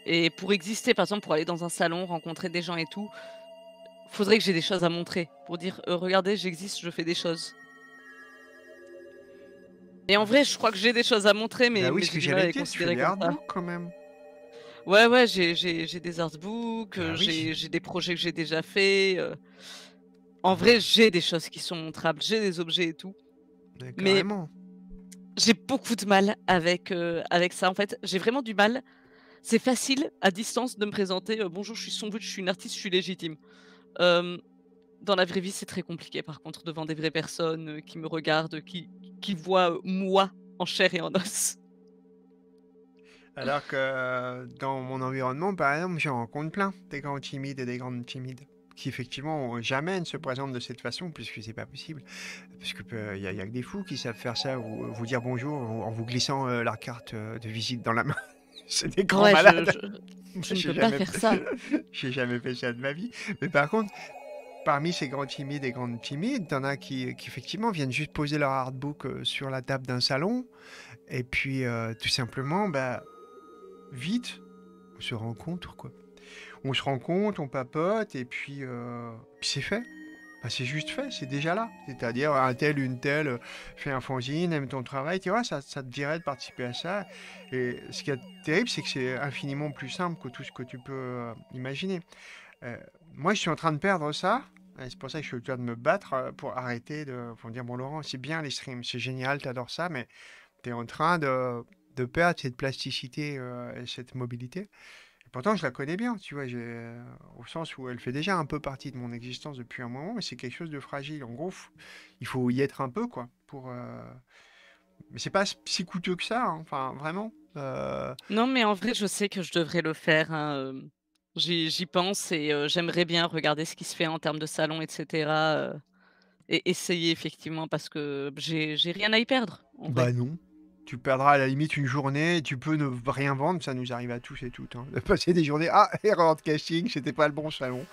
Et pour exister, par exemple, pour aller dans un salon, rencontrer des gens et tout, faudrait que j'ai des choses à montrer pour dire euh, regardez, j'existe, je fais des choses. Et en vrai, je crois que j'ai des choses à montrer, mais, bah oui, mais que j'avais considéré comme quand même. Ouais, ouais, j'ai des artbooks, bah j'ai des projets que j'ai déjà faits. Euh. En vrai, j'ai des choses qui sont montrables, j'ai des objets et tout. Mais, j'ai beaucoup de mal avec, euh, avec ça. En fait, j'ai vraiment du mal. C'est facile à distance de me présenter. Bonjour, je suis son but, je suis une artiste, je suis légitime dans la vraie vie, c'est très compliqué, par contre, devant des vraies personnes qui me regardent, qui, qui voient moi en chair et en os. Alors que dans mon environnement, par exemple, j'en rencontre plein, des grands timides et des grandes timides, qui effectivement jamais ne se présentent de cette façon, puisque c'est pas possible. Parce qu'il n'y a, y a que des fous qui savent faire ça, vous, vous dire bonjour en vous glissant leur la carte de visite dans la main. C'est des grands malades. Je, ne peux pas faire ça. J'ai jamais fait ça de ma vie. Mais par contre, parmi ces grands timides et grandes timides, y as qui, qui, effectivement viennent juste poser leur artbook euh, sur la table d'un salon. Et puis, euh, tout simplement, bah, vite, on se rencontre, quoi. On se rencontre, on papote, et puis euh, c'est fait. Bah, c'est juste fait, c'est déjà là. C'est-à-dire, un tel, une telle, euh, fais un fanzine, aime ton travail, tu vois, ça, ça te dirait de participer à ça. Et ce qui est terrible, c'est que c'est infiniment plus simple que tout ce que tu peux euh, imaginer. Euh, moi, je suis en train de perdre ça. C'est pour ça que je suis obligé de me battre pour arrêter de. Pour dire, bon, Laurent, c'est bien les streams, c'est génial, t'adores ça, mais tu es en train de, perdre cette plasticité et cette mobilité pourtant, je la connais bien, tu vois, au sens où elle fait déjà un peu partie de mon existence depuis un moment, mais c'est quelque chose de fragile. En gros, il faut y être un peu, quoi, pour. Euh, mais c'est pas si coûteux que ça, hein, enfin, vraiment. Euh. Non, mais en vrai, je sais que je devrais le faire. Hein, euh, j'y pense et j'aimerais bien regarder ce qui se fait en termes de salon, etc. et essayer, effectivement, parce que j'ai rien à y perdre. bah non, tu perdras à la limite une journée, tu peux ne rien vendre, ça nous arrive à tous et toutes. Hein, de passer des journées, ah, erreur de caching, c'était pas le bon salon,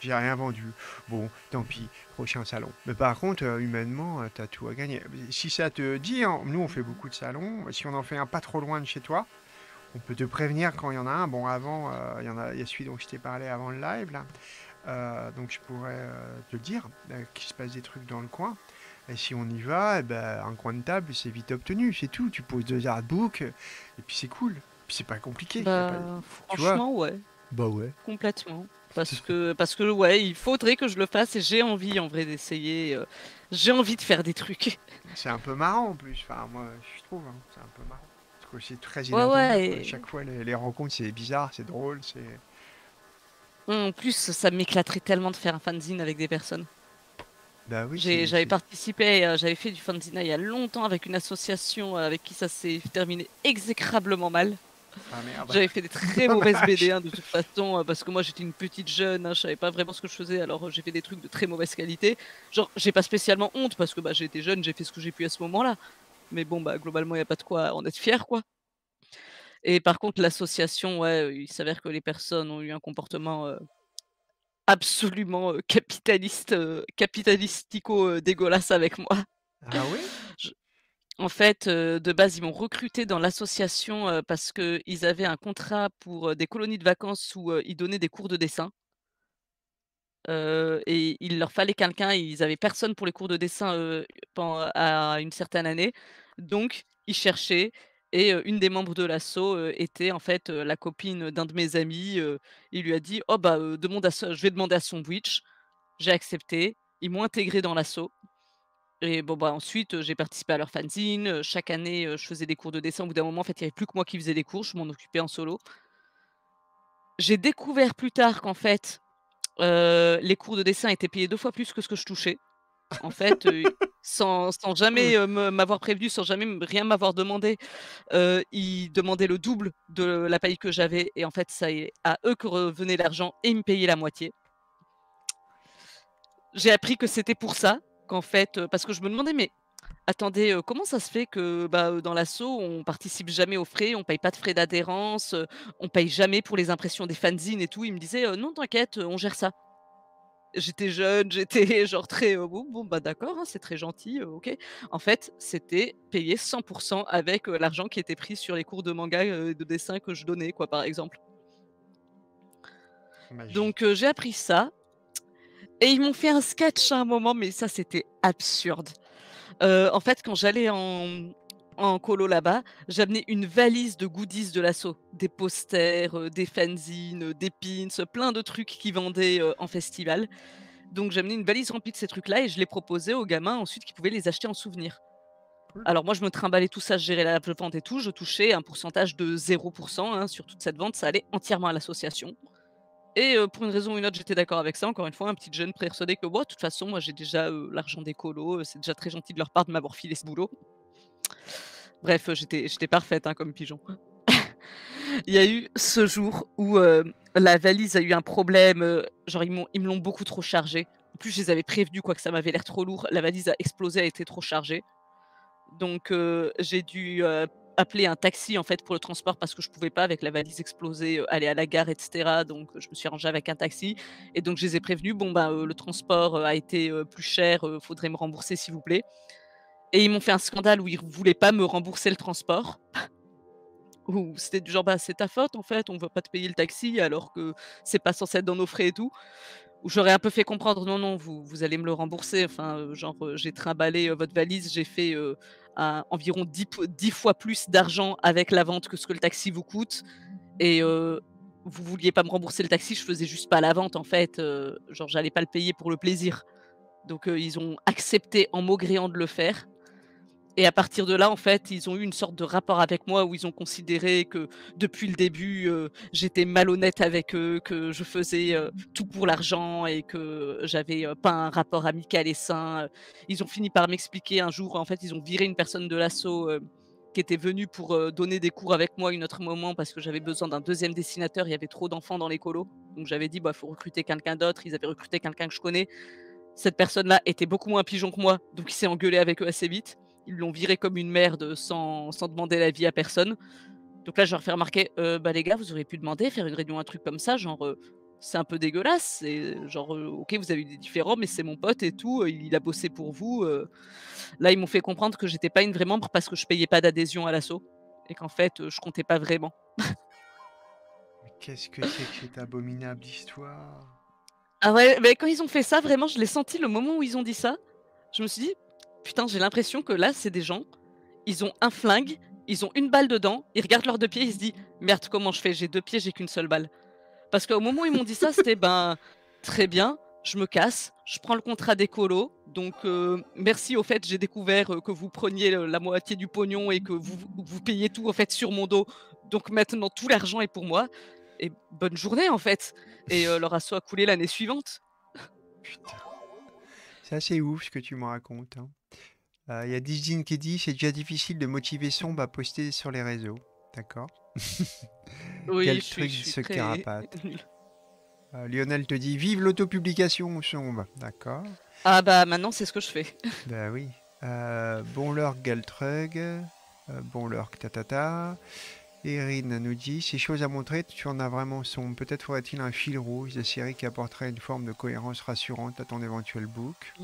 j'ai rien vendu. Bon, tant pis, prochain salon. Mais par contre, euh, humainement, euh, t'as tout à gagner. Si ça te dit, hein, nous on fait beaucoup de salons, si on en fait un pas trop loin de chez toi, on peut te prévenir quand il y en a un. Bon, avant, euh, il y en a, y a celui dont je t'ai parlé avant le live, là. donc je pourrais te dire, qu'il se passe des trucs dans le coin. Et si on y va, eh ben, un coin de table, c'est vite obtenu, c'est tout. Tu poses deux artbooks, et puis c'est cool. Puis c'est pas compliqué. Bah, franchement, ouais. Bah ouais. Complètement. Parce que, parce que, ouais, il faudrait que je le fasse et j'ai envie en vrai d'essayer. Euh, j'ai envie de faire des trucs. C'est un peu marrant en plus. Enfin, moi, je trouve, hein, c'est un peu marrant. Parce que c'est très inattendu. Chaque fois, les, les rencontres, c'est bizarre, c'est drôle, c'est. Hum, en plus, ça m'éclaterait tellement de faire un fanzine avec des personnes. Bah j'avais participé, euh, j'avais fait du fanzina il y a longtemps avec une association euh, avec qui ça s'est terminé exécrablement mal. Ah, j'avais fait des très oh, mauvaises BD hein, de toute façon euh, parce que moi j'étais une petite jeune, je hein, je savais pas vraiment ce que je faisais alors j'ai fait des trucs de très mauvaise qualité. Genre j'ai pas spécialement honte parce que bah, j'étais jeune, j'ai fait ce que j'ai pu à ce moment-là. Mais bon bah globalement il n'y a pas de quoi en être fier quoi. Et par contre l'association, ouais, il s'avère que les personnes ont eu un comportement absolument capitaliste, capitalistico dégueulasse avec moi. Ah oui En fait, de base, ils m'ont recruté dans l'association parce qu'ils avaient un contrat pour des colonies de vacances où ils donnaient des cours de dessin. et il leur fallait quelqu'un, ils n'avaient personne pour les cours de dessin pendant, à une certaine année. Donc, ils cherchaient et une des membres de l'assaut était en fait la copine d'un de mes amis. il lui a dit Oh, bah, demande à, je vais demander à son witch. J'ai accepté. Ils m'ont intégré dans l'assaut. Et bon, bah, ensuite, j'ai participé à leur fanzine. Chaque année, je faisais des cours de dessin. Au bout d'un moment, en fait, il n'y avait plus que moi qui faisais des cours. Je m'en occupais en solo. J'ai découvert plus tard qu'en fait, les cours de dessin étaient payés deux fois plus que ce que je touchais en fait, euh, sans, jamais euh, m'avoir prévenu, sans jamais rien m'avoir demandé. Euh, ils demandaient le double de la paye que j'avais, et en fait, c'est à eux que revenait l'argent, et ils me payaient la moitié. J'ai appris que c'était pour ça, qu'en fait, parce que je me demandais, mais attendez, comment ça se fait que bah, dans l'assaut, on participe jamais aux frais, on paye pas de frais d'adhérence, on paye jamais pour les impressions des fanzines et tout Ils me disaient, non, t'inquiète, on gère ça j'étais jeune, j'étais genre très bon, bah d'accord, hein, c'est très gentil, ok. En fait, c'était payé 100% avec l'argent qui était pris sur les cours de manga et de dessin que je donnais, quoi, par exemple. Donc j'ai appris ça. Et ils m'ont fait un sketch à un moment, mais ça c'était absurde. en fait, quand j'allais en, en colo là-bas, j'amenais une valise de goodies de l'assaut. Des posters, euh, des fanzines, des pins, plein de trucs qu'ils vendaient euh, en festival. Donc j'amenais une valise remplie de ces trucs-là et je les proposais aux gamins ensuite qui pouvaient les acheter en souvenir. Alors moi, je me trimballais tout ça, je gérais la vente et tout. Je touchais un pourcentage de 0% hein, sur toute cette vente. Ça allait entièrement à l'association. Et euh, pour une raison ou une autre, j'étais d'accord avec ça. Encore une fois, un petit jeune persuadé que, moi, de toute façon, moi j'ai déjà l'argent des colos, c'est déjà très gentil de leur part de m'avoir filé ce boulot. Bref, euh, j'étais parfaite hein, comme pigeon. Il y a eu ce jour où euh, la valise a eu un problème. Euh, genre, ils me l'ont beaucoup trop chargée. En plus, je les avais prévenus, quoi, que ça m'avait l'air trop lourd. La valise a explosé, a été trop chargée. Donc, j'ai dû appeler un taxi, en fait, pour le transport parce que je ne pouvais pas, avec la valise explosée, aller à la gare, etc. Donc, je me suis rangée avec un taxi. Et donc, je les ai prévenus. Bon, bah, le transport a été plus cher. faudrait me rembourser, s'il vous plaît. Et ils m'ont fait un scandale où ils voulaient pas me rembourser le transport. Où c'était du genre, bah, c'est ta faute en fait, on va pas te payer le taxi alors que c'est pas censé être dans nos frais et tout. Où j'aurais un peu fait comprendre, non, non, vous, vous allez me le rembourser. Enfin, euh, genre, euh, j'ai trimballé euh, votre valise, j'ai fait environ 10, 10, fois plus d'argent avec la vente que ce que le taxi vous coûte. Et euh, vous vouliez pas me rembourser le taxi, je faisais juste pas la vente en fait. genre, j'allais pas le payer pour le plaisir. Donc, ils ont accepté en maugréant de le faire. Et à partir de là, en fait, ils ont eu une sorte de rapport avec moi où ils ont considéré que depuis le début, euh, j'étais malhonnête avec eux, que je faisais euh, tout pour l'argent et que j'avais euh, pas un rapport amical et sain. Ils ont fini par m'expliquer un jour, en fait, ils ont viré une personne de l'assaut qui était venue pour donner des cours avec moi une autre moment parce que j'avais besoin d'un deuxième dessinateur. Il y avait trop d'enfants dans l'écolo, Donc j'avais dit, bah, faut recruter quelqu'un d'autre. Ils avaient recruté quelqu'un que je connais. Cette personne-là était beaucoup moins pigeon que moi, donc il s'est engueulé avec eux assez vite ils l'ont viré comme une merde sans, sans demander l'avis à personne. Donc là, je leur fais remarquer, euh, bah les gars, vous auriez pu demander, faire une réunion, un truc comme ça, genre, euh, c'est un peu dégueulasse. Et genre, euh, ok, vous avez des différends, mais c'est mon pote et tout, il a bossé pour vous. Là, ils m'ont fait comprendre que j'étais pas une vraie membre parce que je payais pas d'adhésion à l'assaut et qu'en fait, je comptais pas vraiment. Qu'est-ce que c'est que cette abominable histoire Ah ouais, mais quand ils ont fait ça, vraiment, je l'ai senti le moment où ils ont dit ça. Je me suis dit, putain, j'ai l'impression que là, c'est des gens, ils ont un flingue, ils ont une balle dedans, ils regardent leurs deux pieds, ils se disent, merde, comment je fais J'ai deux pieds, j'ai qu'une seule balle. Parce qu'au moment où ils m'ont dit ça, c'était, ben, très bien, je me casse, je prends le contrat d'écolo. Donc, euh, merci au fait, j'ai découvert euh, que vous preniez euh, la moitié du pognon et que vous, payez tout en fait sur mon dos. Donc, maintenant, tout l'argent est pour moi. Et bonne journée, en fait. Et leur assaut a coulé l'année suivante. Putain. C'est ouf ce que tu me racontes. Hein. Il y a Dizdin qui dit c'est déjà difficile de motiver Sombre à poster sur les réseaux. D'accord. oui, Quel truc suis, carapate. Lionel te dit vive l'autopublication, Sombre. D'accord. Ah bah maintenant c'est ce que je fais. bah oui. Euh, bon leur Galtrug. bon leur tatata. Erin nous dit Ces choses à montrer, tu en as vraiment son. Peut-être faudrait-il un fil rouge de série qui apporterait une forme de cohérence rassurante à ton éventuel book.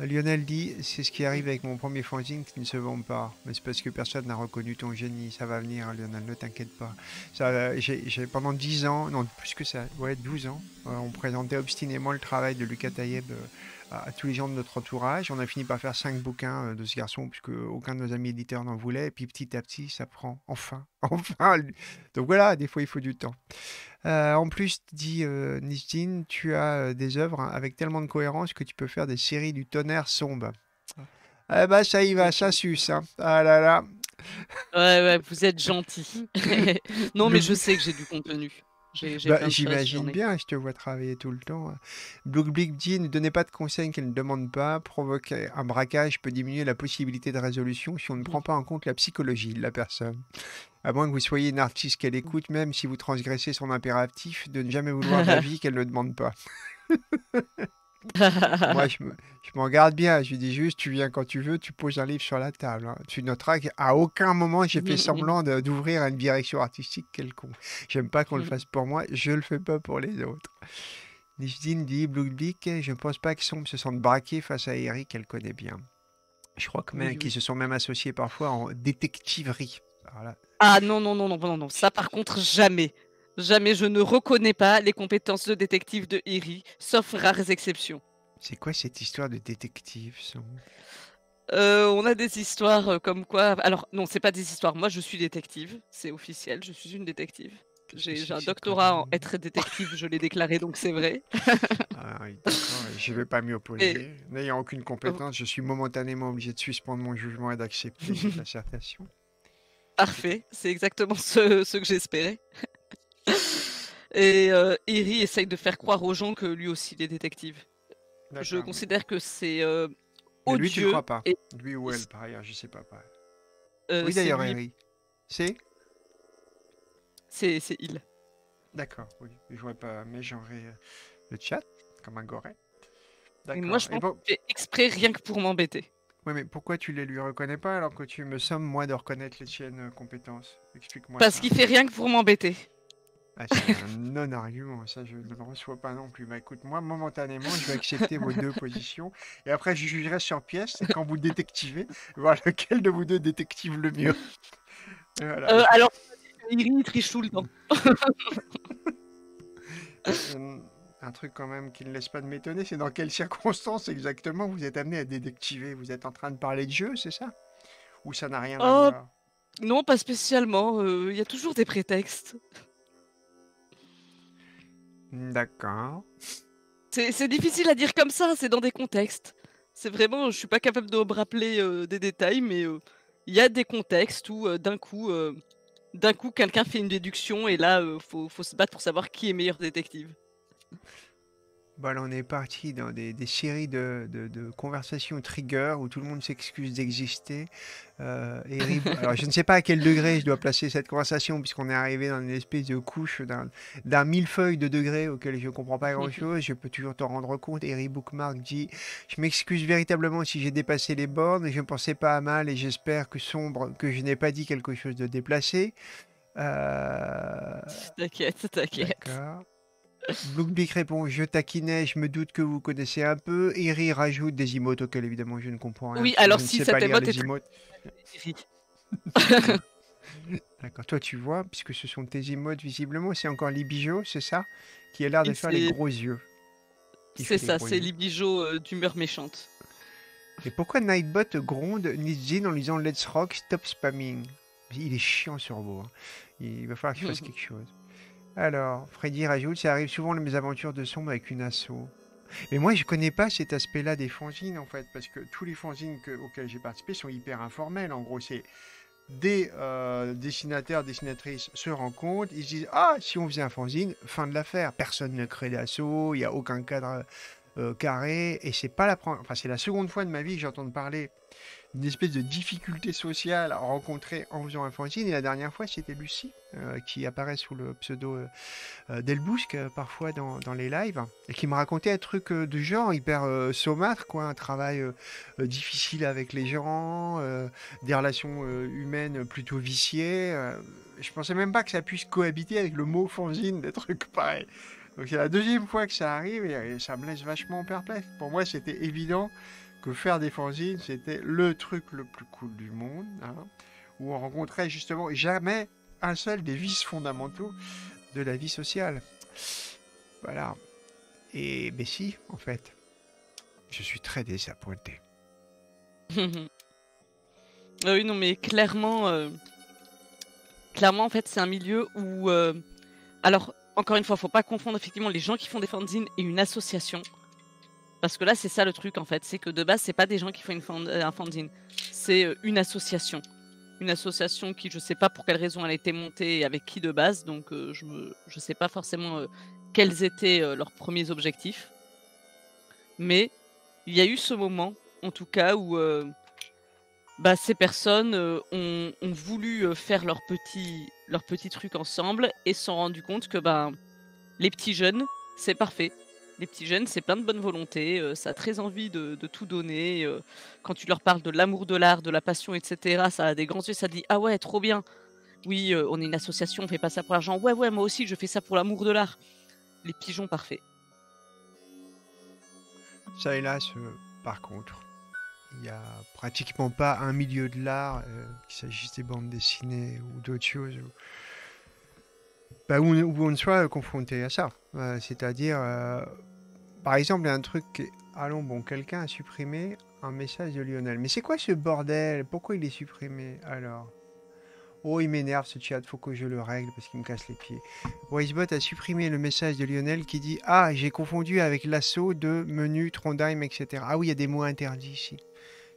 Lionel dit C'est ce qui arrive avec mon premier fanzine qui ne se vend pas. Mais c'est parce que personne n'a reconnu ton génie. Ça va venir, hein, Lionel, ne t'inquiète pas. Ça, j'ai pendant 10 ans, non, plus que ça, ouais, 12 ans, euh, on présentait obstinément le travail de Lucas Taïeb. Euh, à tous les gens de notre entourage. On a fini par faire cinq bouquins euh, de ce garçon, puisque aucun de nos amis éditeurs n'en voulait. Et puis petit à petit, ça prend enfin, enfin. Donc voilà, des fois, il faut du temps. Euh, en plus, dit euh, tu as euh, des œuvres hein, avec tellement de cohérence que tu peux faire des séries du tonnerre sombre. Ah. Eh ben, ça y va, ça suce. Hein. Ah là là. Ouais, ouais, vous êtes gentil. non, mais je sais que j'ai du contenu. Bah, j'imagine bien, je te vois travailler tout le temps. Blick hein. dit ne donnez pas de conseils qu'elle ne demande pas. Provoquer un braquage peut diminuer la possibilité de résolution si on ne prend pas en compte la psychologie de la personne. À moins que vous soyez une artiste qu'elle écoute, même si vous transgressez son impératif de ne jamais vouloir la vie qu'elle ne demande pas. Moi, je m'en garde bien. Je lui dis juste, tu viens quand tu veux, tu poses un livre sur la table. Hein. Tu noteras qu'à aucun moment j'ai fait semblant d'ouvrir une direction artistique quelconque. J'aime pas qu'on le fasse pour moi, je le fais pas pour les autres. Nishdin dit, Bloudblik, je ne pense pas qu'ils se sentent braqué face à Eric qu'elle connaît bien. Je crois que même qu'ils se sont même associés parfois en détectiverie. Ah non, non, non, non, non, non, ça par contre, jamais. Jamais je ne reconnais pas les compétences de détective de Iri, sauf rares exceptions. C'est quoi cette histoire de détective euh, on a des histoires euh, comme quoi. Alors non, c'est pas des histoires. Moi, je suis détective. C'est officiel. Je suis une détective. J'ai un doctorat en être détective, je l'ai déclaré, donc c'est vrai. Ah je ne vais pas m'y opposer. N'ayant aucune compétence, je suis momentanément obligé de suspendre mon jugement et d'accepter cette assertion. Parfait, c'est exactement ce, ce que j'espérais. Et euh, Eri essaye de faire croire aux gens que lui aussi il est détective. Je considère que c'est euh, lui, tu crois pas. Lui ou elle, par ailleurs, je sais pas. Euh, oui, d'ailleurs, Eri. C'est C'est il. D'accord, oui. Je vois pas mégenrer euh, le chat comme un goret. Moi, je pense fais exprès rien que pour m'embêter. Oui, mais pourquoi tu les lui reconnais pas alors que tu me sommes, moi, de reconnaître les tiennes compétences Explique-moi. Parce qu'il fait rien que pour m'embêter. Ah, c'est un non-argument, ça je ne le reçois pas non plus. Bah, écoute, moi momentanément, je vais accepter vos deux positions et après je jugerai sur pièce quand vous détectivez, voir lequel de vous deux détective le mieux. voilà. Euh, alors, triche tout le temps. un truc quand même qui ne laisse pas de m'étonner, c'est dans quelles circonstances exactement vous êtes amené à détectiver Vous êtes en train de parler de jeu, c'est ça Ou ça n'a rien à oh, voir Non, pas spécialement. Euh, il y a toujours des prétextes. D'accord. C'est difficile à dire comme ça, c'est dans des contextes. C'est vraiment, je suis pas capable de me rappeler euh, des détails, mais euh, il y a des contextes où euh, d'un coup, d'un coup, quelqu'un fait une déduction et là, faut, faut, se battre pour savoir qui est meilleur détective. Bah, on est parti dans des, séries de, conversations trigger où tout le monde s'excuse d'exister. Euh, je ne sais pas à quel degré je dois placer cette conversation, puisqu'on est arrivé dans une espèce de couche d'un millefeuille de degrés auquel je ne comprends pas grand-chose. Je peux toujours te rendre compte. Harry Bookmark dit Je m'excuse véritablement si j'ai dépassé les bornes. Je ne pensais pas à mal et j'espère que sombre, que je n'ai pas dit quelque chose de déplacé. Euh, t'inquiète, t'inquiète. D'accord. Bluebeak répond Je taquinais, je me doute que vous connaissez un peu. Iri rajoute des emotes auxquels évidemment je ne comprends rien. Oui, alors si cette émote est. D'accord, toi tu vois, puisque ce sont tes emotes visiblement, c'est encore Libijo, c'est ça Qui a l'air de faire les gros yeux. C'est ça, c'est Libijo euh, d'humeur méchante. Et pourquoi Nightbot gronde Nizin en lisant Let's rock, stop spamming Il est chiant sur vous. Hein. Il va falloir qu'il fasse quelque chose. Alors, Freddy rajoute, ça arrive souvent les mésaventures de sombre avec une asso. Mais moi, je connais pas cet aspect-là des fanzines, en fait, parce que tous les fanzines que, auxquels j'ai participé sont hyper informels. En gros, c'est des euh, dessinateurs, dessinatrices se rencontrent, ils disent Ah, si on faisait un fanzine, fin de l'affaire. Personne ne crée d'assaut, il n'y a aucun cadre euh, carré. Et c'est pas la première, c'est la seconde fois de ma vie que j'entends parler une espèce de difficulté sociale rencontrée en faisant un fanzine. Et la dernière fois, c'était Lucie, euh, qui apparaît sous le pseudo euh, euh, d'Elbousque, parfois dans, les lives, et qui me racontait un truc de genre hyper saumâtre, quoi, un travail difficile avec les gens, des relations humaines plutôt viciées. je pensais même pas que ça puisse cohabiter avec le mot fanzine, des trucs pareils. Donc c'est la deuxième fois que ça arrive et ça me laisse vachement perplexe. Pour moi, c'était évident que faire des fanzines, c'était le truc le plus cool du monde, hein, où on rencontrait justement jamais un seul des vices fondamentaux de la vie sociale. Voilà. Et mais si, en fait, je suis très désappointé. Ah oui, non, mais clairement, euh, clairement, en fait, c'est un milieu où, euh, alors, encore une fois, faut pas confondre effectivement les gens qui font des fanzines et une association. Parce que là, c'est ça le truc en fait, c'est que de base, c'est pas des gens qui font une euh, un fanzine, c'est euh, une association. Une association qui, je sais pas pour quelle raison elle a été montée et avec qui de base, donc euh, je, me, je sais pas forcément quels étaient leurs premiers objectifs. Mais il y a eu ce moment, en tout cas, où bah, ces personnes ont, voulu faire leur petit, leur petit truc ensemble et se sont rendues compte que bah, les petits jeunes, c'est parfait les petits jeunes, c'est plein de bonne volonté, euh, ça a très envie de, tout donner. Euh, quand tu leur parles de l'amour de l'art, de la passion, etc., ça a des grands yeux, ça dit Ah ouais, trop bien. Oui, euh, on est une association, on fait pas ça pour l'argent. Ouais, ouais, moi aussi, je fais ça pour l'amour de l'art. Les pigeons parfaits. Ça, hélas, par contre, il n'y a pratiquement pas un milieu de l'art, qu'il s'agisse des bandes dessinées ou d'autres choses. où, bah, on, soit confronté à ça. C'est-à-dire, par exemple, il y a un truc. Allons bon, quelqu'un a supprimé un message de Lionel. Mais c'est quoi ce bordel Pourquoi il est supprimé alors Oh, il m'énerve ce chat, faut que je le règle parce qu'il me casse les pieds. Wisebot a supprimé le message de Lionel qui dit Ah, j'ai confondu avec l'assaut de menu Trondheim, etc. Ah oui, il y a des mots interdits ici.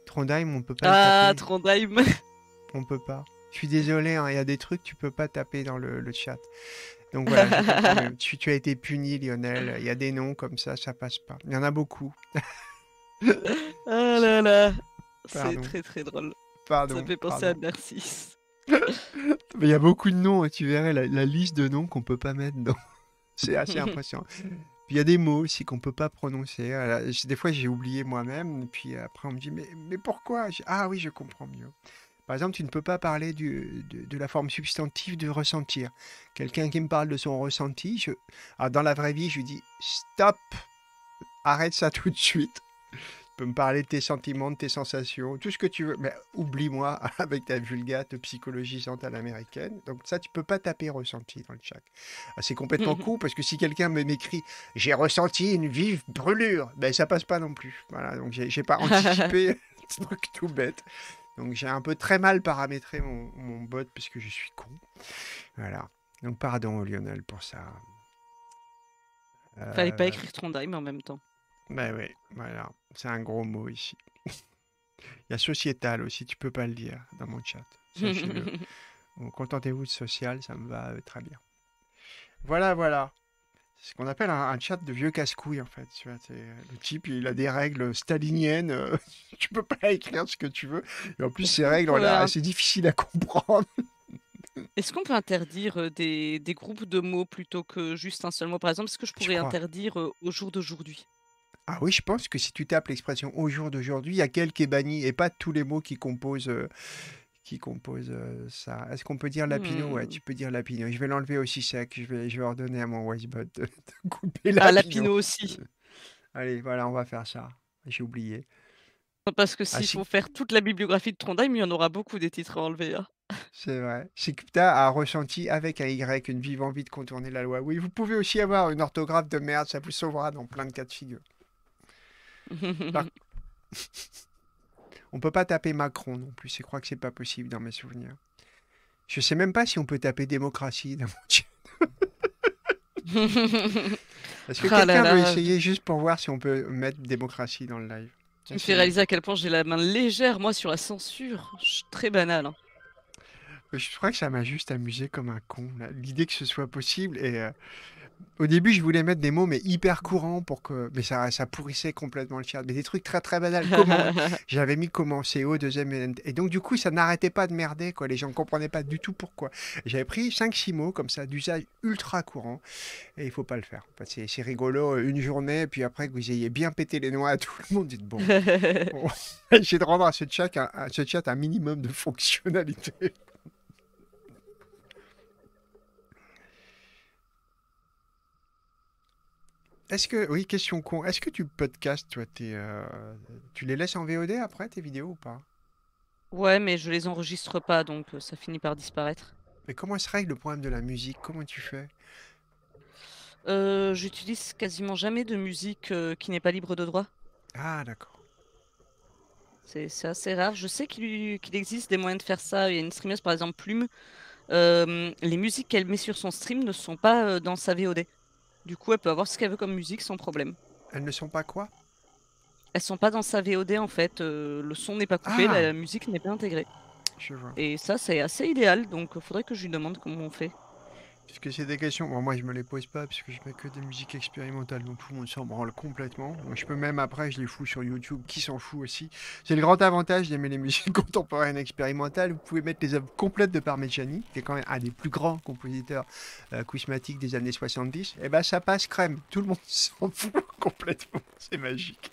Trondheim, on peut pas. Ah, Trondheim On peut pas. Je suis désolé, hein, il y a des trucs, tu peux pas taper dans le chat. Donc voilà, tu, tu, as été puni, Lionel. Il y a des noms comme ça, ça passe pas. Il y en a beaucoup. ah là là, c'est très très drôle. Pardon, ça fait penser à Narcisse. il y a beaucoup de noms, hein. tu verrais la, liste de noms qu'on peut pas mettre dans. C'est assez impressionnant. Puis il y a des mots aussi qu'on peut pas prononcer. Ah des fois, j'ai oublié moi-même, puis après, on me dit Mais, mais pourquoi Ah oui, je comprends mieux. Par exemple, tu ne peux pas parler du, de, la forme substantive de ressentir. Quelqu'un qui me parle de son ressenti, je, ah, dans la vraie vie, je lui dis stop, arrête ça tout de suite. Tu peux me parler de tes sentiments, de tes sensations, tout ce que tu veux, mais oublie-moi avec ta vulgate psychologie à américaine. Donc ça, tu ne peux pas taper ressenti dans le chat. Ah, c'est complètement mhm. cool parce que si quelqu'un m'écrit j'ai ressenti une vive brûlure, ben ça passe pas non plus. Voilà, donc j'ai pas anticipé. truc tout bête. Donc j'ai un peu très mal paramétré mon, bot parce que je suis con. Voilà. Donc pardon Lionel pour ça. Fallait pas euh, écrire Trondheim en même temps. Ben bah oui, voilà. C'est un gros mot ici. Il y a sociétal aussi, tu peux pas le dire dans mon chat. Contentez-vous de social, ça me va euh, très bien. Voilà, voilà. C'est ce qu'on appelle un, chat de vieux casse couilles en fait. Euh, le type, il a des règles staliniennes. Euh, tu peux pas écrire ce que tu veux. Et en plus, ces règles, c'est difficile à comprendre. Est-ce qu'on peut interdire euh, des, groupes de mots plutôt que juste un seul mot Par exemple, est-ce que je pourrais interdire au jour d'aujourd'hui Ah oui, je pense que si tu tapes l'expression au jour d'aujourd'hui, il y a quelques bannis et pas tous les mots qui composent qui compose euh, ça. Est-ce qu'on peut dire Lapino hmm. Ouais, tu peux dire Lapino. Je vais l'enlever aussi sec. Je vais, je vais ordonner à mon Wisebot de, couper Lapino. Ah, Lapino aussi. Euh, allez, voilà, on va faire ça. J'ai oublié. Parce que ah, s'il faut faire toute la bibliographie de Trondheim, il y en aura beaucoup des titres à enlever. vrai. Hein. C'est vrai. tu a ressenti avec un Y une vive envie de contourner la loi. Oui, vous pouvez aussi avoir une orthographe de merde, ça vous sauvera dans plein de cas de figure. Par... On peut pas taper Macron non plus. Je crois que c'est pas possible dans mes souvenirs. Je sais même pas si on peut taper démocratie dans mon Est-ce que oh quelqu'un veut essayer juste pour voir si on peut mettre démocratie dans le live Je me fais réaliser à quel point j'ai la main légère, moi, sur la censure. Je suis très banal. Hein. Je crois que ça m'a juste amusé comme un con. L'idée que ce soit possible et. Euh, au début, je voulais mettre des mots, mais hyper courants, pour que... mais ça, ça pourrissait complètement le chat. Mais des trucs très très banals. J'avais mis comment CO, deuxième. Et donc, du coup, ça n'arrêtait pas de merder. Quoi. Les gens ne comprenaient pas du tout pourquoi. J'avais pris 5-6 mots comme ça, d'usage ultra courant. Et il faut pas le faire. c'est rigolo euh, une journée, puis après que vous ayez bien pété les noix à tout le monde, dites bon. J'ai de rendre à ce chat, à ce chat un minimum de fonctionnalité. Est-ce que, oui, question con, est-ce que tu podcastes, euh, tu les laisses en VOD après tes vidéos ou pas Ouais, mais je les enregistre pas, donc euh, ça finit par disparaître. Mais comment se règle le problème de la musique Comment tu fais euh, J'utilise quasiment jamais de musique qui n'est pas libre de droit. Ah, d'accord. C'est assez rare. Je sais qu'il existe des moyens de faire ça. Il y a une streameuse, par exemple, Plume. les musiques qu'elle met sur son stream ne sont pas dans sa VOD. Du coup, elle peut avoir ce qu'elle veut comme musique sans problème. Elles ne sont pas quoi Elles sont pas dans sa VOD en fait. Euh, le son n'est pas coupé, ah. la musique n'est pas intégrée. Je vois. Et ça, c'est assez idéal, donc faudrait que je lui demande comment on fait. Parce que c'est des questions, bon, moi je me les pose pas puisque je mets que des musiques expérimentales, donc tout le monde s'en branle complètement. je peux même après, je les fous sur YouTube, qui s'en fout aussi. C'est le grand avantage d'aimer les musiques contemporaines expérimentales. Vous pouvez mettre les œuvres complètes de Parmigiani, qui est quand même un des plus grands compositeurs euh, des années 70. Et eh ben ça passe crème, tout le monde s'en fout complètement, c'est magique.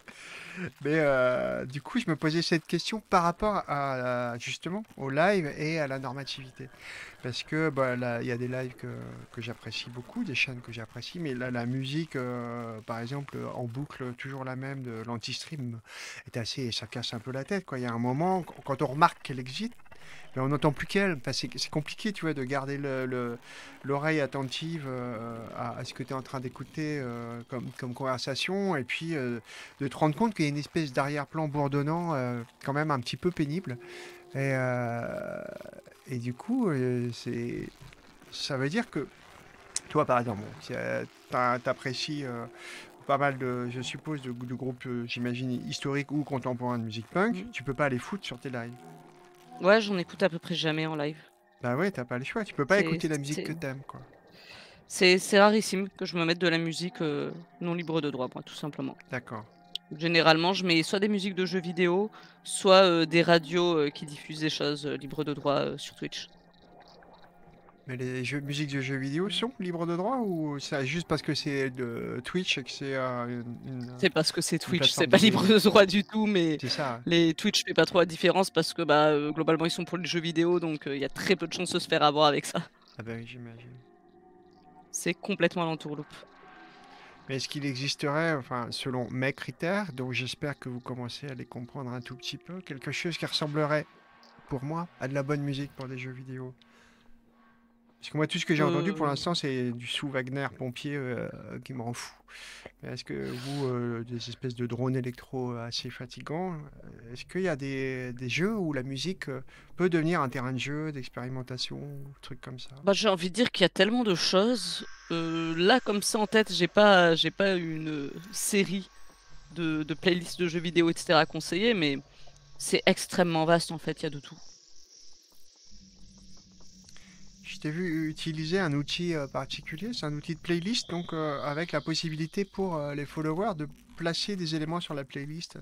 Mais euh, du coup, je me posais cette question par rapport à, justement au live et à la normativité. Parce que bah, il y a des lives que, j'apprécie beaucoup, des chaînes que j'apprécie, mais là, la musique, euh, par exemple, en boucle, toujours la même de l'anti-stream, est assez, ça casse un peu la tête. Il y a un moment, quand on remarque qu'elle existe, on n'entend plus qu'elle. c'est, compliqué, tu vois, de garder l'oreille attentive euh, à, ce que tu es en train d'écouter euh, comme, conversation, et puis euh, de te rendre compte qu'il y a une espèce d'arrière-plan bourdonnant, quand même un petit peu pénible. Et, du coup, c'est, ça veut dire que toi, par exemple, tu apprécies pas mal de, je suppose, de, groupe, groupes, j'imagine, historiques ou contemporains de musique punk, mm. tu peux pas aller foutre sur tes lives. Ouais, j'en écoute à peu près jamais en live. Bah ouais, t'as pas le choix, tu peux pas écouter la musique que t'aimes, quoi. C'est rarissime que je me mette de la musique euh, non libre de droit, moi, tout simplement. D'accord. Généralement, je mets soit des musiques de jeux vidéo, soit euh, des radios euh, qui diffusent des choses libres de droit sur Twitch. Mais les jeux, musiques de jeux vidéo sont libres de droit ou c'est juste parce que c'est de Twitch et que c'est euh, une, C'est parce que c'est Twitch, c'est pas libre de droit du tout, mais les Twitch fait pas trop la différence parce que bah, euh, globalement ils sont pour les jeux vidéo, donc euh, il y a très peu de chances de se faire avoir avec ça. Ah bah oui, j'imagine. C'est complètement à l'entourloupe. Mais est-ce qu'il existerait, enfin, selon mes critères, donc j'espère que vous commencez à les comprendre un tout petit peu, quelque chose qui ressemblerait, pour moi, à de la bonne musique pour des jeux vidéo parce que moi, tout ce que j'ai entendu pour euh. l'instant, c'est du sous-Wagner pompier euh, qui me rend fou. Est-ce que vous, euh, des espèces de drones électro assez fatigants, est-ce qu'il y a des, des, jeux où la musique peut devenir un terrain de jeu, d'expérimentation, trucs comme ça bah, J'ai envie de dire qu'il y a tellement de choses. là, comme ça en tête, j'ai pas, j'ai pas une série de, de playlists de jeux vidéo, etc. à conseiller, mais c'est extrêmement vaste en fait, il y a de tout. t'ai vu utiliser un outil euh, particulier, c'est un outil de playlist, donc euh, avec la possibilité pour euh, les followers de placer des éléments sur la playlist.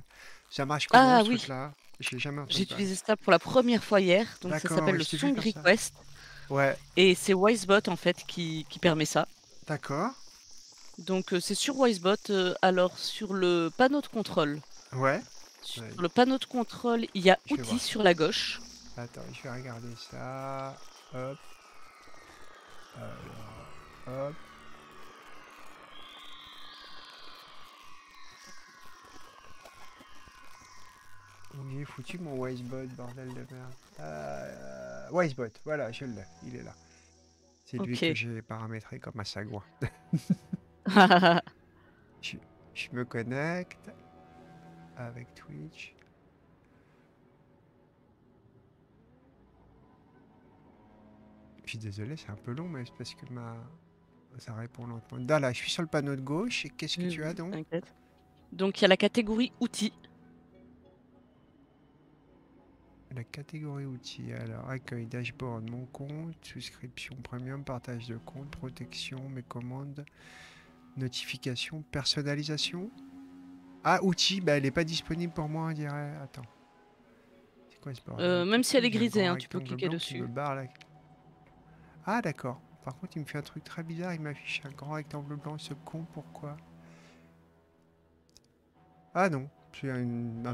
Ça marche comment ah, oui. truc-là J'ai utilisé ça pour la première fois hier, donc ça s'appelle le Song Request. Ouais. Et c'est Wisebot en fait qui, qui permet ça. D'accord. Donc c'est sur Wisebot, alors sur le panneau de contrôle. Ouais. Sur le panneau de contrôle, il y a outils sur la gauche. Attends, je vais regarder ça. Hop. Alors, hop. Il foutu mon Wisebot, bordel de merde. Ah, euh, Wisebot, voilà, je l'ai, il est là. C'est lui que j'ai paramétré comme un sagouin. je, me connecte avec Twitch. suis désolé, c'est un peu long, mais c'est parce que ma... ça répond lentement. Là, je suis sur le panneau de gauche. Et qu'est-ce que mm, tu as donc Donc, il y a la catégorie outils. La catégorie outils, alors accueil, dashboard, mon compte, souscription premium, partage de compte, protection, mes commandes, notification, personnalisation. Ah, outils, bah, elle n'est pas disponible pour moi, on dirait. Attends. C'est quoi euh, Même si elle est grisée, hein, tu peux cliquer dessus. barre, ah d'accord. Par contre, il me fait un truc très bizarre. Il m'affiche un grand rectangle blanc. Ce con, pourquoi Ah non. C'est un,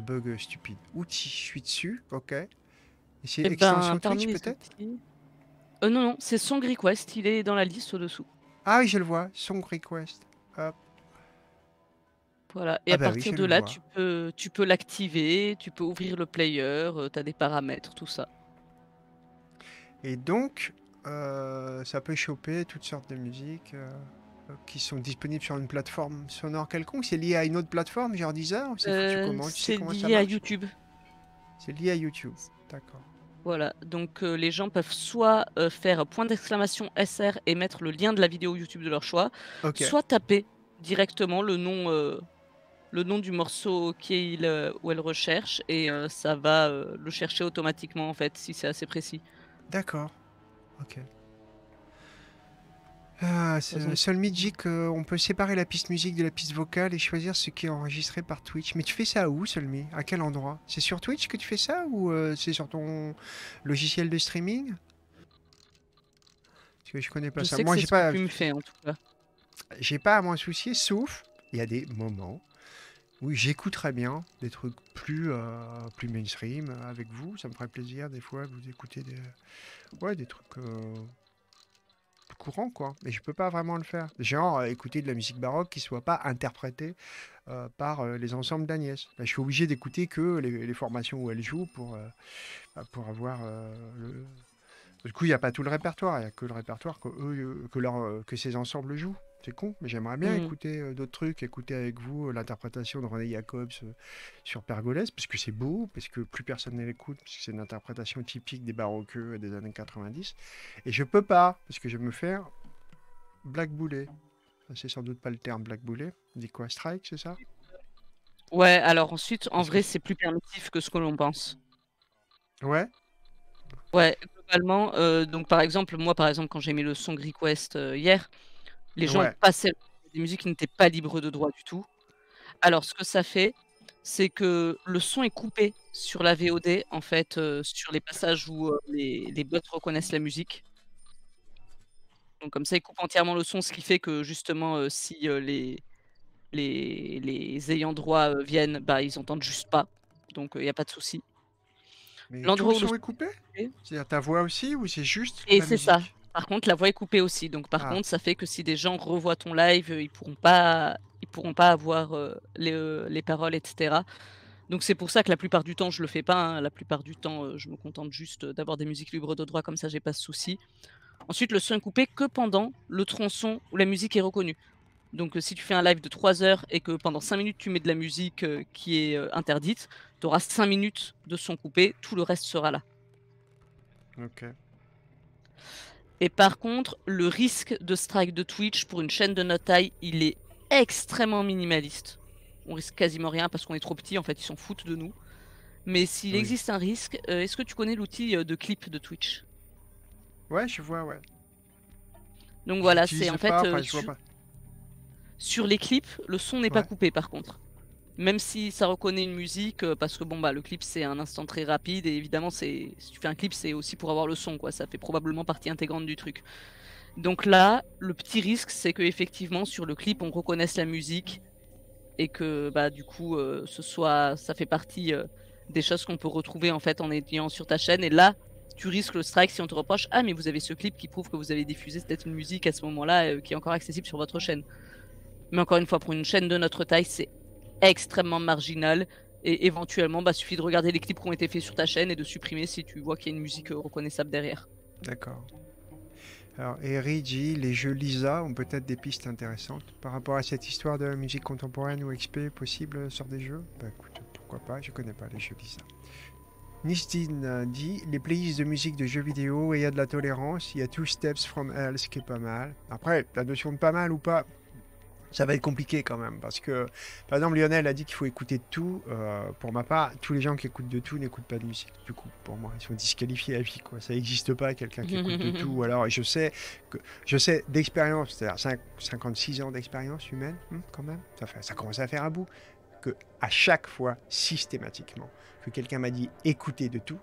bug stupide. Outils, je suis dessus. Ok. Et c'est eh ben, extension Twitch peut-être euh, Non, non. C'est Song Request. Il est dans la liste au-dessous. Ah oui, je le vois. Song Request. Voilà. Et ah à bah partir de là, tu peux, tu peux l'activer, tu peux ouvrir le player, euh, tu as des paramètres, tout ça. Et donc, euh, ça peut choper toutes sortes de musiques euh, qui sont disponibles sur une plateforme sonore quelconque C'est lié à une autre plateforme, genre Deezer C'est euh, lié à YouTube. C'est lié à YouTube, d'accord. Voilà, donc les gens peuvent soit faire point d'exclamation SR et mettre le lien de la vidéo YouTube de leur choix, soit taper directement le nom, le nom du morceau qu'il, où elle recherche et ça va le chercher automatiquement en fait si c'est assez précis. D'accord. Ok. Ah, dit qu'on euh, on peut séparer la piste musique de la piste vocale et choisir ce qui est enregistré par Twitch. Mais tu fais ça où, Solmi À quel endroit C'est sur Twitch que tu fais ça ou euh, c'est sur ton logiciel de streaming Parce que je connais pas ça. Moi, j'ai pas. Tu me fais en tout cas. J'ai pas à m'en soucier, sauf il y a des moments oui, très bien des trucs plus, euh, plus mainstream avec vous. Ça me ferait plaisir des fois vous écouter des, des trucs euh, courants, quoi. Mais je peux pas vraiment le faire. Genre euh, écouter de la musique baroque qui ne soit pas interprétée par les ensembles d'Agnès. Bah, je suis obligé d'écouter que les, formations où elle joue pour, bah, pour avoir Du coup, il n'y a pas tout le répertoire, il n'y a que le répertoire que, eux, que, leur, que ces ensembles jouent. C'est con, mais j'aimerais bien mmh. écouter euh, d'autres trucs, écouter avec vous euh, l'interprétation de René Jacobs euh, sur Pergolès, parce que c'est beau, parce que plus personne ne l'écoute, parce que c'est une interprétation typique des baroqueux des années 90. Et je peux pas, parce que je vais me faire blackbouler. C'est sans doute pas le terme blackbouler. Dit quoi, strike, c'est ça Ouais, alors ensuite, en vrai, c'est plus permissif que ce que l'on pense. Ouais Ouais, globalement, donc par exemple, moi, par exemple, quand j'ai mis le son Greek West hier, les gens passaient des musiques qui n'étaient pas libres de droit du tout. Alors, ce que ça fait, c'est que le son est coupé sur la VOD, en fait, euh, sur les passages où euh, les, les, bots reconnaissent la musique. Donc, comme ça, ils coupent entièrement le son, ce qui fait que, justement, euh, si les, les, les, ayants droit viennent, bah, ils entendent juste pas. Donc, il n'y a pas de souci. L'endroit où le son est coupé C'est-à-dire ta voix aussi, ou c'est juste Et c'est ça, par contre, la voix est coupée aussi. Donc, par ah. contre, ça fait que si des gens revoient ton live, euh, ils pourront pas, ils pourront pas avoir euh, euh, les, paroles, etc. Donc, c'est pour ça que la plupart du temps, je le fais pas. Hein. La plupart du temps, je me contente juste d'avoir des musiques libres de droit, comme ça, j'ai pas de souci. Ensuite, le son est coupé que pendant le tronçon où la musique est reconnue. Donc, si tu fais un live de 3 heures et que pendant 5 minutes tu mets de la musique qui est interdite, tu auras 5 minutes de son coupé, tout le reste sera là. Ok. Et par contre, le risque de strike de Twitch pour une chaîne de notre taille, il est extrêmement minimaliste. On risque quasiment rien parce qu'on est trop petit, en fait, ils s'en foutent de nous. Mais s'il existe un risque, euh, est-ce que tu connais l'outil euh, de clip de Twitch Ouais, je vois, ouais. Donc voilà, c'est en fait. Euh, sur... les clips, le son n'est pas coupé par contre même si ça reconnaît une musique, euh, parce que bon bah le clip c'est un instant très rapide et évidemment c'est si tu fais un clip c'est aussi pour avoir le son quoi, ça fait probablement partie intégrante du truc. Donc là, le petit risque c'est que effectivement sur le clip on reconnaisse la musique et que bah du coup euh, ce soit ça fait partie euh, des choses qu'on peut retrouver en fait en étant sur ta chaîne et là tu risques le strike si on te reproche ah mais vous avez ce clip qui prouve que vous avez diffusé peut-être une musique à ce moment-là qui est encore accessible sur votre chaîne. Mais encore une fois pour une chaîne de notre taille c'est extrêmement marginal. Et éventuellement, bah, suffit de regarder les clips qui ont été faits sur ta chaîne et de supprimer si tu vois qu'il y a une musique euh, reconnaissable derrière. D'accord. Alors, Eriji, les jeux Lisa ont peut-être des pistes intéressantes par rapport à cette histoire de musique contemporaine ou XP possible sur des jeux Bah écoute, pourquoi pas, je connais pas les jeux Lisa. Nistine euh, dit les playlists de musique de jeux vidéo et il y a de la tolérance, il y a Two Steps from Hell, ce qui est pas mal. Après, la notion de pas mal ou pas, ça va être compliqué quand même. Parce que, par exemple, Lionel a dit qu'il faut écouter de tout. Euh, pour ma part, tous les gens qui écoutent de tout n'écoutent pas de musique. Du coup, pour moi, ils sont disqualifiés à vie. Quoi. Ça n'existe pas, quelqu'un qui écoute de tout. Alors, je sais, je sais d'expérience, c'est-à-dire 56 ans d'expérience humaine, hmm, quand même, ça, fait, ça commence à faire à bout. Que à chaque fois, systématiquement, que quelqu'un m'a dit écouter de tout,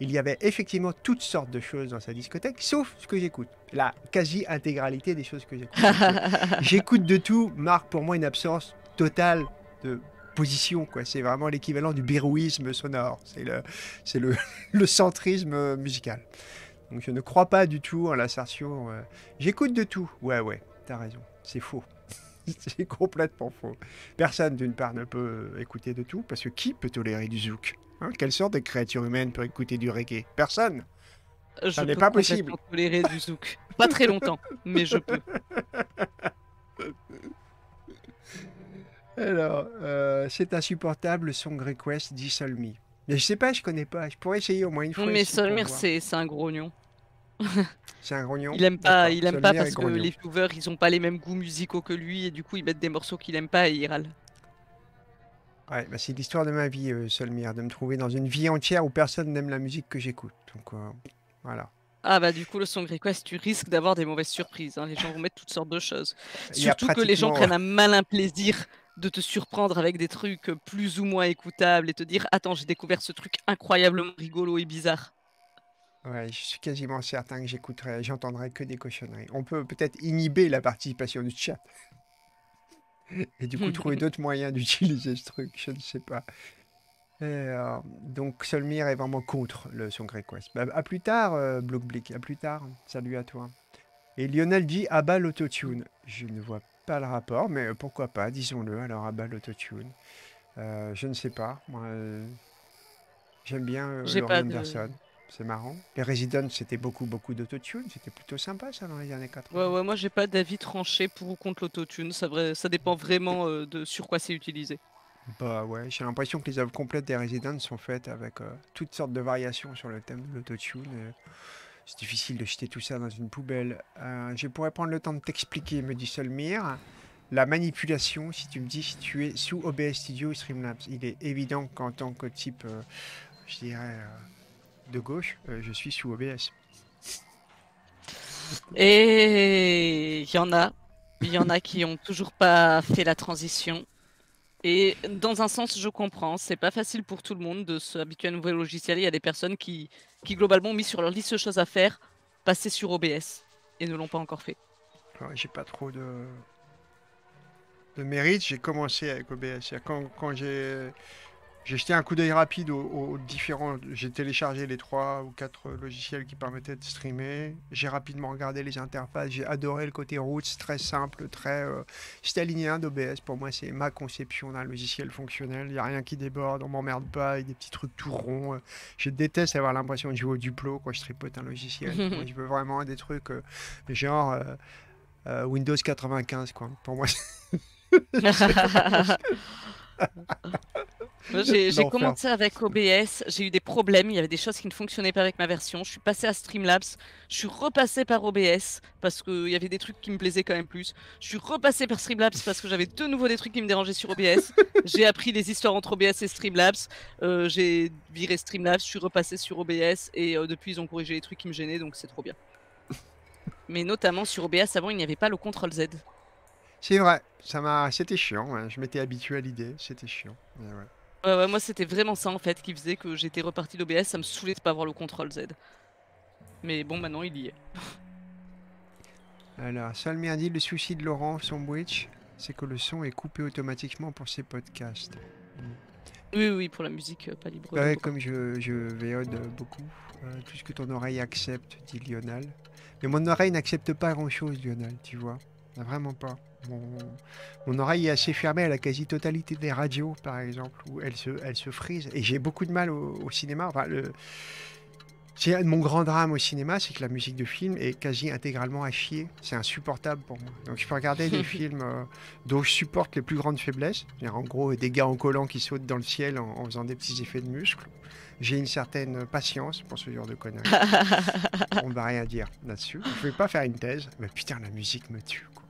il y avait effectivement toutes sortes de choses dans sa discothèque, sauf ce que j'écoute. La quasi-intégralité des choses que j'écoute. j'écoute de tout, marque pour moi une absence totale de position. quoi. C'est vraiment l'équivalent du birouisme sonore. C'est le, centrisme euh, musical. Donc je ne crois pas du tout en l'assertion. Euh. j'écoute de tout. Ouais, ouais, t'as raison. C'est faux. c'est complètement faux. Personne, d'une part, ne peut écouter de tout, parce que qui peut tolérer du zouk Hein, quelle sorte de créature humaine peut écouter du reggae Personne euh, je Ça n'est pas possible. tolérer du zouk. Pas très longtemps, mais je peux. Alors, euh, c'est insupportable, son Request dit Solmi. Mais je sais pas, je connais pas. Je pourrais essayer au moins une fois. Non, mais Solmir, c'est un grognon. c'est un grognon. Il aime pas, il aime pas parce que les viewers, ils ont pas les mêmes goûts musicaux que lui et du coup, ils mettent des morceaux qu'il aime pas et il râle. Ouais, bah, c'est l'histoire de ma vie, euh, Solmire, de me trouver dans une vie entière où personne n'aime la musique que j'écoute. Donc euh, voilà. Ah bah du coup le song request, tu risques d'avoir des mauvaises surprises. Hein. Les gens vont mettre toutes sortes de choses. Surtout que les gens prennent un malin plaisir de te surprendre avec des trucs plus ou moins écoutables et te dire attends j'ai découvert ce truc incroyablement rigolo et bizarre. Ouais, je suis quasiment certain que j'écouterai, j'entendrai que des cochonneries. On peut peut-être inhiber la participation du chat et du coup hmm. trouver d'autres moyens d'utiliser ce truc, je ne sais pas. Euh, donc Solmir est vraiment contre le Song Request. Bah, à plus tard, euh, Blockblick, à plus tard, salut à toi. Et Lionel dit abat l'autotune. Je ne vois pas le rapport, mais pourquoi pas, disons-le, alors abat l'autotune. Euh, je ne sais pas, euh, j'aime bien Laurie Anderson. C'est marrant. Les Residents, c'était beaucoup, beaucoup d'autotune. C'était plutôt sympa, ça, dans les années 80. Ouais, ouais, moi, j'ai pas d'avis tranché pour ou contre l'autotune. Ça, ça dépend vraiment euh, de sur quoi c'est utilisé. Bah ouais, j'ai l'impression que les œuvres complètes des Residents sont faites avec euh, toutes sortes de variations sur le thème de l'autotune. Euh. c'est difficile de jeter tout ça dans une poubelle. je pourrais prendre le temps de t'expliquer, me dit Solmir. La manipulation, si tu me dis si tu es sous OBS Studio ou Streamlabs, il est évident qu'en tant que type, je dirais de gauche, euh, je suis sous OBS. Et il y en a, il y en a qui ont toujours pas fait la transition. Et dans un sens, je comprends, c'est pas facile pour tout le monde de s'habituer à un nouvel logiciel. Il y a des personnes qui, globalement ont mis sur leur liste de choses à faire, passer sur OBS et ne l'ont pas encore fait. j'ai pas trop de, de mérite, j'ai commencé avec OBS. Quand, quand j'ai j'ai jeté un coup d'œil rapide aux, différents. J'ai téléchargé les trois ou quatre logiciels qui permettaient de streamer. J'ai rapidement regardé les interfaces. J'ai adoré le côté roots, très simple, très euh, stalinien d'OBS. Pour moi, c'est ma conception d'un logiciel fonctionnel. Il n'y a rien qui déborde, on m'emmerde pas Il y a des petits trucs tout ronds. Je déteste avoir l'impression de jouer au duplo quand je tripote un logiciel. je veux vraiment des trucs euh, genre euh, euh, Windows 95, quoi. Pour moi, j'ai commencé avec OBS, j'ai eu des problèmes, il y avait des choses qui ne fonctionnaient pas avec ma version. Je suis passé à Streamlabs, je suis repassé par OBS parce qu'il y avait des trucs qui me plaisaient quand même plus. Je suis repassé par Streamlabs parce que j'avais de nouveau des trucs qui me dérangeaient sur OBS. j'ai appris les histoires entre OBS et Streamlabs. Euh, j'ai viré Streamlabs, je suis repassé sur OBS et euh, depuis ils ont corrigé les trucs qui me gênaient donc c'est trop bien. Mais notamment sur OBS, avant il n'y avait pas le Ctrl Z. C'est vrai, ça m'a, c'était chiant. Hein. Je m'étais habitué à l'idée, c'était chiant. ouais. Ouais, moi, c'était vraiment ça en fait qui faisait que j'étais reparti d'OBS. Ça me saoulait de pas avoir le contrôle Z. Mais bon, maintenant il y est. Alors, Salmer dit le souci de Laurent Sombwich, c'est que le son est coupé automatiquement pour ses podcasts. Oui, oui, pour la musique, euh, pas libre. comme je, je véode beaucoup, tout hein. ce que ton oreille accepte, dit Lionel. Mais mon oreille n'accepte pas grand-chose, Lionel, tu vois. Vraiment pas. Mon, oreille est assez fermée à la quasi-totalité des radios, par exemple, où elle se, elle se frise. Et j'ai beaucoup de mal au, cinéma. Enfin, le... C'est mon grand drame au cinéma, c'est que la musique de film est quasi intégralement à chier. C'est insupportable pour moi. Donc je peux regarder des films euh, dont je supporte les plus grandes faiblesses. En gros, des gars en collant qui sautent dans le ciel en, en faisant des petits effets de muscles. J'ai une certaine patience pour ce genre de conneries. On ne va rien dire là-dessus. Je ne vais pas faire une thèse, mais putain, la musique me tue. Quoi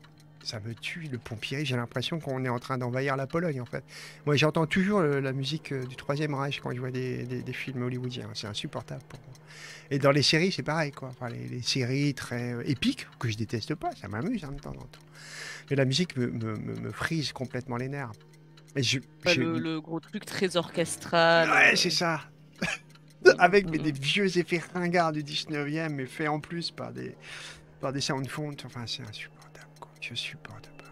ça me tue, le pompier. J'ai l'impression qu'on est en train d'envahir la Pologne, en fait. Moi, j'entends toujours la musique euh, du Troisième Reich quand je vois des, films hollywoodiens. C'est insupportable pour moi. Et dans les séries, c'est pareil, quoi. les, séries très euh, épiques, que je déteste pas, ça m'amuse hein, en même temps. Mais la musique me, frise complètement les nerfs. Mais je, Le, gros truc très orchestral. Euh. Ouais, c'est ça. Avec mm. des vieux effets ringards du 19e, mais fait en plus par des, par des sound fonts. Enfin, c'est insupportable. Je supporte pas.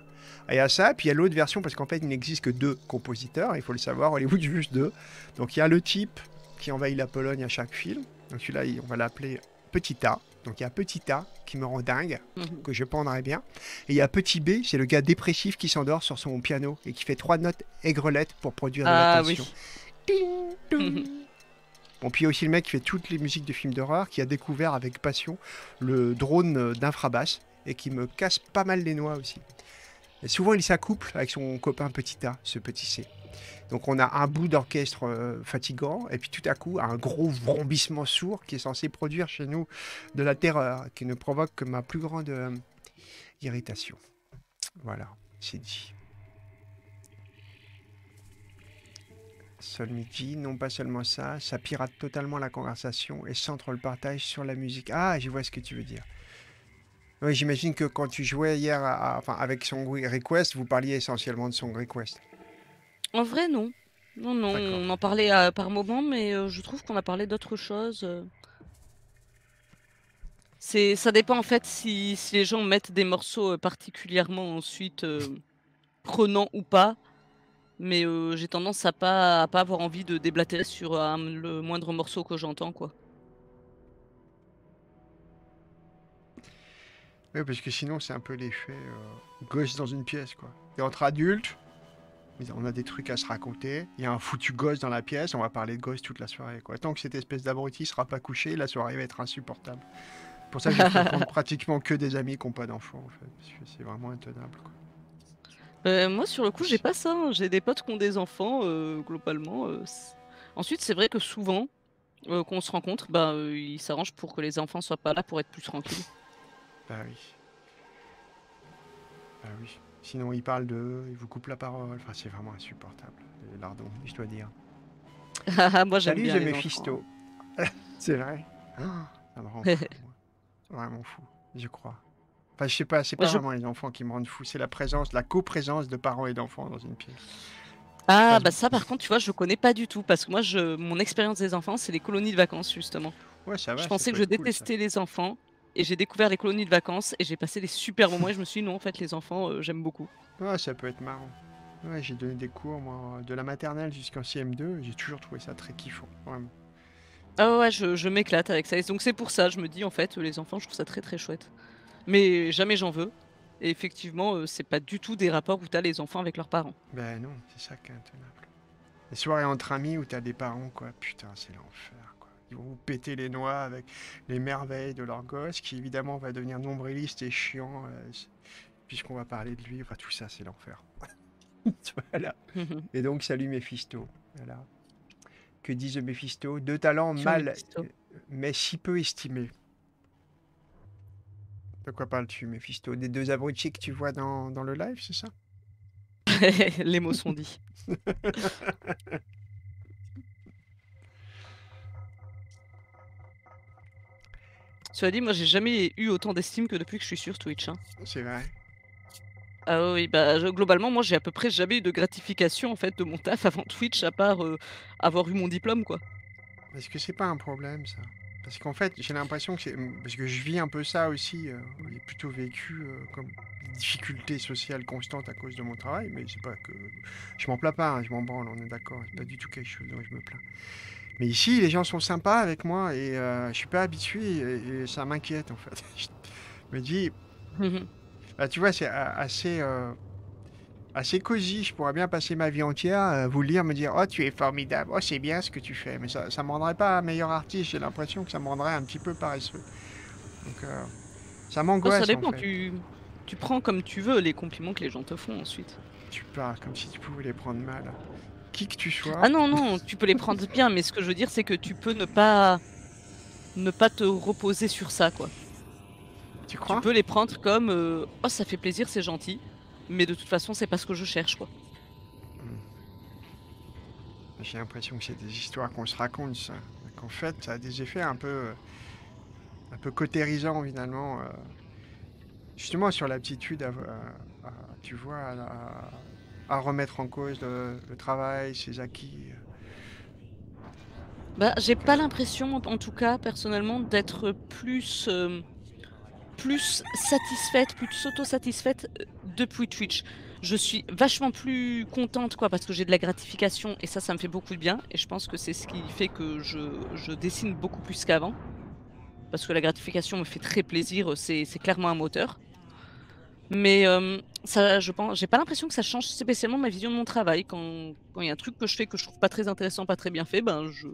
Ah, il y a ça, puis il y a l'autre version, parce qu'en fait, il n'existe que deux compositeurs, il faut le savoir, Hollywood juste deux. Donc il y a le type qui envahit la Pologne à chaque film. Donc celui-là, on va l'appeler Petit A. Donc il y a Petit A qui me rend dingue, mhm. que je pendrai bien. Et il y a Petit B, c'est le gars dépressif qui s'endort sur son piano et qui fait trois notes aigrelettes pour produire de ah, la Oui. Bon, puis il y a aussi le mec qui fait toutes les musiques de films d'horreur, qui a découvert avec passion le drone d'infrabasse et qui me casse pas mal les noix aussi. souvent, il s'accouple avec son copain petit A, ce petit C. Donc on a un bout d'orchestre euh, fatigant, et puis tout à coup, un gros vrombissement sourd qui est censé produire chez nous de la terreur, qui ne provoque que ma plus grande euh, irritation. Voilà, c'est dit. Sol Midi, non pas seulement ça, ça pirate totalement la conversation et centre le partage sur la musique. Ah, je vois ce que tu veux dire. Oui, j'imagine que quand tu jouais hier enfin, avec Song Request, vous parliez essentiellement de Song Request. En vrai, non. Non, non, on en parlait euh, par moment, mais euh, je trouve qu'on a parlé d'autres choses. Euh. C'est, ça dépend en fait si, si, les gens mettent des morceaux particulièrement ensuite prenant prenants ou pas. Mais j'ai tendance à pas, pas avoir envie de déblater sur le moindre morceau que j'entends, quoi. parce que sinon, c'est un peu l'effet euh, gosse dans une pièce, quoi. Et entre adultes, on a des trucs à se raconter. Il y a un foutu gosse dans la pièce, on va parler de gosse toute la soirée, quoi. Tant que cette espèce d'abruti sera pas couché, la soirée va être insupportable. Pour ça, je ne pratiquement que des amis qui n'ont pas d'enfants, en fait, parce que c'est vraiment intenable, quoi. Euh, moi, sur le coup, j'ai pas ça. Hein. J'ai des potes qui ont des enfants, euh, globalement. Ensuite, c'est vrai que souvent, qu'on se rencontre, bah, ils s'arrangent pour que les enfants soient pas là pour être plus tranquilles. Bah oui. Bah oui. Sinon, il parle de... Il vous coupe la parole. Enfin, c'est vraiment insupportable. lardons, je dois dire. Ah, moi, j'aime bien j'ai c'est vrai. Ah, ça me rend fou, Vraiment fou, je crois. Enfin, je sais pas, c'est pas seulement les enfants qui me rendent fou, c'est la présence, la coprésence de parents et d'enfants dans une pièce. Ah, bah ça, par contre, tu vois, je connais pas du tout, parce que moi, je... mon expérience des enfants, c'est les colonies de vacances, justement. Ouais, ça va. Je pensais que je détestais les enfants, et j'ai découvert les colonies de vacances et j'ai passé des super moments et je me suis dit non en fait les enfants euh, j'aime beaucoup. Ouais ah, ça peut être marrant. Ouais j'ai donné des cours moi de la maternelle jusqu'en CM2 j'ai toujours trouvé ça très kiffant vraiment. Ah ouais je, m'éclate avec ça donc c'est pour ça je me dis en fait les enfants je trouve ça très très chouette. Mais jamais j'en veux. Et effectivement euh, c'est pas du tout des rapports où t'as les enfants avec leurs parents. Ben non c'est ça qui est intenable. Les soirées entre amis où t'as des parents quoi putain c'est l'enfer vous péter les noix avec les merveilles de leur gosse, qui évidemment va devenir nombriliste et chiant, euh, puisqu'on va parler de lui. Enfin, tout ça, c'est l'enfer. et donc, salut Mephisto. Voilà. Que disent Mephisto Deux talents mal, euh, mais si peu estimés. De quoi parles-tu, Mephisto Des deux abrutis que tu vois dans, dans le live, c'est ça Les mots sont dits. Cela dit, moi j'ai jamais eu autant d'estime que depuis que je suis sur Twitch. Hein. C'est vrai. Ah oui, bah globalement, moi j'ai à peu près jamais eu de gratification en fait de mon taf avant Twitch à part euh, avoir eu mon diplôme quoi. Est-ce que c'est pas un problème ça Parce qu'en fait, j'ai l'impression que c'est. Parce que je vis un peu ça aussi. Euh, j'ai plutôt vécu euh, comme des difficultés sociales constantes à cause de mon travail, mais c'est pas que. Je m'en plains pas, hein, je m'en branle, on est d'accord. C'est pas du tout quelque chose dont je me plains. Mais ici, les gens sont sympas avec moi et euh, je suis pas habitué et, ça m'inquiète en fait. je me dis, mhm. bah, tu vois, c'est euh, assez, euh, assez cosy. Je pourrais bien passer ma vie entière, à vous lire, me dire, oh, tu es formidable, oh, c'est bien ce que tu fais. Mais ça, ça me rendrait pas un meilleur artiste. J'ai l'impression que ça me rendrait un petit peu paresseux. Donc, ça m'angoisse. ça dépend. tu, prends comme tu veux les compliments que les gens te font ensuite. Tu parles comme si tu pouvais les prendre mal tu Ah non, non, tu peux les prendre bien, mais ce que je veux dire, c'est que tu peux ne pas ne pas te reposer sur ça, quoi. Tu crois Tu peux les prendre comme euh, oh ça fait plaisir, c'est gentil, mais de toute façon c'est pas ce que je cherche, quoi. Hmm. J'ai l'impression que c'est des histoires qu'on se raconte, ça. Qu'en fait, ça a des effets un peu euh, un peu cautérisants finalement. Euh. justement sur l'aptitude à, tu vois à, à remettre en cause le, travail, ses acquis. Bah, j'ai pas l'impression, en tout cas, personnellement, d'être plus, euh, plus satisfaite, plus auto-satisfaite euh, depuis Twitch. Je suis vachement plus contente, quoi, parce que j'ai de la gratification et ça, ça me fait beaucoup de bien. Et je pense que c'est ce qui fait que je, je dessine beaucoup plus qu'avant. Parce que la gratification me fait très plaisir, c'est clairement un moteur. Mais euh, ça, je pense, j'ai pas l'impression que ça change spécialement ma vision de mon travail. Quand il y a un truc que je fais que je trouve pas très intéressant, pas très bien fait, ben je,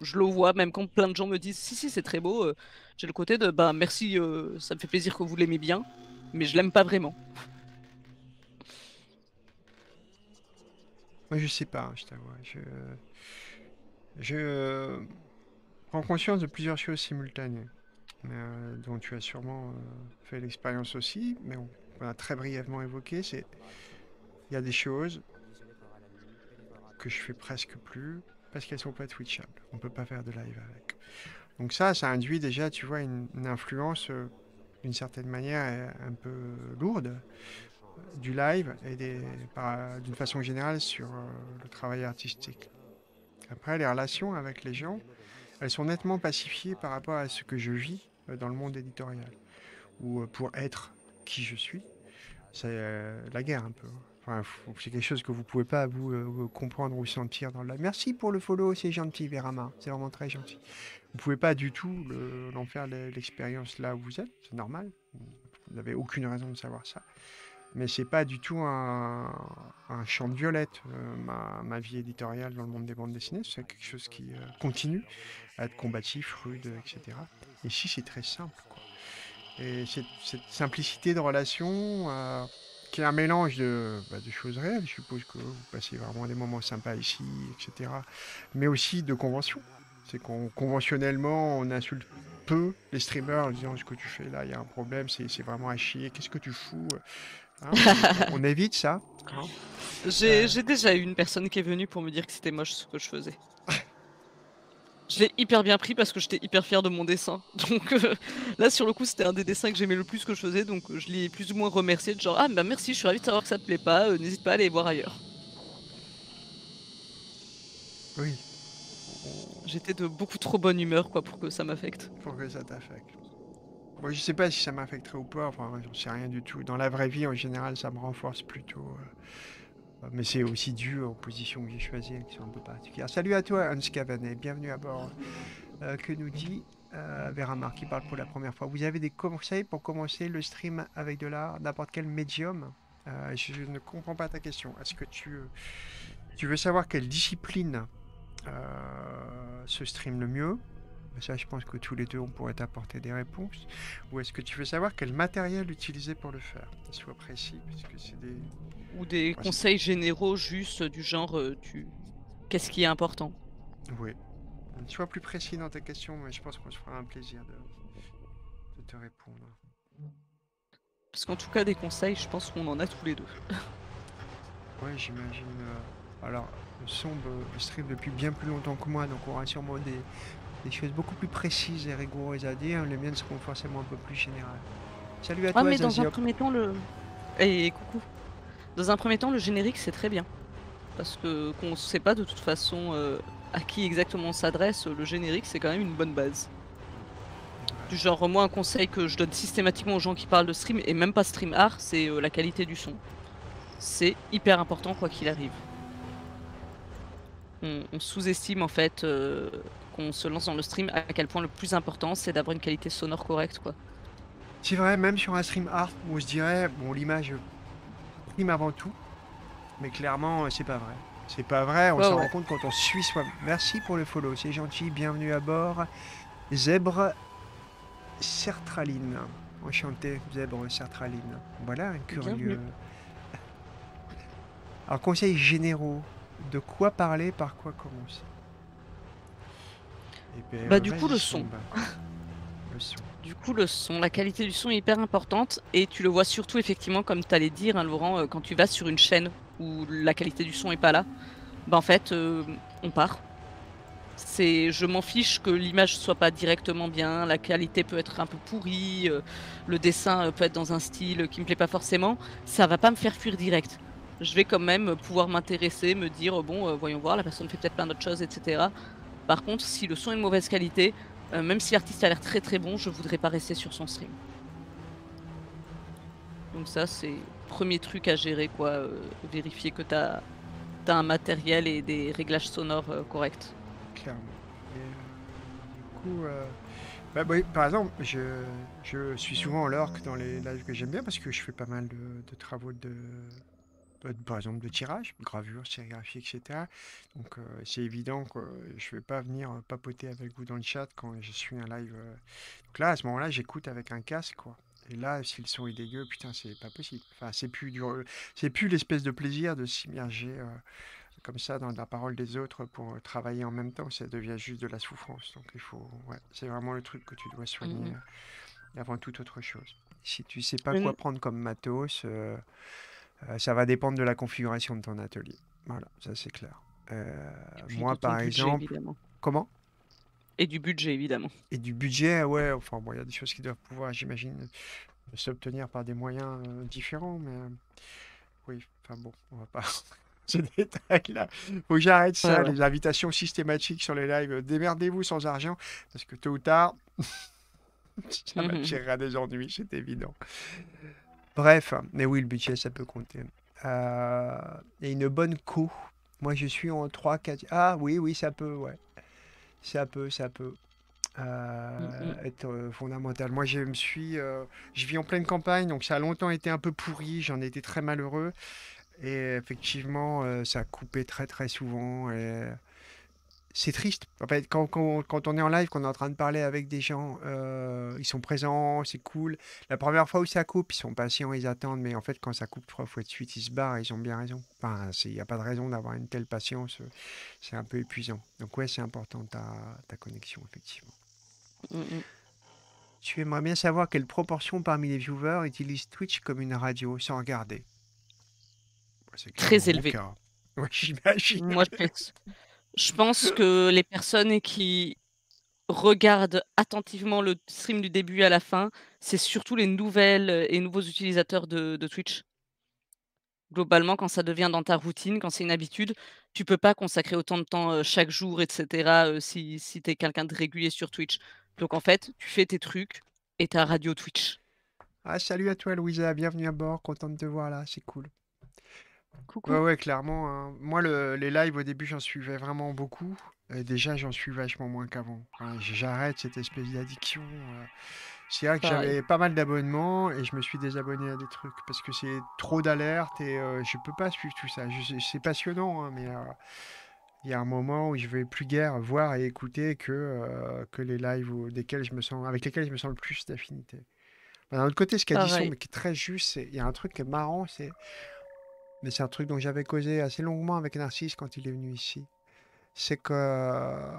je, le vois. Même quand plein de gens me disent si si c'est très beau, euh, j'ai le côté de ben, merci, euh, ça me fait plaisir que vous l'aimez bien, mais je l'aime pas vraiment. Moi je sais pas, hein, je t'avoue. Hein, je, euh, prends conscience de plusieurs choses simultanées, dont tu as sûrement fait l'expérience aussi, mais bon a très brièvement évoqué, c'est il y a des choses que je fais presque plus parce qu'elles sont pas twitchables. On peut pas faire de live avec. Donc ça, ça induit déjà, tu vois, une, influence euh, d'une certaine manière euh, un peu lourde euh, du live et d'une façon générale sur le travail artistique. Après, les relations avec les gens, elles sont nettement pacifiées par rapport à ce que je vis dans le monde éditorial, ou pour être qui je suis, c'est euh, la guerre un peu. Enfin, c'est quelque chose que vous pouvez pas euh, vous comprendre ou sentir dans la. Merci pour le follow, c'est gentil, Verama, c'est vraiment très gentil. Vous pouvez pas du tout l'en faire l'expérience là où vous êtes, c'est normal. Vous n'avez aucune raison de savoir ça. Mais c'est pas du tout un, champ de violette, euh, ma, vie éditoriale dans le monde des bandes dessinées. C'est quelque chose qui continue à être combatif, rude, etc. Et si c'est très simple, quoi. Et cette, simplicité de relation, euh, qui est un mélange bah, de, choses réelles, je suppose que vous passez vraiment des moments sympas ici, etc. Mais aussi de conventions C'est qu'on conventionnellement, on insulte peu les streamers en disant ce que tu fais là, il y a un problème, c'est vraiment à chier, qu'est-ce que tu fous hein. on, évite ça. Hein. Euh. J'ai déjà eu une personne qui est venue pour me dire que c'était moche ce que je faisais je l'ai hyper bien pris parce que j'étais hyper fier de mon dessin. Donc euh, là, sur le coup, c'était un des dessins que j'aimais le plus que je faisais, donc je l'ai plus ou moins remercié de genre ah ben merci, je suis ravi de savoir que ça te plaît pas, euh, n'hésite pas à aller voir ailleurs. Oui. J'étais de beaucoup trop bonne humeur quoi pour que ça m'affecte. Pour que ça t'affecte. Moi, je sais pas si ça m'affecterait ou pas, enfin, j'en sais rien du tout. Dans la vraie vie, en général, ça me renforce plutôt. Euh, mais c'est aussi dû aux positions que j'ai choisies, qui sont un peu particulières. Salut à toi, Hans et bienvenue à bord. Euh, que nous dit euh, Marc qui parle pour la première fois Vous avez des conseils pour commencer le stream avec de l'art, n'importe quel médium euh, Je ne comprends pas ta question. Est-ce que tu, tu veux savoir quelle discipline euh, se stream le mieux ça, je pense que tous les deux, on pourrait t'apporter des réponses. Ou est-ce que tu veux savoir quel matériel utiliser pour le faire Sois précis, parce que c'est des... Ou des conseils généraux juste du genre, euh, tu... qu'est-ce qui est important Oui. Sois plus précis dans ta question, mais je pense qu'on se fera un plaisir de, te répondre. Parce qu'en tout cas, des conseils, je pense qu'on en a tous les deux. Oui, j'imagine. Euh, alors, Sombre stream depuis bien plus longtemps que moi, donc on aura sûrement des, des choses beaucoup plus précises et rigoureuses à dire. Les miennes seront forcément un peu plus générales. Salut à toi, mais dans un premier temps, le. Et eh, coucou. Dans un premier temps, le générique, c'est très bien. Parce que qu'on ne sait pas de toute façon euh, à qui exactement on s'adresse, le générique, c'est quand même une bonne base. Du genre, moi, un conseil que je donne systématiquement aux gens qui parlent de stream, et même pas stream art, c'est euh, la qualité du son. C'est hyper important, quoi qu'il arrive. On, sous-estime, en fait, euh, se lance dans le stream, à quel point le plus important c'est d'avoir une qualité sonore correcte quoi. C'est vrai, même sur un stream art où je dirais, bon l'image prime avant tout, mais clairement euh, c'est pas vrai. C'est pas vrai, on se s'en rend compte quand on suit soi Merci pour le follow, c'est gentil, bienvenue à bord. Zèbre Sertraline, enchanté, Zèbre Sertraline. Voilà, un curieux. Alors conseils généraux, de quoi parler, par quoi commencer bah du coup bah. le son. Du coup le son, la qualité du son est hyper importante et tu le vois surtout effectivement comme tu allais dire hein, Laurent euh, quand tu vas sur une chaîne où la qualité du son est pas là, bah en fait euh, on part. C'est je m'en fiche que l'image soit pas directement bien, la qualité peut être un peu pourrie, euh, le dessin peut être dans un style qui me plaît pas forcément, ça va pas me faire fuir direct je vais quand même pouvoir m'intéresser, me dire bon, voyons voir, la personne fait peut-être plein d'autres choses, etc. Par contre, si le son est de mauvaise qualité, euh, même si l'artiste a l'air très très bon, je voudrais pas rester sur son stream. Donc ça, c'est premier truc à gérer, quoi. Euh, vérifier que tu as, un matériel et des réglages sonores euh, corrects. Clairement. Bah, par exemple, je, je suis souvent en l'orque dans les lives que j'aime bien parce que je fais pas mal de travaux de, par exemple de tirage, gravure, sérigraphie, etc. Donc euh, c'est évident que je ne vais pas venir euh, papoter avec vous dans le chat quand je suis un live. Euh. Donc là, à ce moment-là, j'écoute avec un casque, quoi. Et là, s'ils sont son dégueu, putain, c'est pas possible. Enfin, c'est plus du... c'est plus l'espèce de plaisir de s'immerger comme ça dans la parole des autres pour travailler en même temps. Ça devient juste de la souffrance. Donc il faut, c'est vraiment le truc que tu dois soigner mmh avant toute autre chose. Si tu sais pas quoi prendre comme matos. Euh, ça va dépendre de la configuration de ton atelier. Voilà, ça c'est clair. Euh, moi, par exemple. Comment Et du budget, évidemment. Et du budget, ouais. Enfin, bon, il y a des choses qui doivent pouvoir, j'imagine, s'obtenir par des moyens euh, différents, mais. Oui, enfin bon, on va pas. Ce détail-là. Faut que j'arrête ça, les invitations systématiques sur les lives. Démerdez-vous sans argent, parce que tôt ou tard. ça mhm. m'attirera des ennuis, c'est évident. Bref, mais oui, le budget, ça peut compter. Euh, et une bonne co. Moi, je suis en 3, 4... Ah oui, oui, ça peut, ouais. Ça peut, ça peut. Euh, être euh, fondamental. Moi, je me suis... je vis en pleine campagne, donc ça a longtemps été un peu pourri. J'en étais très malheureux. Et effectivement, ça coupait très, très souvent. Et c'est triste. En fait, quand, on est en live, qu'on est en train de parler avec des gens, euh, ils sont présents, c'est cool. La première fois où ça coupe, ils sont patients, ils attendent. Mais en fait, quand ça coupe trois fois de suite, ils se barrent, ils ont bien raison. Enfin, il n'y a pas de raison d'avoir une telle patience. Euh, c'est un peu épuisant. Donc ouais, c'est important ta, ta, connexion, effectivement. Mm, mm. Tu aimerais bien savoir quelle proportion parmi les viewers utilise Twitch comme une radio sans regarder. Bah, Très élevé. j'imagine. Moi, je pense. Je pense que les personnes qui regardent attentivement le stream du début à la fin, c'est surtout les nouvelles et nouveaux utilisateurs de, Twitch. Globalement, quand ça devient dans ta routine, quand c'est une habitude, tu peux pas consacrer autant de temps euh, chaque jour, etc., euh, si, tu es quelqu'un de régulier sur Twitch. Donc en fait, tu fais tes trucs et ta radio Twitch. Ah, salut à toi, Louisa. Bienvenue à bord. Content de te voir là. C'est cool. Ouais, ouais, clairement. Hein. Moi, les lives, au début, j'en suivais vraiment beaucoup. déjà, j'en suis vachement moins qu'avant. J'arrête cette espèce d'addiction. Euh. C'est vrai que j'avais pas mal d'abonnements et je me suis désabonné à des trucs parce que c'est trop d'alertes et euh, je peux pas suivre tout ça. C'est passionnant, hein, mais euh, il y a un moment où je vais plus guère voir et écouter que, que les lives desquels je me sens, avec lesquels je me sens le plus d'affinité. D'un autre côté, ce qu'a dit mais qui est très juste, il y a un truc qui est marrant, c'est mais c'est un truc dont j'avais causé assez longuement avec Narcisse quand il est venu ici. C'est que euh,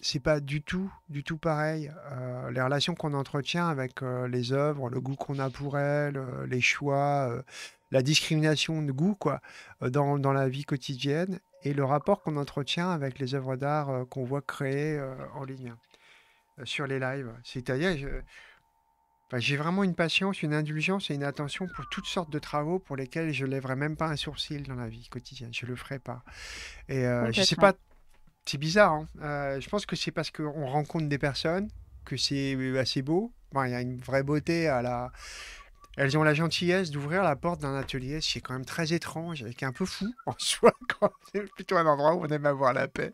c'est pas du tout, du tout pareil. Euh, les relations qu'on entretient avec euh, les œuvres, le goût qu'on a pour elles, les choix, la discrimination de goût, quoi, dans, dans, la vie quotidienne, et le rapport qu'on entretient avec les œuvres d'art qu'on voit créées en ligne, sur les lives. C'est-à-dire, j'ai vraiment une patience, une indulgence et une attention pour toutes sortes de travaux pour lesquels je lèverai même pas un sourcil dans la vie quotidienne. Je le ferai pas. Et euh, je sais pas. C'est bizarre. Hein. Euh, je pense que c'est parce qu'on rencontre des personnes que c'est euh, assez beau. Il y a une vraie beauté à la. Elles ont la gentillesse d'ouvrir la porte d'un atelier, c'est quand même très étrange, avec un peu fou en soi. C'est plutôt un endroit où on aime avoir la paix.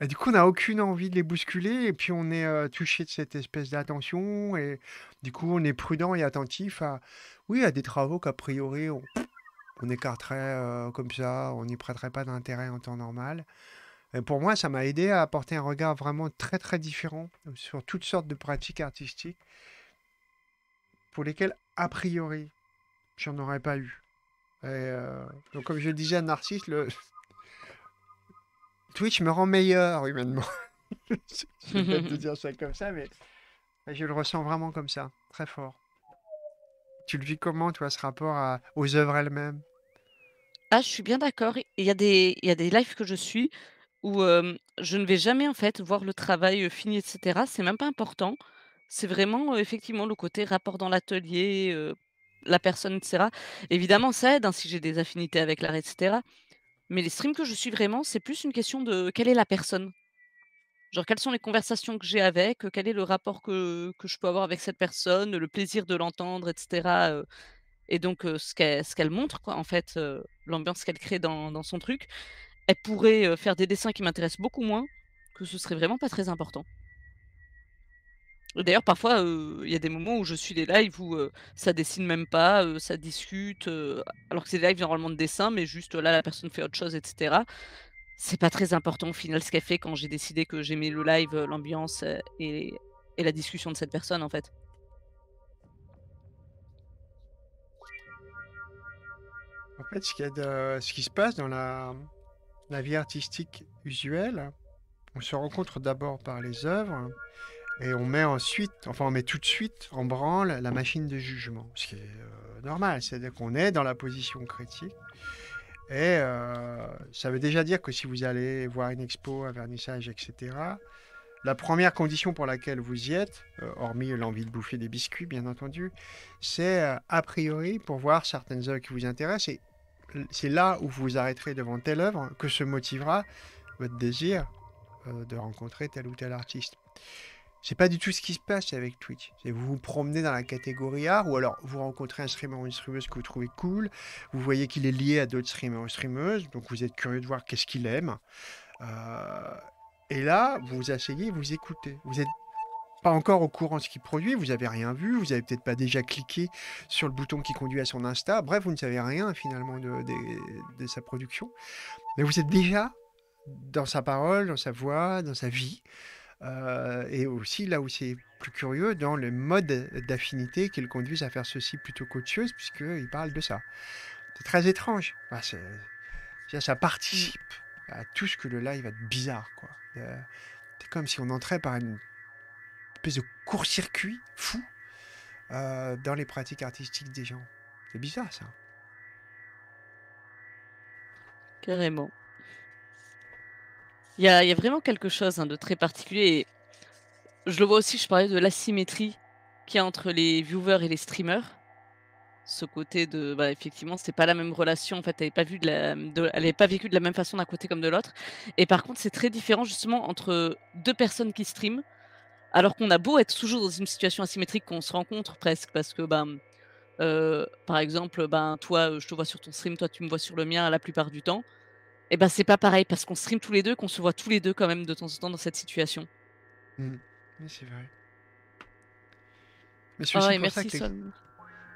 Et bah, du coup, on n'a aucune envie de les bousculer et puis on est touché de cette espèce d'attention et du coup, on est prudent et attentif à, oui, à des travaux qu'a priori on, écarterait comme ça, on n'y prêterait pas d'intérêt en temps normal. Et pour moi, ça m'a aidé à apporter un regard vraiment très très différent sur toutes sortes de pratiques artistiques pour lesquelles a priori j'en aurais pas eu. donc comme je le disais à Narcisse, le, Twitch me rend meilleur humainement. je vais pas te dire ça comme ça, mais je le ressens vraiment comme ça, très fort. Tu le vis comment, toi, ce rapport aux œuvres elles-mêmes Ah, je suis bien d'accord. Il y, a des... des lives que je suis où je ne vais jamais, en fait, voir le travail fini, etc. C'est même pas important. C'est vraiment, effectivement, le côté rapport dans l'atelier, la personne, etc. Évidemment, ça aide hein, si j'ai des affinités avec l'art, etc. Mais les streams que je suis vraiment, c'est plus une question de quelle est la personne. Genre, quelles sont les conversations que j'ai avec, euh, quel est le rapport que, je peux avoir avec cette personne, le plaisir de l'entendre, etc. Euh, et donc, euh, ce qu'elle montre, quoi, en fait, l'ambiance qu'elle crée dans, dans son truc, elle pourrait faire des dessins qui m'intéressent beaucoup moins, que ce serait vraiment pas très important. D'ailleurs, parfois, il y a des moments où je suis des lives où ça dessine même pas, ça discute, alors que c'est des lives normalement de dessin, mais juste là, la personne fait autre chose, etc. C'est pas très important au final ce qu'elle fait quand j'ai décidé que j'aimais le live, l'ambiance et, la discussion de cette personne en fait. En fait, ce, qui se passe dans la vie artistique usuelle, on se rencontre d'abord par les œuvres. Et on met ensuite, enfin on met tout de suite en branle la machine de jugement, ce qui est euh, normal, c'est-à-dire qu'on est dans la position critique. Et euh, ça veut déjà dire que si vous allez voir une expo, un vernissage, etc., la première condition pour laquelle vous y êtes, euh, hormis l'envie de bouffer des biscuits, bien entendu, c'est a priori pour voir certaines œuvres qui vous intéressent. Et c'est là où vous vous arrêterez devant telle œuvre que se motivera votre désir de rencontrer tel ou tel artiste. Ce pas du tout ce qui se passe avec Twitch. Vous vous promenez dans la catégorie art, ou alors vous rencontrez un streamer ou une streameuse que vous trouvez cool, vous voyez qu'il est lié à d'autres streamers ou streameuses, donc vous êtes curieux de voir qu'est-ce qu'il aime. Euh, et là, vous vous asseyez, vous écoutez. Vous n'êtes pas encore au courant de ce qu'il produit, vous n'avez rien vu, vous n'avez peut-être pas déjà cliqué sur le bouton qui conduit à son Insta. Bref, vous ne savez rien finalement de sa production. Mais vous êtes déjà dans sa parole, dans sa voix, dans sa vie. Euh, et aussi là où c'est plus curieux, dans le mode d'affinité qu'ils conduisent à faire ceci plutôt qu'autre puisqu'ils parle de ça. C'est très étrange. ça, participe à tout ce que le live va de bizarre. Quoi. Euh, c'est comme si on entrait par une espèce de court-circuit fou euh, dans les pratiques artistiques des gens. C'est bizarre ça. Carrément. Il y, a, vraiment quelque chose hein, de très particulier. Et je le vois aussi, je parlais de l'asymétrie qu'il y a entre les viewers et les streamers. Ce côté de, bah, effectivement, c'est pas la même relation. En fait, elle n'est pas, de la, pas vécue de la même façon d'un côté comme de l'autre. Et par contre, c'est très différent justement entre deux personnes qui streament. Alors qu'on a beau être toujours dans une situation asymétrique qu'on se rencontre presque parce que, ben, euh, par exemple, ben toi, euh, je te vois sur ton stream, toi, tu me vois sur le mien la plupart du temps et eh ben c'est pas pareil parce qu'on stream tous les deux, qu'on se voit tous les deux quand même de temps en temps dans cette situation. Mais mm. c'est vrai. Mais c'est ah pour ça que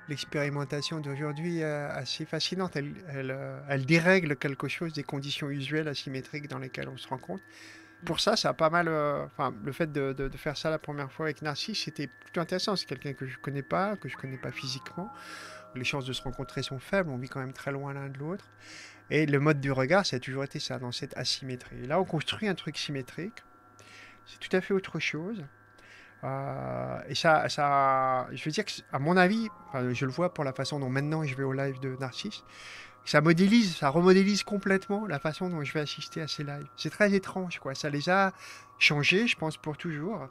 l'expérimentation d'aujourd'hui est assez fascinante. Elle, euh, elle, dérègle quelque chose des conditions usuelles asymétriques dans lesquelles on se rencontre. Mm. Pour ça, ça a pas mal. Euh, enfin, le fait de, de, faire ça la première fois avec Narcisse, c'était plutôt intéressant. C'est quelqu'un que je connais pas, que je connais pas physiquement. Les chances de se rencontrer sont faibles. On vit quand même très loin l'un de l'autre. Et le mode du regard, ça a toujours été ça, dans cette asymétrie. là, on construit un truc symétrique. C'est tout à fait autre chose. Euh, et ça, ça, je veux dire que, à mon avis, je le vois pour la façon dont maintenant je vais au live de Narcisse, ça modélise, ça remodélise complètement la façon dont je vais assister à ces lives. C'est très étrange, quoi. Ça les a changés, je pense, pour toujours.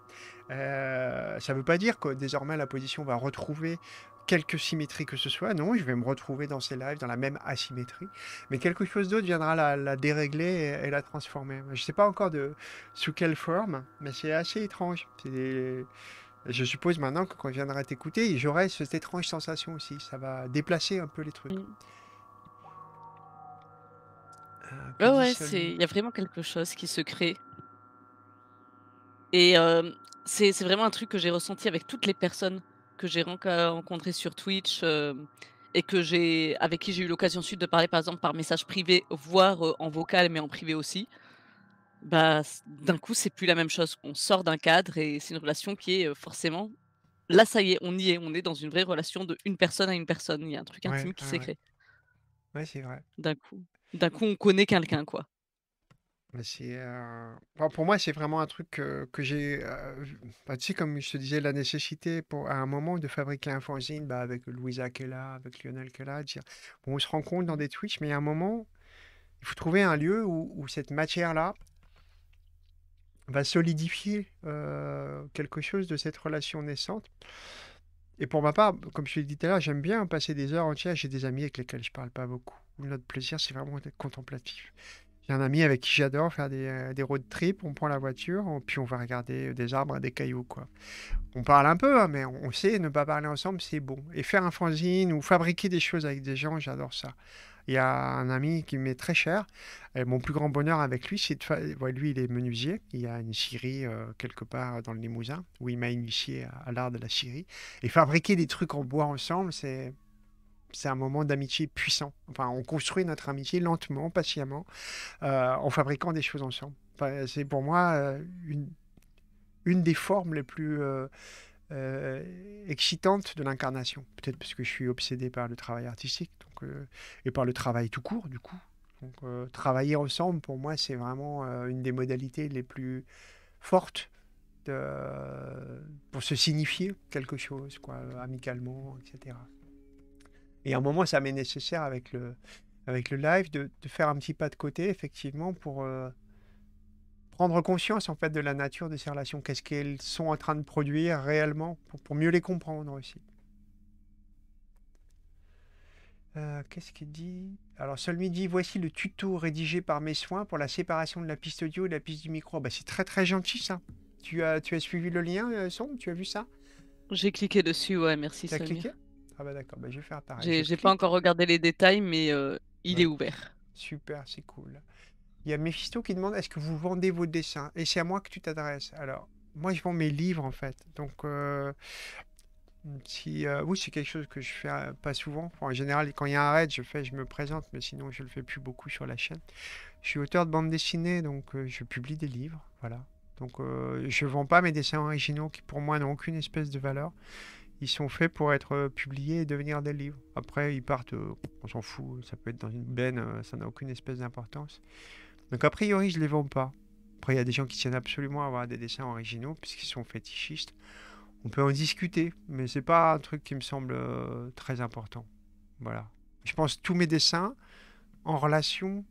Euh, ça ne veut pas dire que désormais la position va retrouver quelque symétrie que ce soit, non, je vais me retrouver dans ces lives dans la même asymétrie, mais quelque chose d'autre viendra la, dérégler et, la transformer. Je ne sais pas encore de sous quelle forme, mais c'est assez étrange. Je suppose maintenant que quand je viendrai t'écouter, j'aurai cette étrange sensation aussi. Ça va déplacer un peu les trucs. Euh, il y a vraiment quelque chose qui se crée. Et euh, c'est vraiment un truc que j'ai ressenti avec toutes les personnes que j'ai euh, rencontré sur Twitch euh, et que j'ai, avec qui j'ai eu l'occasion ensuite de parler, par exemple, par message privé, voire euh, en vocal, mais en privé aussi, bah, d'un coup, c'est plus la même chose. On sort d'un cadre et c'est une relation qui est forcément. Là, ça y est, on y est. On est dans une vraie relation de une personne à une personne. Il y a un truc intime qui s'est créé. c'est vrai. D'un coup, d'un coup, on connaît quelqu'un, quoi. Euh, pour moi, c'est vraiment un truc que, j'ai. Euh, bah, tu sais, comme je te disais, la nécessité pour, à un moment de fabriquer un fanzine bah, avec Louisa Kella, avec Lionel Kella. Bon, on se rend compte dans des Twitch, mais à un moment, il faut trouver un lieu où, où cette matière-là va solidifier euh, quelque chose de cette relation naissante. Et pour ma part, comme je l'ai dit tout à l'heure, j'aime bien passer des heures entières. J'ai des amis avec lesquels je ne parle pas beaucoup. Notre plaisir, c'est vraiment d'être contemplatif. J'ai un ami avec qui j'adore faire des, euh, des, road trips. On prend la voiture, puis on va regarder euh, des arbres, des cailloux. quoi. On parle un peu, hein, mais on, sait ne pas parler ensemble, c'est bon. Et faire un fanzine ou fabriquer des choses avec des gens, j'adore ça. Il y a un ami qui m'est très cher. mon plus grand bonheur avec lui, c'est de lui, il est menuisier. Il a une scierie euh, quelque part dans le Limousin où il m'a initié à l'art de la scierie. Et fabriquer des trucs en bois ensemble, c'est c'est un moment d'amitié puissant. Enfin, on construit notre amitié lentement, patiemment, euh, en fabriquant des choses ensemble. Enfin, c'est pour moi euh, une, une des formes les plus euh, excitantes de l'incarnation. Peut-être parce que je suis obsédé par le travail artistique donc, et par le travail tout court, du coup. Donc, travailler ensemble, pour moi, c'est vraiment une des modalités les plus fortes de, pour se signifier quelque chose, quoi, amicalement, etc. Et à un moment, ça m'est nécessaire avec le, avec le live de, de, faire un petit pas de côté, effectivement, pour euh, prendre conscience en fait de la nature de ces relations, qu'est-ce qu'elles sont en train de produire réellement, pour, mieux les comprendre aussi. Euh, qu'est-ce qu'il dit Alors, Solmi dit voici le tuto rédigé par mes soins pour la séparation de la piste audio et de la piste du micro. Bah, c'est très très gentil ça. Tu as, tu as suivi le lien, euh, son Tu as vu ça J'ai cliqué dessus, ouais, merci. Tu as cliqué ah bah d'accord, bah, je vais faire pareil. J'ai, pas encore regardé les détails, mais euh, il est ouvert. Super, c'est cool. Il y a Mephisto qui demande est-ce que vous vendez vos dessins Et c'est à moi que tu t'adresses. Alors, moi, je vends mes livres en fait. Donc, euh, si, euh, oui, c'est quelque chose que je fais pas souvent. en général, quand il y a un raid, je, fais, je me présente, mais sinon, je le fais plus beaucoup sur la chaîne. Je suis auteur de bande dessinée, donc je publie des livres. Voilà. Donc, je vends pas mes dessins originaux qui, pour moi, n'ont aucune espèce de valeur sont faits pour être euh, publiés et devenir des livres. Après, ils partent, euh, on s'en fout, ça peut être dans une benne, euh, ça n'a aucune espèce d'importance. Donc a priori, je les vends pas. Après, il y a des gens qui tiennent absolument à avoir des dessins originaux puisqu'ils sont fétichistes. On peut en discuter, mais c'est pas un truc qui me semble très important. Voilà. Je pense tous mes dessins en relation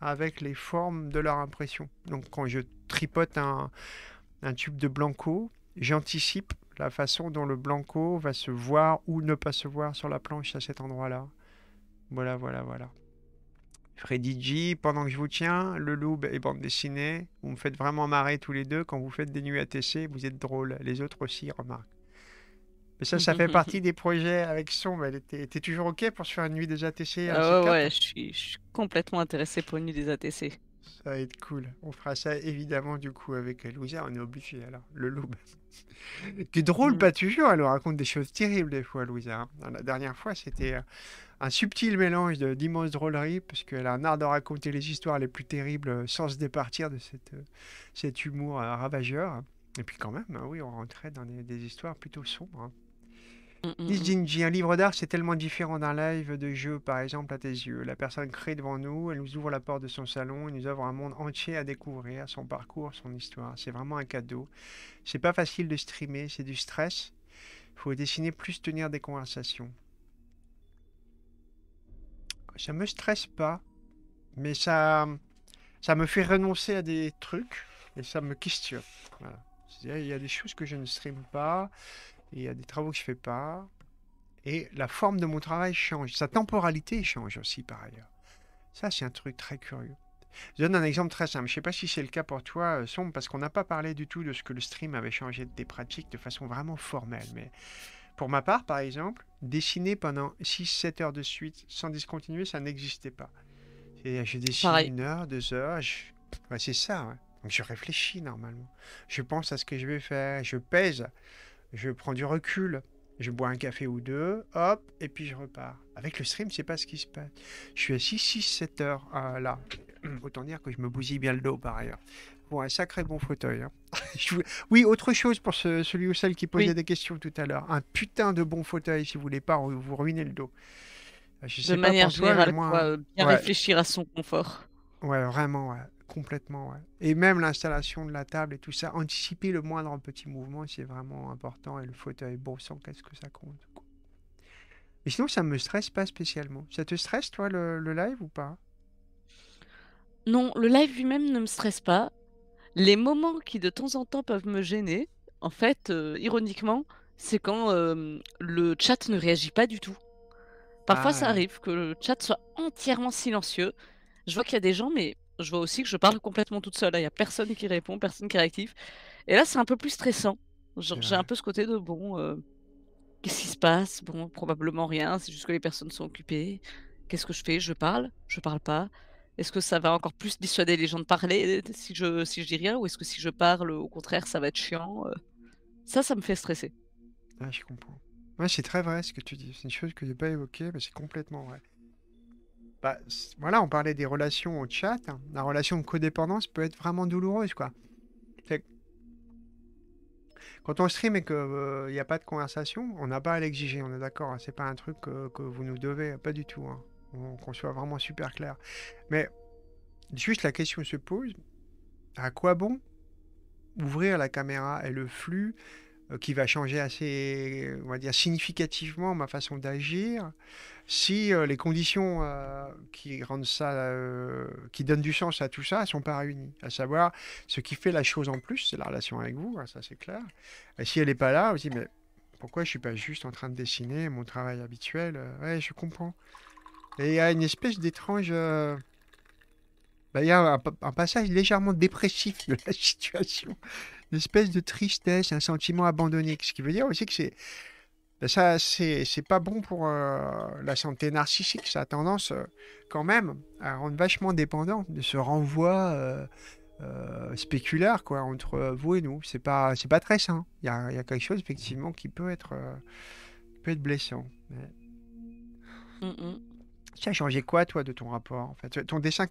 avec les formes de leur impression. Donc quand je tripote un, un tube de Blanco, j'anticipe la façon dont le blanco va se voir ou ne pas se voir sur la planche à cet endroit-là. Voilà, voilà, voilà. Freddy G, pendant que je vous tiens, le loup et bande dessinée, vous me faites vraiment marrer tous les deux quand vous faites des nuits ATC, vous êtes drôles. Les autres aussi, remarque. Mais ça, ça fait partie des projets avec son. Mais t'es, toujours OK pour se faire une nuit des ATC hein, Ah ouais, je, suis, je suis complètement intéressé pour une nuit des ATC. Ça va être cool. On fera ça évidemment du coup avec Louisa, on est obligé alors. Le loup. es drôle, pas toujours. Elle raconte des choses terribles des fois, Louisa. Hein. La dernière fois, c'était euh, un subtil mélange d'immenses drôleries, parce qu'elle a un art de raconter les histoires les plus terribles euh, sans se départir de cette, euh, cet humour ravageur. Et puis quand même, hein, oui, on rentrait dans des histoires plutôt sombres. Hein. Dis mm, mm, Jinji, mm. un livre d'art, c'est tellement différent d'un live de jeu, par exemple, à tes yeux. La personne crée devant nous, elle nous ouvre la porte de son salon elle nous offre un monde entier à découvrir, son parcours, son histoire. C'est vraiment un cadeau. C'est pas facile de streamer, c'est du stress. Faut dessiner plus tenir des conversations. Ça me stresse pas, mais ça, ça me fait renoncer à des trucs et ça me questionne. il y a des choses que je ne stream pas il y a des travaux que je fais pas, et la forme de mon travail change, sa temporalité change aussi par ailleurs. Ça, c'est un truc très curieux. Je donne un exemple très simple. Je ne sais pas si c'est le cas pour toi, euh, Sombre, parce qu'on n'a pas parlé du tout de ce que le stream avait changé des pratiques de façon vraiment formelle. Mais pour ma part, par exemple, dessiner pendant 6-7 heures de suite sans discontinuer, ça n'existait pas. Je dessine une heure, deux heures. c'est ça. Donc je réfléchis normalement. Je pense à ce que je vais faire. Je pèse je prends du recul, je bois un café ou deux, hop, et puis je repars. Avec le stream, c'est pas ce qui se passe. Je suis assis 6-7 heures euh, là. Autant dire que je me bousille bien le dos par ailleurs. Bon, un sacré bon fauteuil. Hein. oui, autre chose pour celui ou celle qui posait des questions tout à l'heure. Un putain de bon fauteuil si vous voulez pas vous ruinez le dos. Euh, de manière moi... bien réfléchir à son confort. Ouais, vraiment. Ouais. Complètement, Et même l'installation de la table et tout ça, anticiper le moindre petit mouvement, c'est vraiment important. Et le fauteuil, bon qu'est-ce que ça compte. Mais sinon, ça me stresse pas spécialement. Ça te stresse, toi, le, live ou pas Non, le live lui-même ne me stresse pas. Les moments qui de temps en temps peuvent me gêner, en fait, euh, ironiquement, c'est quand euh, le chat ne réagit pas du tout. Parfois, ça ah. arrive que le chat soit entièrement silencieux. Je vois qu'il y a des gens, mais je vois aussi que je parle complètement toute seule. Il n'y a personne qui répond, personne qui réactive. Et là, c'est un peu plus stressant. j'ai un peu ce côté de bon, euh, qu'est-ce qui se passe Bon, probablement rien. C'est juste que les personnes sont occupées. Qu'est-ce que je fais Je parle Je parle pas Est-ce que ça va encore plus dissuader les gens de parler euh, si je si je dis rien ou est-ce que si je parle, au contraire, ça va être chiant euh? Ça, ça me fait stresser. Ah, je comprends. Ouais, c'est très vrai ce que tu dis. C'est une chose que n'ai pas évoquée, mais c'est complètement vrai. Bah, voilà, on parlait des relations au chat. Hein. La relation de codépendance peut être vraiment douloureuse, quoi. Quand on stream et qu'il n'y euh, a pas de conversation, on n'a pas à l'exiger, on est d'accord. Hein. C'est pas un truc que vous nous devez, hein, pas du tout. Qu'on soit vraiment super clair. Mais juste la question se pose à quoi bon ouvrir la caméra et le flux euh, qui va changer assez, on va dire, significativement ma façon d'agir. Si euh, les conditions euh, qui rendent ça, qui donnent du sens à tout ça, sont pas réunies, à savoir ce qui fait la chose en plus, c'est la relation avec vous, hein, ça c'est clair. Et si elle n'est pas là, aussi mais pourquoi je suis pas juste en train de dessiner mon travail habituel Ouais, je comprends. Et il y a une espèce d'étrange bah, il y a un, passage légèrement dépressif de la situation une espèce de tristesse, un sentiment abandonné. Ce qui veut dire aussi que c'est. Ben ça, c'est pas bon pour euh, la santé narcissique. Ça a tendance, euh, quand même, à rendre vachement dépendant de ce renvoi euh, spéculaire, quoi, entre vous et nous. C'est pas, pas très sain. Il y a, quelque chose, effectivement, qui peut être, peut être blessant. Ça a changé quoi, toi, de ton rapport en fait Ton dessin,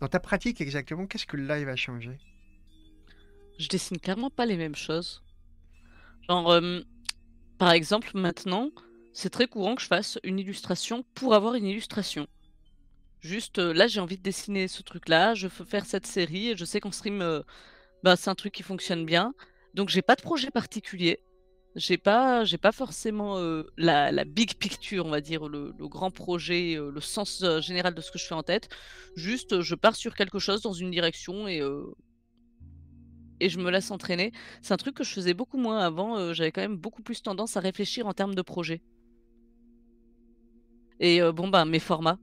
dans ta pratique exactement, qu'est-ce que le live a changé je dessine clairement pas les mêmes choses. Genre, euh, par exemple, maintenant, c'est très courant que je fasse une illustration pour avoir une illustration. Juste, euh, là, j'ai envie de dessiner ce truc-là, je veux faire cette série, et je sais qu'en stream, euh, bah, c'est un truc qui fonctionne bien. Donc, j'ai pas de projet particulier. J'ai pas, j'ai pas forcément la, big picture, on va dire, le, le grand projet, le sens général de ce que je fais en tête. Juste, je pars sur quelque chose dans une direction et et je me laisse entraîner. C'est un truc que je faisais beaucoup moins avant. Euh, j'avais quand même beaucoup plus tendance à réfléchir en termes de projet. Et euh, bon, bah, mes formats.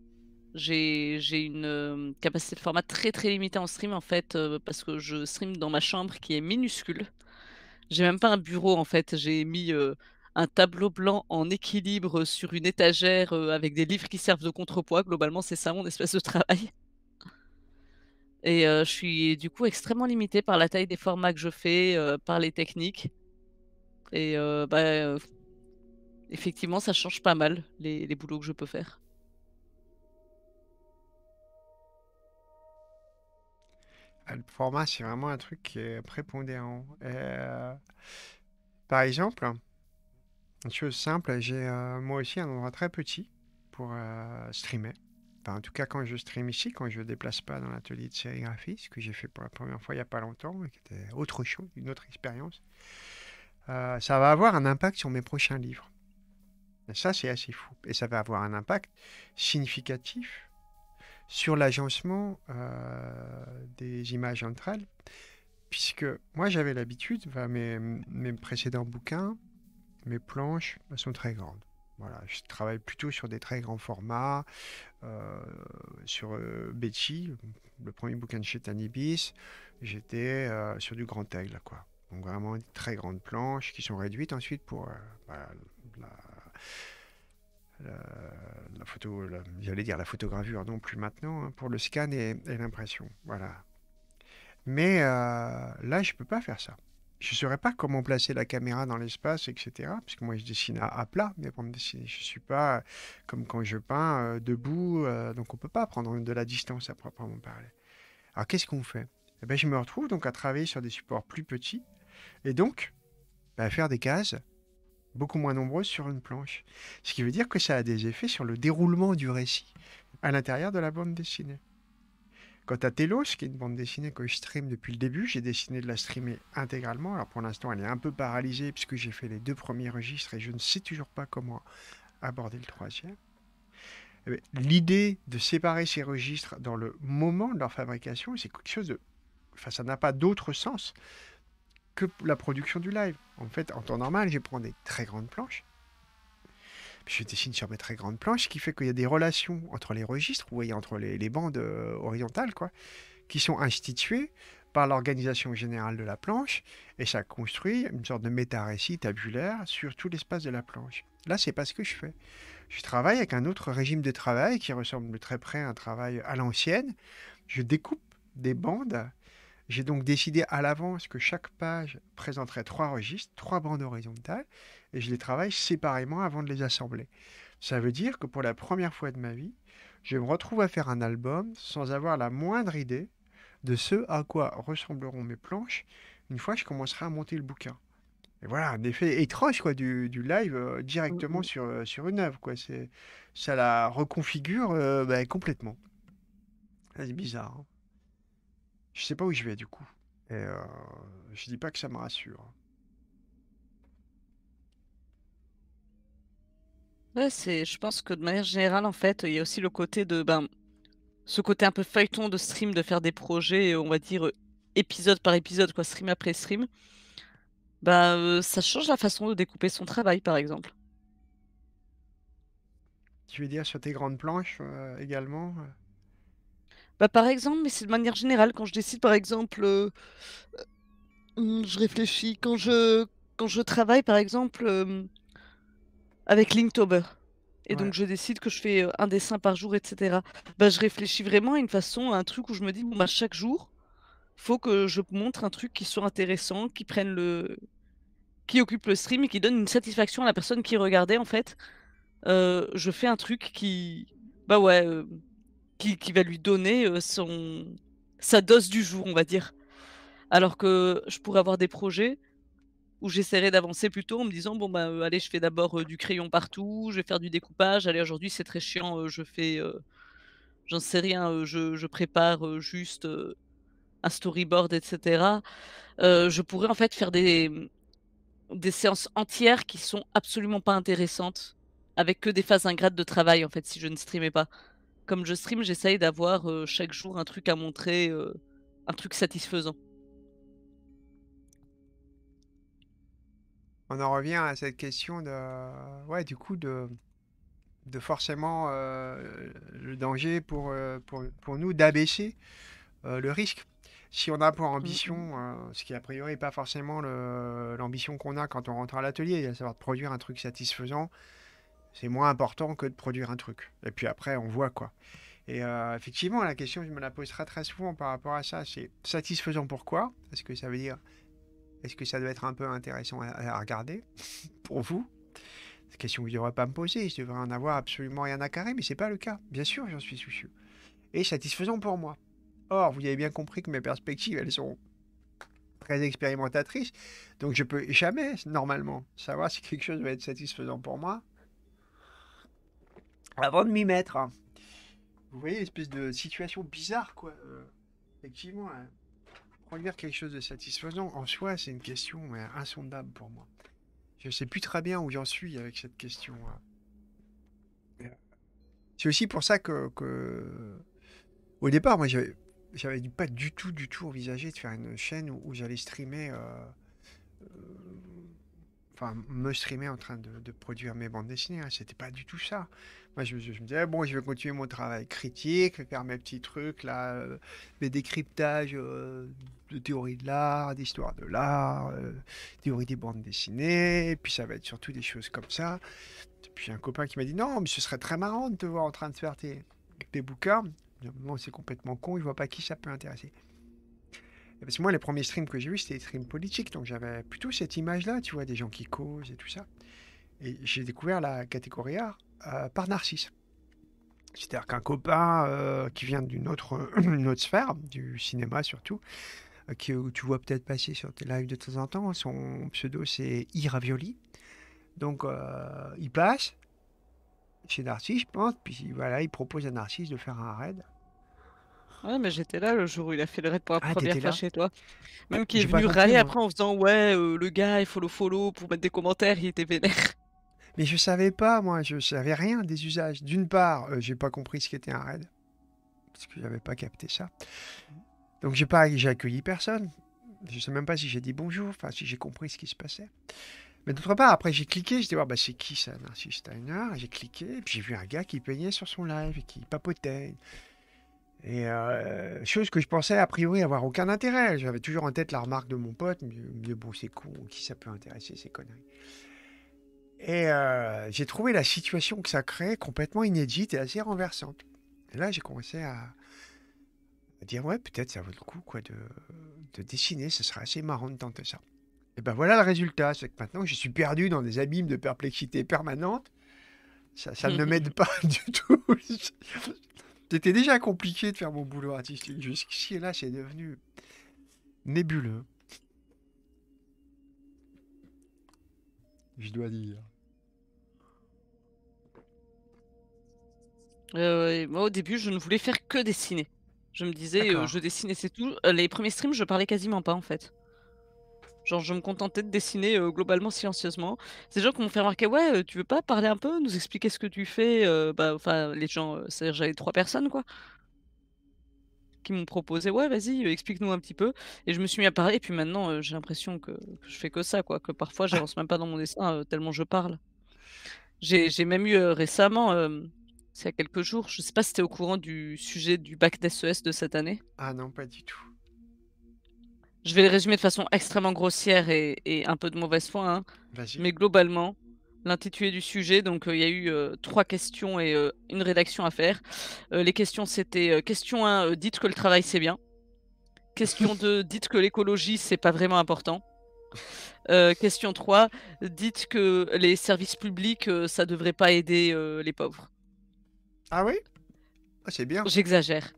J'ai une euh, capacité de format très très limitée en stream en fait, parce que je stream dans ma chambre qui est minuscule. J'ai même pas un bureau en fait. J'ai mis un tableau blanc en équilibre sur une étagère avec des livres qui servent de contrepoids. Globalement, c'est ça mon espace de travail. Et je suis du coup extrêmement limité par la taille des formats que je fais, par les techniques. Et bah, effectivement, ça change pas mal les, boulots que je peux faire. Ah, le format, c'est vraiment un truc qui est prépondérant. par exemple, une chose simple, j'ai moi aussi un endroit très petit pour streamer en tout cas, quand je stream ici, quand je ne déplace pas dans l'atelier de sérigraphie, ce que j'ai fait pour la première fois il n'y a pas longtemps, hein, qui était autre chose, une autre expérience, euh, ça va avoir un impact sur mes prochains livres. ça, c'est assez fou. Et ça va avoir un impact significatif sur l'agencement euh, des images entre elles, puisque moi, j'avais l'habitude, mes, mes précédents bouquins, mes planches sont très grandes. Voilà, je travaille plutôt sur des très grands formats, euh, sur euh, le premier bouquin de chez Tanibis, j'étais euh, sur du grand aigle, quoi. Donc vraiment des très grandes planches qui sont réduites ensuite pour euh, bah, la, photo, j'allais dire la photogravure non plus maintenant, hein, pour le scan et, l'impression. Voilà. Mais là, je ne peux pas faire ça je ne saurais pas comment placer la caméra dans l'espace, etc. Parce que moi, je dessine à, plat, mais pour me dessiner, je ne suis pas comme quand je peins euh, debout. Euh, donc, on ne peut pas prendre de la distance à proprement parler. Alors, qu'est-ce qu'on fait eh ben, Je me retrouve donc à travailler sur des supports plus petits et donc à bah, faire des cases beaucoup moins nombreuses sur une planche. Ce qui veut dire que ça a des effets sur le déroulement du récit à l'intérieur de la bande dessinée. Quant à Telos, qui est une bande dessinée que je stream depuis le début, j'ai décidé de la streamer intégralement. Alors pour l'instant, elle est un peu paralysée puisque j'ai fait les deux premiers registres et je ne sais toujours pas comment aborder le troisième. Eh ben, l'idée de séparer ces registres dans le moment de leur fabrication, c'est quelque chose de... Enfin, ça n'a pas d'autre sens que la production du live. En fait, en temps normal, je prends des très grandes planches je dessine sur mes très grandes planches, ce qui fait qu'il y a des relations entre les registres, vous voyez, entre les, bandes orientales euh, horizontales, quoi, qui sont instituées par l'organisation générale de la planche, et ça construit une sorte de méta-récit tabulaire sur tout l'espace de la planche. Là, c'est pas ce que je fais. Je travaille avec un autre régime de travail qui ressemble de très près à un travail à l'ancienne. Je découpe des bandes j'ai donc décidé à l'avance que chaque page présenterait trois registres, trois bandes horizontales, et je les travaille séparément avant de les assembler. Ça veut dire que pour la première fois de ma vie, je me retrouve à faire un album sans avoir la moindre idée de ce à quoi ressembleront mes planches une fois que je commencerai à monter le bouquin. Et voilà, un effet étrange quoi, du, live euh, directement mmh, mmh. sur, euh, sur une œuvre. Quoi. ça la reconfigure euh, bah, complètement. Ah, c'est bizarre. Hein. Je sais pas où je vais du coup. Et euh, je dis pas que ça me rassure. c'est, je pense que de manière générale, en fait, il y a aussi le côté de, ben, ce côté un peu feuilleton de stream, de faire des projets, on va dire, épisode par épisode, quoi, stream après stream. Ben, ça change la façon de découper son travail, par exemple. Tu veux dire sur tes grandes planches euh, également euh? Bah, par exemple, mais c'est de manière générale, quand je décide, par exemple, euh, euh, hum, je réfléchis, quand je, quand je travaille, par exemple, euh, avec Linktober, et donc je décide que je fais un dessin par jour, etc., bah, je réfléchis vraiment à une façon, à un truc où je me dis, bon, bah, chaque jour, faut que je montre un truc qui soit intéressant, qui prenne le... qui occupe le stream et qui donne une satisfaction à la personne qui regardait, en fait. je fais un truc qui... Bah ouais, qui, va lui donner euh, son, sa dose du jour, on va dire. Alors que je pourrais avoir des projets où j'essaierai d'avancer plutôt en me disant bon bah euh, allez je fais d'abord euh, du crayon partout, je vais faire du découpage, allez aujourd'hui c'est très chiant, je fais j'en sais rien, je, prépare juste un storyboard, etc. je pourrais en fait faire des, des séances entières qui sont absolument pas intéressantes, avec que des phases ingrates de travail en fait si je ne streamais pas comme je stream, j'essaye d'avoir chaque jour un truc à montrer, un truc satisfaisant. On en revient à cette question de, ouais, du coup de, de forcément le danger pour, pour, pour nous d'abaisser le risque si on a pour mmh ambition, ce qui a priori n'est pas forcément l'ambition qu'on a quand on rentre à l'atelier, à savoir de produire un truc satisfaisant, c'est moins important que de produire un truc. Et puis après, on voit quoi. Et euh, effectivement, la question, je me la pose très souvent par rapport à ça. C'est satisfaisant pourquoi Est-ce que ça veut dire. Est-ce que ça doit être un peu intéressant à, regarder pour vous C'est une question que je ne devrais pas me poser. Je devrais en avoir absolument rien à carrer, mais ce n'est pas le cas. Bien sûr, j'en suis soucieux. Et satisfaisant pour moi. Or, vous avez bien compris que mes perspectives, elles sont très expérimentatrices. donc je peux jamais normalement savoir si quelque chose va être satisfaisant pour moi avant de m'y mettre. Hein. Vous voyez espèce de situation bizarre, quoi. Euh, effectivement, hein, produire quelque chose de satisfaisant, en soi, c'est une question insondable pour moi. Je ne sais plus très bien où j'en suis avec cette question. Hein. C'est aussi pour ça que, au départ, moi, j'avais, j'avais pas du tout, du tout envisagé de faire une chaîne où, j'allais streamer. Euh, euh, me streamer en train de, produire mes bandes dessinées. Hein. C'était pas du tout ça. Moi, je, me disais, bon, je vais continuer mon travail critique, faire mes petits trucs, là, euh, mes décryptages euh, de théorie de l'art, d'histoire de l'art, euh, théorie des bandes dessinées, puis ça va être surtout des choses comme ça. puis un copain qui m'a dit, non, mais ce serait très marrant de te voir en train de faire tes, tes bouquins. Non, c'est complètement con, je vois pas qui ça peut intéresser parce que moi, les premiers streams que j'ai vus, c'était des streams politiques, donc j'avais plutôt cette image-là, tu vois, des gens qui causent et tout ça. Et j'ai découvert la catégorie art euh, par Narcisse. C'est-à-dire qu'un copain euh, qui vient d'une autre, autre sphère, du cinéma surtout, euh, que tu vois peut-être passer sur tes lives de temps en temps, son pseudo c'est Iravioli. Donc il passe chez Narcisse, je pense, puis voilà, il propose à Narcisse de faire un raid. Ouais, ah, mais j'étais là le jour où il a fait le raid pour la ah, première fois chez toi. Même qu'il est venu râler après en faisant ouais, euh, le gars, il faut le follow pour mettre des commentaires, il était vénère. Mais je savais pas, moi, je savais rien des usages. D'une part, euh, j'ai pas compris ce qu'était un raid, parce que j'avais pas capté ça. Donc j'ai pas, j'ai accueilli personne. Je sais même pas si j'ai dit bonjour, enfin si j'ai compris ce qui se passait. Mais d'autre part, après j'ai cliqué, j'étais dit bah c'est qui ça, Narcisse bah, Steiner J'ai cliqué, et puis j'ai vu un gars qui peignait sur son live et qui papotait. Et euh, chose que je pensais a priori avoir aucun intérêt. J'avais toujours en tête la remarque de mon pote, "Mieux bon, c'est con, qui ça peut intéresser ces conneries. Et euh, j'ai trouvé la situation que ça crée complètement inédite et assez renversante. Et là, j'ai commencé à, dire ouais, peut-être ça vaut le coup quoi de, dessiner. Ce serait assez marrant de tenter ça. Et ben voilà le résultat, c'est que maintenant je suis perdu dans des abîmes de perplexité permanente. Ça, ça ne m'aide pas du tout. C'était déjà compliqué de faire mon boulot artistique jusqu'ici, et là, c'est devenu nébuleux. Je dois dire. Euh, moi, au début, je ne voulais faire que dessiner. Je me disais, euh, je dessinais, c'est tout. Euh, les premiers streams, je parlais quasiment pas, en fait. Genre, je me contentais de dessiner euh, globalement silencieusement. Ces gens qui m'ont fait remarquer, ouais, euh, tu veux pas parler un peu, nous expliquer ce que tu fais euh, bah, Enfin, les gens, c'est-à-dire j'avais trois personnes, quoi, qui m'ont proposé, ouais, vas-y, explique-nous un petit peu. Et je me suis mis à parler, et puis maintenant, j'ai l'impression que, je fais que ça, quoi, que parfois, j'avance même pas dans mon dessin tellement je parle. J'ai même eu récemment, c'est il y a quelques jours, je sais pas si tu au courant du sujet du bac d'SES de cette année. Ah non, pas du tout. Je vais le résumer de façon extrêmement grossière et, un peu de mauvaise foi. Hein. Mais globalement, l'intitulé du sujet, donc euh, il y a eu euh, trois questions et euh, une rédaction à faire. les questions, c'était question 1, dites que le travail c'est bien. Question 2, dites que l'écologie c'est pas vraiment important. question 3, dites que les services publics ça devrait pas aider les pauvres. Ah oui ah, C'est bien. J'exagère.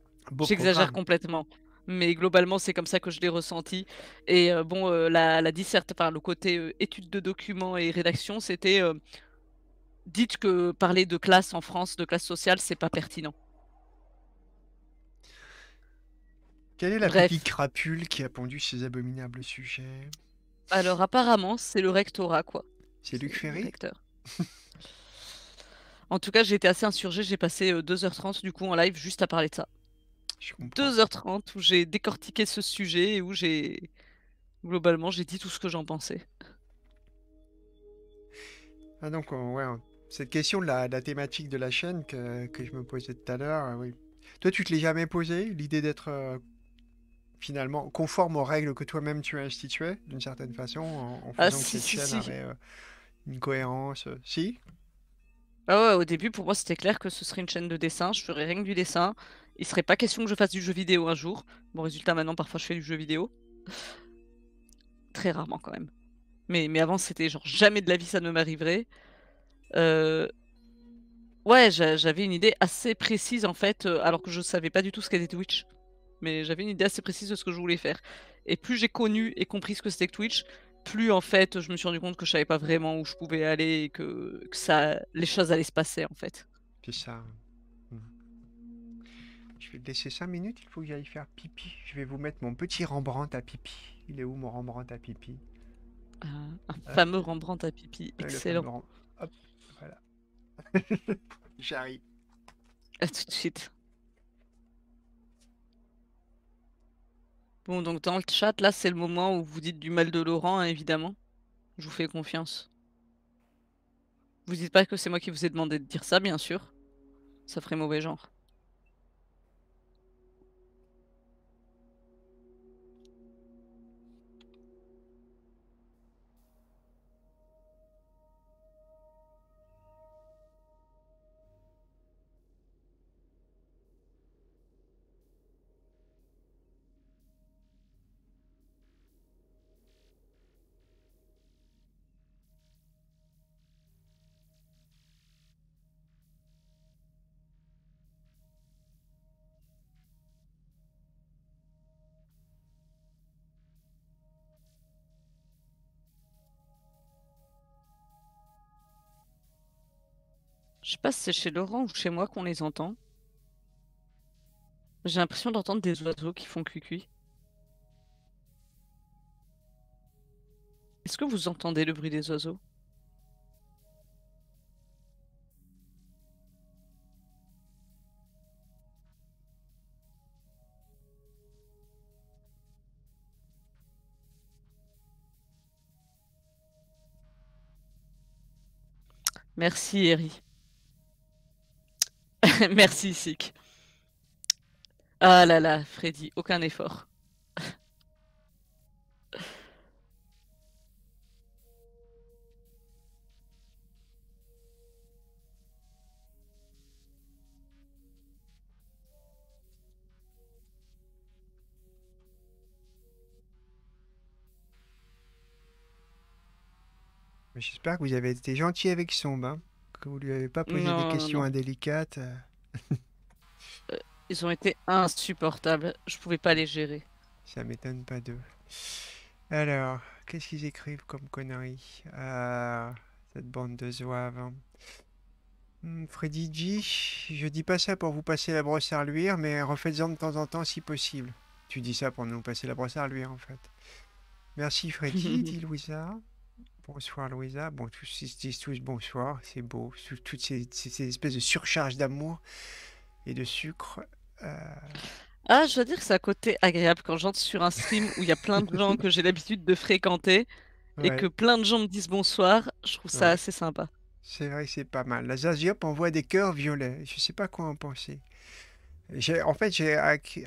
J'exagère complètement mais globalement c'est comme ça que je l'ai ressenti. Et euh, bon, euh, la, disserte, par le côté euh, étude de documents et rédaction, c'était dites que parler de classe en France, de classe sociale, c'est pas pertinent. Quelle est la petite crapule qui a pondu ces abominables sujets Alors apparemment c'est le rectorat quoi. C'est Luc Ferry. en tout cas, j'ai été assez insurgé. J'ai passé 2h30 du coup en live juste à parler de ça. 2h30 où j'ai décortiqué ce sujet et où j'ai. Globalement, j'ai dit tout ce que j'en pensais. Ah, donc, euh, ouais, hein. cette question de la, thématique de la chaîne que, que je me posais tout à l'heure, euh, Toi, tu te l'es jamais posé, l'idée d'être euh, finalement conforme aux règles que toi-même tu as instituées, d'une certaine façon, en, ah, faisant cette chaîne une cohérence Si ah au début, pour moi, c'était clair que ce serait une chaîne de dessin. Je ferais rien que du dessin. Il serait pas question que je fasse du jeu vidéo un jour. Bon, résultat, maintenant, parfois, je fais du jeu vidéo. Très rarement, quand même. Mais, mais avant, c'était genre jamais de la vie, ça ne m'arriverait. Euh, ouais, j'avais une idée assez précise, en fait, euh, alors que je savais pas du tout ce qu'était Twitch. Mais j'avais une idée assez précise de ce que je voulais faire. Et plus j'ai connu et compris ce que c'était que Twitch, plus en fait je me suis rendu compte que je savais pas vraiment où je pouvais aller et que, ça les choses allaient se passer en fait. C'est ça. Je vais laisser 5 minutes, il faut que j'aille faire pipi. Je vais vous mettre mon petit Rembrandt à pipi. Il est où mon Rembrandt à pipi ah, Un hein fameux Rembrandt à pipi, excellent. Hop, voilà. J'arrive. À tout de suite. Bon, donc dans le chat, là, c'est le moment où vous dites du mal de Laurent, hein, évidemment. Je vous fais confiance. Vous dites pas que c'est moi qui vous ai demandé de dire ça, bien sûr. Ça ferait mauvais genre. pas si c'est chez Laurent ou chez moi qu'on les entend. J'ai l'impression d'entendre des oiseaux qui font cuicui. Est-ce que vous entendez le bruit des oiseaux Merci, Eric. Merci, Sik. Ah là là, Freddy, aucun effort. J'espère que vous avez été gentil avec Somba. Hein que vous lui avez pas posé des questions indélicates euh. Euh, Ils ont été insupportables. Je pouvais pas les gérer. Ça m'étonne pas d'eux. Alors, qu'est-ce qu'ils écrivent comme conneries ah, Cette bande de zouaves. Hein. Hmm, Freddy G, je dis pas ça pour vous passer la brosse à reluire, mais refaites-en de temps en temps si possible. Tu dis ça pour nous passer la brosse à reluire, en fait. Merci Freddy, dit Louisa. Bonsoir Louisa, bon, tous ils se disent tous bonsoir, c'est beau, toutes ces, espèces de surcharge d'amour et de sucre. Euh. Ah, je dois dire que c'est un côté agréable quand j'entre sur un stream où il y a plein de gens que j'ai l'habitude de fréquenter et que plein de gens me disent bonsoir, je trouve ça assez sympa. C'est vrai, c'est pas mal. La Zaziop envoie des cœurs violets, je sais pas quoi en penser en fait, j'ai acquis,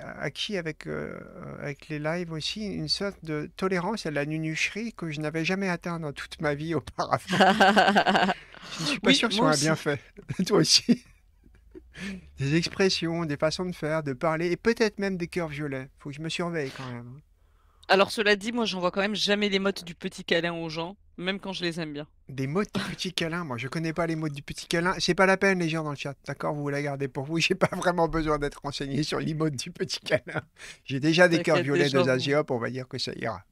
avec, euh, avec les lives aussi une sorte de tolérance à la nunucherie que je n'avais jamais atteint dans toute ma vie auparavant. je ne suis pas sûr que ça soit bien fait. Toi aussi. des expressions, des façons de faire, de parler, et peut-être même des cœurs violets. Faut que je me surveille quand même. Hein. Alors cela dit, moi vois quand même jamais les mots du petit câlin aux gens, même quand je les aime bien. Des mots du petit câlin, moi je connais pas les mots du petit câlin. C'est pas la peine les gens dans le chat, d'accord Vous la gardez pour vous. J'ai pas vraiment besoin d'être renseigné sur les mots du petit câlin. J'ai déjà des cœurs violets de Zagiop, on va dire que ça ira.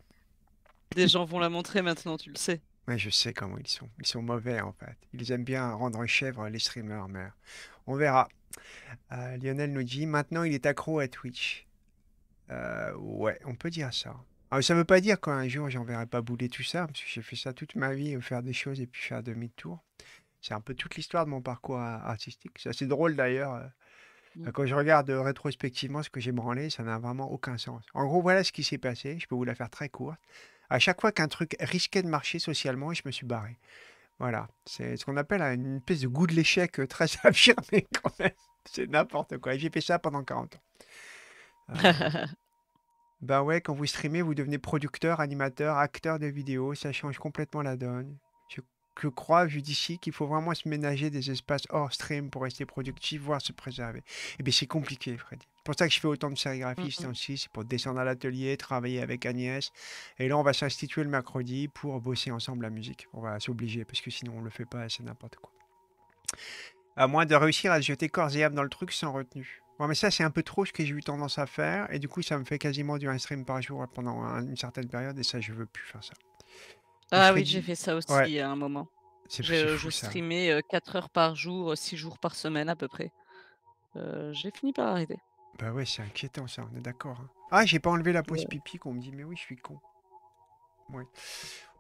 Des gens vont la montrer maintenant, tu le sais. Mais je sais comment ils sont. Ils sont mauvais en fait. Ils aiment bien rendre chèvre les streamers, mais on verra. Euh, Lionel nous dit maintenant il est accro à Twitch. Euh, ouais, on peut dire ça. Ah, ça ne veut pas dire qu'un jour, je verrai pas bouler tout ça, parce que j'ai fait ça toute ma vie, faire des choses et puis faire demi-tour. C'est un peu toute l'histoire de mon parcours artistique. C'est assez drôle d'ailleurs. Euh, mm. Quand je regarde euh, rétrospectivement ce que j'ai branlé, ça n'a vraiment aucun sens. En gros, voilà ce qui s'est passé. Je peux vous la faire très courte. À chaque fois qu'un truc risquait de marcher socialement, je me suis barré. Voilà, c'est ce qu'on appelle une espèce de goût de l'échec très affirmé quand même. C'est n'importe quoi. J'ai fait ça pendant 40 ans. Ben ouais, quand vous streamez, vous devenez producteur, animateur, acteur de vidéo. ça change complètement la donne. Je, crois, vu d'ici, qu'il faut vraiment se ménager des espaces hors stream pour rester productif, voire se préserver. Et eh bien c'est compliqué, Freddy. C'est pour ça que je fais autant de sérigraphie mm c'est pour descendre à l'atelier, travailler avec Agnès. Et là, on va s'instituer le mercredi pour bosser ensemble la musique. On va s'obliger, parce que sinon, on le fait pas, c'est n'importe quoi. À moins de réussir à se jeter corps et âme dans le truc sans retenue. Ouais mais ça, c'est un peu trop ce que j'ai eu tendance à faire. Et du coup, ça me fait quasiment du 1 stream par jour pendant une certaine période. Et ça, je veux plus faire ça. Ah oui, j'ai fait ça aussi à un moment. Euh, je, streamais 4 heures par jour, 6 jours par semaine à peu près. j'ai fini par arrêter. Bah ouais, c'est inquiétant ça, on est d'accord. Hein. Ah, j'ai pas enlevé la pause pipi qu'on me dit, mais oui, je suis con. Ouais,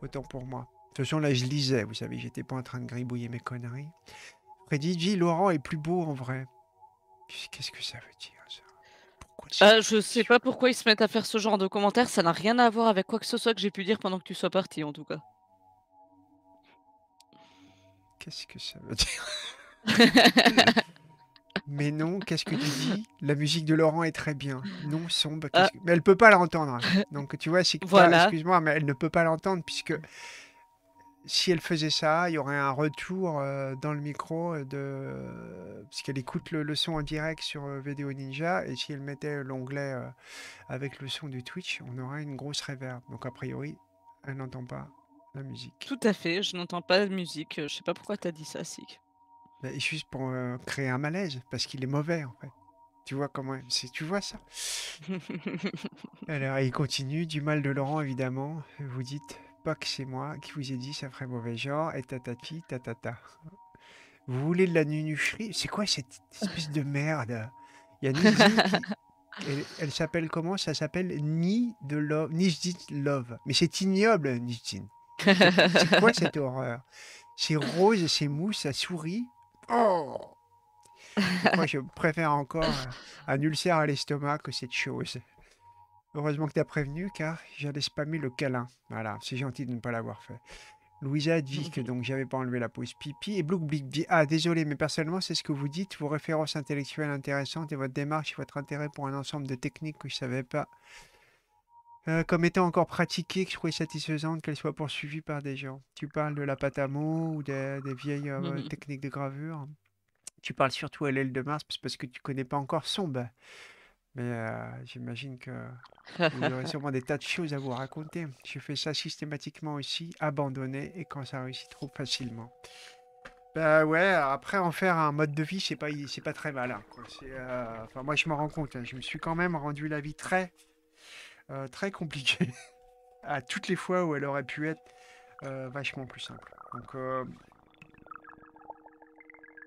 autant pour moi. De toute façon, là, je lisais, vous savez, j'étais pas en train de gribouiller mes conneries. Freddy dit, Laurent est plus beau en vrai. Qu'est-ce que ça veut dire ça euh, je sais pas pourquoi ils se mettent à faire ce genre de commentaires, ça n'a rien à voir avec quoi que ce soit que j'ai pu dire pendant que tu sois parti en tout cas. Qu'est-ce que ça veut dire Mais non, qu'est-ce que tu dis La musique de Laurent est très bien. Non, sombre. Euh. Mais elle peut pas l'entendre. Hein. Donc tu vois, c'est voilà. excuse-moi, mais elle ne peut pas l'entendre puisque si elle faisait ça, il y aurait un retour dans le micro de parce qu'elle écoute le, son en direct sur euh, Ninja et si elle mettait l'onglet avec le son de Twitch, on aurait une grosse réverb. Donc a priori, elle n'entend pas la musique. Tout à fait, je n'entends pas la musique. Je sais pas pourquoi tu as dit ça, Sik. Bah, juste pour créer un malaise parce qu'il est mauvais en fait. Tu vois comment c'est tu vois ça Alors il continue du mal de Laurent évidemment, vous dites pas que c'est moi qui vous ai dit ça ferait mauvais genre et tatati tatata. Vous voulez de la nunucherie C'est quoi cette espèce de merde Il y a Elle, s'appelle comment Ça s'appelle Ni de Love. dis Love. Mais c'est ignoble, Nijdin. C'est quoi cette horreur C'est rose, c'est mousse, ça sourit. Oh Moi, je préfère encore un ulcère à l'estomac que cette chose. Heureusement que tu as prévenu, car j'allais spammer le câlin. Voilà, c'est gentil de ne pas l'avoir fait. Louisa dit que donc j'avais pas enlevé la pause pipi. Et Bloukblick dit Ah, désolé, mais personnellement, c'est ce que vous dites, vos références intellectuelles intéressantes et votre démarche et votre intérêt pour un ensemble de techniques que je savais pas. Euh, comme étant encore pratiquées, que je trouvais satisfaisante qu'elle soit poursuivie par des gens. Tu parles de la pâte à mots ou des, vieilles euh, mm-hmm. techniques de gravure. Tu parles surtout à l'aile de Mars parce que tu connais pas encore Sombe. Mais j'imagine que vous aurez sûrement des tas de choses à vous raconter. Je fais ça systématiquement aussi, abandonné, et quand ça réussit trop facilement. Ben ouais, après en faire un mode de vie, c'est pas, pas très mal. Enfin, moi je m'en rends compte, hein. je me suis quand même rendu la vie très, très compliquée à toutes les fois où elle aurait pu être vachement plus simple. Donc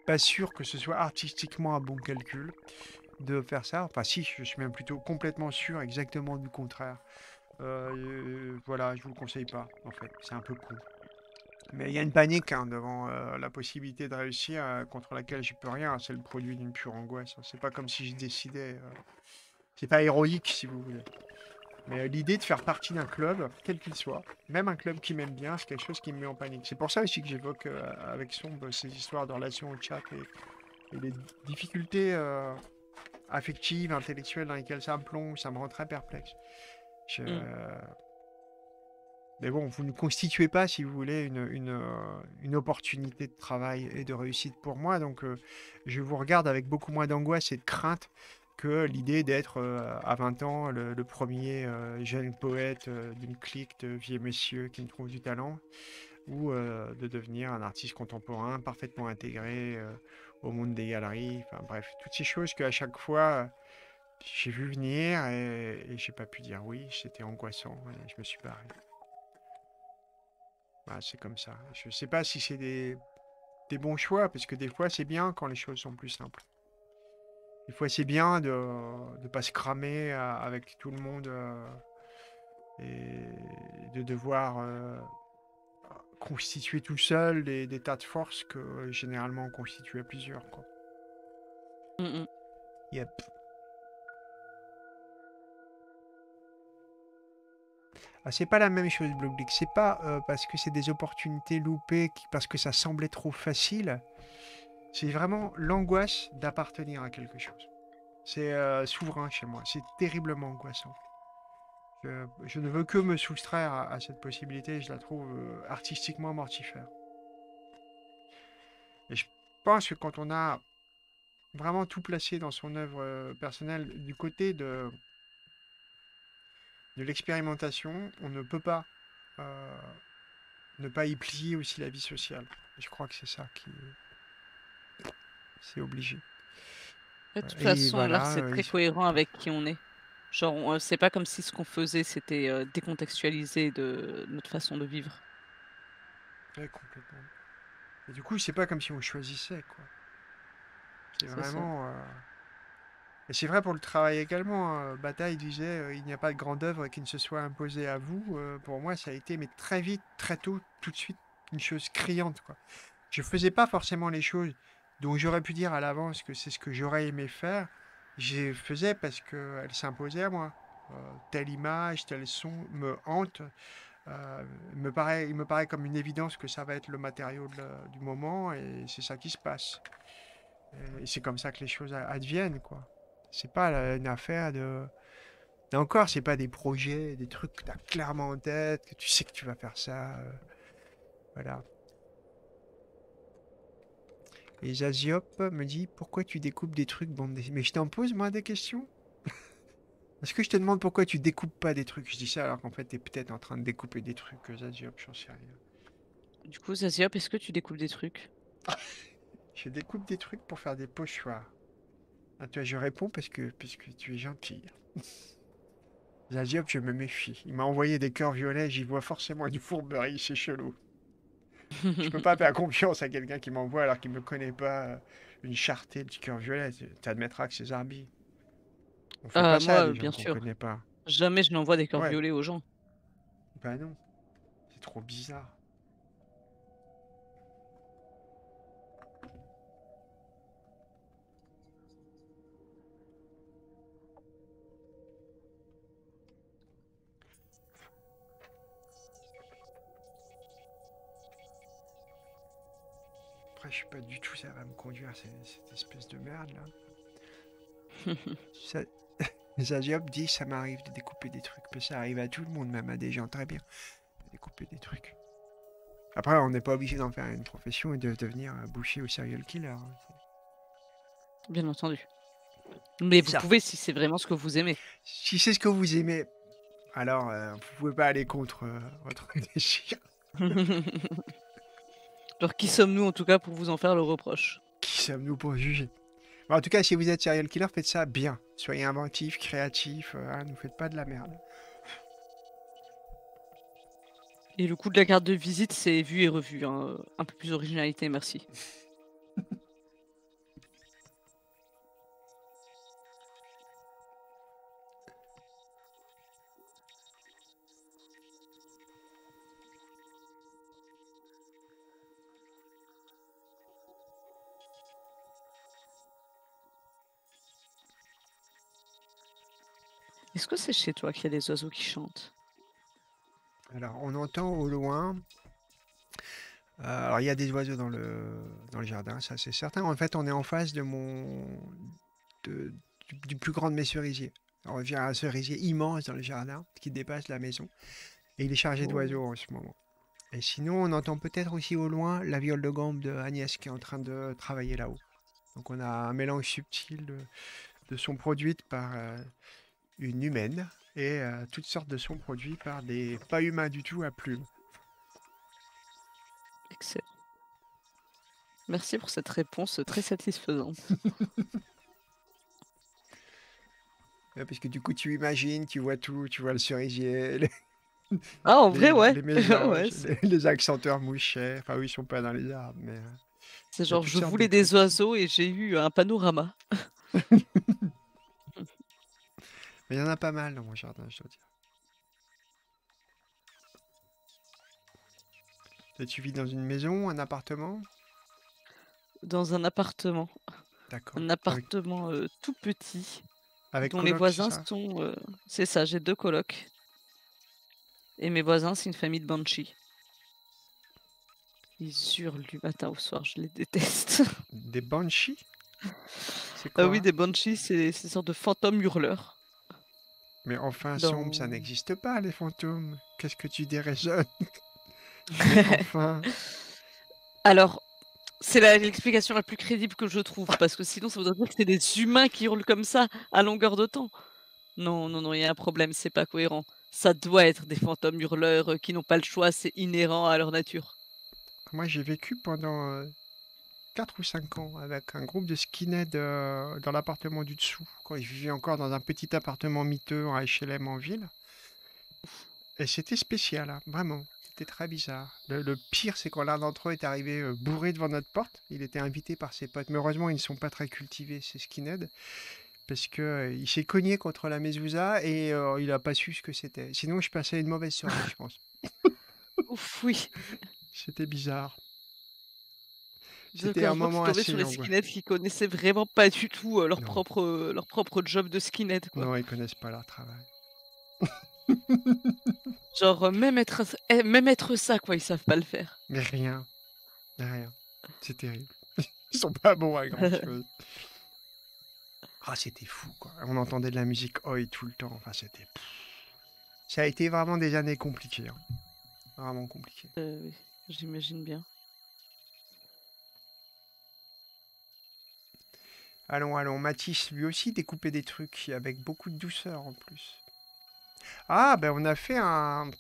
pas sûr que ce soit artistiquement un bon calcul de faire ça. Enfin, si, je suis même plutôt complètement sûr exactement du contraire. Euh, voilà, je vous le conseille pas, en fait. C'est un peu con. Mais il y a une panique hein, devant euh, la possibilité de réussir euh, contre laquelle je peux rien. C'est le produit d'une pure angoisse. Hein. C'est pas comme si je décidais. C'est pas héroïque, si vous voulez. Mais l'idée de faire partie d'un club, quel qu'il soit, même un club qui m'aime bien, c'est quelque chose qui me met en panique. C'est pour ça aussi que j'évoque avec Sombre ces histoires de relations au chat et, et les difficultés affective intellectuelle dans laquelle ça me plonge, ça me rend très perplexe. Mm. Mais bon, vous ne constituez pas, si vous voulez, une, une, opportunité de travail et de réussite pour moi. Donc, euh, je vous regarde avec beaucoup moins d'angoisse et de crainte que l'idée d'être euh, à 20 ans le, premier euh, jeune poète d'une clique de vieux messieurs qui me trouve du talent, ou de devenir un artiste contemporain parfaitement intégré au monde des galeries, enfin bref, toutes ces choses que à chaque fois j'ai vu venir et, j'ai pas pu dire oui, c'était angoissant, je me suis barré. Bah, c'est comme ça. Je sais pas si c'est des, bons choix, parce que des fois c'est bien quand les choses sont plus simples. Des fois c'est bien de ne pas se cramer euh, avec tout le monde euh, et de devoir euh, constituer tout seul des, des, tas de forces que euh, généralement on constitue à plusieurs. Quoi. Mmh, mmh. Yep. Ah, c'est pas la même chose, Blockblick. C'est pas euh, parce que c'est des opportunités loupées, parce que ça semblait trop facile. C'est vraiment l'angoisse d'appartenir à quelque chose. C'est euh, souverain chez moi. C'est terriblement angoissant. Je, ne veux que me soustraire à, cette possibilité, je la trouve euh, artistiquement mortifère. Et je pense que quand on a vraiment tout placé dans son œuvre euh, personnelle du côté de, de l'expérimentation, on ne peut pas euh, ne pas y plier aussi la vie sociale. je crois que c'est ça qui... C'est obligé. De toute façon, c'est très cohérent avec qui on est. Genre, euh, c'est pas comme si ce qu'on faisait, c'était décontextualiser décontextualisé de notre façon de vivre. Oui, complètement. Et du coup, c'est pas comme si on choisissait, quoi. C'est vraiment. Euh, et c'est vrai pour le travail également. Hein. Bataille disait euh, il n'y a pas de grande œuvre qui ne se soit imposée à vous. pour moi, ça a été, mais très vite, très tôt, tout de suite, une chose criante, quoi. Je faisais pas forcément les choses dont j'aurais pu dire à l'avance que c'est ce que j'aurais aimé faire je faisais parce qu'elle s'imposait à moi. Euh, telle image, tel son me hante. Euh, il, me paraît, il me paraît comme une évidence que ça va être le matériau du moment et c'est ça qui se passe. Et c'est comme ça que les choses adviennent, quoi. C'est pas une affaire de. encore, c'est pas des projets, des trucs que tu as clairement en tête, que tu sais que tu vas faire ça. Euh, voilà. Et Zaziop me dit Pourquoi tu découpes des trucs, bande Mais je t'en pose, moi, des questions Est-ce que je te demande pourquoi tu découpes pas des trucs Je dis ça alors qu'en fait, t'es peut-être en train de découper des trucs, Zaziop, euh, j'en sais rien. Du coup, Zaziop, est-ce que tu découpes des trucs Je découpe des trucs pour faire des pochoirs. Ah, toi, je réponds parce que, tu es gentil. Zaziop, je me méfie. Il m'a envoyé des cœurs violets, j'y vois forcément du fourberie, c'est chelou. je peux pas faire confiance à quelqu'un qui m'envoie alors qu'il me connaît pas euh, une charte du cœur violet. T'admettras que c'est Zarbi. On fait euh, pas ça, bien sûr. Pas. Jamais je n'envoie des cœurs violets aux gens. Bah non. C'est trop bizarre. je suis pas du tout ça va me conduire, cette, espèce de merde là. ça... dit ça m'arrive de découper des trucs, mais ça arrive à tout le monde, même à des gens très bien, découper des trucs. Après, on n'est pas obligé d'en faire une profession et de devenir boucher ou serial killer. Hein. Bien entendu. Mais vous pouvez si c'est vraiment ce que vous aimez. Si c'est ce que vous aimez, alors euh, vous pouvez pas aller contre euh, votre désir. Alors qui sommes-nous en tout cas pour vous en faire le reproche Qui sommes-nous pour juger bah, En tout cas, si vous êtes serial killer, faites ça bien. Soyez inventif, créatif, euh, hein, ne faites pas de la merde. Et le coup de la carte de visite, c'est vu et revu. Hein. Un peu plus d'originalité, merci. Est-ce que c'est chez toi qu'il y a des oiseaux qui chantent Alors, on entend au loin. Euh, alors, il y a des oiseaux dans le, dans le jardin, ça c'est certain. En fait, on est en face de mon, du, plus grand de mes cerisiers. Alors, il un cerisier immense dans le jardin qui dépasse la maison. Et il est chargé oh. d'oiseaux en ce moment. Et sinon, on entend peut-être aussi au loin la viole de gambe de Agnès qui est en train de travailler là-haut. Donc on a un mélange subtil de, son produite par euh, une humaine et euh, toutes sortes de sons produits par des pas humains du tout à plumes. Excellent. Merci pour cette réponse très satisfaisante. parce que du coup, tu imagines, tu vois tout, tu vois le cerisier. Les... Ah, en vrai, ouais. Les, accenteurs mouchés, Enfin, oui, ils sont pas dans les arbres, mais. Euh, c'est genre, je voulais des oiseaux et j'ai eu un panorama. Mais il y en a pas mal dans mon jardin, je dois dire. tu vis dans une maison, un appartement Dans un appartement. D'accord. Un appartement euh, tout petit. Avec dont les voisins euh, C'est ça, j'ai deux colocs. Et mes voisins, c'est une famille de Banshee. Ils hurlent du matin au soir, je les déteste. Des Banshees C'est ah Oui, hein des Banshees, c'est une sortes de fantômes hurleurs. Mais enfin, ça n'existe pas, les fantômes. Qu'est-ce que tu déraisonnes enfin... Alors, c'est l'explication la, plus crédible que je trouve, parce que sinon, ça voudrait dire que c'est des humains qui hurlent comme ça à longueur de temps. Non, non, non, il y a un problème, c'est pas cohérent. Ça doit être des fantômes hurleurs euh, qui n'ont pas le choix, c'est inhérent à leur nature. Moi, j'ai vécu pendant euh, 4 ou 5 ans avec un groupe de skinheads euh, dans l'appartement du dessous, quand ils vivaient encore dans un petit appartement miteux en HLM en ville. Et c'était spécial, hein, vraiment. C'était très bizarre. Le, pire, c'est quand l'un d'entre eux est arrivé euh, bourré devant notre porte. Il était invité par ses potes. Mais heureusement, ils ne sont pas très cultivés, ces skinheads. Parce qu'il euh, il s'est cogné contre la mezouza et il n'a pas su ce que c'était. Sinon, je passais une mauvaise soirée, je pense. oui. C'était bizarre. C'était un moment assez sur les skinheads qui connaissaient vraiment pas du tout euh, leur, propre, euh, leur propre job de skinhead. Non, ils connaissent pas leur travail. Genre, euh, même être, eh, même être ça, quoi, ils savent pas le faire. Mais rien. Rien. C'est terrible. Ils sont pas bons à grand chose. Ah, c'était fou, quoi. On entendait de la musique oi tout le temps. Enfin, c'était. Ça a été vraiment des années compliquées. Hein. Vraiment compliquées. Euh, J'imagine bien. Allons, allons. Matisse, lui aussi, découpait des trucs avec beaucoup de douceur en plus. Ah, ben on a fait un,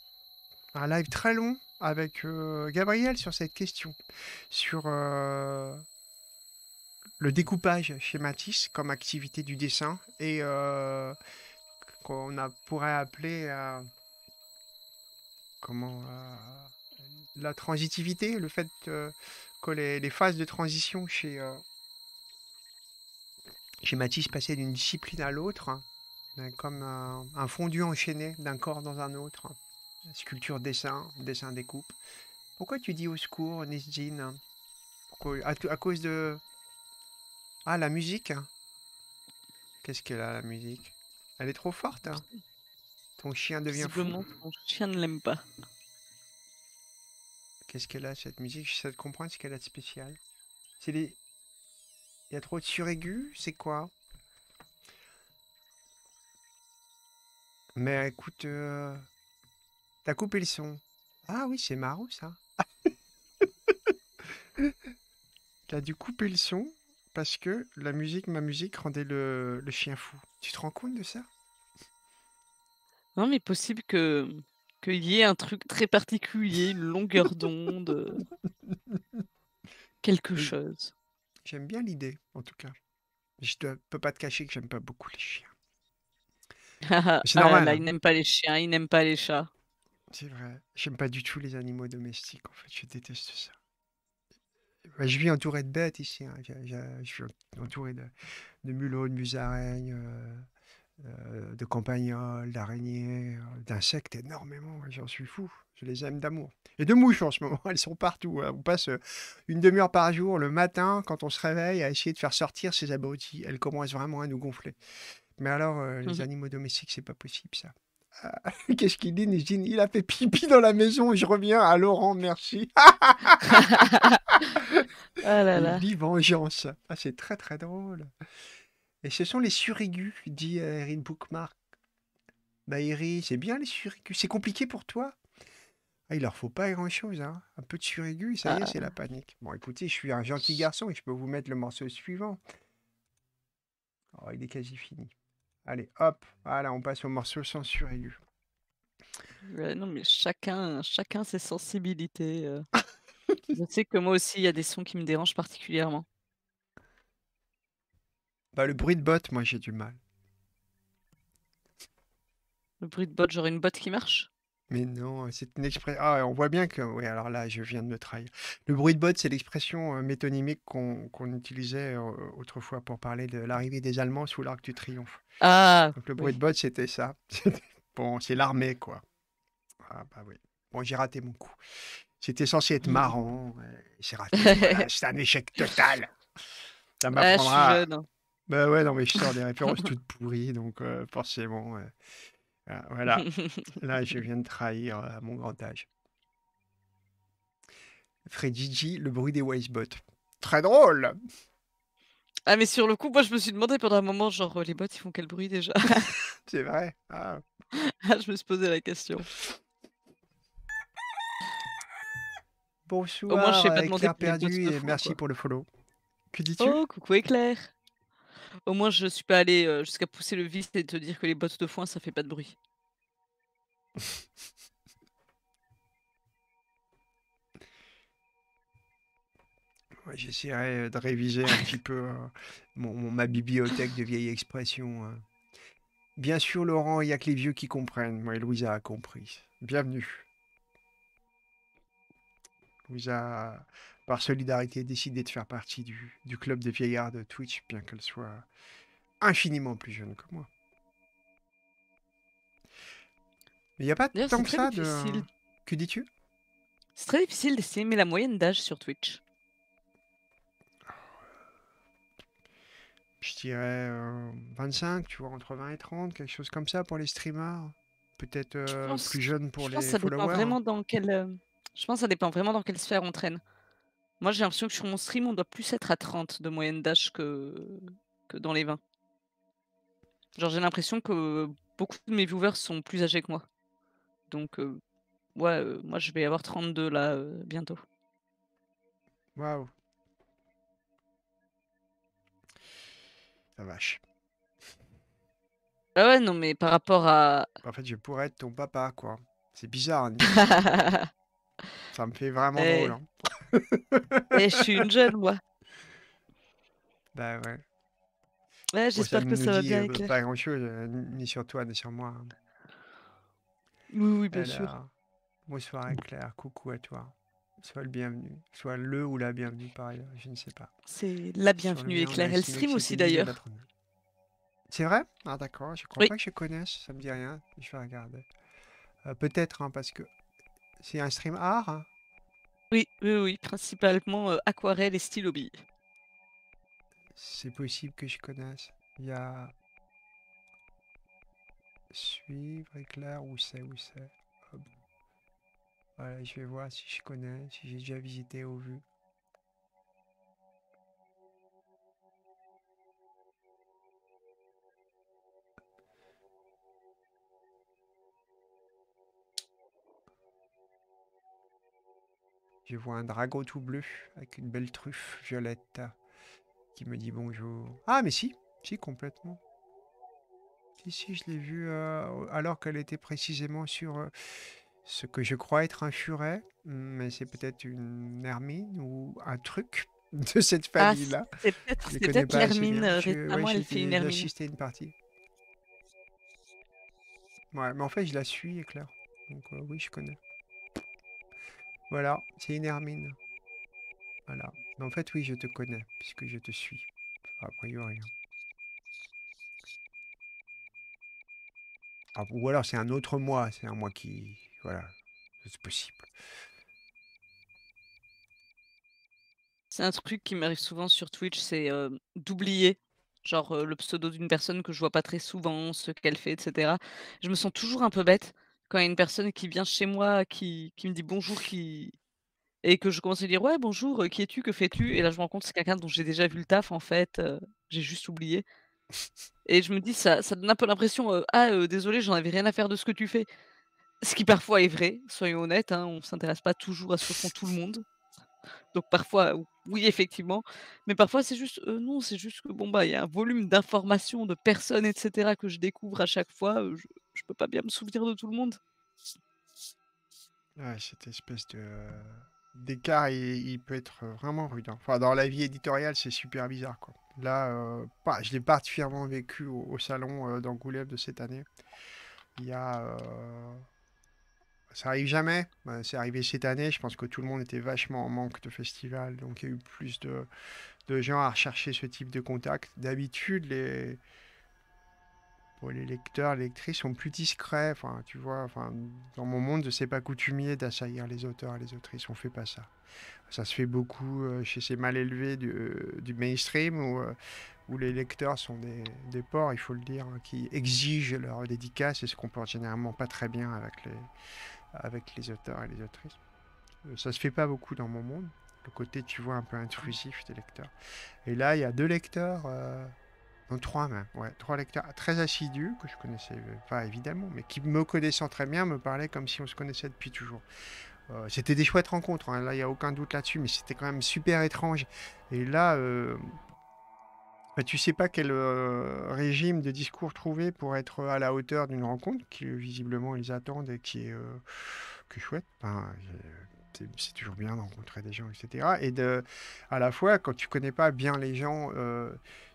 live très long avec euh, Gabriel sur cette question. Sur euh, le découpage chez Matisse comme activité du dessin et euh, qu'on pourrait appeler. comment la transitivité, le fait que les, phases de transition chez schématise passer d'une discipline à l'autre, hein, comme euh, un fondu enchaîné d'un corps dans un autre. Sculpture, dessin, dessin, découpe. Pourquoi tu dis au secours, Nisjin Pourquoi, à, cause de... Ah, la musique Qu'est-ce qu'elle a, la musique Elle est trop forte. Hein. Ton chien devient fou. ton chien ne l'aime pas. Qu'est-ce qu'elle a, cette musique Je J'essaie de comprendre ce qu'elle a de spécial. C'est les... Il y a trop de suraigus C'est quoi Mais écoute, euh, t'as coupé le son. Ah oui, c'est marrant ça. t'as dû couper le son parce que la musique, ma musique, rendait le, chien fou. Tu te rends compte de ça Non, mais possible que qu'il y ait un truc très particulier, une longueur d'onde, euh, quelque chose. J'aime bien l'idée, en tout cas. Je ne peux pas te cacher que j'aime pas beaucoup les chiens. C'est ah normal. Ah hein. il n'aime pas les chiens, il n'aime pas les chats. C'est vrai. J'aime pas du tout les animaux domestiques, en fait. Je déteste ça. Bah, je vis entouré de bêtes ici. Hein. Je, suis entouré de, mulots, de musaraignes, euh, euh, de campagnols, d'araignées, euh, d'insectes énormément. J'en suis fou. Je les aime d'amour. Et de mouches en ce moment, elles sont partout. Hein. On passe euh, une demi-heure par jour le matin, quand on se réveille, à essayer de faire sortir ces abrutis. Elles commencent vraiment à nous gonfler. Mais alors, euh, les mmh animaux domestiques, c'est pas possible, ça. Ah, qu'est-ce qu'il dit, dit Il a fait pipi dans la maison je reviens à Laurent, merci. oh ah vengeance. Ah, c'est très, très drôle. Et ce sont les surigus, dit euh, Erin Bookmark. Bah, Erin, c'est bien les surigus. C'est compliqué pour toi ah, il leur faut pas grand-chose. Hein. Un peu de suraigu, ça y est, ah. c'est la panique. Bon, écoutez, je suis un gentil garçon et je peux vous mettre le morceau suivant. Oh, il est quasi fini. Allez, hop, voilà, on passe au morceau sans suraigu. non, mais chacun, chacun ses sensibilités. Euh. je sais que moi aussi, il y a des sons qui me dérangent particulièrement. Bah, le bruit de botte, moi, j'ai du mal. Le bruit de botte, genre une botte qui marche mais non, c'est une expression. Ah, on voit bien que. Oui, alors là, je viens de me trahir. Le bruit de botte, c'est l'expression métonymique qu'on utilisait autrefois pour parler de l'arrivée des Allemands sous l'arc du triomphe. Ah Donc le bruit de botte, c'était ça. bon, c'est l'armée, quoi. Ah, bah oui. Bon, j'ai raté mon coup. C'était censé être mmh. marrant. C'est raté. Ah, c'est un échec total. Ça Ah, je jeune. Hein. Bah ouais, non, mais je sors des références toutes pourries, donc forcément. Ah, voilà, là je viens de trahir euh, mon grand âge. Fredigi, le bruit des Wisebots. Très drôle Ah mais sur le coup, moi je me suis demandé pendant un moment, genre euh, les bots ils font quel bruit déjà C'est vrai ah. Ah, Je me suis posé la question. Bonsoir, Éclair euh, perdu et merci pour le follow. Que dis-tu Oh, coucou Éclair au moins, je suis pas allé jusqu'à pousser le vis et te dire que les bottes de foin, ça fait pas de bruit. J'essaierai de réviser un petit peu hein, ma bibliothèque de vieilles expressions. Hein. Bien sûr, Laurent, il n'y a que les vieux qui comprennent. Moi, Louisa a compris. Bienvenue. Louisa par solidarité, décidé de faire partie du, club des vieillards de Twitch, bien qu'elle soit infiniment plus jeune que moi. il n'y a pas tant que ça de... Que dis-tu C'est très difficile d'estimer la moyenne d'âge sur Twitch. Je dirais 25, euh, tu vois, entre 20 et 30, quelque chose comme ça pour les streamers. Peut-être euh, plus jeune pour je les pense ça Dépend vraiment dans quelle, euh, je pense que ça dépend vraiment dans quelle sphère on traîne. Moi, j'ai l'impression que sur mon stream, on doit plus être à 30 de moyenne d'âge que... que dans les 20. Genre, j'ai l'impression que beaucoup de mes viewers sont plus âgés que moi. Donc, euh, ouais, euh, moi, je vais avoir 32 là euh, bientôt. Waouh. La vache. Ah ouais, non, mais par rapport à. En fait, je pourrais être ton papa, quoi. C'est bizarre. Hein, Ça me fait vraiment eh. drôle. Hein. Et je suis une jeune, moi. Ben ouais. j'espère que ça va bien euh, Pas grand chose, euh, ni sur toi, ni sur moi. Hein. Oui, oui, bien sûr. Bonsoir Claire, coucou à toi. Sois le bienvenu. Sois le ou la bienvenue, par ailleurs, je ne sais pas. C'est la bienvenue, Claire. Elle stream aussi d'ailleurs. C'est vrai Ah d'accord, je crois pas que je connaisse, ça me dit rien. Je vais regarder. Euh, peut-être, hein, parce que c'est un stream art. Hein. Oui, oui, oui, principalement aquarelle et stylobi. C'est possible que je connaisse. Il y a suivre, éclair, où c'est, où c'est. Voilà, je vais voir si je connais, si j'ai déjà visité au vu. Je vois un dragon tout bleu avec une belle truffe violette qui me dit bonjour. Ah, mais si, si, complètement. Si, si, je l'ai vue euh, alors qu'elle était précisément sur euh, ce que je crois être un furet, mais c'est peut-être une hermine ou un truc de cette ah, famille-là. c'est peut-être peut l'hermine. Moi euh, elle fait une hermine. J'ai assisté une partie. Ouais, mais en fait, je la suis, éclair. Donc, oui, je connais. Voilà, c'est une hermine. Voilà. en fait, oui, je te connais, puisque je te suis. a priori. Hein. Ah, ou alors, c'est un autre moi. C'est un moi qui... Voilà. C'est possible. C'est un truc qui m'arrive souvent sur Twitch, c'est euh, d'oublier genre euh, le pseudo d'une personne que je vois pas très souvent, ce qu'elle fait, etc. Je me sens toujours un peu bête quand il y a une personne qui vient chez moi, qui, me dit bonjour, qui et que je commence à dire ouais bonjour, euh, qui es-tu, que fais-tu Et là je me rends compte que c'est quelqu'un dont j'ai déjà vu le taf en fait, euh, j'ai juste oublié. Et je me dis ça, ça donne un peu l'impression euh, ah désolé j'en avais rien à faire de ce que tu fais. Ce qui parfois est vrai, soyons honnêtes, hein, on ne s'intéresse pas toujours à ce que font tout le monde. Donc parfois, oui, effectivement. Mais parfois, c'est juste, non, c'est juste que, bon, bah, il y a un volume d'informations, de personnes, etc., que je découvre à chaque fois je peux pas bien me souvenir de tout le monde. cette espèce de euh, d'écart, il, il, peut être vraiment rude. Hein. Enfin, dans la vie éditoriale, c'est super bizarre. Quoi. Là, euh, pas, je l'ai particulièrement vécu au, salon euh, d'Angoulême de cette année. Il y a. Ça arrive jamais. c'est arrivé cette année. Je pense que tout le monde était vachement en manque de festival. Donc, il y a eu plus de gens à rechercher ce type de contact. D'habitude, les les lecteurs, les lectrices sont plus discrets. Enfin, tu vois, enfin, dans mon monde, c'est pas coutumier d'assaillir les auteurs et les autrices. On fait pas ça. Ça se fait beaucoup euh, chez ces mal élevés du, euh, du mainstream où, euh, où, les lecteurs sont des, des porcs, il faut le dire, hein, qui exigent leur dédicace et se comportent généralement pas très bien avec les, avec les auteurs et les autrices. ça se fait pas beaucoup dans mon monde. Le côté, tu vois, un peu intrusif des lecteurs. Et là, il y a deux lecteurs trois même, ouais, trois lecteurs très assidus, que je connaissais euh, pas évidemment, mais qui me connaissant très bien me parlaient comme si on se connaissait depuis toujours. Euh, c'était des chouettes rencontres, hein, là il n'y a aucun doute là-dessus, mais c'était quand même super étrange. Et là, euh, bah, tu sais pas quel euh, régime de discours trouver pour être à la hauteur d'une rencontre qui visiblement ils attendent et qui est, chouette. c'est toujours bien de rencontrer des gens, etc. Et de, à la fois, quand tu connais pas bien les gens,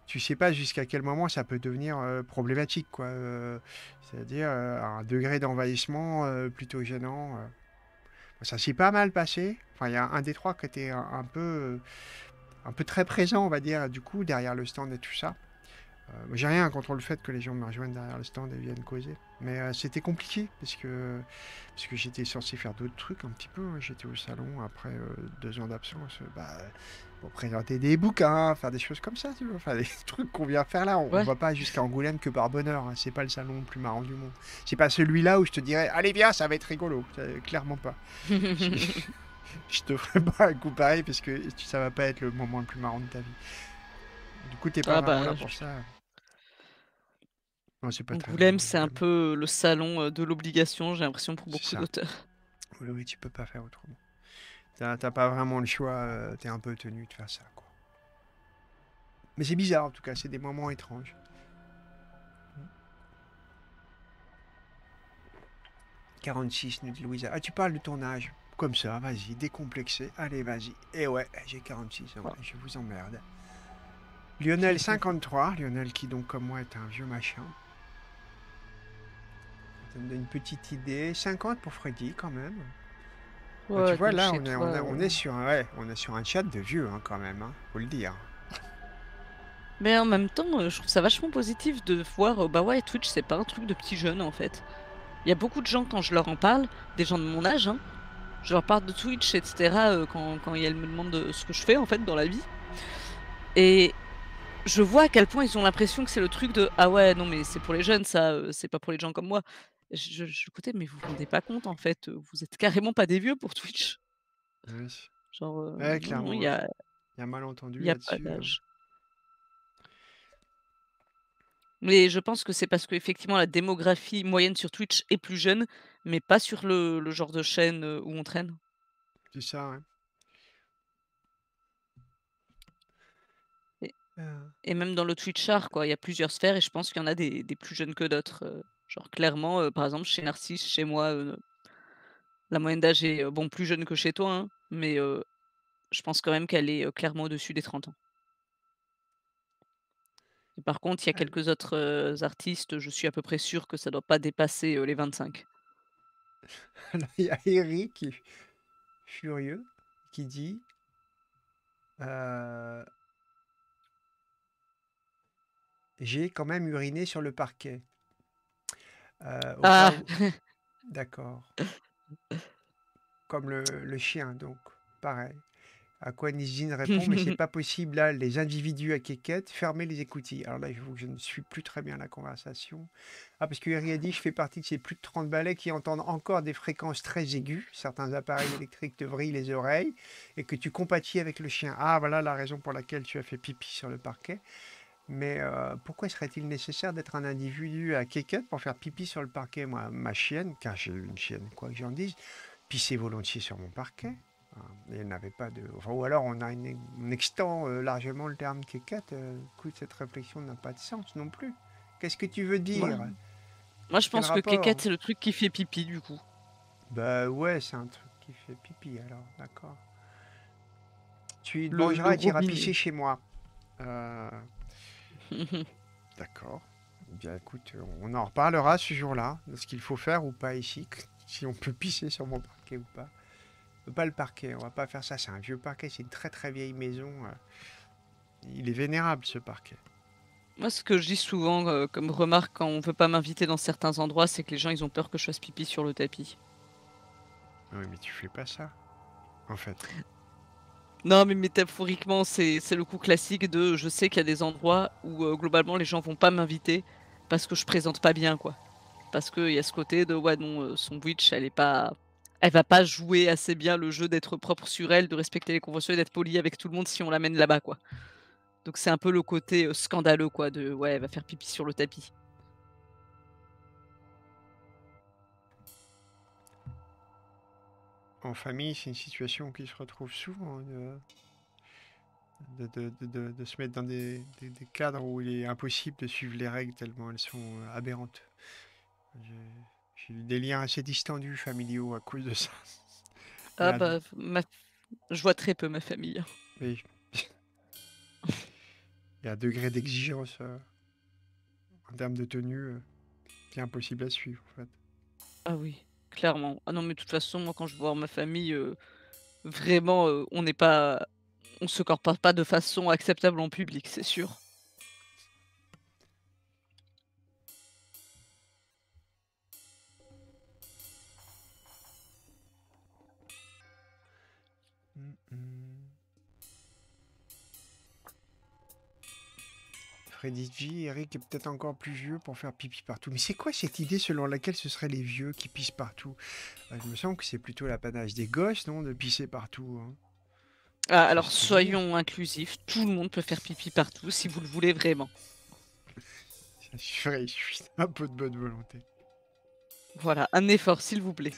tu sais pas jusqu'à quel moment ça peut devenir euh, problématique, quoi. Euh, c'est-à-dire euh, un degré d'envahissement plutôt gênant. Ça s'est pas mal passé. Enfin, il y a un des trois qui était un, peu, un peu très présent, on va dire, du coup, derrière le stand et tout ça. J'ai rien contre le fait que les gens me rejoignent derrière le stand et viennent causer. Mais c'était compliqué parce que, que j'étais censé faire d'autres trucs un petit peu. Hein. J'étais au salon après deux ans d'absence. Bah, pour présenter des bouquins, faire des choses comme ça, tu vois, des trucs qu'on vient faire là. On ne va pas jusqu'à Angoulême que par bonheur. Ce hein. C'est pas le salon le plus marrant du monde. C'est pas celui-là où je te dirais, allez viens, ça va être rigolo. Euh, clairement pas. je te ferai pas un coup pareil parce que ça va pas être le moment le plus marrant de ta vie. Du coup, t'es pas ah bah, là pour ça. pas Angoulême, c'est un peu le salon euh, de l'obligation, j'ai l'impression, pour beaucoup d'auteurs. Oui, oui, tu peux pas faire autrement. T'as pas vraiment le choix, euh, t'es un peu tenu de faire ça, quoi. Mais c'est bizarre, en tout cas, c'est des moments étranges. 46, nous dit Louisa. Ah, tu parles de ton âge. Comme ça, vas-y, décomplexé. Allez, vas-y. Eh ouais, j'ai 46 hein, je vous emmerde. Lionel 53, Lionel qui donc comme moi est un vieux machin. Ça me donne une petite idée. 50 pour Freddy quand même. Bah, tu vois, là, on est, sur un, chat de vieux, hein, quand même, hein, faut le dire. Mais en même temps, euh, je trouve ça vachement positif de voir, euh, bah ouais, Twitch, c'est pas un truc de petits jeunes, en fait. Il y a beaucoup de gens, quand je leur en parle, des gens de mon âge, hein, je leur parle de Twitch, etc., euh, quand, quand elles me demandent ce que je fais, en fait, dans la vie. Et je vois à quel point ils ont l'impression que c'est le truc de « Ah ouais, non, mais c'est pour les jeunes, ça, c'est pas pour les gens comme moi. » Je, mais vous vous rendez pas compte, en fait, vous êtes carrément pas des vieux pour Twitch. Genre, il y a, y malentendu euh. Mais je pense que c'est parce que effectivement la démographie moyenne sur Twitch est plus jeune, mais pas sur le, genre de chaîne où on traîne. C'est ça, ouais. Ah. Et, même dans le Twitch art, quoi, il y a plusieurs sphères et je pense qu'il y en a des, plus jeunes que d'autres. Genre clairement, euh, par exemple, chez Narcisse, chez moi, euh, la moyenne d'âge est euh, bon plus jeune que chez toi, hein, mais je pense quand même qu'elle est clairement au-dessus des 30 ans. Et par contre, il y a ah quelques autres artistes, je suis à peu près sûr que ça ne doit pas dépasser les 25. il y a Eric furieux, qui dit J'ai quand même uriné sur le parquet. Euh, ah. D'accord. Comme le, chien, donc, pareil. À quoi Nizine répond, mais c'est pas possible, là, les individus à kékette, fermez les écoutilles. Alors là, je ne suis plus très bien la conversation. Ah, parce que il a dit, je fais partie de ces plus de 30 balais qui entendent encore des fréquences très aiguës, certains appareils électriques te vrillent les oreilles, et que tu compatis avec le chien. Ah, voilà la raison pour laquelle tu as fait pipi sur le parquet. Mais euh, pourquoi serait-il nécessaire d'être un individu à Keket pour faire pipi sur le parquet Moi, ma chienne, car j'ai une chienne, quoi que j'en dise, pissait volontiers sur mon parquet. Hein, n'avait pas de. ou alors on, a extend euh, largement le terme Keket. Euh, cette réflexion n'a pas de sens non plus. Qu'est-ce que tu veux dire Moi, je pense que Keket, c'est le truc qui fait pipi, du coup. Bah ouais, c'est un truc qui fait pipi, alors, d'accord. Tu le, mangeras et iras pisser chez moi. Euh, D'accord. Eh bien écoute, euh, on en reparlera ce jour-là, de ce qu'il faut faire ou pas ici, si on peut pisser sur mon parquet ou pas. Pas le parquet, on va pas faire ça, c'est un vieux parquet, c'est une très très vieille maison. Euh. Il est vénérable ce parquet. Moi, ce que je dis souvent euh, comme remarque quand on veut pas m'inviter dans certains endroits, c'est que les gens ils ont peur que je fasse pipi sur le tapis. Ah oui, mais tu fais pas ça, en fait. Non, mais métaphoriquement, c'est le coup classique de je sais qu'il y a des endroits où euh, globalement les gens vont pas m'inviter parce que je présente pas bien, quoi. Parce qu'il y a ce côté de ouais, non, euh, son witch, elle est pas. Elle va pas jouer assez bien le jeu d'être propre sur elle, de respecter les conventions et d'être poli avec tout le monde si on l'amène là-bas, quoi. Donc c'est un peu le côté euh, scandaleux, quoi, de ouais, elle va faire pipi sur le tapis. en famille, c'est une situation qui se retrouve souvent. Hein, de, de, de, se mettre dans des, des, cadres où il est impossible de suivre les règles tellement elles sont euh, aberrantes. J'ai eu des liens assez distendus familiaux à cause de ça. Ah bah, je vois très peu ma famille. Oui. il y a un degré d'exigence euh, en termes de tenue euh, qui est impossible à suivre en fait. Ah oui. Clairement. Ah non, mais de toute façon, moi, quand je vois ma famille, euh, vraiment, euh, on n'est pas. On se corpore pas de façon acceptable en public, c'est sûr. Freddy Eric est peut-être encore plus vieux pour faire pipi partout. Mais c'est quoi cette idée selon laquelle ce seraient les vieux qui pissent partout Je me sens que c'est plutôt l'apanage des gosses, non De pisser partout. Hein. Ah, alors soyons inclusifs, tout le monde peut faire pipi partout si vous le voulez vraiment. Je suis un peu de bonne volonté. Voilà, un effort s'il vous plaît.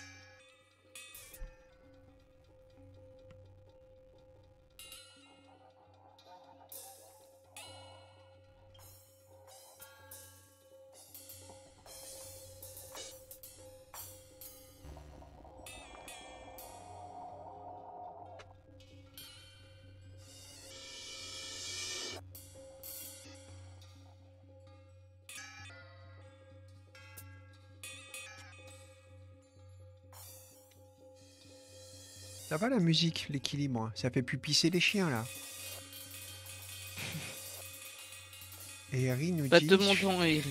Ça la musique, l'équilibre. Hein. Ça fait plus pisser les chiens là. Et Harry nous dit.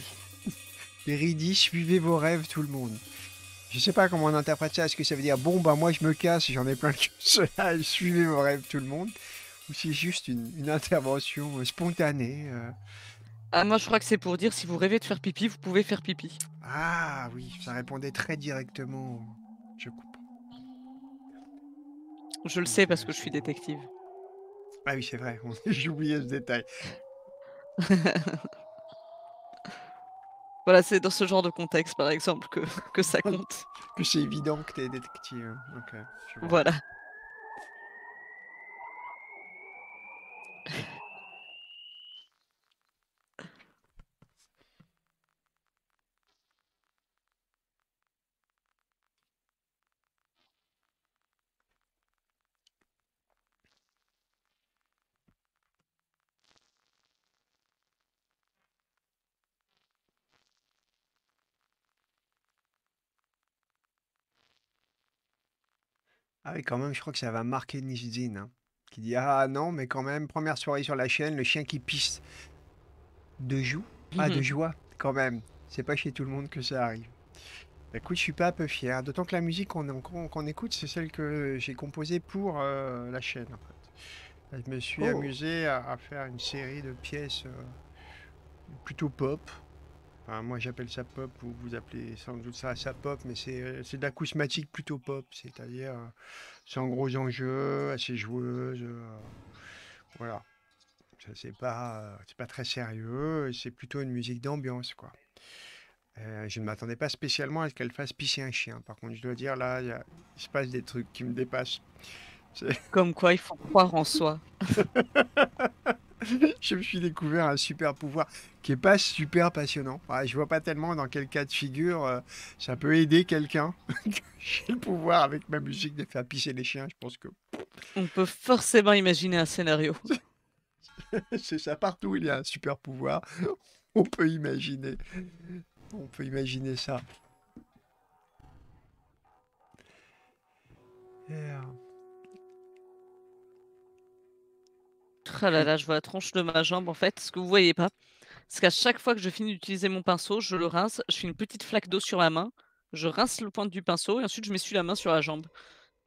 Harry. dit suivez vos rêves, tout le monde. Je sais pas comment on interprète ça. Est-ce que ça veut dire bon bah moi je me casse, j'en ai plein que cela, suivez vos rêves, tout le monde, ou c'est juste une, intervention euh, spontanée. Euh? Ah, moi, je crois que c'est pour dire si vous rêvez de faire pipi, vous pouvez faire pipi. Ah oui, ça répondait très directement. Je coupe je le sais parce que je suis détective. Ah oui, c'est vrai, j'ai oublié ce détail. voilà, c'est dans ce genre de contexte, par exemple, que, que ça compte. que c'est évident que tu es détective. Hein. voilà. et quand même, je crois que ça va marquer Nizine hein, qui dit Ah non, mais quand même, première soirée sur la chaîne, le chien qui pisse de joue. Ah, de mhm. joie, quand même. C'est pas chez tout le monde que ça arrive. Bah, écoute, je suis pas un peu fier. Hein, d'autant que la musique qu'on écoute, c'est celle que j'ai composée pour euh, la chaîne. Je me suis oh. amusé à, faire une série de pièces euh, plutôt pop, moi j'appelle ça pop, vous, vous appelez sans doute ça ça pop, mais c'est de l'acousmatique plutôt pop, c'est-à-dire euh, sans gros enjeux, assez joueuse. Euh, voilà. C'est pas, euh, pas très sérieux, c'est plutôt une musique d'ambiance, quoi. je ne m'attendais pas spécialement à ce qu'elle fasse pisser un chien. Par contre, je dois dire, là, il se passe des trucs qui me dépassent. Comme quoi, il faut croire en soi. je me suis découvert un super pouvoir qui n'est pas super passionnant. Je je vois pas tellement dans quel cas de figure euh, ça peut aider quelqu'un. J'ai le pouvoir avec ma musique de faire pisser les chiens. Je pense que. On peut forcément imaginer un scénario. C'est ça, partout il y a un super pouvoir, on peut imaginer. On peut imaginer ça. Ah là là, je vois la tronche de ma jambe en fait. Ce que vous voyez pas, c'est qu'à chaque fois que je finis d'utiliser mon pinceau, je le rince, je fais une petite flaque d'eau sur ma main, je rince le point du pinceau et ensuite je m'essuie la main sur la jambe.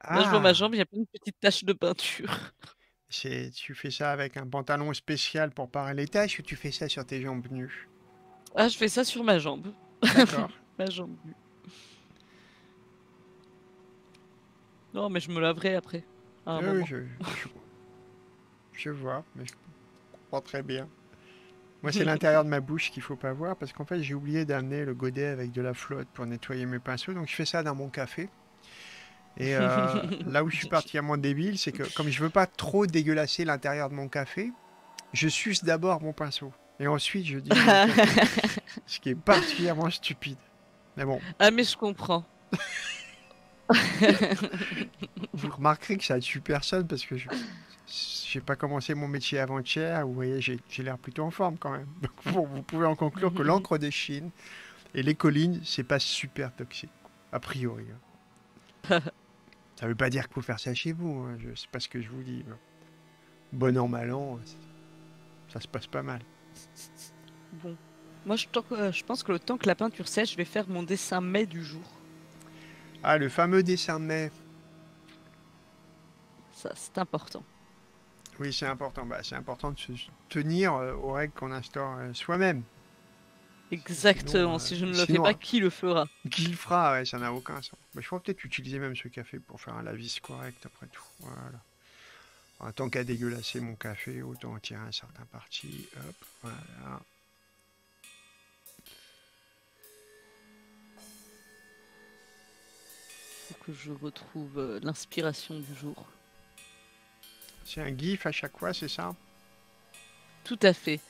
Là, je vois ma ah. jambe, il y a plein de petites taches de peinture. Tu fais ça avec un pantalon spécial pour parer les taches ou tu fais ça sur tes jambes nues Ah, je fais ça sur ma jambe. ma jambe nue. Non, mais je me laverai après. Ah, oui, je vois, mais je comprends très bien. Moi, c'est hmm. l'intérieur de ma bouche qu'il faut pas voir parce qu'en fait, j'ai oublié d'amener le godet avec de la flotte pour nettoyer mes pinceaux. Donc, je fais ça dans mon café. Et euh, là où je suis particulièrement débile, c'est que comme je veux pas trop dégueulasser l'intérieur de mon café, je suce d'abord mon pinceau. Et ensuite, je dis. ce qui est particulièrement stupide. Mais bon. Ah, mais je comprends. Vous remarquerez que ça ne tué personne parce que je je n'ai pas commencé mon métier avant-hier, vous voyez, j'ai l'air plutôt en forme quand même. vous pouvez en conclure que l'encre des Chine et les collines, c'est pas super toxique, a priori. Ça hein. ça veut pas dire qu'il faut faire ça chez vous, hein, je sais pas ce que je vous dis. Hein. Bon an, mal an, ça se passe pas mal. Bon. Moi, je, euh, je pense que le temps que la peinture sèche, je vais faire mon dessin mai du jour. Ah, le fameux dessin mai. Ça, c'est important. Oui, c'est important. Bah, c'est important de se tenir euh, aux règles qu'on instaure euh, soi-même. Exactement, euh, si je ne le fais pas, hein. qui le fera Qui le fera, ouais, ça n'a aucun sens. Bah, je pourrais peut-être utiliser même ce café pour faire un lavis correct après tout. Voilà. En tant qu'à dégueulasser mon café, autant en tirer un certain parti. Hop, voilà. que je retrouve l'inspiration du jour. C'est un GIF à chaque fois, c'est ça Tout à fait.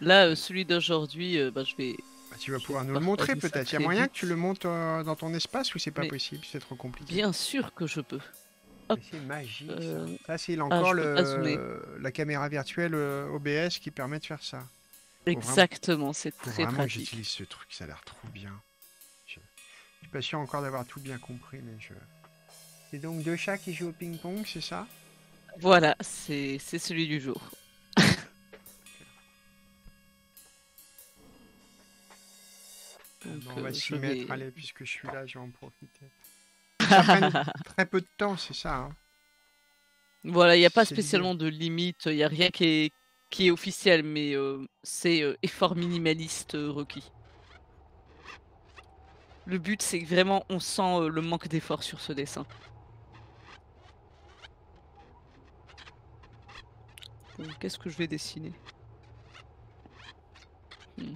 Là, euh, celui d'aujourd'hui, euh, bah, je vais. Bah, tu vas pouvoir nous le montrer peut-être. Il y a moyen que tu le montes euh, dans ton espace ou c'est pas possible C'est trop compliqué. Bien sûr que je peux. C'est magique. Ça, c'est ah, encore la caméra virtuelle OBS qui permet de faire ça. Exactement, c'est très pratique. j'utilise ce truc, ça a l'air trop bien. Je... je suis pas sûr encore d'avoir tout bien compris, mais je. C'est donc deux chats qui jouent au ping-pong, c'est ça voilà, c'est celui du jour. on va euh, s'y mettre, allez, puisque je suis là, je vais en profiter. Ça très peu de temps, c'est ça. Hein. voilà, il n'y a pas spécialement de limite, il n'y a rien qui est, qui est officiel, mais euh, c'est euh, effort minimaliste requis. Le but, c'est que vraiment on sent le manque d'effort sur ce dessin. Qu'est-ce que je vais dessiner hmm.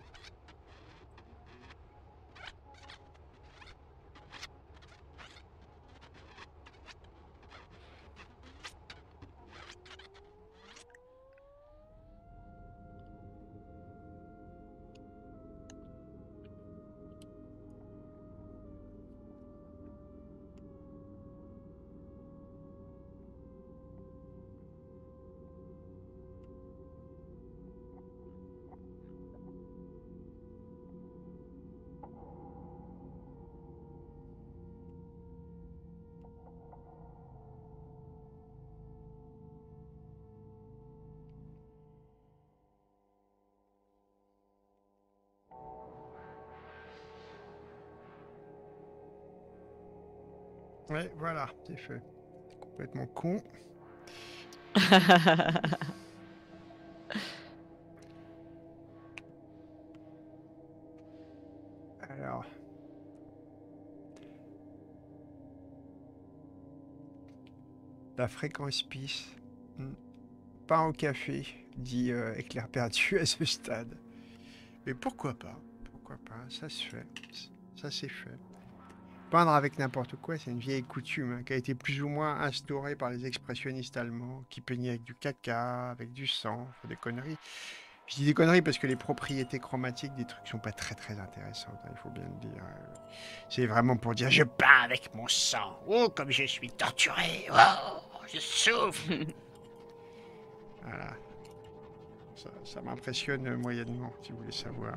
voilà, c'est fait. Complètement con. Alors. La fréquence pisse. Hmm. Pas au café, dit euh, Éclair perdu à ce stade. Mais pourquoi pas Pourquoi pas Ça se fait. Ça s'est fait. Peindre avec n'importe quoi, c'est une vieille coutume qui a été plus ou moins instaurée par les expressionnistes allemands qui peignaient avec du caca, avec du sang, des conneries. Je dis des conneries parce que les propriétés chromatiques des trucs sont pas très très intéressantes, hein, il faut bien le dire. C'est vraiment pour dire je peins avec mon sang. Oh, comme je suis torturé. Oh, je souffre. voilà. ça m'impressionne moyennement, si vous voulez savoir.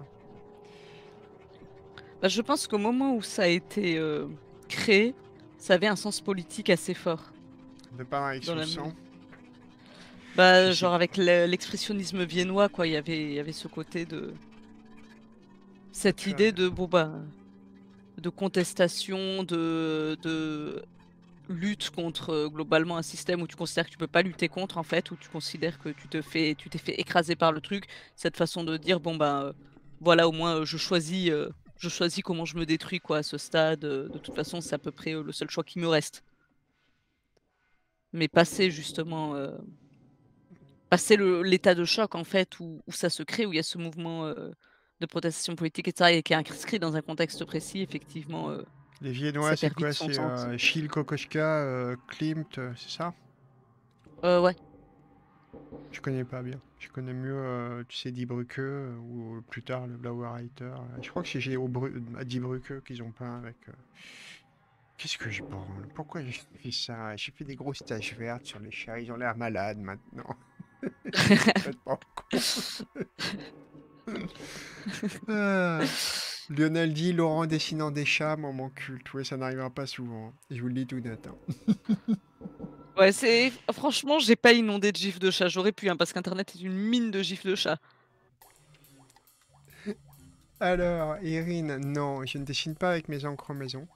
Bah, je pense qu'au moment où ça a été euh, créé, ça avait un sens politique assez fort. De par l'expression. Bah, genre avec l'expressionnisme viennois, quoi, y il y avait ce côté de. Cette idée de. Bon, bah, De contestation, de. de lutte contre euh, globalement un système où tu considères que tu peux pas lutter contre en fait, où tu considères que tu te fais, tu t'es fait écraser par le truc, cette façon de dire bon ben, voilà au moins je choisis je choisis comment je me détruis quoi à ce stade. Euh, de toute façon, c'est à peu près euh, le seul choix qui me reste. Mais passer justement, euh, passer l'état de choc en fait où, ça se crée, où il y a ce mouvement de protestation politique ça et qui est inscrit dans un contexte précis, effectivement. les Viennois, c'est quoi C'est Chil, Kokoschka, Klimt, c'est ça Ouais. Je connais pas bien. Je connais mieux, euh, tu sais, Die euh, ou euh, plus tard le Writer. Je crois que c'est au à qu'ils ont peint avec. Qu'est-ce que je Pourquoi j'ai fait ça J'ai fait des grosses taches vertes sur les chats. Ils ont l'air malades maintenant. Lionel dit Laurent dessinant des chats, moment culte. Oui, ça n'arrivera pas souvent. Je vous le dis tout temps. Ouais, c'est franchement, j'ai pas inondé de gifs de chat. J'aurais pu, hein, parce qu'Internet est une mine de gifs de chat. Alors, Irine, non, je ne dessine pas avec mes encres maison.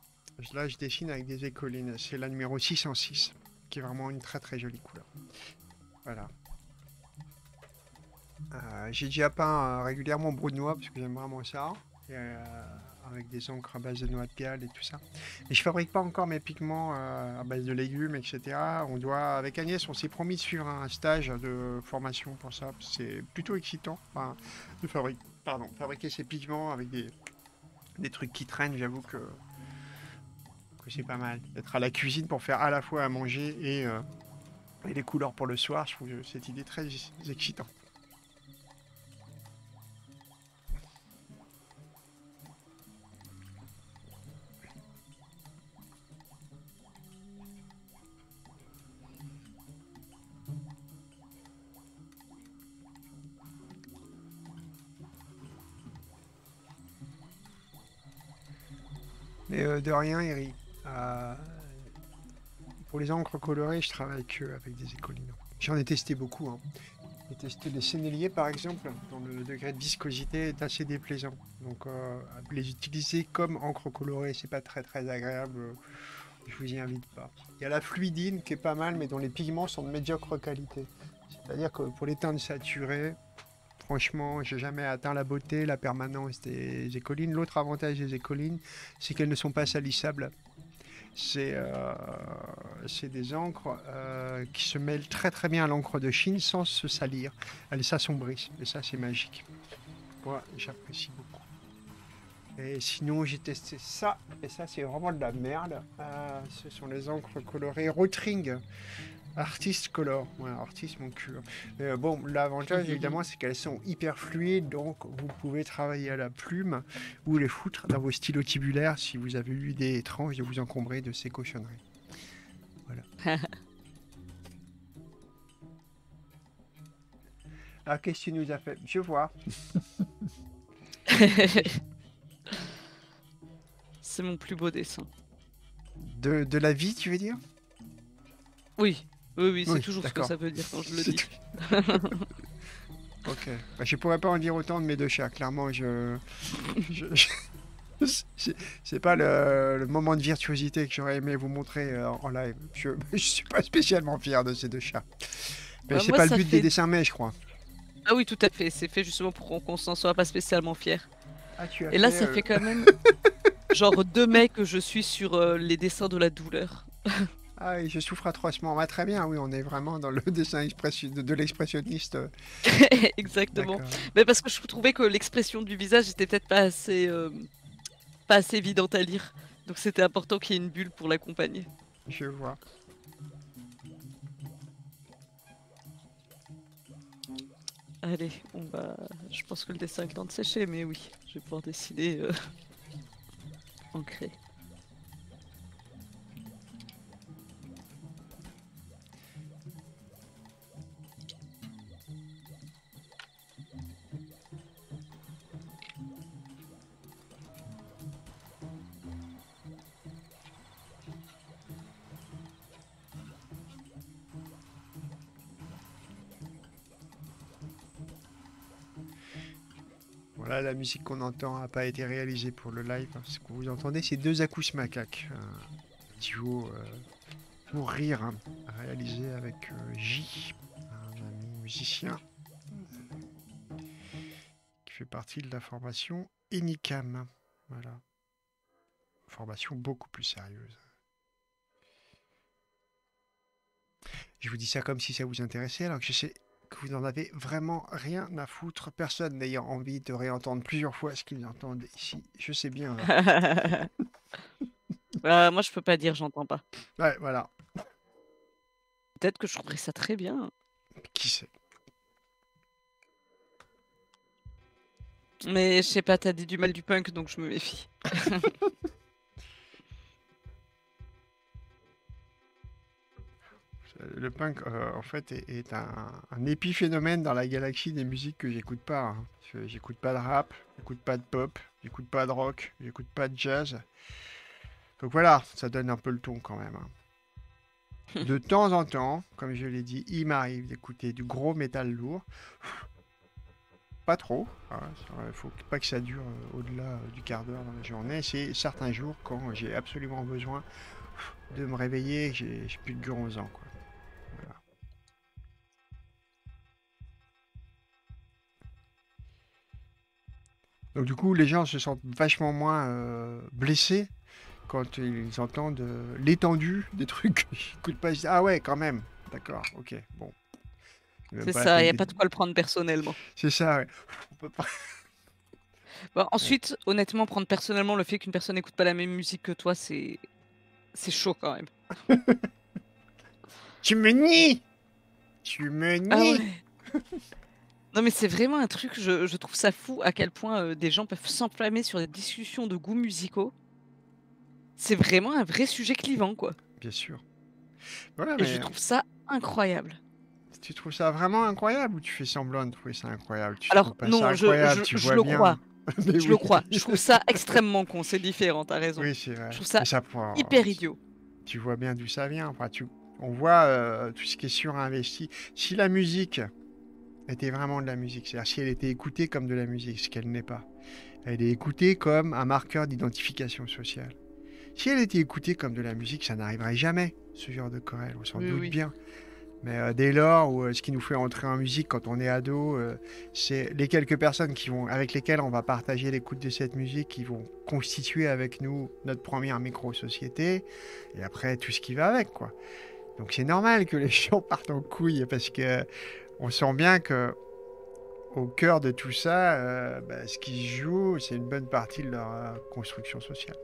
Là, je dessine avec des écolines. C'est la numéro 606, qui est vraiment une très très jolie couleur. Voilà. Euh, j'ai déjà peint euh, régulièrement brou de parce que j'aime vraiment ça. Euh, avec des encres à base de noix de galle et tout ça. Et je fabrique pas encore mes pigments euh, à base de légumes, etc. On doit, avec Agnès, on s'est promis de suivre un stage de formation pour ça. C'est plutôt excitant de fabriquer, pardon, fabriquer ces pigments avec des, trucs qui traînent. J'avoue que, c'est pas mal Être à la cuisine pour faire à la fois à manger et, euh, et les couleurs pour le soir. Je trouve cette idée très excitante. Mais euh, de rien, Eric. Euh, pour les encres colorées, je travaille que avec des écolines. J'en ai testé beaucoup. Hein. J'ai testé les sénéliers, par exemple, dont le degré de viscosité est assez déplaisant. Donc, euh, les utiliser comme encre colorée, c'est pas très très agréable. Je vous y invite pas. Il y a la fluidine qui est pas mal, mais dont les pigments sont de médiocre qualité. C'est-à-dire que pour les teintes saturées, franchement, j'ai jamais atteint la beauté, la permanence des, écolines. L'autre avantage des écolines, c'est qu'elles ne sont pas salissables. C'est euh, des encres euh, qui se mêlent très très bien à l'encre de Chine sans se salir. Elles s'assombrissent et ça c'est magique. Moi j'apprécie beaucoup. Et sinon j'ai testé ça et ça c'est vraiment de la merde. Euh, ce sont les encres colorées Rotring. Artiste Color, ouais, artiste mon cul. Hein. Euh, bon, l'avantage évidemment, c'est qu'elles sont hyper fluides, donc vous pouvez travailler à la plume ou les foutre dans vos stylos tibulaires si vous avez eu des tranches de vous encombrer de ces cochonneries. Voilà. ah, qu'est-ce nous a fait Je vois. c'est mon plus beau dessin. De, de la vie, tu veux dire Oui, oui, oui, c'est toujours ce que ça veut dire quand je le dis. ok. Bah, je pourrais pas en dire autant de mes deux chats. Clairement, je. je... C'est pas le... moment de virtuosité que j'aurais aimé vous montrer euh, en live. Je, je suis pas spécialement fier de ces deux chats. Mais bah, c'est pas le but des dessins, mais je crois. Ah oui, tout à fait. C'est fait justement pour qu'on s'en soit pas spécialement fier. Ah, Et là, ça euh, fait quand même genre deux mecs que je suis sur euh, les dessins de la douleur. Ah, je souffre atrocement. va bah, très bien, oui, on est vraiment dans le dessin de, l'expressionniste. Euh. Exactement. Mais parce que je trouvais que l'expression du visage était peut-être pas assez, euh, pas assez évidente à lire. Donc c'était important qu'il y ait une bulle pour l'accompagner. Je vois. Allez, on va. Je pense que le dessin est en de sécher, mais oui, je vais pouvoir dessiner euh, en Voilà, la musique qu'on entend n'a pas été réalisée pour le live. Hein. Ce que vous entendez, c'est deux acousses macaques. Euh, duo euh, pour rire, hein, réalisé avec euh, J, un ami musicien qui fait partie de la formation Enicam. Voilà. Formation beaucoup plus sérieuse. Je vous dis ça comme si ça vous intéressait, alors que je sais que vous n'en avez vraiment rien à foutre. Personne n'ayant envie de réentendre plusieurs fois ce qu'ils entendent ici. Je sais bien. Hein. Euh, moi, je peux pas dire, j'entends pas. Ouais, voilà. Peut-être que je trouverais ça très bien. Qui sait Mais je sais pas, t'as dit du mal du punk, donc je me méfie. le punk, euh, en fait, est, un, épiphénomène dans la galaxie des musiques que j'écoute pas. Hein. Je J'écoute pas de rap, j'écoute pas de pop, j'écoute pas de rock, j'écoute pas de jazz. Donc voilà, ça donne un peu le ton quand même. Hein. De temps en temps, comme je l'ai dit, il m'arrive d'écouter du gros métal lourd. Pas trop. Hein, il ne faut pas que ça dure euh, au-delà euh, du quart d'heure dans la journée. C'est certains jours quand j'ai absolument besoin de me réveiller, j'ai plus de gurons en Quoi. Donc du coup, les gens se sentent vachement moins euh, blessés quand ils entendent euh, l'étendue des trucs qu'ils pas. ah ouais, quand même. D'accord, ok, bon. C'est ça, il n'y a pas de quoi le prendre personnellement. C'est ça, ouais. ensuite, honnêtement, prendre personnellement le fait qu'une personne n'écoute pas la même musique que toi, c'est... C'est chaud quand même. tu me nies Tu me ah nies non, mais c'est vraiment un truc, je, trouve ça fou à quel point euh, des gens peuvent s'enflammer sur des discussions de goûts musicaux. C'est vraiment un vrai sujet clivant, quoi. Bien sûr. Voilà, Et mais... je trouve ça incroyable. Tu trouves ça vraiment incroyable ou tu fais semblant de trouver ça incroyable Alors, non, je, le crois. je le crois. Je trouve ça extrêmement con. C'est différent, t'as raison. Oui, c'est vrai. Je trouve ça, hyper idiot. Tu vois bien d'où ça vient. tu... On voit euh, tout ce qui est surinvesti. Si la musique était vraiment de la musique. C'est-à-dire si elle était écoutée comme de la musique, ce qu'elle n'est pas. Elle est écoutée comme un marqueur d'identification sociale. Si elle était écoutée comme de la musique, ça n'arriverait jamais, ce genre de querelle, on s'en doute bien. Mais euh, dès lors, où, euh, ce qui nous fait entrer en musique quand on est ado, euh, c'est les quelques personnes qui vont, avec lesquelles on va partager l'écoute de cette musique, qui vont constituer avec nous notre première micro-société, et après tout ce qui va avec, quoi. Donc c'est normal que les gens partent en couille parce que on sent bien que au cœur de tout ça, euh, bah, ce qui joue, c'est une bonne partie de leur euh, construction sociale.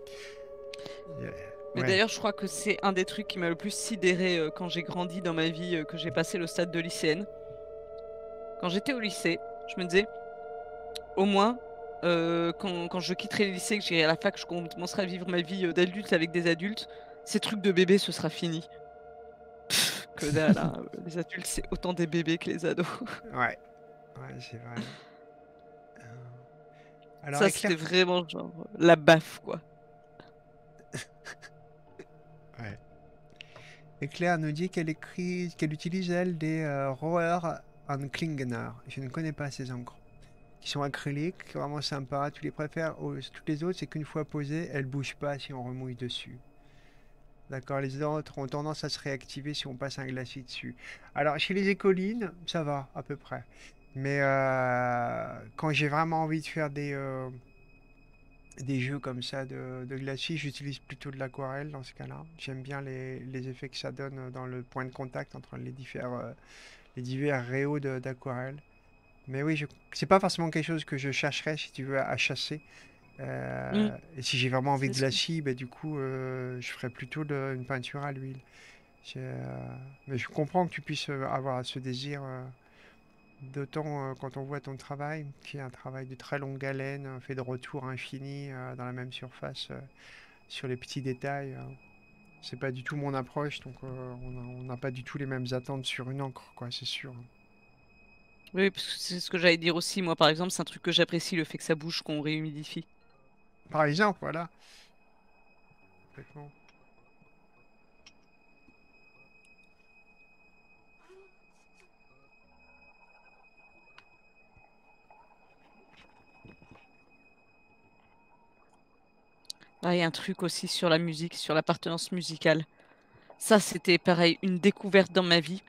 Mais d'ailleurs, je crois que c'est un des trucs qui m'a le plus sidéré euh, quand j'ai grandi dans ma vie, que j'ai passé le stade de lycéenne. Quand j'étais au lycée, je me disais, au moins, quand, je quitterai le lycée, que j'irai à la fac, que je commencerai à vivre ma vie d'adulte avec des adultes, ces trucs de bébé, ce sera fini. les adultes, c'est autant des bébés que les ados. ouais. Ouais, c'est vrai. Euh, alors, ça, c'était vraiment genre euh, la baffe, quoi. ouais. Et Claire nous dit qu'elle écrit, qu'elle utilise, elle, des euh, en and Klingener. Je ne connais pas ces encres. Qui sont acryliques, vraiment sympa. Tu les préfères aux... toutes les autres, c'est qu'une fois posées, elles bougent pas si on remouille dessus. D'accord, les autres ont tendance à se réactiver si on passe un glacis dessus. Alors, chez les écolines, ça va, à peu près. Mais euh, quand j'ai vraiment envie de faire des, euh, des jeux comme ça de, glacis, j'utilise plutôt de l'aquarelle dans ce cas-là. J'aime bien les, effets que ça donne dans le point de contact entre les divers, euh, les divers réaux d'aquarelle. Mais oui, c'est pas forcément quelque chose que je chercherais, si tu veux, à chasser. Euh, mm. Et si j'ai vraiment envie de la du coup, euh, je ferais plutôt une peinture à l'huile. Euh, mais je comprends que tu puisses avoir ce désir, d'autant quand on voit ton travail, qui est un travail de très longue haleine, fait de retours infinis dans la même surface, sur les petits détails c'est pas du tout mon approche, donc on n'a pas du tout les mêmes attentes sur une encre, quoi, c'est sûr. Oui, c'est ce que j'allais dire aussi. Moi, par exemple, c'est un truc que j'apprécie, le fait que ça bouge, qu'on réhumidifie par exemple, voilà. Ah, il y a un truc aussi sur la musique, sur l'appartenance musicale. Ça, c'était pareil, une découverte dans ma vie.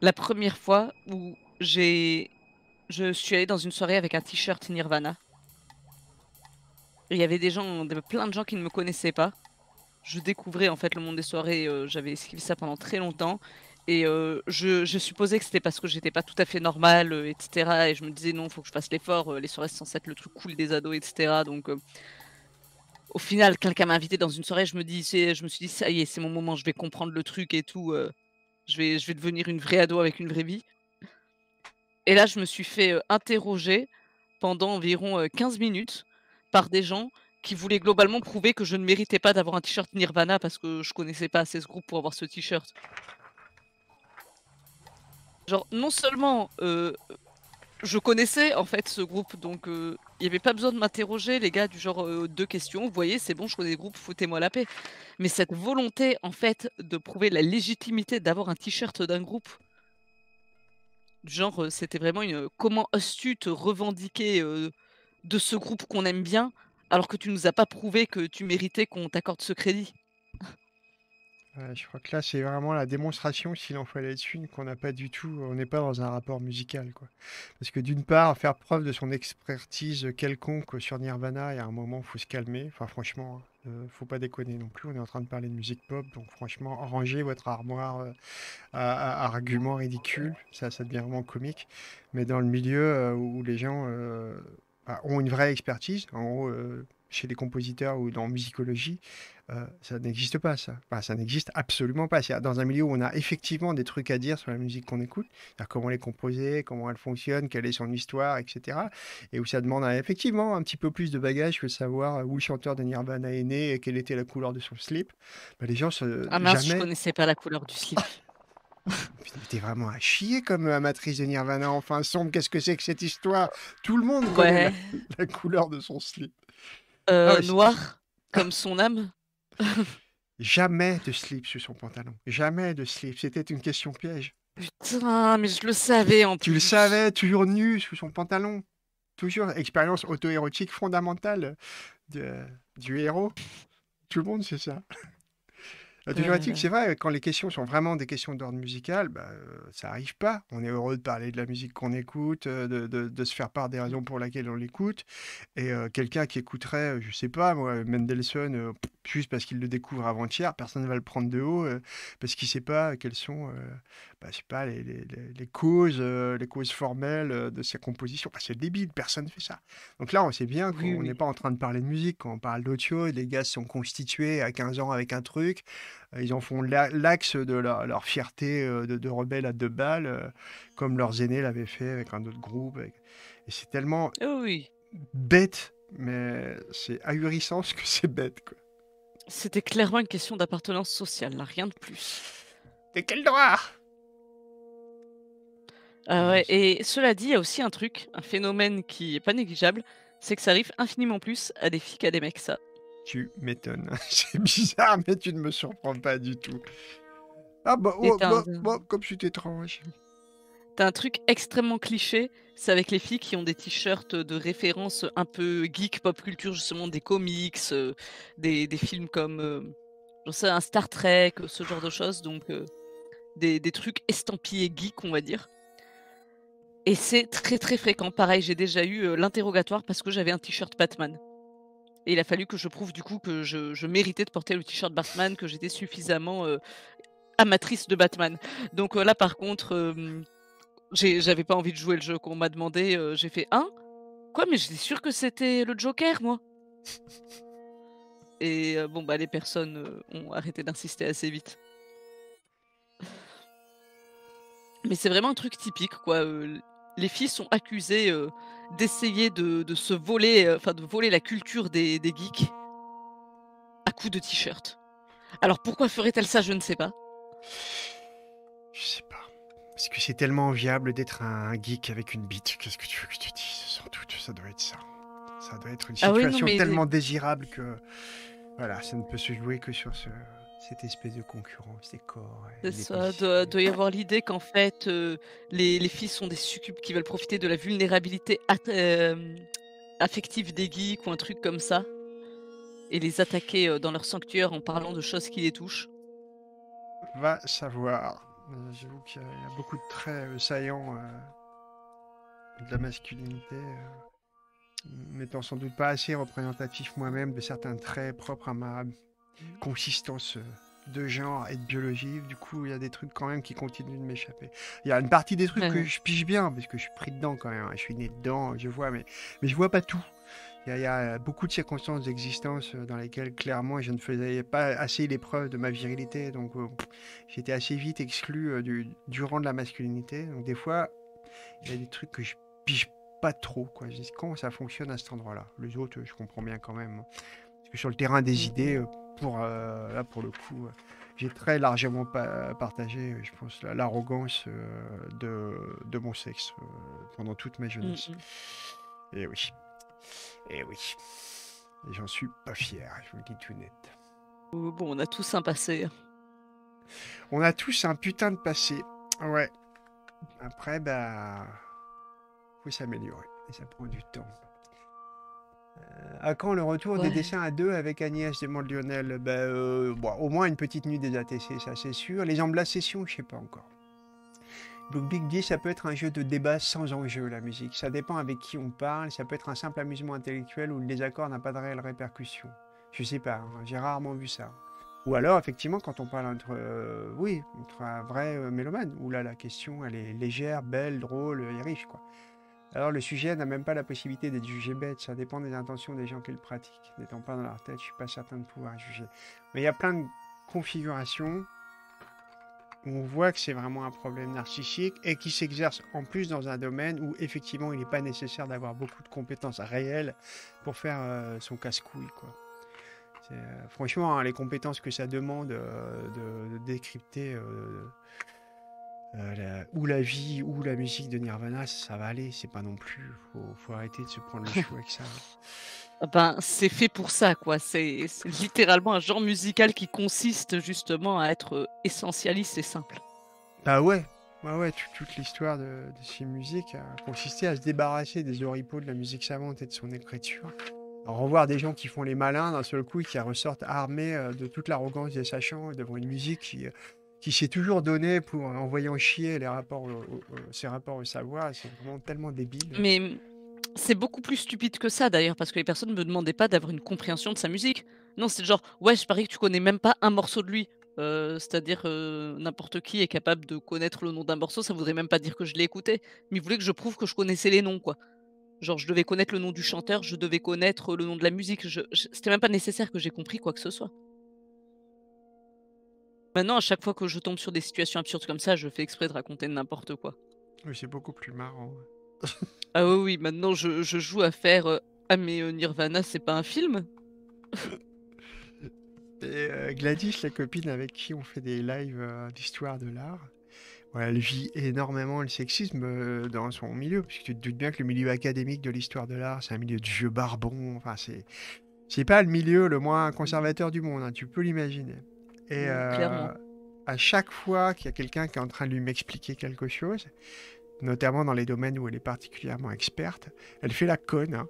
La première fois où j'ai, je suis allée dans une soirée avec un t-shirt Nirvana il y avait des gens, plein de gens qui ne me connaissaient pas. Je découvrais en fait le monde des soirées, euh, j'avais esquivé ça pendant très longtemps. Et euh, je, supposais que c'était parce que j'étais pas tout à fait normale, euh, etc. Et je me disais non, faut que je fasse l'effort, les soirées sont censées être le truc cool des ados, etc. Donc au final, quelqu'un m'a invité dans une soirée, je me, dis, je me suis dit ça y est, c'est mon moment, je vais comprendre le truc et tout. je, vais, je vais devenir une vraie ado avec une vraie vie. Et là, je me suis fait interroger pendant environ 15 minutes par des gens qui voulaient globalement prouver que je ne méritais pas d'avoir un t-shirt Nirvana parce que je connaissais pas assez ce groupe pour avoir ce t-shirt. Genre, non seulement euh, je connaissais en fait ce groupe, donc euh, il y n'y avait pas besoin de m'interroger, les gars, du genre euh, deux questions, vous voyez, c'est bon, je connais le groupe, foutez-moi la paix. Mais cette volonté en fait de prouver la légitimité d'avoir un t-shirt d'un groupe, du genre, c'était vraiment une comment astute revendiquer de ce groupe qu'on aime bien, alors que tu nous as pas prouvé que tu méritais qu'on t'accorde ce crédit. je crois que là, c'est vraiment la démonstration, s'il en fallait une, qu'on n'a pas du tout, on n'est pas dans un rapport musical. Quoi. Parce que d'une part, faire preuve de son expertise quelconque sur Nirvana, il y a un moment, il faut se calmer. Enfin, franchement, ne hein, euh, faut pas déconner non plus. On est en train de parler de musique pop, donc franchement, ranger votre armoire euh, à, arguments ridicules. Ça, ça devient vraiment comique. Mais dans le milieu euh, où les gens bah, ont une vraie expertise. En euh, chez les compositeurs ou dans musicologie, euh, ça n'existe pas, ça. ça n'existe absolument pas. C'est dans un milieu où on a effectivement des trucs à dire sur la musique qu'on écoute, comment elle est composée, comment elle fonctionne, quelle est son histoire, etc. Et où ça demande euh, effectivement un petit peu plus de bagages que savoir où le chanteur de Nirvana est né et quelle était la couleur de son slip. Bah, les gens se. Ah mince, jamais... je connaissais pas la couleur du slip. Putain, t'es vraiment à chier comme amatrice de Nirvana. Enfin, sombre, qu'est-ce que c'est que cette histoire Tout le monde connaît la, couleur de son slip. Euh, ah noir, comme son âme. Jamais de slip sous son pantalon. Jamais de slip. C'était une question piège. Putain, mais je le savais en tu plus. Tu le savais, toujours nu sous son pantalon. Toujours expérience auto-érotique fondamentale de, du héros. Tout le monde sait ça. La ah, thématique, bah c'est vrai, quand les questions sont vraiment des questions d'ordre musical, bah, ça n'arrive pas. On est heureux de parler de la musique qu'on écoute, de, de, se faire part des raisons pour lesquelles on l'écoute. Et quelqu'un qui écouterait, je sais pas, Mendelssohn, juste parce qu'il le découvre avant-hier, personne ne va le prendre de haut parce qu'il ne sait pas quelles sont bah, je sais pas, les, les, les causes, les causes formelles de sa composition. c'est débile, personne ne fait ça. Donc là, on sait bien qu'on n'est pas en train de parler de musique, quand on parle d'audio Les gars sont constitués à 15 ans avec un truc. Euh, ils en font l'axe de leur fierté euh, de, rebelles à deux balles, euh, comme leurs aînés l'avaient fait avec un autre groupe. Et c'est tellement oh oui. bête, mais c'est ahurissant ce que c'est bête. C'était clairement une question d'appartenance sociale, rien de plus. De quel droit ah ouais, et cela dit, il y a aussi un truc, un phénomène qui est pas négligeable, c'est que ça arrive infiniment plus à des filles qu'à des mecs, ça. Tu m'étonnes. C'est bizarre, mais tu ne me surprends pas du tout. Ah bah, oh, comme je suis étrange. T'as un truc extrêmement cliché, c'est avec les filles qui ont des t-shirts de référence un peu geek, pop culture, justement des comics, euh, des, films comme euh, sais un Star Trek, euh, ce genre de choses, donc des, des trucs estampillés geek, on va dire. Et c'est très très fréquent. Pareil, j'ai déjà eu l'interrogatoire parce que j'avais un t-shirt Batman. Et il a fallu que je prouve du coup que je, méritais de porter le t-shirt Batman, que j'étais suffisamment euh, amatrice de Batman. Donc euh, là par contre, j'avais pas envie de jouer le jeu qu'on m'a demandé. Euh, j'ai fait un Quoi Mais j'étais sûre que c'était le Joker, moi Et bon, bah les personnes ont arrêté d'insister assez vite. Mais c'est vraiment un truc typique, quoi. les filles sont accusées d'essayer de, se voler, euh, enfin de voler la culture des, geeks à coups de t-shirt. Alors pourquoi ferait-elle ça Je ne sais pas. Je sais pas. Parce que c'est tellement enviable d'être un geek avec une bite. Qu'est-ce que tu veux que je te dise Sans doute, ça doit être ça. Ça doit être une ah situation tellement désirable que voilà, ça ne peut se jouer que sur ce, cette espèce de concurrence des corps. C'est ça, doit, y avoir l'idée qu'en fait, euh, les, filles sont des succubes qui veulent profiter de la vulnérabilité euh, affective des geeks ou un truc comme ça, et les attaquer euh, dans leur sanctuaire en parlant de choses qui les touchent. Va savoir. J'avoue qu'il y a beaucoup de traits saillants de la masculinité, n'étant sans doute pas assez représentatif moi-même de certains traits propres à ma consistance euh, de genre et de biologie. Du coup, il y a des trucs quand même qui continuent de m'échapper. Il y a une partie des trucs que je pige bien, parce que je suis pris dedans quand même. Hein. Je suis né dedans, je vois, mais, mais je vois pas tout. Il y, a, beaucoup de circonstances d'existence euh, dans lesquelles clairement je ne faisais pas assez l'épreuve de ma virilité, donc j'étais assez vite exclu euh, du, du rang de la masculinité. Donc des fois, il y a des trucs que je pige pas trop. Quoi. Je dis comment ça fonctionne à cet endroit-là. Les autres, je comprends bien quand même. Hein. Parce que sur le terrain des mmh. idées, pour, euh, là, pour le coup, euh, j'ai très largement partagé, je pense, l'arrogance euh, de, mon sexe pendant toute ma jeunesse. Mm, mm. Et oui. Et oui. j'en suis pas fier, je vous le dis tout net. Oh, bon, on a tous un passé. Hein. On a tous un putain de passé. Ouais. Après, bah. Faut s'améliorer. Et ça prend du temps. Euh, à quand le retour des dessins à deux avec Agnès demande Lionel. Ben, euh, au moins une petite nuit des ATC, ça c'est sûr. Les jambes la session, je sais pas encore. Big dit ça peut être un jeu de débat sans enjeu, la musique. Ça dépend avec qui on parle, ça peut être un simple amusement intellectuel où le désaccord n'a pas de réelle répercussion. Je sais pas, hein, j'ai rarement vu ça. Ou alors, effectivement, quand on parle entre, euh, oui, entre un vrai mélomane, où là, la question, elle est légère, belle, drôle et riche, quoi. Alors le sujet n'a même pas la possibilité d'être jugé bête, ça dépend des intentions des gens qui le pratiquent. N'étant pas dans leur tête, je suis pas certain de pouvoir juger. Mais il y a plein de configurations où on voit que c'est vraiment un problème narcissique et qui s'exerce en plus dans un domaine où effectivement il n'est pas nécessaire d'avoir beaucoup de compétences réelles pour faire euh, son casse-couille. Euh, franchement, hein, les compétences que ça demande euh, de, décrypter euh, ou la vie ou la musique de Nirvana, ça va aller, c'est pas non plus. Faut, faut arrêter de se prendre le chou avec ça. Ben, c'est fait pour ça, quoi. C'est littéralement un genre musical qui consiste justement à être euh, essentialiste et simple. Bah ouais, bah ouais, toute l'histoire de, ces musiques a euh, consisté à se débarrasser des oripeaux de la musique savante et de son écriture. Alors, revoir des gens qui font les malins d'un seul coup et qui ressortent armés de toute l'arrogance des sachants devant une musique qui qui s'est toujours donné pour en voyant chier les rapports, ses rapports au savoir. C'est vraiment tellement débile. Mais c'est beaucoup plus stupide que ça d'ailleurs, parce que les personnes ne me demandaient pas d'avoir une compréhension de sa musique. Non, c'est genre, ouais, je parie que tu connais même pas un morceau de lui. Euh, c'est-à-dire, euh, n'importe qui est capable de connaître le nom d'un morceau, ça voudrait même pas dire que je l'ai écouté. Mais il voulait que je prouve que je connaissais les noms, quoi. Genre, je devais connaître le nom du chanteur, je devais connaître le nom de la musique. C'était même pas nécessaire que j'ai compris quoi que ce soit. Maintenant, bah à chaque fois que je tombe sur des situations absurdes comme ça, je fais exprès de raconter n'importe quoi. Oui, c'est beaucoup plus marrant. ah oui, oui, maintenant je, joue à faire euh, Ah mais euh, Nirvana, c'est pas un film euh, Gladys, la copine avec qui on fait des lives euh, d'histoire de l'art, voilà, elle vit énormément le sexisme dans son milieu, puisque tu te doutes bien que le milieu académique de l'histoire de l'art, c'est un milieu de vieux barbons, enfin c'est... C'est pas le milieu le moins conservateur du monde, hein, tu peux l'imaginer. Et mm, euh, à chaque fois qu'il y a quelqu'un qui est en train de lui m'expliquer quelque chose, notamment dans les domaines où elle est particulièrement experte, elle fait la conne. Hein.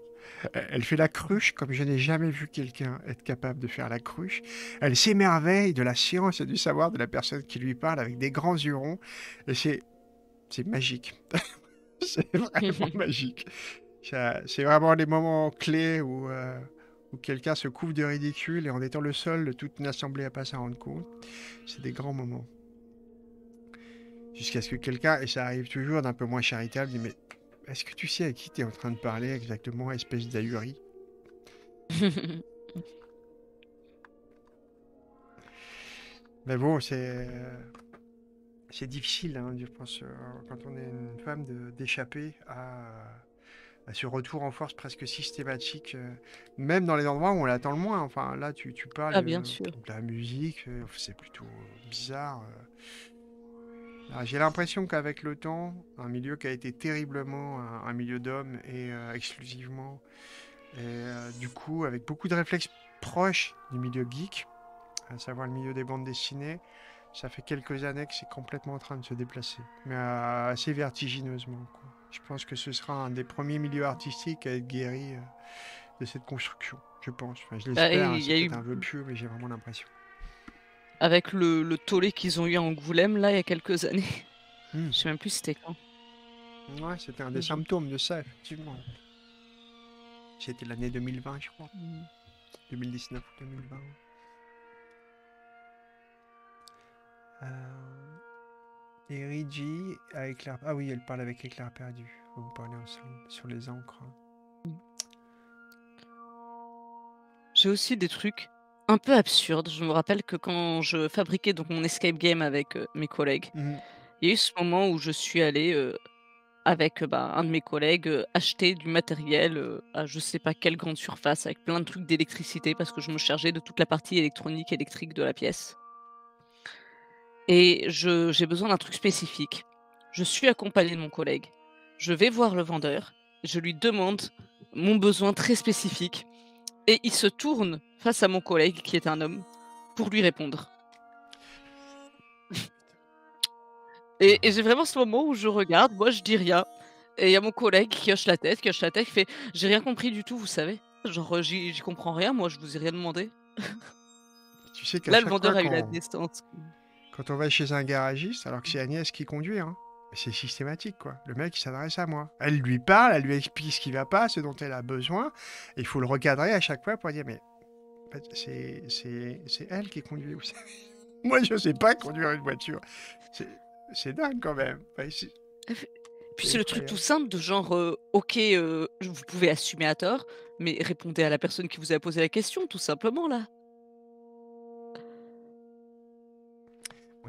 Elle fait la cruche comme je n'ai jamais vu quelqu'un être capable de faire la cruche. Elle s'émerveille de la science et du savoir de la personne qui lui parle avec des grands yeux ronds. Et c'est, magique. c'est vraiment magique. c'est vraiment les moments clés où... Euh, où quelqu'un se couvre de ridicule et en étant le seul toute une assemblée à pas s'en rendre compte. C'est des grands moments. Jusqu'à ce que quelqu'un, et ça arrive toujours d'un peu moins charitable, dit Mais est-ce que tu sais à qui tu es en train de parler exactement, espèce d'ahuri Mais bon, c'est. Euh, c'est difficile, hein, je pense, euh, quand on est une femme, d'échapper à ce retour en force presque systématique, euh, même dans les endroits où on l'attend le moins. Enfin, là, tu, parles ah, bien sûr. de la musique, euh, c'est plutôt euh, bizarre. Ah, j'ai l'impression qu'avec le temps, un milieu qui a été terriblement un, milieu d'hommes et exclusivement, du coup, avec beaucoup de réflexes proches du milieu geek, à savoir le milieu des bandes dessinées, ça fait quelques années que c'est complètement en train de se déplacer, mais assez vertigineusement. Quoi. Je pense que ce sera un des premiers milieux artistiques à être guéri euh, de cette construction, je pense. Enfin, je bah, l'espère, bah, c'est un peu pur, mais j'ai vraiment l'impression. Avec le, tollé qu'ils ont eu à Angoulême, là, il y a quelques années. Je hmm. Je sais même plus c'était quand. Ouais, c'était un des mhm. symptômes de ça, effectivement. C'était l'année 2020, je crois. 2019 ou 2020. Euh... Et Rigi Ah oui, elle parle avec éclair perdu. Vous parlez ensemble sur les encres. Hein. J'ai aussi des trucs un peu absurdes. Je me rappelle que quand je fabriquais donc mon escape game avec euh, mes collègues, mhm. il y a eu ce moment où je suis allé euh, avec euh, bah, un de mes collègues acheter du matériel à je sais pas quelle grande surface avec plein de trucs d'électricité parce que je me chargeais de toute la partie électronique électrique de la pièce et j'ai besoin d'un truc spécifique. Je suis accompagné de mon collègue. Je vais voir le vendeur, je lui demande mon besoin très spécifique et il se tourne face à mon collègue qui est un homme pour lui répondre. et, et j'ai vraiment ce moment où je regarde, moi je dis rien. Et il y a mon collègue qui hoche la tête, qui hoche la tête, qui fait J'ai rien compris du tout, vous savez. Genre, j'y comprends rien, moi je vous ai rien demandé. Tu sais Là, le vendeur a eu la distance. Quand on va chez un garagiste, alors que c'est Agnès qui conduit, hein. c'est systématique, quoi. Le mec, il s'adresse à moi. Elle lui parle, elle lui explique ce qui va pas, ce dont elle a besoin. Et il faut le recadrer à chaque fois pour dire, mais c'est elle qui conduit, ou Moi, je sais pas conduire une voiture. C'est dingue, quand même. Puis c'est le truc tout simple de genre, euh, ok, euh, vous pouvez assumer à tort, mais répondez à la personne qui vous a posé la question, tout simplement, là.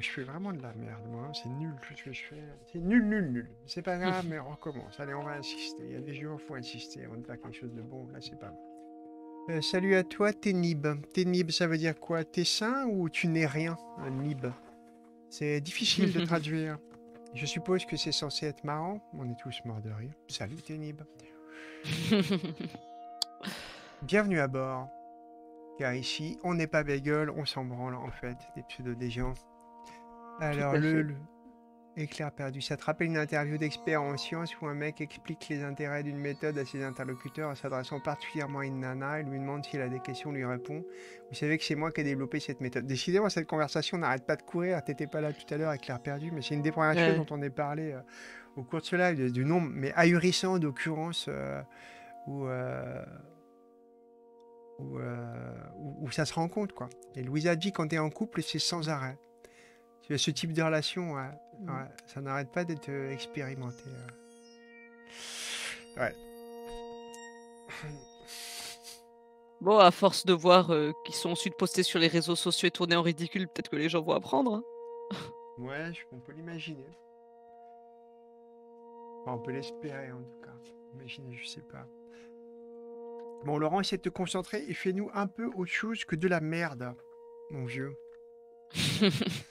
je fais vraiment de la merde, moi. Hein. C'est nul tout ce que je fais. C'est nul, nul, nul. C'est pas grave, mais on recommence. Allez, on va insister. Il y a des jours, faut insister on de faire quelque chose de bon. Là, c'est pas bon euh, salut à toi, Ténib. Ténib, ça veut dire quoi T'es sain ou tu n'es rien Un nib. C'est difficile de traduire. Je suppose que c'est censé être marrant. On est tous morts de rire. Salut, Ténib. Bienvenue à bord. Car ici, on n'est pas bagel, on s'en branle en fait des pseudos des gens. Ah, alors, le, éclair perdu. Ça te rappelle une interview d'expert en sciences où un mec explique les intérêts d'une méthode à ses interlocuteurs en s'adressant particulièrement à une nana et lui demande s'il a des questions, lui répond Vous savez que c'est moi qui ai développé cette méthode. Décidément, cette conversation n'arrête pas de courir. T'étais pas là tout à l'heure, éclair perdu, mais c'est une des premières choses dont on est parlé euh, au cours de ce live, du nombre, mais ahurissant d'occurrences euh, euh, où. où, ça se rend compte, quoi. Et Louisa dit quand t'es en couple, c'est sans arrêt ce type de relation, mm. ça n'arrête pas d'être euh, expérimenté. Euh. Ouais. Bon, à force de voir euh, qu'ils sont ensuite postés sur les réseaux sociaux et tournés en ridicule, peut-être que les gens vont apprendre. Hein. ouais, on peut l'imaginer. on peut l'espérer en tout cas. Imaginez, je sais pas. Bon, Laurent, essaie de te concentrer et fais-nous un peu autre chose que de la merde, mon vieux.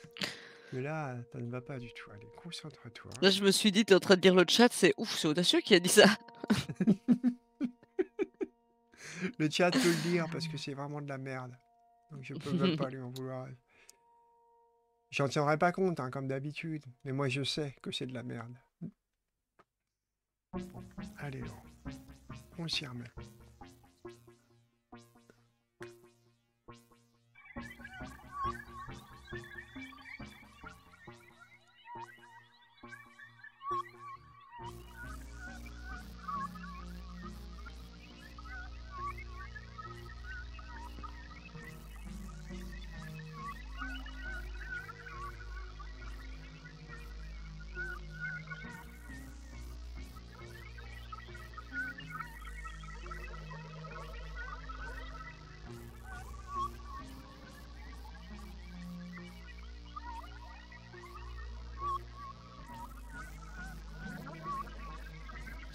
Mais là, ça ne va pas du tout. Allez, concentre-toi. Là, je me suis dit, t'es en train de dire le chat, c'est ouf, c'est audacieux qui a dit ça. le chat peut le dire parce que c'est vraiment de la merde. Donc je peux même pas lui en vouloir. J'en tiendrai pas compte, hein, comme d'habitude. Mais moi, je sais que c'est de la merde. Allez, on s'y remet.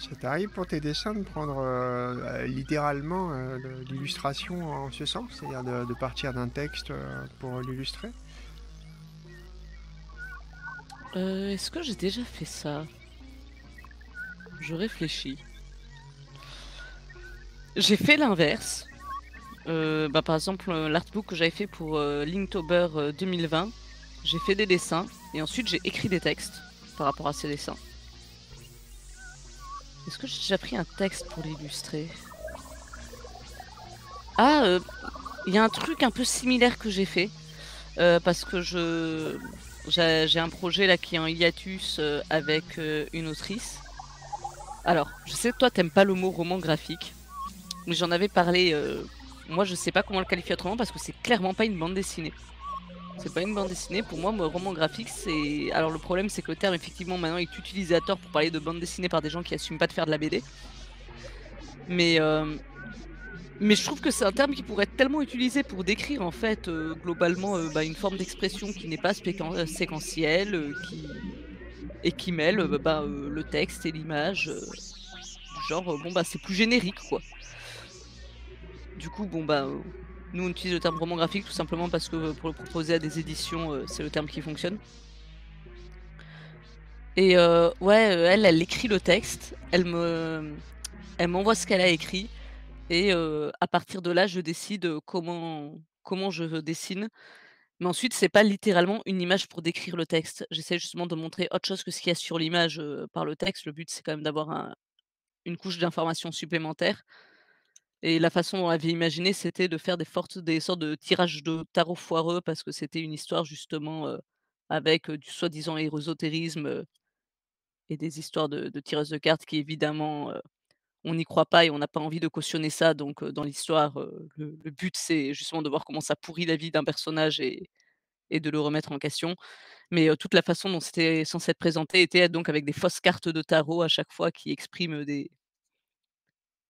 ça t'arrive pour tes dessins de prendre euh, euh, littéralement euh, l'illustration en ce sens, c'est-à-dire de, partir d'un texte pour l'illustrer Est-ce que j'ai déjà fait ça Je réfléchis. J'ai fait l'inverse. Bah, par exemple, l'artbook que j'avais fait pour Linktober 2020, j'ai fait des dessins et ensuite j'ai écrit des textes par rapport à ces dessins. Est-ce que j'ai déjà pris un texte pour l'illustrer Ah, euh, il y a un truc un peu similaire que j'ai fait. Euh, parce que je j'ai un projet là qui est en hiatus euh, avec une autrice. Alors, je sais que toi t'aimes pas le mot roman graphique, mais j'en avais parlé. moi, je sais pas comment le qualifier autrement parce que c'est clairement pas une bande dessinée c'est pas une bande dessinée. Pour moi, mon roman graphique, c'est. Alors, le problème, c'est que le terme, effectivement, maintenant, est utilisé à tort pour parler de bande dessinée par des gens qui assument pas de faire de la BD. Mais. Euh, mais je trouve que c'est un terme qui pourrait être tellement utilisé pour décrire en fait euh, globalement euh, bah, une forme d'expression qui n'est pas séquentielle qui... et qui mêle bah, le texte et l'image. genre bon bah c'est plus générique quoi. Du coup bon bah nous, on utilise le terme roman graphique tout simplement parce que euh, pour le proposer à des éditions, euh, c'est le terme qui fonctionne. Et euh, ouais, elle, elle écrit le texte, elle me, m'envoie ce qu'elle a écrit, et à partir de là, je décide comment comment je dessine. Mais ensuite, c'est pas littéralement une image pour décrire le texte. J'essaie justement de montrer autre chose que ce qu'il y a sur l'image par le texte. Le but, c'est quand même d'avoir une couche d'information supplémentaire. Et la façon dont on avait imaginé, c'était de faire des, sortes de tirages de tarot foireux, parce que c'était une histoire justement avec du soi-disant érosotérisme et des histoires de, de, tireuses de cartes qui, évidemment, on n'y croit pas et on n'a pas envie de cautionner ça. Donc, dans l'histoire, le, but, c'est justement de voir comment ça pourrit la vie d'un personnage et, et, de le remettre en question. Mais toute la façon dont c'était censé être présenté était donc avec des fausses cartes de tarot à chaque fois qui expriment des,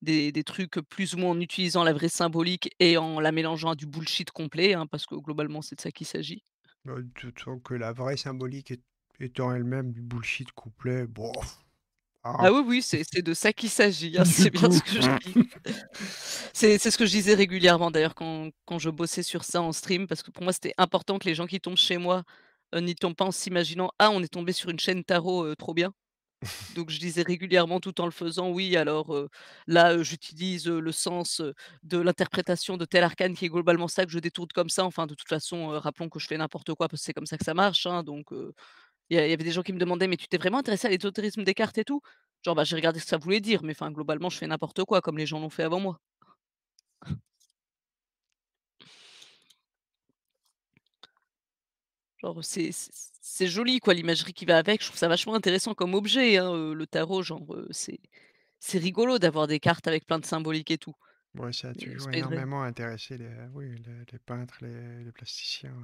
des, trucs plus ou moins en utilisant la vraie symbolique et en la mélangeant à du bullshit complet, hein, parce que globalement, c'est de ça qu'il s'agit. Bah, façon que la vraie symbolique étant elle-même du bullshit complet, bon. Ah, ah oui, oui, c'est de ça qu'il s'agit, hein, c'est bien ce que je dis. c'est ce que je disais régulièrement d'ailleurs quand, je bossais sur ça en stream, parce que pour moi, c'était important que les gens qui tombent chez moi euh, n'y tombent pas en s'imaginant Ah, on est tombé sur une chaîne tarot, euh, trop bien. Donc je disais régulièrement tout en le faisant, oui, alors là j'utilise le sens de l'interprétation de tel arcane qui est globalement ça que je détourne comme ça. Enfin, de toute façon, rappelons que je fais n'importe quoi parce que c'est comme ça que ça marche. Hein, donc il y, avait des gens qui me demandaient, mais tu t'es vraiment intéressé à l'ésotérisme des cartes et tout Genre, bah, j'ai regardé ce que ça voulait dire, mais enfin, globalement, je fais n'importe quoi comme les gens l'ont fait avant moi. Genre, c'est, joli, quoi, l'imagerie qui va avec. Je trouve ça vachement intéressant comme objet, hein, euh, le tarot. Genre, euh, c'est, c'est rigolo d'avoir des cartes avec plein de symboliques et tout. ça a toujours énormément intéressé les, peintres, les, plasticiens.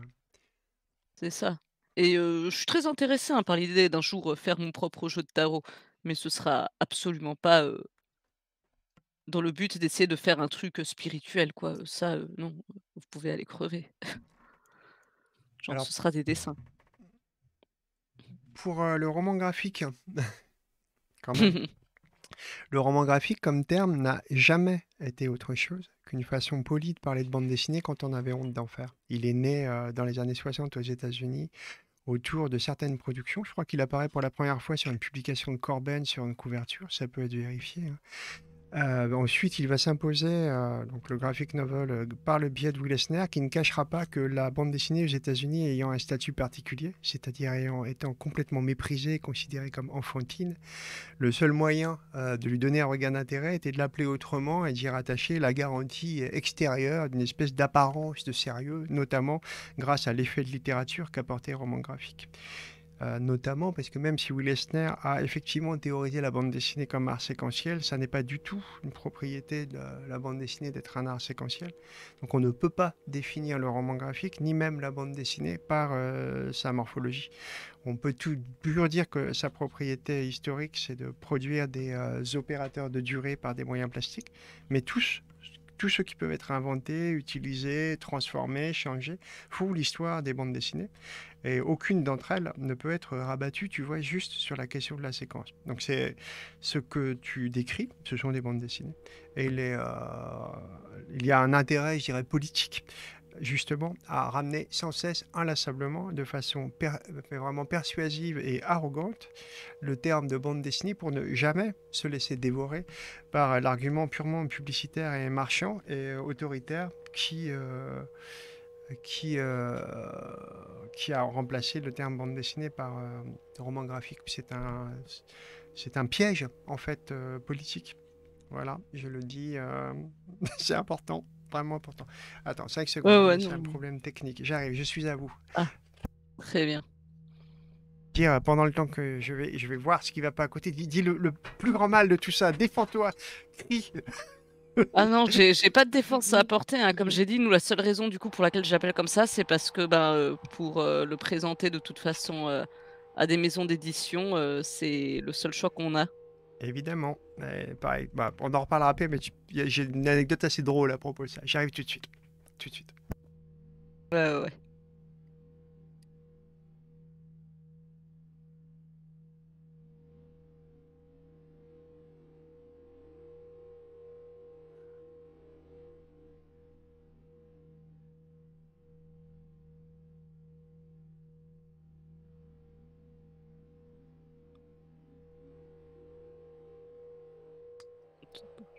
C'est ça. Et je suis très intéressé hein, par l'idée d'un jour faire mon propre jeu de tarot, mais ce sera absolument pas dans le but d'essayer de faire un truc spirituel, quoi. Ça, non, vous pouvez aller crever. ce sera des dessins. Pour euh, le roman graphique, le roman graphique, comme terme, n'a jamais été autre chose qu'une façon polie de parler de bande dessinée quand on avait honte d'en faire. Il est né euh, dans les années 60 aux États-Unis autour de certaines productions. Je crois qu'il apparaît pour la première fois sur une publication de Corben sur une couverture, ça peut être vérifié. Hein. Euh, ensuite, il va s'imposer, euh, donc le graphic novel, euh, par le biais de Will Eisner, qui ne cachera pas que la bande dessinée aux États-Unis ayant un statut particulier, c'est-à-dire étant complètement méprisée, considérée comme enfantine, le seul moyen de lui donner un regard d'intérêt était de l'appeler autrement et d'y rattacher la garantie extérieure d'une espèce d'apparence de sérieux, notamment grâce à l'effet de littérature qu'apportait le roman graphique. Euh, notamment parce que même si Will Eisner a effectivement théorisé la bande dessinée comme art séquentiel, ça n'est pas du tout une propriété de la, bande dessinée d'être un art séquentiel. Donc on ne peut pas définir le roman graphique, ni même la bande dessinée, par euh, sa morphologie. On peut toujours dire que sa propriété historique, c'est de produire des euh, opérateurs de durée par des moyens plastiques, mais tous tous ceux qui peuvent être inventés, utilisés, transformés, changés, font l'histoire des bandes dessinées et aucune d'entre elles ne peut être rabattue, tu vois, juste sur la question de la séquence. Donc c'est ce que tu décris, ce sont des bandes dessinées. Et il euh, y a un intérêt, je dirais, politique justement à ramener sans cesse, inlassablement, de façon vraiment persuasive et arrogante, le terme de bande dessinée pour ne jamais se laisser dévorer par l'argument purement publicitaire et marchand et autoritaire qui... Euh, qui, euh, qui a remplacé le terme bande dessinée par euh, roman graphique. C'est un, c'est un piège, en fait, euh, politique. Voilà, je le dis, c'est important, vraiment important. Attends, 5 secondes, c'est un problème technique. J'arrive, je suis à vous. Ah, très bien. pendant le temps que je vais, je vais voir ce qui va pas à côté, dis, le, plus grand mal de tout ça, défends-toi, ah non, j'ai pas de défense à apporter. Hein. Comme j'ai dit, nous, la seule raison du coup pour laquelle j'appelle comme ça, c'est parce que bah, pour euh, le présenter de toute façon euh, à des maisons d'édition, c'est le seul choix qu'on a. Évidemment. pareil, bah, on en reparlera après, mais j'ai une anecdote assez drôle à propos de ça. J'arrive tout de suite. Tout de suite. Ouais, ouais.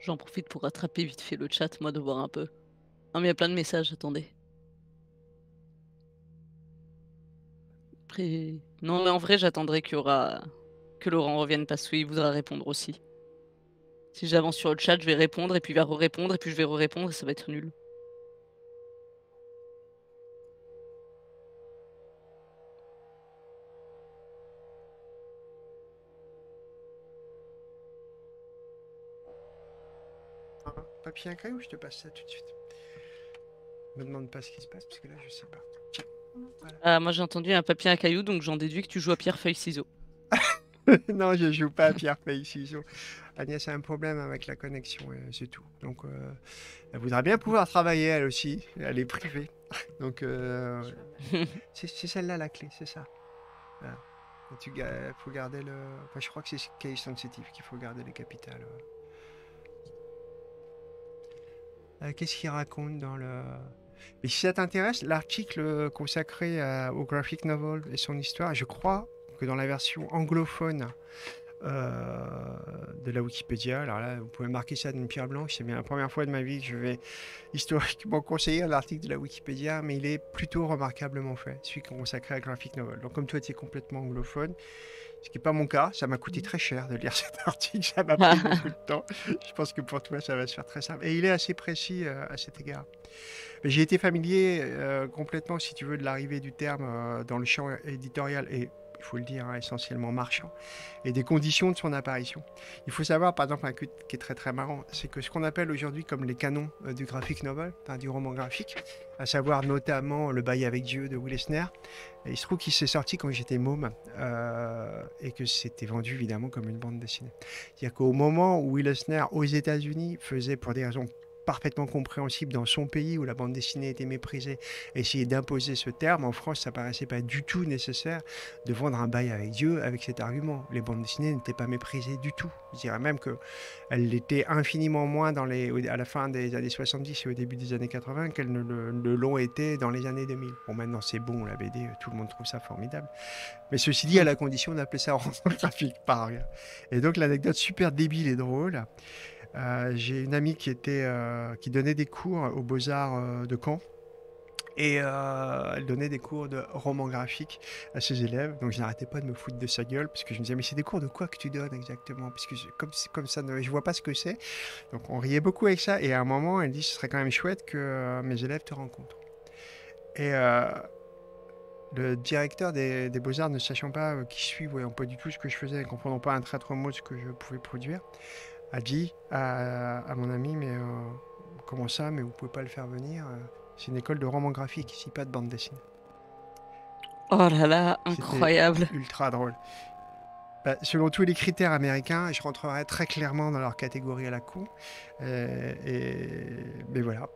J'en profite pour rattraper vite fait le chat, moi, de voir un peu. Non, mais il y a plein de messages, attendez. Non, mais en vrai, j'attendrai qu'il y aura... que Laurent revienne parce qu'il voudra répondre aussi. Si j'avance sur le chat, je vais répondre, et puis il va re-répondre, et puis je vais re-répondre, et ça va être nul. papier caillou, je te passe ça tout de suite. Me demande pas ce qui se passe parce que là je sais pas. Euh, moi j'ai entendu un papier à caillou donc j'en déduis que tu joues à pierre feuille ciseaux. non, je joue pas à pierre feuille ciseaux. Agnès a un problème avec la connexion, euh, c'est tout. Donc euh, elle voudrait bien pouvoir travailler elle aussi, elle est privée. Donc c'est celle-là la clé, c'est ça. Tu, faut garder le. je crois que c'est case sensitive qu'il faut garder les capitales. Euh, qu'est-ce qu'il raconte dans le. Mais si ça t'intéresse, l'article consacré au graphic novel et son histoire, je crois que dans la version anglophone euh, de la Wikipédia, alors là, vous pouvez marquer ça d'une pierre blanche, c'est bien la première fois de ma vie que je vais historiquement conseiller l'article de la Wikipédia, mais il est plutôt remarquablement fait, celui consacré à graphic novel. Donc comme toi, tu es complètement anglophone, ce qui n'est pas mon cas, ça m'a coûté mmh. très cher de lire cet article, ça m'a pris beaucoup de temps. Je pense que pour toi, ça va se faire très simple. Et il est assez précis euh, à cet égard. J'ai été familier euh, complètement, si tu veux, de l'arrivée du terme euh, dans le champ éditorial et faut le dire, hein, essentiellement marchand, et des conditions de son apparition. Il faut savoir, par exemple, un truc qui est très très marrant, c'est que ce qu'on appelle aujourd'hui comme les canons euh, du graphic novel, hein, du roman graphique, à savoir notamment Le bail avec Dieu de Will Eisner, il se trouve qu'il s'est sorti quand j'étais môme euh, et que c'était vendu évidemment comme une bande dessinée. C'est-à-dire qu'au moment où Will Eisner aux États-Unis faisait pour des raisons parfaitement compréhensible dans son pays où la bande dessinée était méprisée, essayer d'imposer ce terme. En France, ça paraissait pas du tout nécessaire de vendre un bail avec Dieu avec cet argument. Les bandes dessinées n'étaient pas méprisées du tout. Je dirais même qu'elles l'étaient infiniment moins dans à la fin des années 70 et au début des années 80 qu'elles ne l'ont été dans les années 2000. Bon, maintenant c'est bon, la BD, tout le monde trouve ça formidable. Mais ceci dit, à la condition d'appeler ça un graphique par Et donc l'anecdote super débile et drôle, euh, j'ai une amie qui, était, euh, qui donnait des cours aux Beaux-Arts euh, de Caen. Et elle donnait des cours de roman graphique à ses élèves. Donc je n'arrêtais pas de me foutre de sa gueule parce que je me disais mais c'est des cours de quoi que tu donnes exactement Parce que je, comme, ça, je vois pas ce que c'est. Donc on riait beaucoup avec ça. Et à un moment, elle dit ce serait quand même chouette que mes élèves te rencontrent. Et le directeur des, des beaux-arts, ne sachant pas qui je suis, voyant pas du tout ce que je faisais, ne comprenant pas un traître mot de ce que je pouvais produire, a dit à, mon ami, mais euh, comment ça, mais vous pouvez pas le faire venir euh, C'est une école de roman graphique, ici pas de bande dessinée. Oh là là, incroyable. Ultra drôle. Bah, selon tous les critères américains, je rentrerai très clairement dans leur catégorie à la con. Euh, et... Mais voilà.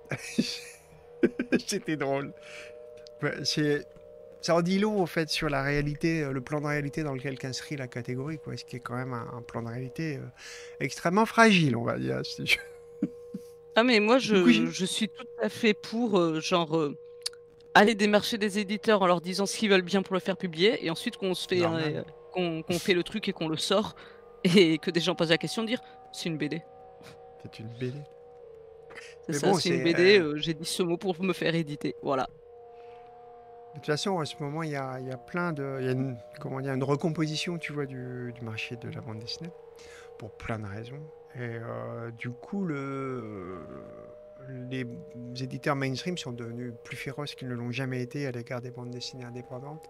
C'était drôle. Bah, c'est ça en dit long en fait sur la réalité, euh, le plan de réalité dans lequel qu'inscrit la catégorie, quoi. Ce qui est quand même un, plan de réalité euh, extrêmement fragile, on va dire. ah mais moi je, suis tout à fait pour euh, genre aller démarcher des éditeurs en leur disant ce qu'ils veulent bien pour le faire publier et ensuite qu'on se fait qu'on fait le truc et qu'on le sort et que des gens posent la question de dire c'est une BD. C'est une BD. C'est ça, c'est une BD. J'ai dit ce mot pour me faire éditer. Voilà. De toute façon, en ce moment, il y a, y a plein de. une, comment dire, une recomposition tu vois, du, marché de la bande dessinée, pour plein de raisons. Et euh, du coup, le, les éditeurs mainstream sont devenus plus féroces qu'ils ne l'ont jamais été à l'égard des bandes dessinées indépendantes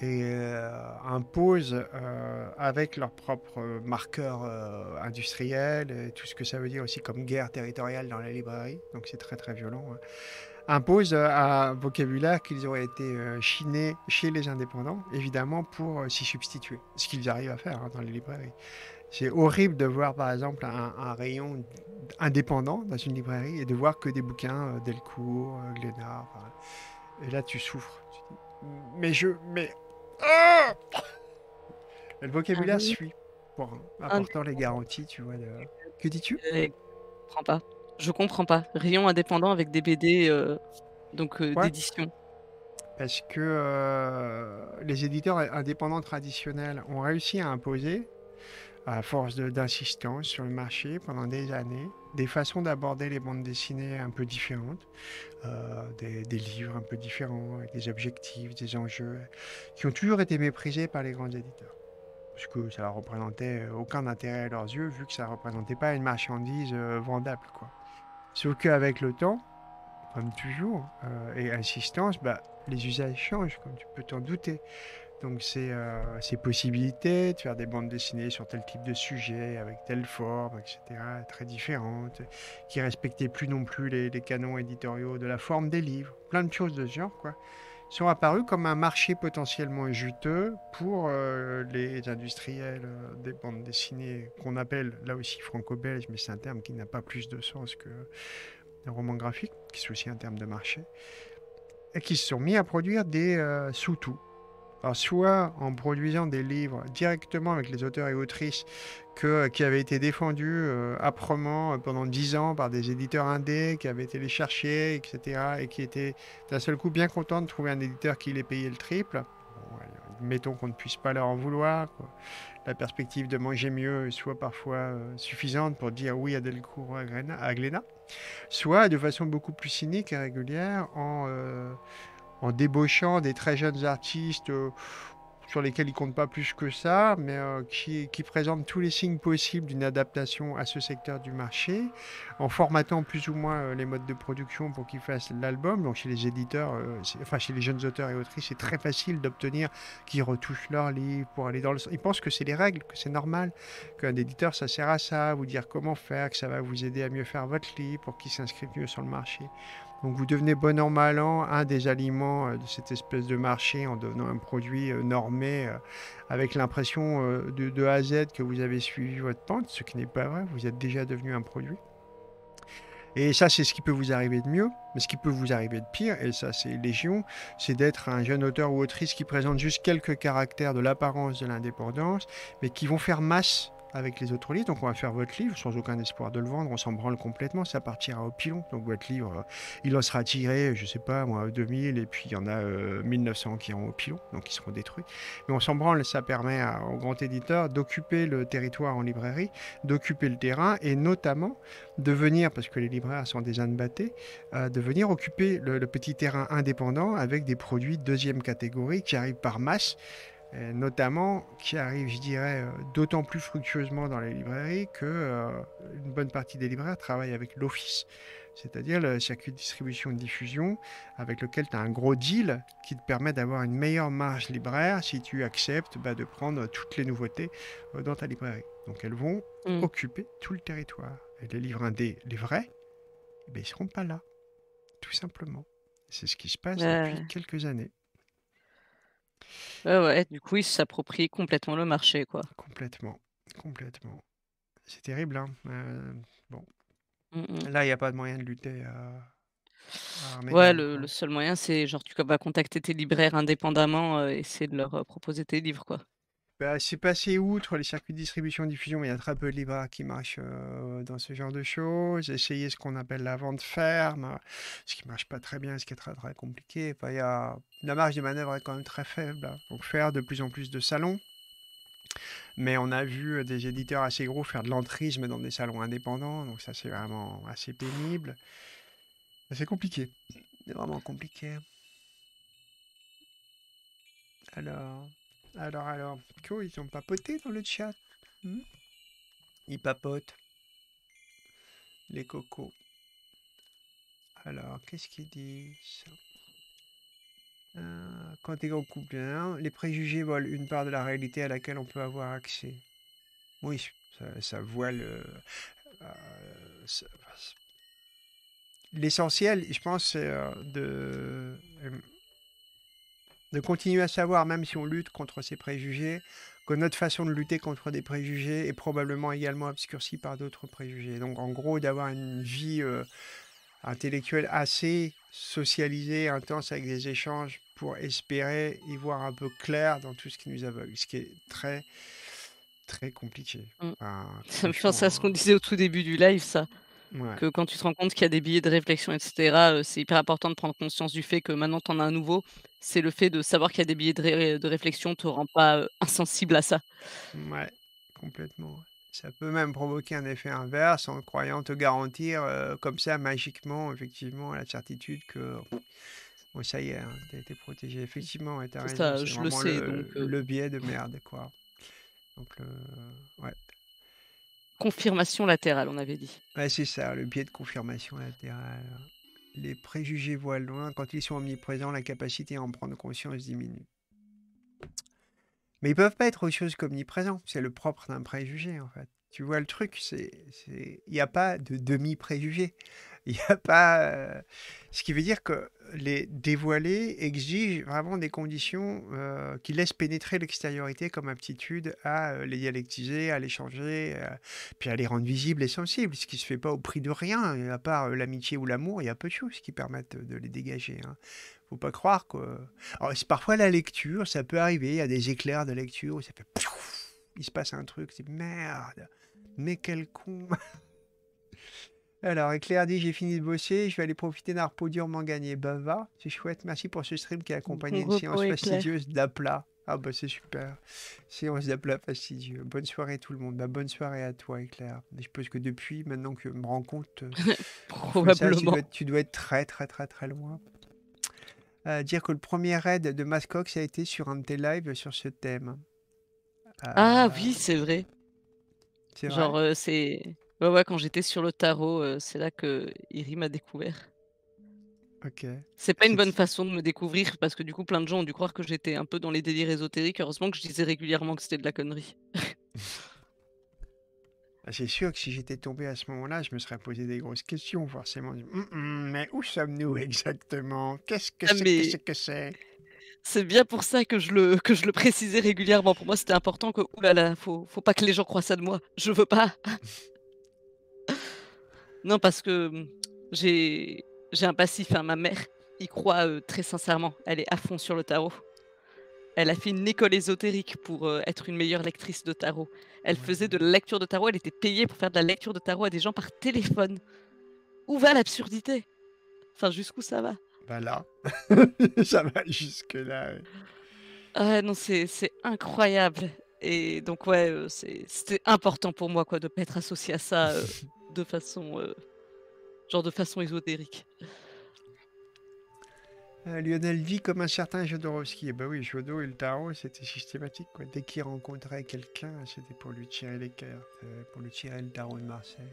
et euh, imposent euh, avec leurs propres marqueurs industriels et tout ce que ça veut dire aussi comme guerre territoriale dans la librairie. Donc c'est très très violent. Hein impose un euh, vocabulaire qu'ils auraient été euh, chinés chez les indépendants, évidemment, pour euh, s'y substituer, ce qu'ils arrivent à faire hein, dans les librairies. C'est horrible de voir, par exemple, un, rayon indépendant dans une librairie et de voir que des bouquins, Delcourt, Glénard. et là, tu souffres. mais je. Mais. Ah le vocabulaire ah suit. Pour, ah apportant les garanties, tu vois. Que dis-tu prends pas. Je comprends pas. Rayon indépendant avec des BD, euh, donc euh, d'édition. Parce que euh, les éditeurs indépendants traditionnels ont réussi à imposer, à force d'insistance sur le marché pendant des années, des façons d'aborder les bandes dessinées un peu différentes, des, livres un peu différents, avec des objectifs, des enjeux, qui ont toujours été méprisés par les grands éditeurs parce que ça ne représentait aucun intérêt à leurs yeux, vu que ça ne représentait pas une marchandise vendable, quoi. Sauf qu'avec le temps, comme toujours, euh, et insistance, bah, les usages changent, comme tu peux t'en douter. Donc ces, euh, ces, possibilités de faire des bandes dessinées sur tel type de sujet, avec telle forme, etc., très différentes, qui respectaient plus non plus les, les canons éditoriaux de la forme des livres, plein de choses de ce genre, quoi sont apparus comme un marché potentiellement juteux pour euh, les industriels euh, des bandes dessinées qu'on appelle là aussi franco-belge, mais c'est un terme qui n'a pas plus de sens que un roman graphique, qui est aussi un terme de marché, et qui se sont mis à produire des euh, sous-tout. Alors soit en produisant des livres directement avec les auteurs et autrices euh, qui avait été défendu euh, âprement euh, pendant dix ans par des éditeurs indés qui avaient été les chercher, etc. et qui étaient d'un seul coup bien contents de trouver un éditeur qui les payait le triple. mettons qu'on ne puisse pas leur en vouloir. La perspective de manger mieux soit parfois suffisante pour dire oui à Delcourt, à Gléna, soit de façon beaucoup plus cynique et régulière en, en débauchant des très jeunes artistes sur lesquels il comptent pas plus que ça, mais euh, qui, qui, présente tous les signes possibles d'une adaptation à ce secteur du marché, en formatant plus ou moins euh, les modes de production pour qu'ils fassent l'album. Donc chez les éditeurs, euh, enfin chez les jeunes auteurs et autrices, c'est très facile d'obtenir qu'ils retouchent leur livre pour aller dans le Ils pensent que c'est les règles, que c'est normal, qu'un éditeur, ça sert à ça, vous dire comment faire, que ça va vous aider à mieux faire votre livre pour qu'il s'inscrive mieux sur le marché. Donc vous devenez bon an, mal an, un des aliments euh, de cette espèce de marché en devenant un produit euh, normé euh, avec l'impression de, de A à Z que vous avez suivi votre pente, ce qui n'est pas vrai, vous êtes déjà devenu un produit. Et ça, c'est ce qui peut vous arriver de mieux. Mais ce qui peut vous arriver de pire, et ça, c'est Légion, c'est d'être un jeune auteur ou autrice qui présente juste quelques caractères de l'apparence de l'indépendance, mais qui vont faire masse avec les autres livres. Donc on va faire votre livre sans aucun espoir de le vendre. On s'en branle complètement. Ça partira au pilon. Donc votre livre, euh, il en sera tiré, je ne sais pas, moi, 2000 et puis il y en a 1900 euh, qui iront au pilon, donc ils seront détruits. Mais on s'en branle. Ça permet au grand éditeur d'occuper le territoire en librairie, d'occuper le terrain et notamment de venir, parce que les libraires sont des ânes euh, de venir occuper le, petit terrain indépendant avec des produits deuxième catégorie qui arrivent par masse. Euh, notamment qui arrive, je dirais, euh, d'autant plus fructueusement dans les librairies que euh, une bonne partie des libraires travaillent avec l'Office, c'est-à-dire le circuit de distribution et de diffusion, avec lequel tu as un gros deal qui te permet d'avoir une meilleure marge libraire si tu acceptes bah, de prendre toutes les nouveautés dans ta librairie. Donc elles vont mm. occuper tout le territoire. Et les livres indés, les vrais, eh ben, ils ne seront pas là, tout simplement. C'est ce qui se passe depuis quelques années. Ouais, ouais, du coup, ils s'approprient complètement le marché, quoi. Complètement, complètement. C'est terrible, hein. Euh, bon. Mmh, mmh. Là, il n'y a pas de moyen de lutter. Euh, à- Ouais, le, seul moyen, c'est genre, tu vas contacter tes libraires indépendamment euh, et essayer de leur proposer tes livres, quoi. Bah, c'est passé outre les circuits de distribution-diffusion, mais il y a très peu de libraires qui marchent dans ce genre de choses. Essayer ce qu'on appelle la vente ferme, ce qui marche pas très bien, ce qui est très très compliqué. La marge de manœuvre est quand même très faible. Donc faire de plus en plus de salons. Mais on a vu des éditeurs assez gros faire de l'entrisme dans des salons indépendants, donc ça c'est vraiment assez pénible. C'est compliqué. C'est vraiment compliqué. Alors... Alors, alors, ils ont papoté dans le chat. Hmm. ils papotent. Les cocos. Alors, qu'est-ce qu'ils disent Quand euh, Quand t'es en couple, hein, les préjugés volent une part de la réalité à laquelle on peut avoir accès. Oui, ça, voile... Euh, euh, L'essentiel, je pense, de de continuer à savoir, même si on lutte contre ces préjugés, que notre façon de lutter contre des préjugés est probablement également obscurcie par d'autres préjugés. Donc en gros, d'avoir une vie euh, intellectuelle assez socialisée, intense avec des échanges pour espérer y voir un peu clair dans tout ce qui nous aveugle, ce qui est très très compliqué. Mm. ça me fait penser à ce qu'on disait au tout début du live, ça. Que quand tu te rends compte qu'il y a des billets de réflexion, etc., euh, c'est hyper important de prendre conscience du fait que maintenant tu en as un nouveau. C'est le fait de savoir qu'il y a des billets de, réflexion, de réflexion te rend pas euh, insensible à ça. Ouais, complètement. Ça peut même provoquer un effet inverse en croyant te garantir euh, comme ça magiquement, effectivement, la certitude que ça y est, tu as été protégé. Effectivement, tu je le sais. Le, biais de merde, quoi. Donc, ouais confirmation latérale, on avait dit. c'est ça, le biais de confirmation latérale. Les préjugés voient loin. Quand ils sont omniprésents, la capacité à en prendre conscience diminue. Mais ils peuvent pas être autre chose qu'omniprésents. C'est le propre d'un préjugé, en fait. Tu vois le truc, c'est il n'y a pas de demi préjugés, Il n'y a pas. Euh, ce qui veut dire que les dévoiler exigent vraiment des conditions euh, qui laissent pénétrer l'extériorité comme aptitude à euh, les dialectiser, à les changer, puis à les rendre visibles et sensibles, ce qui ne se fait pas au prix de rien, à part l'amitié ou l'amour, il y a peu de choses qui permettent de les dégager. Hein faut pas croire que. parfois la lecture, ça peut arriver, il y a des éclairs de lecture où ça fait il se passe un truc, c'est merde, mais quel con Alors, Éclair dit J'ai fini de bosser, je vais aller profiter d'un repos durement gagné. Bah, va, c'est chouette, merci pour ce stream qui a accompagné une séance fastidieuse d'aplat. Ah, bah, c'est super. Séance d'aplat fastidieux. Bonne soirée, tout le monde. Bah, bonne soirée à toi, Éclair. Je pense que depuis, maintenant que je me rends compte, euh, Probablement. tu, dois être, très, très, très, très loin. Euh, dire que le premier raid de Mascox a été sur un de tes lives sur ce thème. Ah euh, oui, c'est vrai. C'est vrai. Genre, euh, c'est. Ouais, ouais, quand j'étais sur le tarot, euh, c'est là que Iri m'a découvert. Ok. C'est pas une bonne façon de me découvrir parce que du coup, plein de gens ont dû croire que j'étais un peu dans les délires ésotériques. Heureusement que je disais régulièrement que c'était de la connerie. Ah, c'est sûr que si j'étais tombé à ce moment-là, je me serais posé des grosses questions, forcément. Hum, hum, mais où sommes-nous exactement ah, Qu'est-ce que c'est que c'est c'est bien pour ça que je le, que je le précisais régulièrement. Pour moi, c'était important que, là, faut, faut pas que les gens croient ça de moi. Je veux pas. non, parce que hum, j'ai, j'ai un passif. Hein. Ma mère y croit euh, très sincèrement. Elle est à fond sur le tarot. Elle a fait une école ésotérique pour euh, être une meilleure lectrice de tarot. Elle faisait de la lecture de tarot. Elle était payée pour faire de la lecture de tarot à des gens par téléphone. Où va l'absurdité Enfin, jusqu'où ça va bah là, ça va jusque-là. Ouais. Ah, non, c'est incroyable. Et donc, ouais, euh, c'est c'était important pour moi quoi, de pas être associé à ça euh, de façon. Euh, genre de façon ésotérique. Lionel vit comme un certain Jodorowsky. Et eh ben oui, Jodo et le tarot, c'était systématique. Dès qu'il rencontrait quelqu'un, c'était pour lui tirer les cartes pour lui tirer le tarot de Marseille.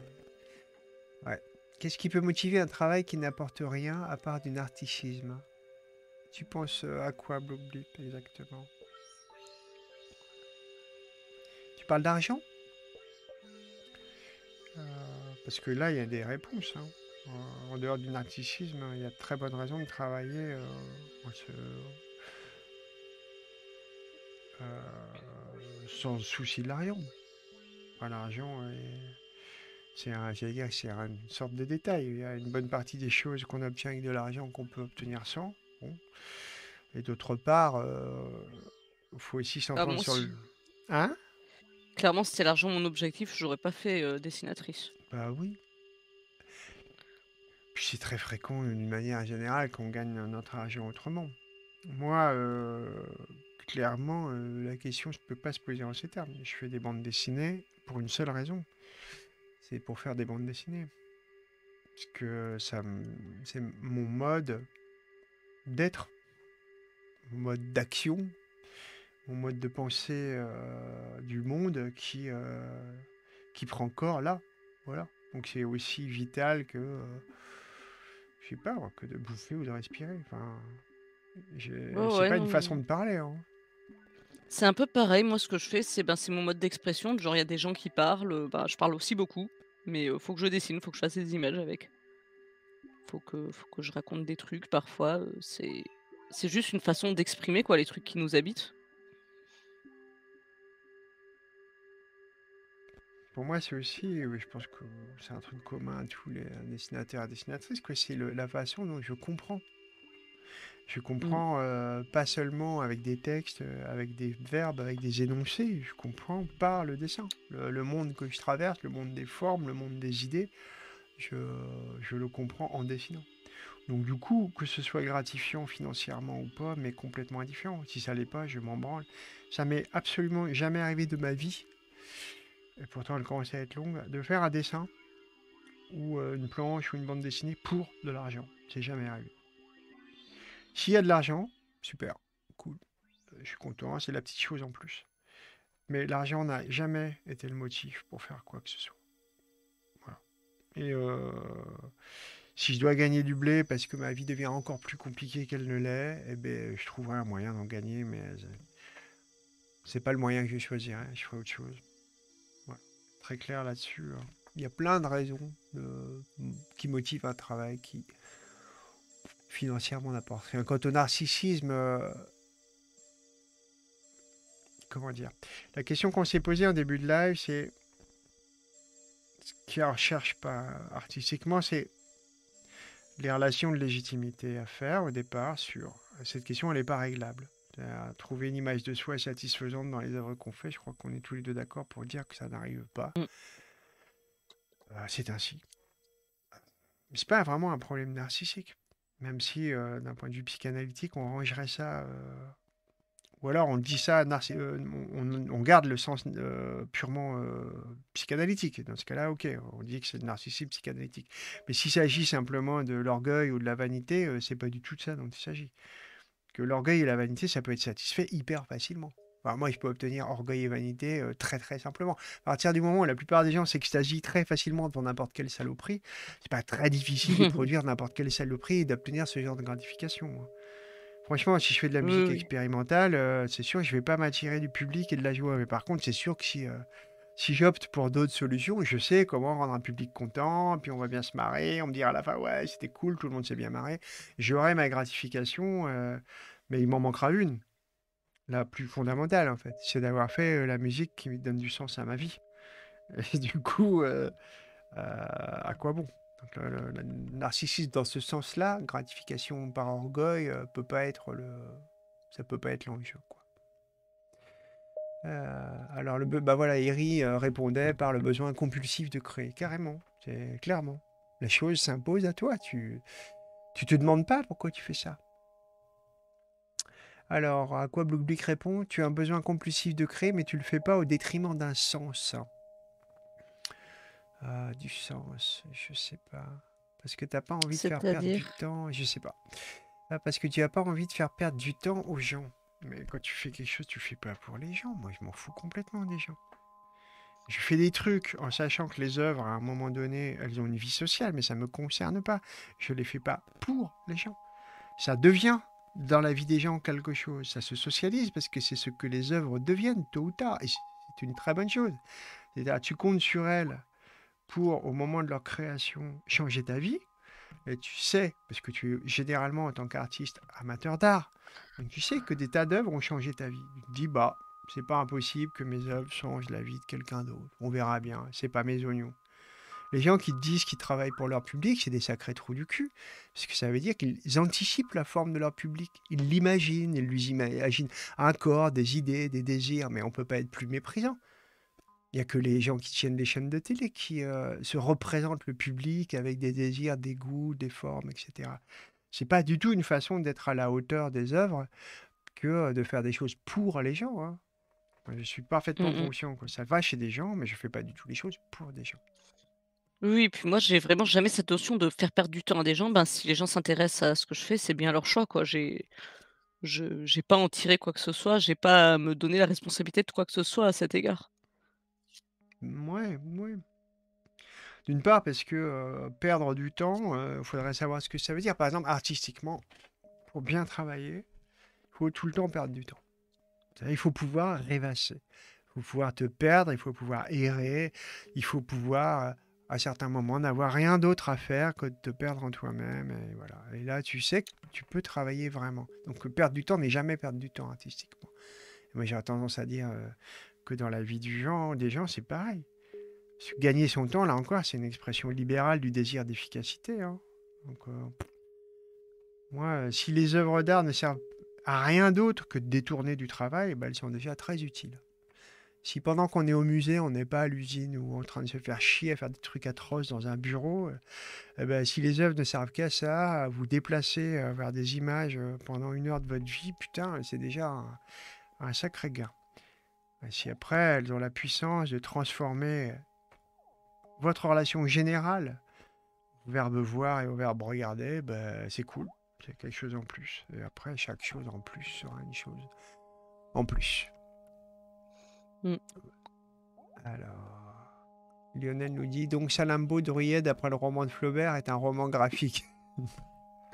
Ouais. Qu'est-ce qui peut motiver un travail qui n'apporte rien à part du narcissisme Tu penses euh, à quoi, Bloublip, exactement Tu parles d'argent euh, Parce que là, il y a des réponses. Hein. en dehors du narcissisme, il y a de très bonnes raisons de travailler euh, sans souci de l'argent. l'argent est c'est une sorte de détail. Il y a une bonne partie des choses qu'on obtient avec de l'argent qu'on peut obtenir sans. Et d'autre part, il euh, faut aussi s'entendre ah sur le. Hein Clairement, si c'était l'argent mon objectif, je n'aurais pas fait euh, dessinatrice. Bah oui. Puis c'est très fréquent d'une manière générale qu'on gagne notre argent autrement. Moi, euh, clairement, la question ne peut pas se poser en ces termes. Je fais des bandes dessinées pour une seule raison c'est pour faire des bandes dessinées. Parce que ça, c'est mon mode d'être, mon mode d'action, mon mode de pensée euh, du monde qui, euh, qui prend corps là. Voilà. Donc c'est aussi vital que, euh, je sais pas, que de bouffer ou de respirer. Enfin, c'est pas une façon de parler. Hein. C'est un peu pareil, moi ce que je fais, c'est ben, c'est mon mode d'expression. Genre, il y a des gens qui parlent, bah, je parle aussi beaucoup, mais il faut que je dessine, faut que je fasse des images avec. Faut que, faut que je raconte des trucs parfois. C'est, c'est juste une façon d'exprimer quoi les trucs qui nous habitent. Pour moi, c'est aussi, je pense que c'est un truc commun à tous les dessinateurs et dessinatrices, c'est la façon dont je comprends je mm. comprends euh, pas seulement avec des textes, euh, avec des verbes, avec des énoncés, je comprends par le dessin. Le, monde que je traverse, le monde des formes, le monde des idées, je, je, le comprends en dessinant. Donc du coup, que ce soit gratifiant financièrement ou pas, mais complètement indifférent. Si ça l'est pas, je m'en branle. Ça m'est absolument jamais arrivé de ma vie, et pourtant elle commençait à être longue, de faire un dessin ou euh, une planche ou une bande dessinée pour de l'argent. C'est jamais arrivé. S'il y a de l'argent, super, cool. Euh, je suis content, hein, c'est la petite chose en plus. Mais l'argent n'a jamais été le motif pour faire quoi que ce soit. Et euh, si je dois gagner du blé parce que ma vie devient encore plus compliquée qu'elle ne l'est, eh ben, je trouverai un moyen d'en gagner, mais euh, c'est pas le moyen que je choisirais. Hein, je ferai autre chose. Très clair là-dessus. Hein. Il y a plein de raisons qui motivent un travail qui financièrement n'importe. Quant au narcissisme, euh, comment dire La question qu'on s'est posée en début de live, c'est ce qu'on recherche pas artistiquement, c'est les relations de légitimité à faire au départ sur cette question, elle n'est pas réglable. trouver une image de soi satisfaisante dans les œuvres qu'on fait, je crois qu'on est tous les deux d'accord pour dire que ça n'arrive pas. Mm. Ah, c'est ainsi. Ce c'est pas vraiment un problème narcissique. Même si, euh, d'un point de vue psychanalytique, on rangerait ça. Euh, ou alors on dit ça, euh, on, on garde le sens purement psychanalytique. Dans ce cas-là, ok, on dit que c'est le narcissisme psychanalytique. Mais s'il s'agit simplement de l'orgueil ou de la vanité, c'est pas du tout de ça dont il s'agit. Que l'orgueil et la vanité, ça peut être satisfait hyper facilement moi, je peux obtenir orgueil et vanité euh, très très simplement. À partir du moment où la plupart des gens s'extasient très facilement devant n'importe quelle saloperie, c'est pas très difficile de produire n'importe quelle saloperie et d'obtenir ce genre de gratification. Hein. Franchement, si je fais de la musique expérimentale, euh, c'est sûr que je vais pas m'attirer du public et de la joie. Mais par contre, c'est sûr que si, euh, si j'opte pour d'autres solutions, je sais comment rendre un public content, puis on va bien se marrer, on me dira à la fin, ouais, c'était cool, tout le monde s'est bien marré. J'aurai ma gratification, mais il m'en manquera une la plus fondamentale, en fait. C'est d'avoir fait la musique qui me donne du sens à ma vie. Et du coup, euh, à quoi bon le, narcissisme dans ce sens-là, gratification par orgueil, peut pas être le, ça peut pas être l'enjeu. Quoi. Euh, alors le, bah voilà, Eri répondait par le besoin compulsif de créer, carrément, c'est clairement. La chose s'impose à toi. Tu, tu te demandes pas pourquoi tu fais ça. Alors, à quoi Blockblick répond Tu as un besoin compulsif de créer, mais tu le fais pas au détriment d'un sens. Ah, du sens, je ne sais pas. Parce que tu t'as pas envie de faire perdre du temps, je sais pas. Ah, parce que tu as pas envie de faire perdre du temps aux gens. Mais quand tu fais quelque chose, tu fais pas pour les gens. Moi, je m'en fous complètement des gens. Je fais des trucs en sachant que les œuvres, à un moment donné, elles ont une vie sociale, mais ça ne me concerne pas. Je ne les fais pas pour les gens. Ça devient dans la vie des gens quelque chose. Ça se socialise parce que c'est ce que les œuvres deviennent tôt ou tard. Et c'est une très bonne chose. cest à tu comptes sur elles pour, au moment de leur création, changer ta vie. Et tu sais, parce que tu es généralement en tant qu'artiste amateur d'art, tu sais que des tas d'œuvres ont changé ta vie. Tu te dis, bah, c'est pas impossible que mes œuvres changent la vie de quelqu'un d'autre. On verra bien. C'est pas mes oignons. Les gens qui disent qu'ils travaillent pour leur public, c'est des sacrés trous du cul, parce que ça veut dire qu'ils anticipent la forme de leur public, ils l'imaginent, ils lui imaginent un corps, des idées, des désirs, mais on ne peut pas être plus méprisant. Il n'y a que les gens qui tiennent les chaînes de télé qui euh, se représentent le public avec des désirs, des goûts, des formes, etc. Ce n'est pas du tout une façon d'être à la hauteur des œuvres que euh, de faire des choses pour les gens. Hein. Je suis parfaitement mmh conscient que ça va chez des gens, mais je ne fais pas du tout les choses pour des gens. Oui, puis moi, j'ai vraiment jamais cette notion de faire perdre du temps à des gens. Ben, si les gens s'intéressent à ce que je fais, c'est bien leur choix, quoi. J'ai, je, j'ai pas en tirer quoi que ce soit. J'ai pas à me donner la responsabilité de quoi que ce soit à cet égard. Oui, oui. D'une part, parce que perdre du temps, il faudrait savoir ce que ça veut dire. Par exemple, artistiquement, pour bien travailler, il faut tout le temps perdre du temps. Il faut pouvoir rêvasser. Il faut pouvoir te perdre, il faut pouvoir errer, il faut pouvoir à certains moments, n'avoir rien d'autre à faire que de te perdre en toi-même. Et, voilà. et là, tu sais que tu peux travailler vraiment. Donc, euh, perdre du temps n'est jamais perdre du temps artistiquement. Moi, j'ai tendance à dire euh, que dans la vie du genre des gens, c'est pareil. Gagner son temps, là encore, c'est une expression libérale du désir d'efficacité. Hein. Donc, euh, moi, si les œuvres d'art ne servent à rien d'autre que de détourner du travail, eh ben, elles sont déjà très utiles. Si pendant qu'on est au musée, on n'est pas à l'usine ou en train de se faire chier à faire des trucs atroces dans un bureau, euh, eh ben, si les œuvres ne servent qu'à ça, vous déplacer vers des images euh, pendant une heure de votre vie, putain, c'est déjà un, sacré gain. Ben, si après, elles ont la puissance de transformer votre relation générale au verbe voir et au verbe regarder, ben, c'est cool. C'est quelque chose en plus. Et après, chaque chose en plus sera une chose en plus. Mm. Alors, Lionel nous dit donc de Ried, d'après le roman de Flaubert, est un roman graphique.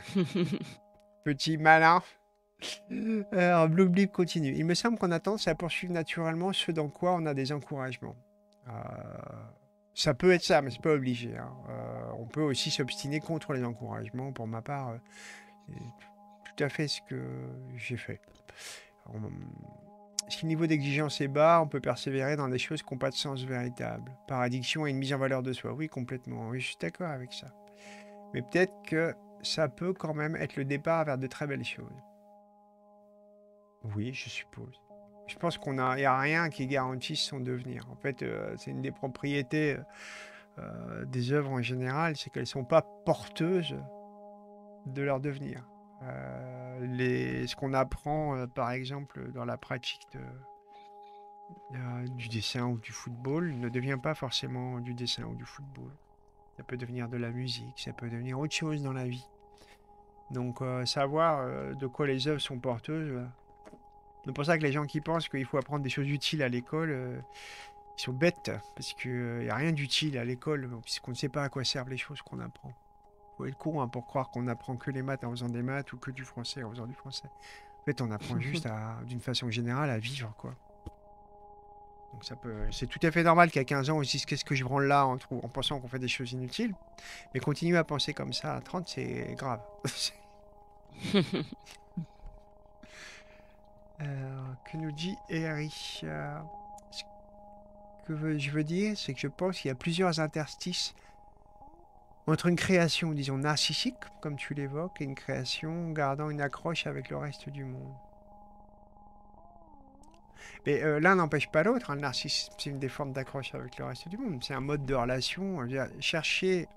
Petit malin. Alors, Blue continue. Il me semble qu'on a tendance à poursuivre naturellement ce dans quoi on a des encouragements. Euh, ça peut être ça, mais c'est pas obligé. Hein. Euh, on peut aussi s'obstiner contre les encouragements. Pour ma part, euh, c'est tout à fait ce que j'ai fait. Si le niveau d'exigence est bas, on peut persévérer dans des choses qui n'ont pas de sens véritable, par addiction et une mise en valeur de soi. Oui, complètement. Oui, je suis d'accord avec ça. Mais peut-être que ça peut quand même être le départ vers de très belles choses. Oui, je suppose. Je pense qu'on a, a rien qui garantisse son devenir. En fait, euh, c'est une des propriétés euh, euh, des œuvres en général, c'est qu'elles ne sont pas porteuses de leur devenir. Euh, ce qu'on apprend, euh, par exemple, dans la pratique euh, du dessin ou du football, ne devient pas forcément du dessin ou du football. Ça peut devenir de la musique, ça peut devenir autre chose dans la vie. Donc, savoir de quoi les œuvres sont porteuses. C'est pour ça que les gens qui pensent qu'il faut apprendre des choses utiles à l'école, ils sont bêtes, parce qu'il n'y a rien d'utile à l'école, puisqu'on ne sait pas à quoi servent les choses qu'on apprend est con hein, pour croire qu'on apprend que les maths en faisant des maths ou que du français en faisant du français. En fait, on apprend juste d'une façon générale à vivre, quoi. Donc ça peut, c'est tout à fait normal qu'à 15 ans on se dise qu'est-ce que je prends là en, pensant qu'on fait des choses inutiles. Mais continuer à penser comme ça à 30, c'est grave. que nous dit Eric euh, Ce que je veux dire, c'est que je pense qu'il y a plusieurs interstices entre une création, disons, narcissique, comme tu l'évoques, et une création gardant une accroche avec le reste du monde. Mais euh, l'un n'empêche pas l'autre. Hein. Le narcissisme, c'est une des formes d'accroche avec le reste du monde. C'est un mode de relation. Chercher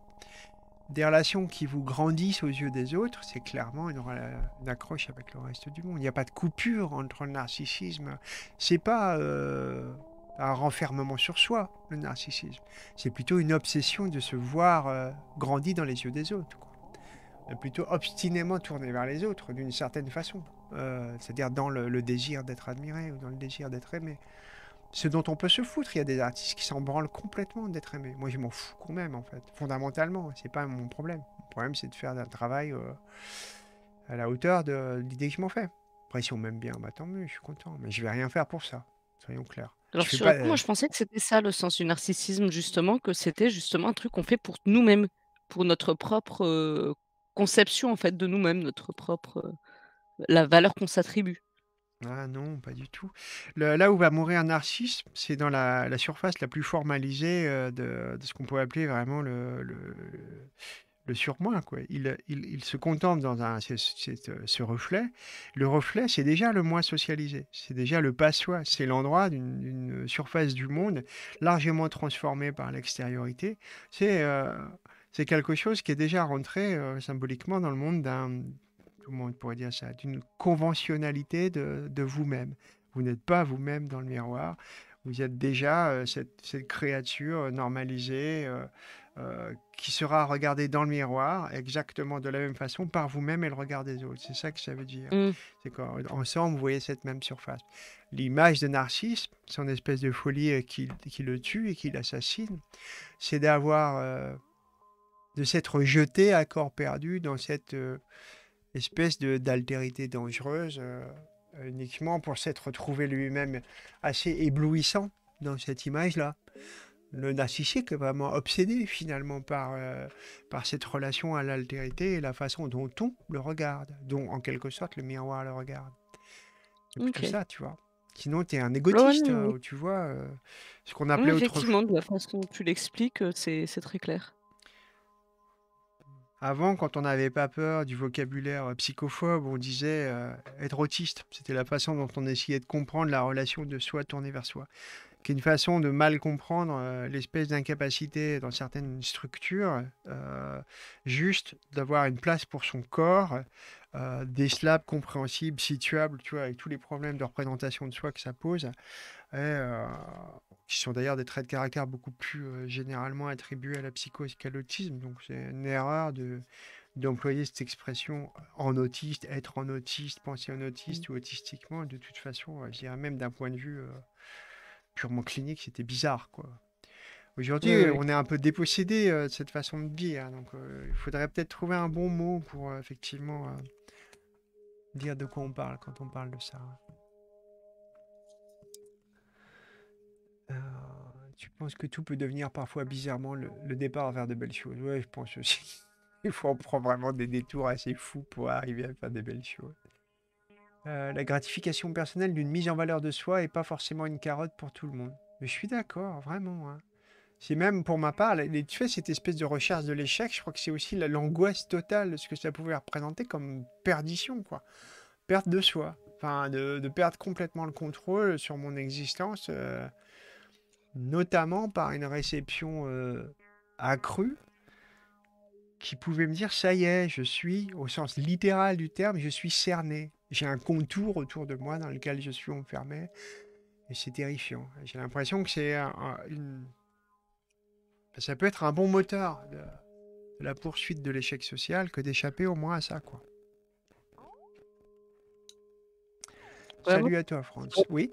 des relations qui vous grandissent aux yeux des autres, c'est clairement une, accroche avec le reste du monde. Il n'y a pas de coupure entre le narcissisme. C'est pas. Euh, un renfermement sur soi, le narcissisme. C'est plutôt une obsession de se voir euh, grandi dans les yeux des autres. Euh, plutôt obstinément tourné vers les autres, d'une certaine façon. Euh, c'est-à-dire dans le, désir d'être admiré ou dans le désir d'être aimé. Ce dont on peut se foutre, il y a des artistes qui s'en branlent complètement d'être aimé. Moi, je m'en fous quand même, en fait, fondamentalement. C'est pas mon problème. Mon problème, c'est de faire un travail à la hauteur de l'idée que je m'en fais. Après, si on m'aime bien, bah, tant mieux, je suis content. Mais je vais rien faire pour ça, soyons clairs. Alors, moi, je pensais que c'était ça le sens du narcissisme, justement, que c'était justement un truc qu'on fait pour nous-mêmes, pour notre propre conception, en fait, de nous-mêmes, notre propre. la valeur qu'on s'attribue. Ah non, pas du tout. là où va mourir un narcissisme, c'est dans la, surface la plus formalisée de, ce qu'on peut appeler vraiment le, le surmoi. Quoi. Il, il, se contente dans un, euh, ce reflet. Le reflet, c'est déjà le moins socialisé, c'est déjà le pas-soi, c'est l'endroit d'une surface du monde largement transformée par l'extériorité. C'est euh, quelque chose qui est déjà rentré euh, symboliquement dans le monde d'un, pourrait dire ça, d'une conventionnalité de, vous-même. Vous, n'êtes pas vous-même dans le miroir, vous êtes déjà cette, créature normalisée euh, qui sera regardé dans le miroir exactement de la même façon par vous-même et le regard des autres. C'est ça que ça veut dire. Mm. ensemble C'est qu'ensemble, vous voyez cette même surface. L'image de Narcisse, son espèce de folie euh, qui, qui le tue et qui l'assassine, c'est d'avoir, euh, de s'être jeté à corps perdu dans cette espèce espèce d'altérité dangereuse, uniquement pour s'être retrouvé lui-même assez éblouissant dans cette image-là le narcissique est vraiment obsédé finalement par, euh, par cette relation à l'altérité et la façon dont on le regarde, dont en quelque sorte le miroir le regarde. C'est ça, tu vois. Sinon, tu es un égotiste, hein, tu vois, euh, ce qu'on appelait Effectivement, de la façon dont tu l'expliques, euh, c'est très clair. Avant, quand on n'avait pas peur du vocabulaire psychophobe, on disait être autiste. C'était la façon dont on essayait de comprendre la relation de soi tournée vers soi qui est une façon de mal comprendre euh, l'espèce d'incapacité dans certaines structures, euh, juste d'avoir une place pour son corps, euh, des slabs compréhensibles, situables, tu vois, avec tous les problèmes de représentation de soi que ça pose, euh, qui sont d'ailleurs des traits de caractère beaucoup plus généralement attribués à la psychose qu'à l'autisme. Donc c'est une erreur de d'employer cette expression en autiste, être en autiste, penser en autiste mmh. ou autistiquement, de toute façon, je dirais même d'un point de vue purement clinique, c'était bizarre, quoi. Aujourd'hui, on est un peu dépossédé euh, de cette façon de dire. Hein, donc, euh, il faudrait peut-être trouver un bon mot pour euh, effectivement dire de quoi on parle quand on parle de ça. tu penses que tout peut devenir parfois bizarrement le, départ vers de belles choses Ouais, je pense aussi. il faut en prendre vraiment des détours assez fous pour arriver à faire des belles choses. Euh, la gratification personnelle d'une mise en valeur de soi n'est pas forcément une carotte pour tout le monde. Mais je suis d'accord, vraiment. Hein. C'est même pour ma part, tu fais cette espèce de recherche de l'échec, je crois que c'est aussi l'angoisse totale, de ce que ça pouvait représenter comme perdition, quoi. Perte de soi. Enfin, de, perdre complètement le contrôle sur mon existence, euh, notamment par une réception euh, accrue qui pouvait me dire ça y est, je suis, au sens littéral du terme, je suis cerné j'ai un contour autour de moi dans lequel je suis enfermé. Et c'est terrifiant. J'ai l'impression que c'est Ça peut être un bon moteur de, la poursuite de l'échec social que d'échapper au moins à ça, quoi. Salut à toi, France. Oui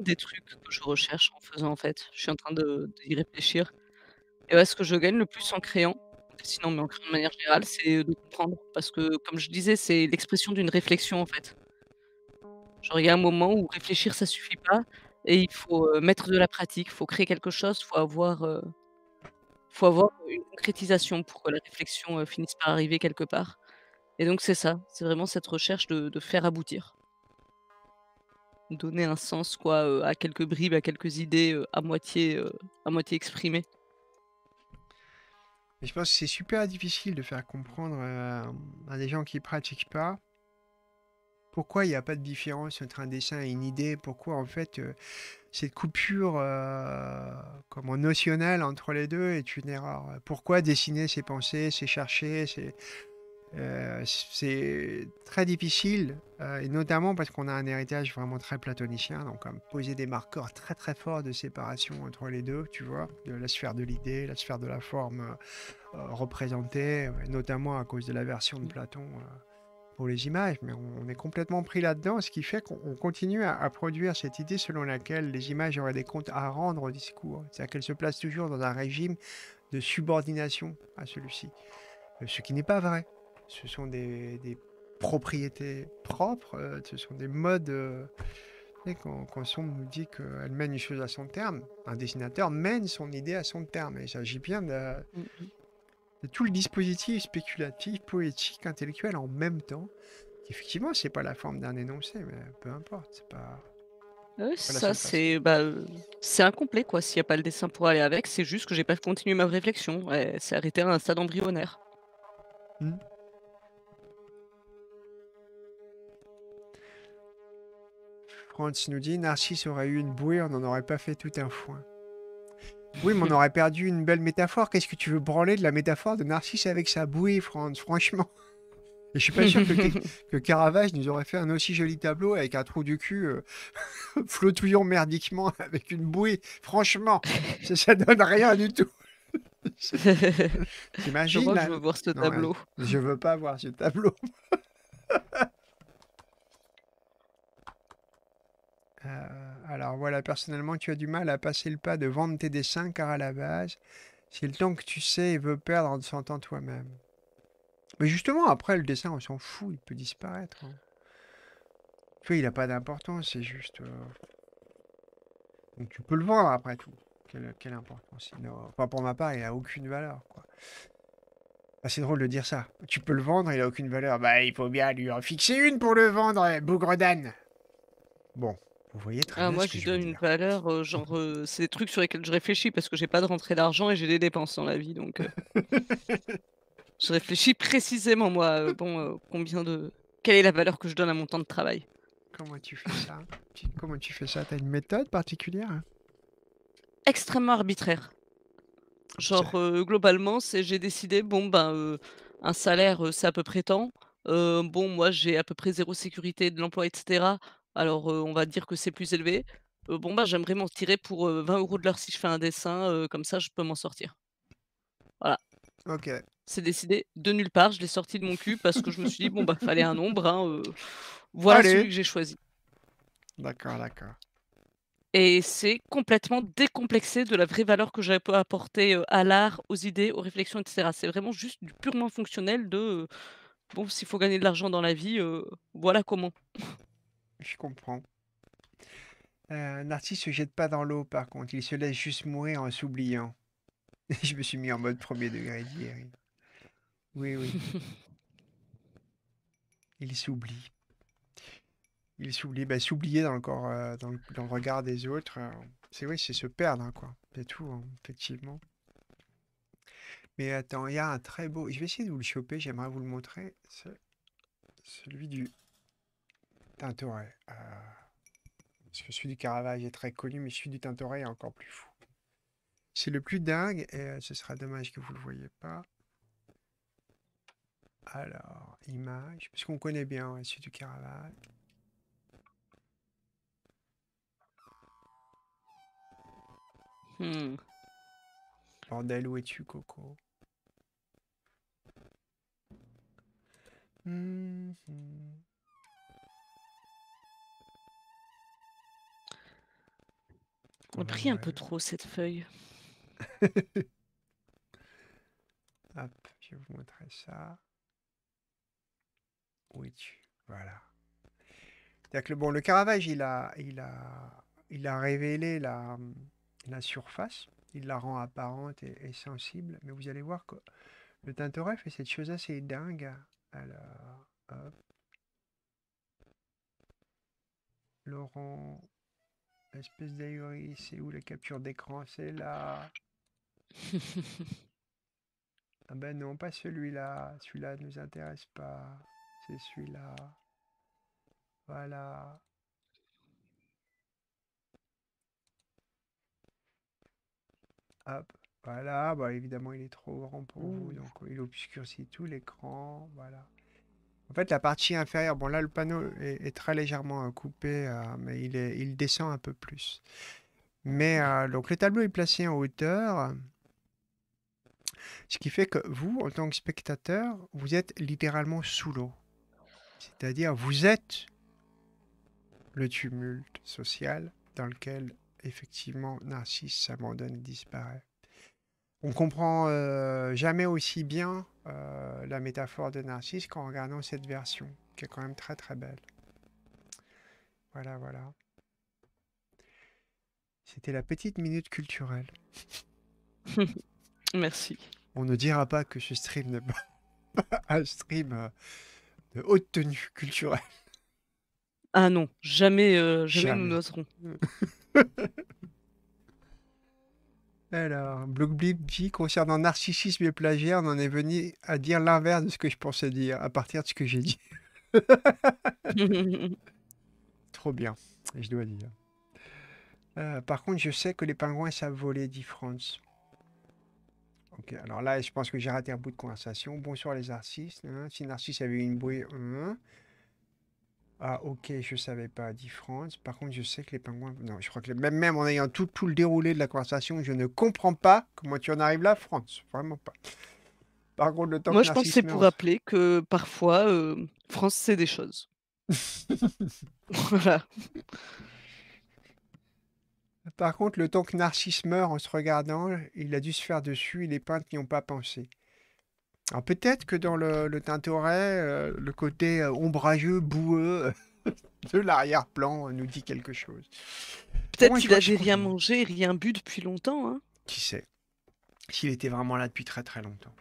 Des trucs que je recherche en faisant, en fait. Je suis en train d'y réfléchir. Et est-ce que je gagne le plus en créant Sinon, mais en de manière générale, c'est de comprendre. Parce que, comme je disais, c'est l'expression d'une réflexion, en fait. Genre, il y a un moment où réfléchir, ça suffit pas. Et il faut mettre de la pratique, il faut créer quelque chose, il faut avoir, faut avoir une concrétisation pour que la réflexion finisse par arriver quelque part. Et donc, c'est ça. C'est vraiment cette recherche de, faire aboutir. Donner un sens, quoi, à quelques bribes, à quelques idées, à moitié, à moitié exprimées je pense que c'est super difficile de faire comprendre euh, à des gens qui ne pratiquent pas pourquoi il n'y a pas de différence entre un dessin et une idée, pourquoi en fait euh, cette coupure euh, notionnelle entre les deux est une erreur. Pourquoi dessiner c'est penser, c'est chercher, c'est... Euh, c'est très difficile, euh, et notamment parce qu'on a un héritage vraiment très platonicien, donc comme poser des marqueurs très très forts de séparation entre les deux, tu vois, de la sphère de l'idée, la sphère de la forme euh, représentée, notamment à cause de la version de Platon pour les images, mais on, est complètement pris là-dedans, ce qui fait qu'on continue à, à, produire cette idée selon laquelle les images auraient des comptes à rendre au discours, c'est-à-dire qu'elles se placent toujours dans un régime de subordination à celui-ci, ce qui n'est pas vrai ce sont des, propriétés propres, euh, ce sont des modes. et euh, quand, quand nous dit qu'elle mène une chose à son terme, un dessinateur mène son idée à son terme. Et il s'agit bien de, tout le dispositif spéculatif, poétique, intellectuel en même temps. Effectivement, c'est pas la forme d'un énoncé, mais peu importe, c'est ça, c'est bah, incomplet, quoi. S'il n'y a pas le dessin pour aller avec, c'est juste que j'ai pas continué ma réflexion. C'est arrêté à un stade embryonnaire. Hmm. Franz nous dit Narcisse aurait eu une bouée, on n'en aurait pas fait tout un foin. Oui, mais on aurait perdu une belle métaphore. Qu'est-ce que tu veux branler de la métaphore de Narcisse avec sa bouée, Franz Franchement. Et je suis pas sûr que, Caravage nous aurait fait un aussi joli tableau avec un trou du cul euh, merdiquement avec une bouée. Franchement, ça, ne donne rien du tout. T'imagines je, veux voir ce tableau. je veux pas voir ce tableau. Euh, alors voilà, personnellement, tu as du mal à passer le pas de vendre tes dessins car à la base, c'est le temps que tu sais et veux perdre en te sentant toi-même. Mais justement, après le dessin, on s'en fout, il peut disparaître. Hein. Tu il n'a pas d'importance, c'est juste. Euh, donc tu peux le vendre après tout. Quelle, importance Sinon, enfin, pour ma part, il n'a aucune valeur. Ah, c'est drôle de dire ça. Tu peux le vendre, il n'a aucune valeur. Bah, il faut bien lui en fixer une pour le vendre, bougre d'âne. Bon. Vous voyez très ah, Moi, je donne une valeur, mmh genre, c'est des trucs sur lesquels je réfléchis parce que j'ai pas de rentrée d'argent et j'ai des dépenses dans la vie. Donc, je réfléchis précisément, moi, bon, combien de. Quelle est la valeur que je donne à mon temps de travail Comment tu fais ça Comment tu fais ça T'as une méthode particulière Extrêmement arbitraire. Genre, globalement, c'est j'ai décidé, bon, ben, un salaire, c'est à peu près tant. bon, moi, j'ai à peu près zéro sécurité de l'emploi, etc. Alors, on va dire que c'est plus élevé. bon, bah, j'aimerais m'en tirer pour, 20 euros de l'heure si je fais un dessin, comme ça je peux m'en sortir. Voilà. OK. C'est décidé de nulle part, je l'ai sorti de mon cul parce que je me suis dit: «Bon, bah, fallait un nombre, hein, voilà celui que j'ai choisi». D'accord, d'accord. Et c'est complètement décomplexé de la vraie valeur que j'avais pu apporter, à l'art, aux idées, aux réflexions etc. C'est vraiment juste du purement fonctionnel de, bon, s'il faut gagner de l'argent dans la vie, voilà comment je comprends. un euh, artiste se jette pas dans l'eau, par contre. Il se laisse juste mourir en s'oubliant. je me suis mis en mode premier degré hier. Oui, oui. il s'oublie. Il s'oublie. Bah, s'oublier euh, dans le dans, le, regard des autres, euh, c'est oui, c'est se perdre, hein, quoi. C'est tout, hein, effectivement. Mais attends, il y a un très beau. Je vais essayer de vous le choper. J'aimerais vous le montrer. C'est celui du Tintoret. Euh... Parce que celui du Caravage est très connu, mais celui du Tintoret est encore plus fou. C'est le plus dingue, et euh, ce sera dommage que vous ne le voyez pas. Alors, image, parce qu'on connaît bien celui du Caravage. Hmm. Bordel, où es-tu, Coco hmm, hmm. On a pris un peu trop cette feuille. Hop, je vais vous montrer ça. Oui, voilà. C'est-à-dire bon, le Caravage, il a, il a, il a révélé la, surface, il la rend apparente et, sensible, mais vous allez voir que le Tintoret fait cette chose assez dingue. Alors, hop. Laurent Espèce d'ahuri, c'est où la capture d'écran C'est là Ah ben non, pas celui-là. Celui-là ne nous intéresse pas. C'est celui-là. Voilà. Hop. Voilà, bah évidemment il est trop grand pour vous, donc il obscurcit tout l'écran, voilà. En fait, la partie inférieure, bon là, le panneau est, très légèrement euh, coupé, euh, mais il, est, il descend un peu plus. Mais euh, donc le tableau est placé en hauteur, ce qui fait que vous, en tant que spectateur, vous êtes littéralement sous l'eau. C'est-à-dire, vous êtes le tumulte social dans lequel, effectivement, Narcisse s'abandonne et disparaît. On comprend euh, jamais aussi bien euh, la métaphore de Narcisse qu'en regardant cette version, qui est quand même très très belle. Voilà, voilà. C'était la petite minute culturelle. Merci. On ne dira pas que ce stream n'est pas un stream euh, de haute tenue culturelle. Ah non, jamais, jamais, jamais. nous Alors, Blockblip dit concernant narcissisme et plagiat, on en est venu à dire l'inverse de ce que je pensais dire, à partir de ce que j'ai dit. Trop bien, je dois dire. Euh, par contre, je sais que les pingouins savent voler, dit France. Ok, alors là, je pense que j'ai raté un bout de conversation. Bonsoir les narcisses. Hein. Si Narcisse avait eu une bruit. Hein. Ah, ok, je savais pas, dit France. Par contre, je sais que les pingouins. Non, je crois que même, même en ayant tout, tout le déroulé de la conversation, je ne comprends pas comment tu en arrives là, France. Vraiment pas. Par contre, le temps Moi, je pense que c'est pour rappeler que parfois, euh, France c'est des choses. voilà. Par contre, le temps que Narcisse meurt en se regardant, il a dû se faire dessus et les peintres n'y ont pas pensé. Ah, peut-être que dans le, Tintoret, euh, le côté euh, ombrageux, boueux de l'arrière-plan euh, nous dit quelque chose. Peut-être qu'il n'avait rien mangé, rien bu depuis longtemps. Hein. Qui sait S'il était vraiment là depuis très très longtemps.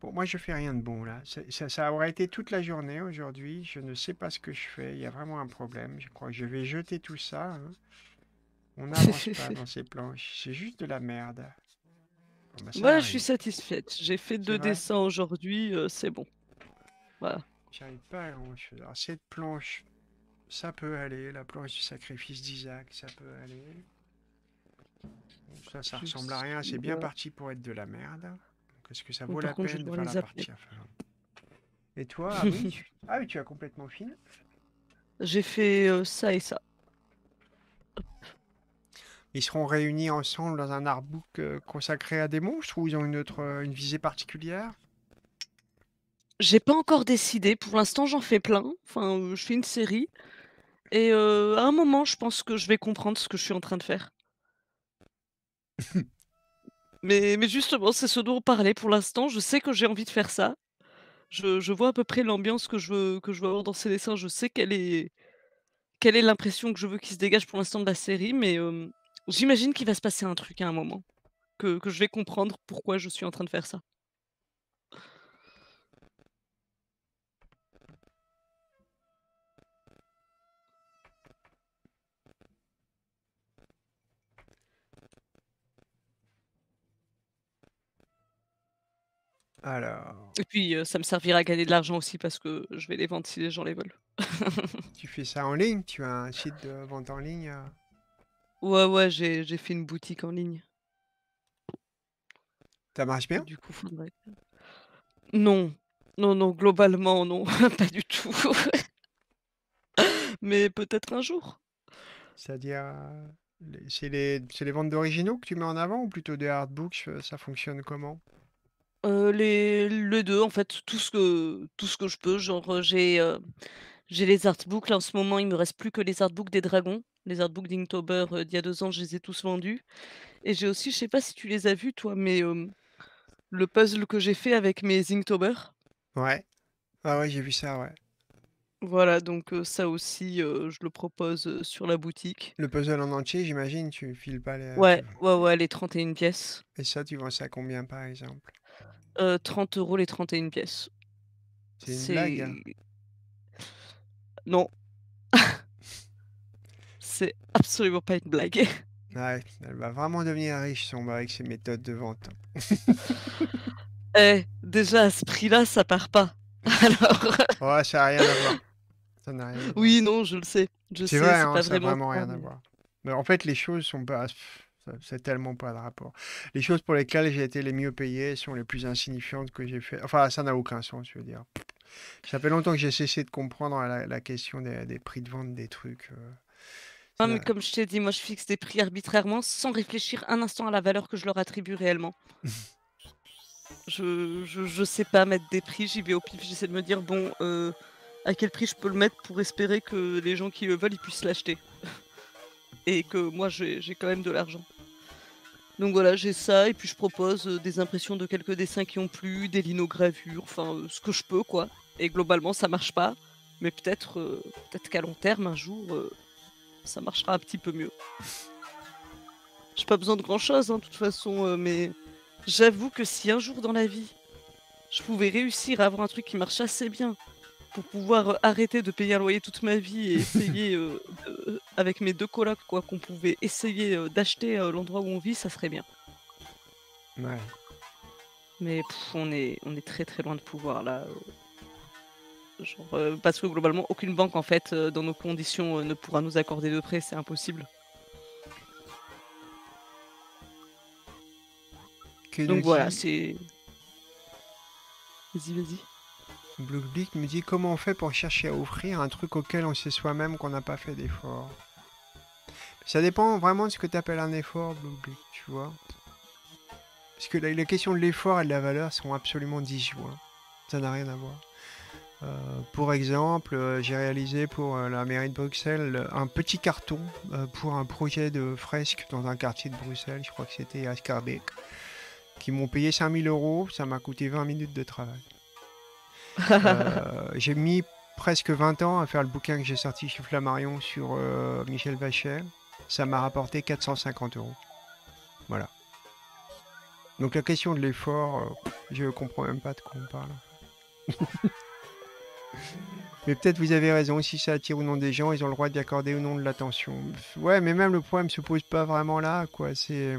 Bon, moi, je fais rien de bon là. Ça, aurait été toute la journée aujourd'hui. Je ne sais pas ce que je fais. Il y a vraiment un problème. Je crois que je vais jeter tout ça. Hein. On n'avance pas dans ces planches. C'est juste de la merde. Moi, je suis satisfaite. J'ai fait deux dessins aujourd'hui, euh, c'est bon. Voilà. J'arrive pas à cette planche, ça peut aller. La planche du sacrifice d'Isaac, ça peut aller. Ça, ça ressemble à rien. C'est bien parti pour être de la merde. Est-ce que ça vaut la peine de faire la partie Et toi, ah, ah oui, tu... as complètement fini. J'ai fait euh, ça et ça ils seront réunis ensemble dans un artbook euh, consacré à des monstres ou ils ont une autre euh, une visée particulière J'ai pas encore décidé. Pour l'instant, j'en fais plein. Enfin, euh, je fais une série. Et à un moment, je pense que je vais comprendre ce que je suis en train de faire. mais, mais justement, c'est ce dont on parlait pour l'instant. Je sais que j'ai envie de faire ça. Je, vois à peu près l'ambiance que je, veux, que je veux avoir dans ces dessins. Je sais quelle est, quelle est l'impression que je veux qu'il se dégage pour l'instant de la série, mais J'imagine qu'il va se passer un truc à un moment. Que, je vais comprendre pourquoi je suis en train de faire ça. Alors. Et puis euh, ça me servira à gagner de l'argent aussi parce que je vais les vendre si les gens les veulent. tu fais ça en ligne Tu as un site de vente en ligne euh? Ouais, ouais, j'ai fait une boutique en ligne. Ça marche bien? Du coup, Non, non, non, globalement, non, pas du tout. Mais peut-être un jour. C'est-à-dire, euh, c'est les, ventes d'originaux que tu mets en avant ou plutôt des artbooks, euh, ça fonctionne comment? Euh, les, deux, en fait, tout ce que, tout ce que je peux. Genre, j'ai j'ai les artbooks. Là, en ce moment, il me reste plus que les artbooks des dragons les artbooks d'Inktober il euh, d'il y a deux ans, je les ai tous vendus. Et j'ai aussi, je sais pas si tu les as vus, toi, mais le puzzle que j'ai fait avec mes Inktober. Ouais. Ah ouais, j'ai vu ça, ouais. Voilà, donc ça aussi, je le propose sur la boutique. Le puzzle en entier, j'imagine, tu files pas les. Ouais, ouais, ouais, les 31 pièces. Et ça, tu vends ça combien, par exemple 30 euh, euros les 31 pièces. C'est une blague. Hein. Non, c'est absolument pas une blague. elle va vraiment devenir riche, son avec ses méthodes de vente. Eh, déjà à ce prix-là, ça part pas. Alors. Euh, ouais, ça n'a rien à voir. Ça n'a rien. Oui, non, je le sais. Je c'est sais, vrai, hein, pas ça n'a vraiment rien à voir. Mais en fait, les choses sont pas. C'est tellement pas de rapport. Les choses pour lesquelles j'ai été les mieux payé sont les plus insignifiantes que j'ai fait. Enfin, ça n'a aucun sens, je veux dire. Ça fait longtemps que j'ai cessé de comprendre la, question des, prix de vente des trucs. Euh comme je t'ai dit, moi je fixe des prix arbitrairement sans réfléchir un instant à la valeur que je leur attribue réellement. je, je, sais pas mettre des prix, j'y vais au pif, j'essaie de me dire, bon, euh, à quel prix je peux le mettre pour espérer que les gens qui le veulent, ils puissent l'acheter. Et que moi j'ai quand même de l'argent. Donc voilà, j'ai ça, et puis je propose euh, des impressions de quelques dessins qui ont plu, des linogravures, enfin euh, ce que je peux quoi. Et globalement ça marche pas, mais peut-être peut qu'à long terme, un jour, ça marchera un petit peu mieux. J'ai pas besoin de grand chose, hein, de toute façon, euh, mais j'avoue que si un jour dans la vie, je pouvais réussir à avoir un truc qui marche assez bien pour pouvoir euh, arrêter de payer un loyer toute ma vie et essayer, euh, avec mes deux colocs, quoi, qu'on pouvait essayer d'acheter l'endroit où on vit, ça serait bien. Ouais. Mais on, est, on est très très loin de pouvoir là. Euh, parce que globalement, aucune banque, en fait, euh, dans nos conditions, euh, ne pourra nous accorder de prêt, c'est impossible. Donc voilà, c'est. Vas-y, vas-y. Blueblick me dit comment on fait pour chercher à offrir un truc auquel on sait soi-même qu'on n'a pas fait d'effort. Ça dépend vraiment de ce que tu appelles un effort, BlueBlick, tu vois. Parce que la, la question de l'effort et de la valeur sont absolument disjoints. Ça n'a rien à voir. Euh, pour exemple, euh, j'ai réalisé pour euh, la mairie de Bruxelles un petit carton pour un projet de fresque dans un quartier de Bruxelles, je crois que c'était à qui m'ont payé 5000 euros, ça m'a coûté 20 minutes de travail. j'ai mis presque 20 ans à faire le bouquin que j'ai sorti chez Flammarion sur Michel Vachet. Ça m'a rapporté 450 euros. Voilà. Donc la question de l'effort, je je comprends même pas de quoi on parle. Mais peut-être vous avez raison, si ça attire ou non des gens, ils ont le droit d'y accorder ou non de l'attention. Ouais, mais même le problème se pose pas vraiment là, quoi. C'est. Euh,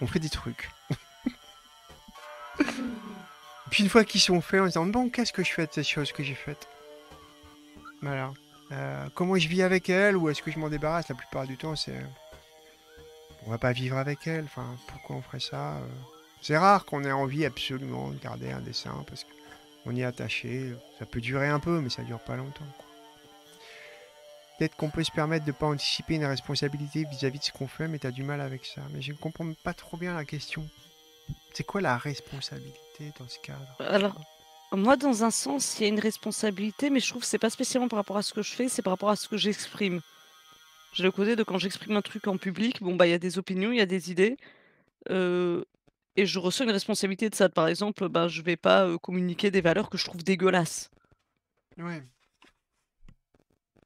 on fait des trucs. Puis une fois qu'ils sont faits, on se demande bon, qu'est-ce que je fais de ces choses que j'ai faites Voilà. Euh, comment je vis avec elle ou est-ce que je m'en débarrasse La plupart du temps, c'est. Euh, on va pas vivre avec elle Enfin, pourquoi on ferait ça C'est rare qu'on ait envie absolument de garder un dessin parce que on y est attaché. Ça peut durer un peu, mais ça dure pas longtemps. Peut-être qu'on peut se permettre de pas anticiper une responsabilité vis-à-vis de ce qu'on fait, mais tu as du mal avec ça. Mais je ne comprends pas trop bien la question. C'est quoi la responsabilité dans ce cadre Alors, moi, dans un sens, il y a une responsabilité, mais je trouve que c'est pas spécialement par rapport à ce que je fais, c'est par rapport à ce que j'exprime. J'ai le côté de quand j'exprime un truc en public, bon bah il y a des opinions, il y a des idées. Euh, et je reçois une responsabilité de ça. Par exemple, ben, je vais pas communiquer des valeurs que je trouve dégueulasses. Ouais.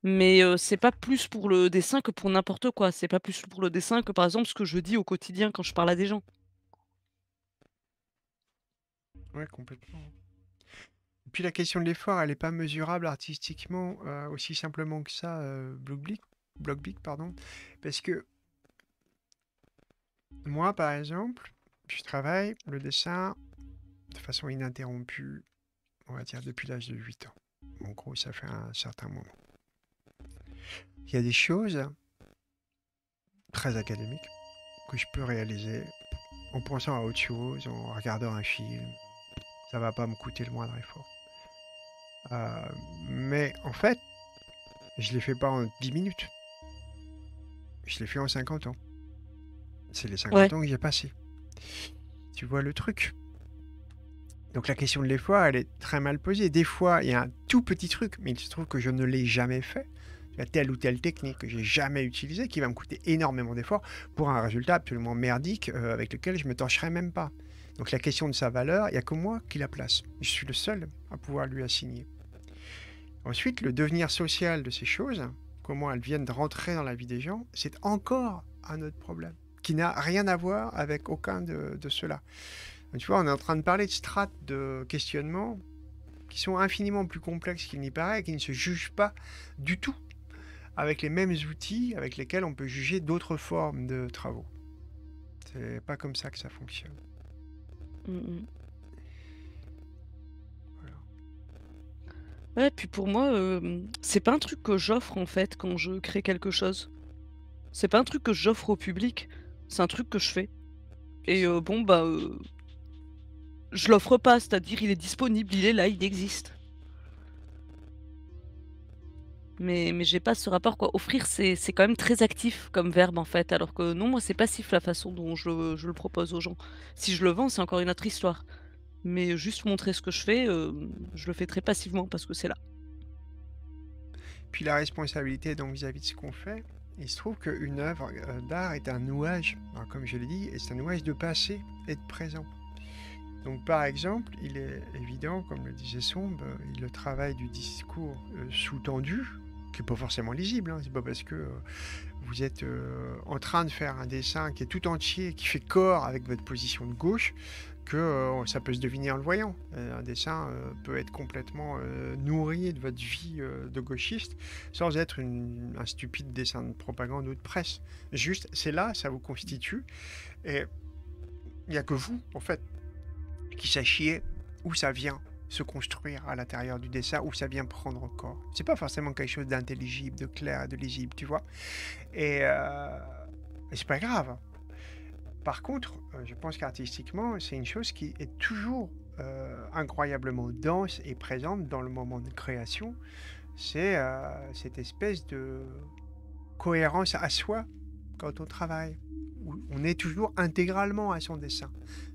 Mais c'est pas plus pour le dessin que pour n'importe quoi. C'est pas plus pour le dessin que par exemple ce que je dis au quotidien quand je parle à des gens. Ouais, complètement. Et puis la question de l'effort, elle n'est pas mesurable artistiquement aussi simplement que ça, Blockblick, pardon. Parce que moi, par exemple, je travaille le dessin de façon ininterrompue, on va dire depuis l'âge de 8 ans. En gros, ça fait un certain moment. Il y a des choses très académiques que je peux réaliser en pensant à autre chose, en regardant un film. Ça va pas me coûter le moindre effort. Euh, mais en fait, je ne les fais pas en 10 minutes. Je les fais en 50 ans. C'est les 50 ans que j'ai passé. Tu vois le truc donc la question de l'effort, elle est très mal posée. Des fois, il y a un tout petit truc, mais il se trouve que je ne l'ai jamais fait. La telle ou telle technique que j'ai jamais utilisée, qui va me coûter énormément d'efforts pour un résultat absolument merdique euh, avec lequel je me torcherai même pas. Donc la question de sa valeur, il n'y a que moi qui la place. Je suis le seul à pouvoir lui assigner. Ensuite, le devenir social de ces choses, comment elles viennent de rentrer dans la vie des gens, c'est encore un autre problème qui n'a rien à voir avec aucun de, ceux-là. Tu vois, on est en train de parler de strates de questionnement qui sont infiniment plus complexes qu'il n'y paraît qui ne se jugent pas du tout avec les mêmes outils avec lesquels on peut juger d'autres formes de travaux. C'est pas comme ça que ça fonctionne. et mm, mm. Ouais, puis pour moi, euh, c'est pas un truc que j'offre en fait quand je crée quelque chose. C'est pas un truc que j'offre au public. C'est un truc que je fais. Et euh, bon, bah. Euh, je l'offre pas, c'est-à-dire il est disponible, il est là, il existe. Mais, mais j'ai pas ce rapport quoi. Offrir, c'est quand même très actif comme verbe en fait, alors que non, moi c'est passif la façon dont je, je, le propose aux gens. Si je le vends, c'est encore une autre histoire. Mais juste montrer ce que je fais, euh, je le fais très passivement parce que c'est là. Puis la responsabilité donc vis à -vis de ce qu'on fait, il se trouve qu'une œuvre euh, d'art est un nouage, comme je l'ai dit, c'est un nouage de passé et de présent. Donc par exemple, il est évident, comme le disait Sombe, euh, le travail du discours euh, sous-tendu, qui n'est pas forcément lisible, hein. c'est pas parce que vous êtes en train de faire un dessin qui est tout entier, qui fait corps avec votre position de gauche, que euh, ça peut se deviner en le voyant. Euh, un dessin euh, peut être complètement nourri de votre vie de gauchiste sans être un stupide dessin de propagande ou de presse. Juste, c'est là, ça vous constitue. Et il n'y a que vous, en fait, qui sachiez où ça vient se construire à l'intérieur du dessin, où ça vient prendre corps. C'est pas forcément quelque chose d'intelligible, de clair, de lisible, tu vois. Et, et c'est pas grave par contre, euh, je pense qu'artistiquement, c'est une chose qui est toujours euh, incroyablement dense et présente dans le moment de création. C'est euh, cette espèce de cohérence à soi quand on travaille. On est toujours intégralement à son dessin.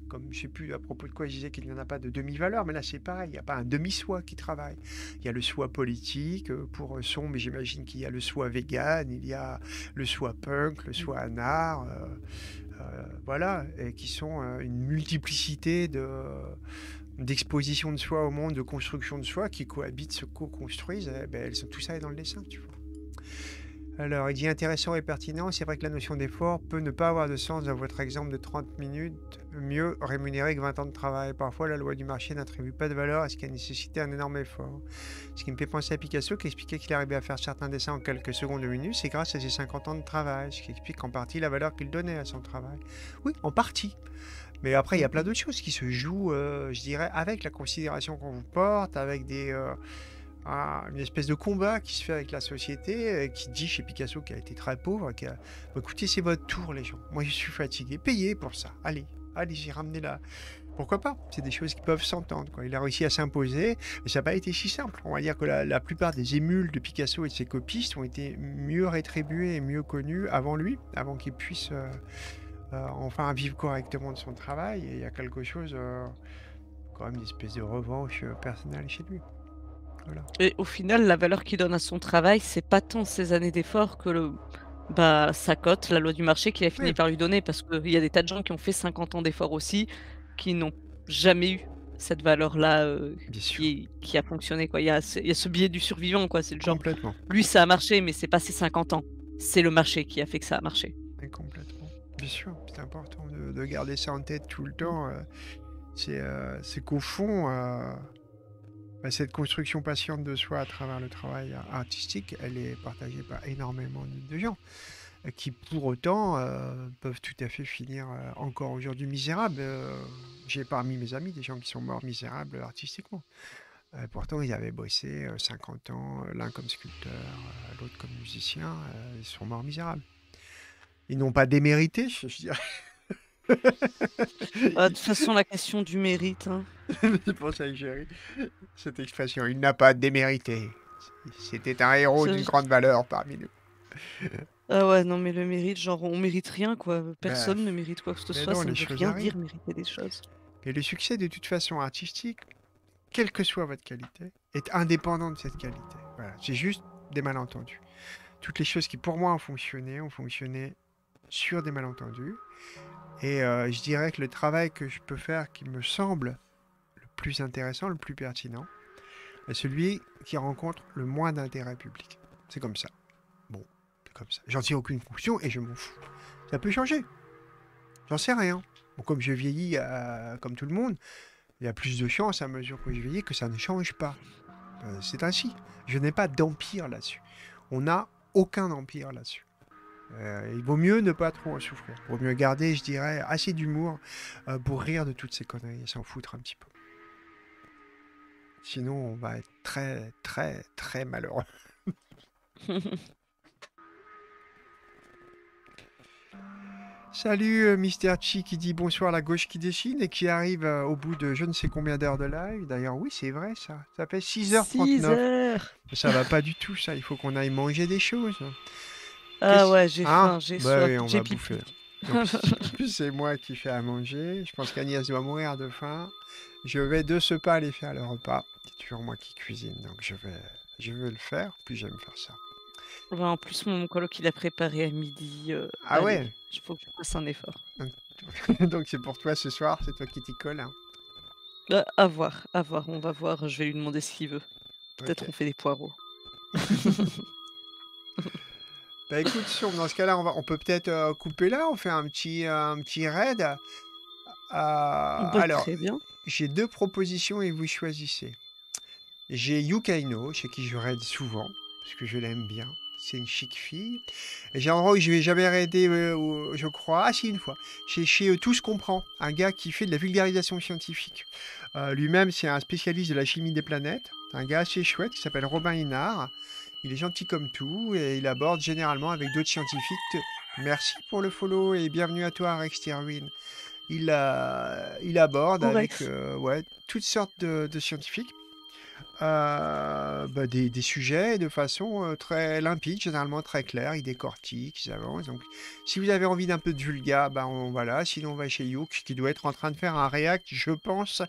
Comme je ne sais plus à propos de quoi je disais qu'il n'y en a pas de demi-valeur, mais là c'est pareil, il n'y a pas un demi-soi qui travaille. Il y a le soi politique, pour son, mais j'imagine qu'il y a le soi vegan, il y a le soi punk, le soi anard. Euh, voilà, et qui sont euh, une multiplicité de d'exposition de soi au monde, de construction de soi, qui cohabitent, se co-construisent, eh ben, elles sont, tout ça est dans le dessin, tu alors, il dit intéressant et pertinent, c'est vrai que la notion d'effort peut ne pas avoir de sens dans votre exemple de 30 minutes, mieux rémunéré que 20 ans de travail. Parfois, la loi du marché n'attribue pas de valeur à ce qui a nécessité un énorme effort. Ce qui me fait penser à Picasso qui expliquait qu'il arrivait à faire certains dessins en quelques secondes de minutes, c'est grâce à ses 50 ans de travail, ce qui explique en partie la valeur qu'il donnait à son travail. Oui, en partie. Mais après, il y a mhm. plein d'autres choses qui se jouent, euh, je dirais, avec la considération qu'on vous porte, avec des... Euh, une espèce de combat qui se fait avec la société, euh, qui dit chez Picasso qui a été très pauvre, qui a... écoutez, c'est votre tour, les gens. Moi, je suis fatigué. Payez pour ça. Allez, allez, j'ai ramené là Pourquoi pas C'est des choses qui peuvent s'entendre. Il a réussi à s'imposer, mais ça n'a pas été si simple. On va dire que la, plupart des émules de Picasso et de ses copistes ont été mieux rétribués et mieux connus avant lui, avant qu'il puisse euh, euh, enfin vivre correctement de son travail. Et il y a quelque chose... quand même une espèce de revanche personnelle chez lui. Et au final, la valeur qu'il donne à son travail, c'est pas tant ses années d'efforts que le, bah, sa cote, la loi du marché qu'il a fini par lui donner, parce qu'il y a des tas de gens qui ont fait 50 ans d'efforts aussi, qui n'ont jamais eu cette valeur-là euh, qui, qui, a fonctionné. Quoi. Il, y a ce, il y a ce biais du survivant, quoi. c'est Lui, ça a marché, mais c'est pas ses 50 ans. C'est le marché qui a fait que ça a marché. complètement. Bien sûr, c'est important de, garder ça en tête tout le temps. Euh, euh, c'est qu'au fond, bah, cette construction patiente de soi à travers le travail artistique, elle est partagée par énormément de gens euh, qui pour autant euh, peuvent tout à fait finir euh, encore aujourd'hui misérables. J'ai parmi mes amis des gens qui sont morts misérables artistiquement. pourtant, ils avaient bossé 50 ans, l'un comme sculpteur, l'autre comme musicien, ils sont morts misérables. Ils n'ont pas démérité, je dirais. Ah, de toute façon, la question du mérite. Hein. Je pense à Jerry. Cette expression, il n'a pas démérité. C'était un héros d'une grande valeur parmi nous. Ah ouais, non, mais le mérite, genre, on mérite rien, quoi. Personne bah, ne mérite quoi que ce soit, non, ne veut rien dire mériter des choses. Et le succès, de toute façon, artistique, quelle que soit votre qualité, est indépendant de cette qualité. c'est juste des malentendus. Toutes les choses qui, pour moi, ont fonctionné, ont fonctionné sur des malentendus. Et euh, je dirais que le travail que je peux faire qui me semble le plus intéressant, le plus pertinent, est celui qui rencontre le moins d'intérêt public. C'est comme ça. Bon, c'est comme ça. J'en tire aucune fonction et je m'en fous. Ça peut changer. J'en sais rien. comme je vieillis euh, comme tout le monde, il y a plus de chances à mesure que je vieillis que ça ne change pas. Euh, c'est ainsi. Je n'ai pas d'empire là-dessus. On n'a aucun empire là-dessus. Euh, il vaut mieux ne pas trop en souffrir. Il vaut mieux garder, je dirais, assez d'humour euh, pour rire de toutes ces conneries et s'en foutre un petit peu. Sinon, on va être très, très, très malheureux. Salut euh, Mister Chi qui dit bonsoir à la gauche qui dessine et qui arrive au bout de je ne sais combien d'heures de live. D'ailleurs, oui, c'est vrai ça. Ça fait 6h39. 6 heures. Ça va pas du tout ça. Il faut qu'on aille manger des choses. Ah ouais, j'ai hein faim, j'ai bah soif, oui, j'ai pipi. plus, c'est moi qui fais à manger. Je pense qu'Agnès doit mourir de faim. Je vais de ce pas aller faire le repas. C'est toujours moi qui cuisine, donc je vais, je veux le faire. Puis j'aime faire ça. en plus, mon coloc, il a préparé à midi. Euh, ah ouais Il faut que je fasse un effort. donc c'est pour toi ce soir, c'est toi qui t'y colle. Hein. Euh, à voir, à voir, on va voir. Je vais lui demander ce qu'il veut. Peut-être on fait des poireaux. Bah écoute, dans ce cas-là, on, va... on peut peut-être euh, couper là, on fait un petit, euh, un petit raid. Euh, alors, bien. j'ai deux propositions et vous choisissez. J'ai Yukaino, chez qui je raid souvent, parce que je l'aime bien. C'est une chic fille. J'ai un endroit je vais jamais raider, je crois. Ah, si, une fois. C'est chez Tous Comprend, un gars qui fait de la vulgarisation scientifique. Lui-même, c'est un spécialiste de la chimie des planètes. Un gars assez chouette qui s'appelle Robin Hinard. Il est gentil comme tout et il aborde généralement avec d'autres scientifiques. Merci pour le follow et bienvenue à toi, Rex Tierwin. Il, il aborde avec euh, ouais, toutes sortes de, scientifiques. Euh, bah, des, sujets de façon euh, très limpide, généralement très claire. il décortique. ils avance. Donc, si vous avez envie d'un peu de vulga, bah on, voilà. Sinon, on va chez Youk qui doit être en train de faire un React, je pense,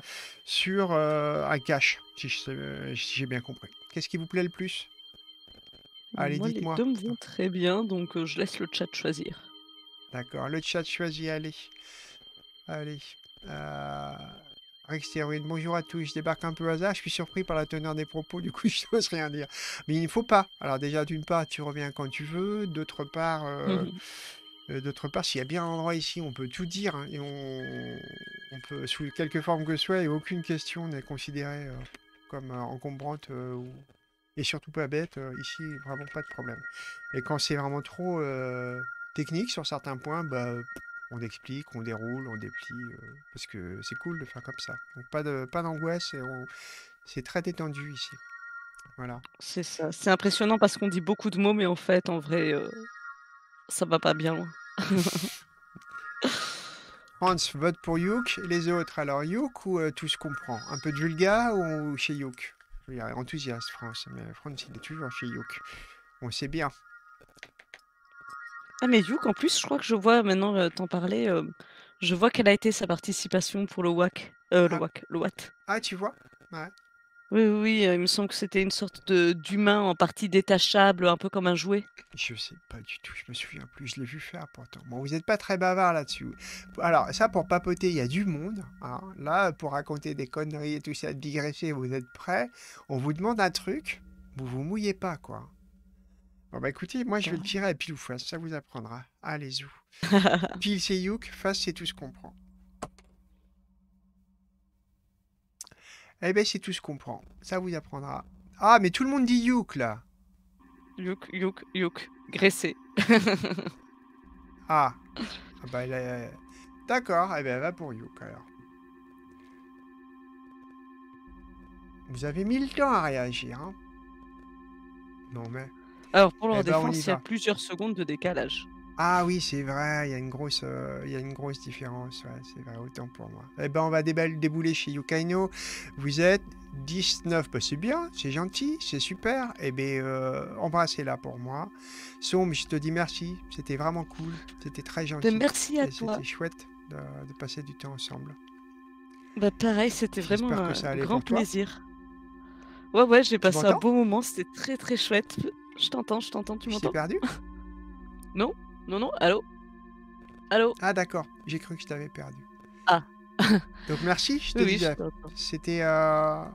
sur un cache, si j'ai bien compris. Qu'est-ce qui vous plaît le plus Allez, Moi, dites-moi. Les deux me vont très bien, donc euh, je laisse le chat choisir. D'accord, le chat choisit, allez. Allez. Euh... bonjour à tous, je débarque un peu hasard, je suis surpris par la teneur des propos, du coup je n'ose rien dire. Mais il ne faut pas. Alors déjà, d'une part, tu reviens quand tu veux, d'autre part, euh, mhm. euh, d'autre part, s'il y a bien un endroit ici, on peut tout dire, hein, et on... on... peut, sous quelque forme que ce soit, et aucune question n'est considérée comme encombrante ou et surtout pas bête. Euh, ici, vraiment pas de problème. Et quand c'est vraiment trop euh, technique sur certains points, bah, on explique, on déroule, on déplie, euh, parce que c'est cool de faire comme ça. Donc pas de pas d'angoisse, et c'est très détendu ici. Voilà. C'est ça. C'est impressionnant parce qu'on dit beaucoup de mots, mais en fait, en vrai, ça va pas bien. Hans vote pour Youk, les autres alors Youk ou tout se comprend Un peu de Julga ou, chez Youk il a enthousiaste, France. Mais euh, France, il est toujours chez Youk. On sait bien. Ah, mais Youk, en plus, je crois que je vois maintenant euh, t'en parler. Euh, je vois quelle a été sa participation pour le WAC. le ah. WAC, le WAT. Ah, tu vois Ouais. Oui, oui, il me semble que c'était une sorte de d'humain en partie détachable, un peu comme un jouet. Je ne sais pas du tout, je me souviens plus, je l'ai vu faire pourtant. Bon, vous n'êtes pas très bavard là-dessus. Alors, ça, pour papoter, il y a du monde. Hein. Là, pour raconter des conneries et tout ça, digresser, vous êtes prêts. On vous demande un truc, vous vous mouillez pas, quoi. Bon, bah écoutez, moi, je vais le tirer à pile ou face, ça vous apprendra. allez vous pile, c'est Youk, face, c'est tout ce qu'on prend. Eh ben, c'est tout ce qu'on prend. Ça vous apprendra. Ah, mais tout le monde dit Youk, là. Youk, Youk, Youk. Graissé. ah. ah bah, D'accord. Eh ben, va pour yuk alors. Vous avez mis le temps à réagir, hein Non, mais... Alors, pour leur eh ben, défense, il y a plusieurs secondes de décalage. Ah oui, c'est vrai, il y, a une grosse, euh, a une grosse différence, c'est vrai, autant pour moi. Eh ben, on va débouler chez Yukaino. Vous êtes 19, bah, c'est bien, c'est gentil, c'est super. Eh bien, euh, embrassez-la pour moi. Somme, je te dis merci, c'était vraiment cool, c'était très bah, gentil. merci à toi. C'était chouette de, passer du temps ensemble. Bah, pareil, c'était vraiment un grand plaisir. Ouais, ouais, j'ai passé un beau moment, c'était très très chouette. Je t'entends, je t'entends, tu m'entends Je perdu Non non, non, allô Allô Ah, d'accord. J'ai cru que je t'avais perdu. Ah. Donc, merci, je te dis. C'était euh,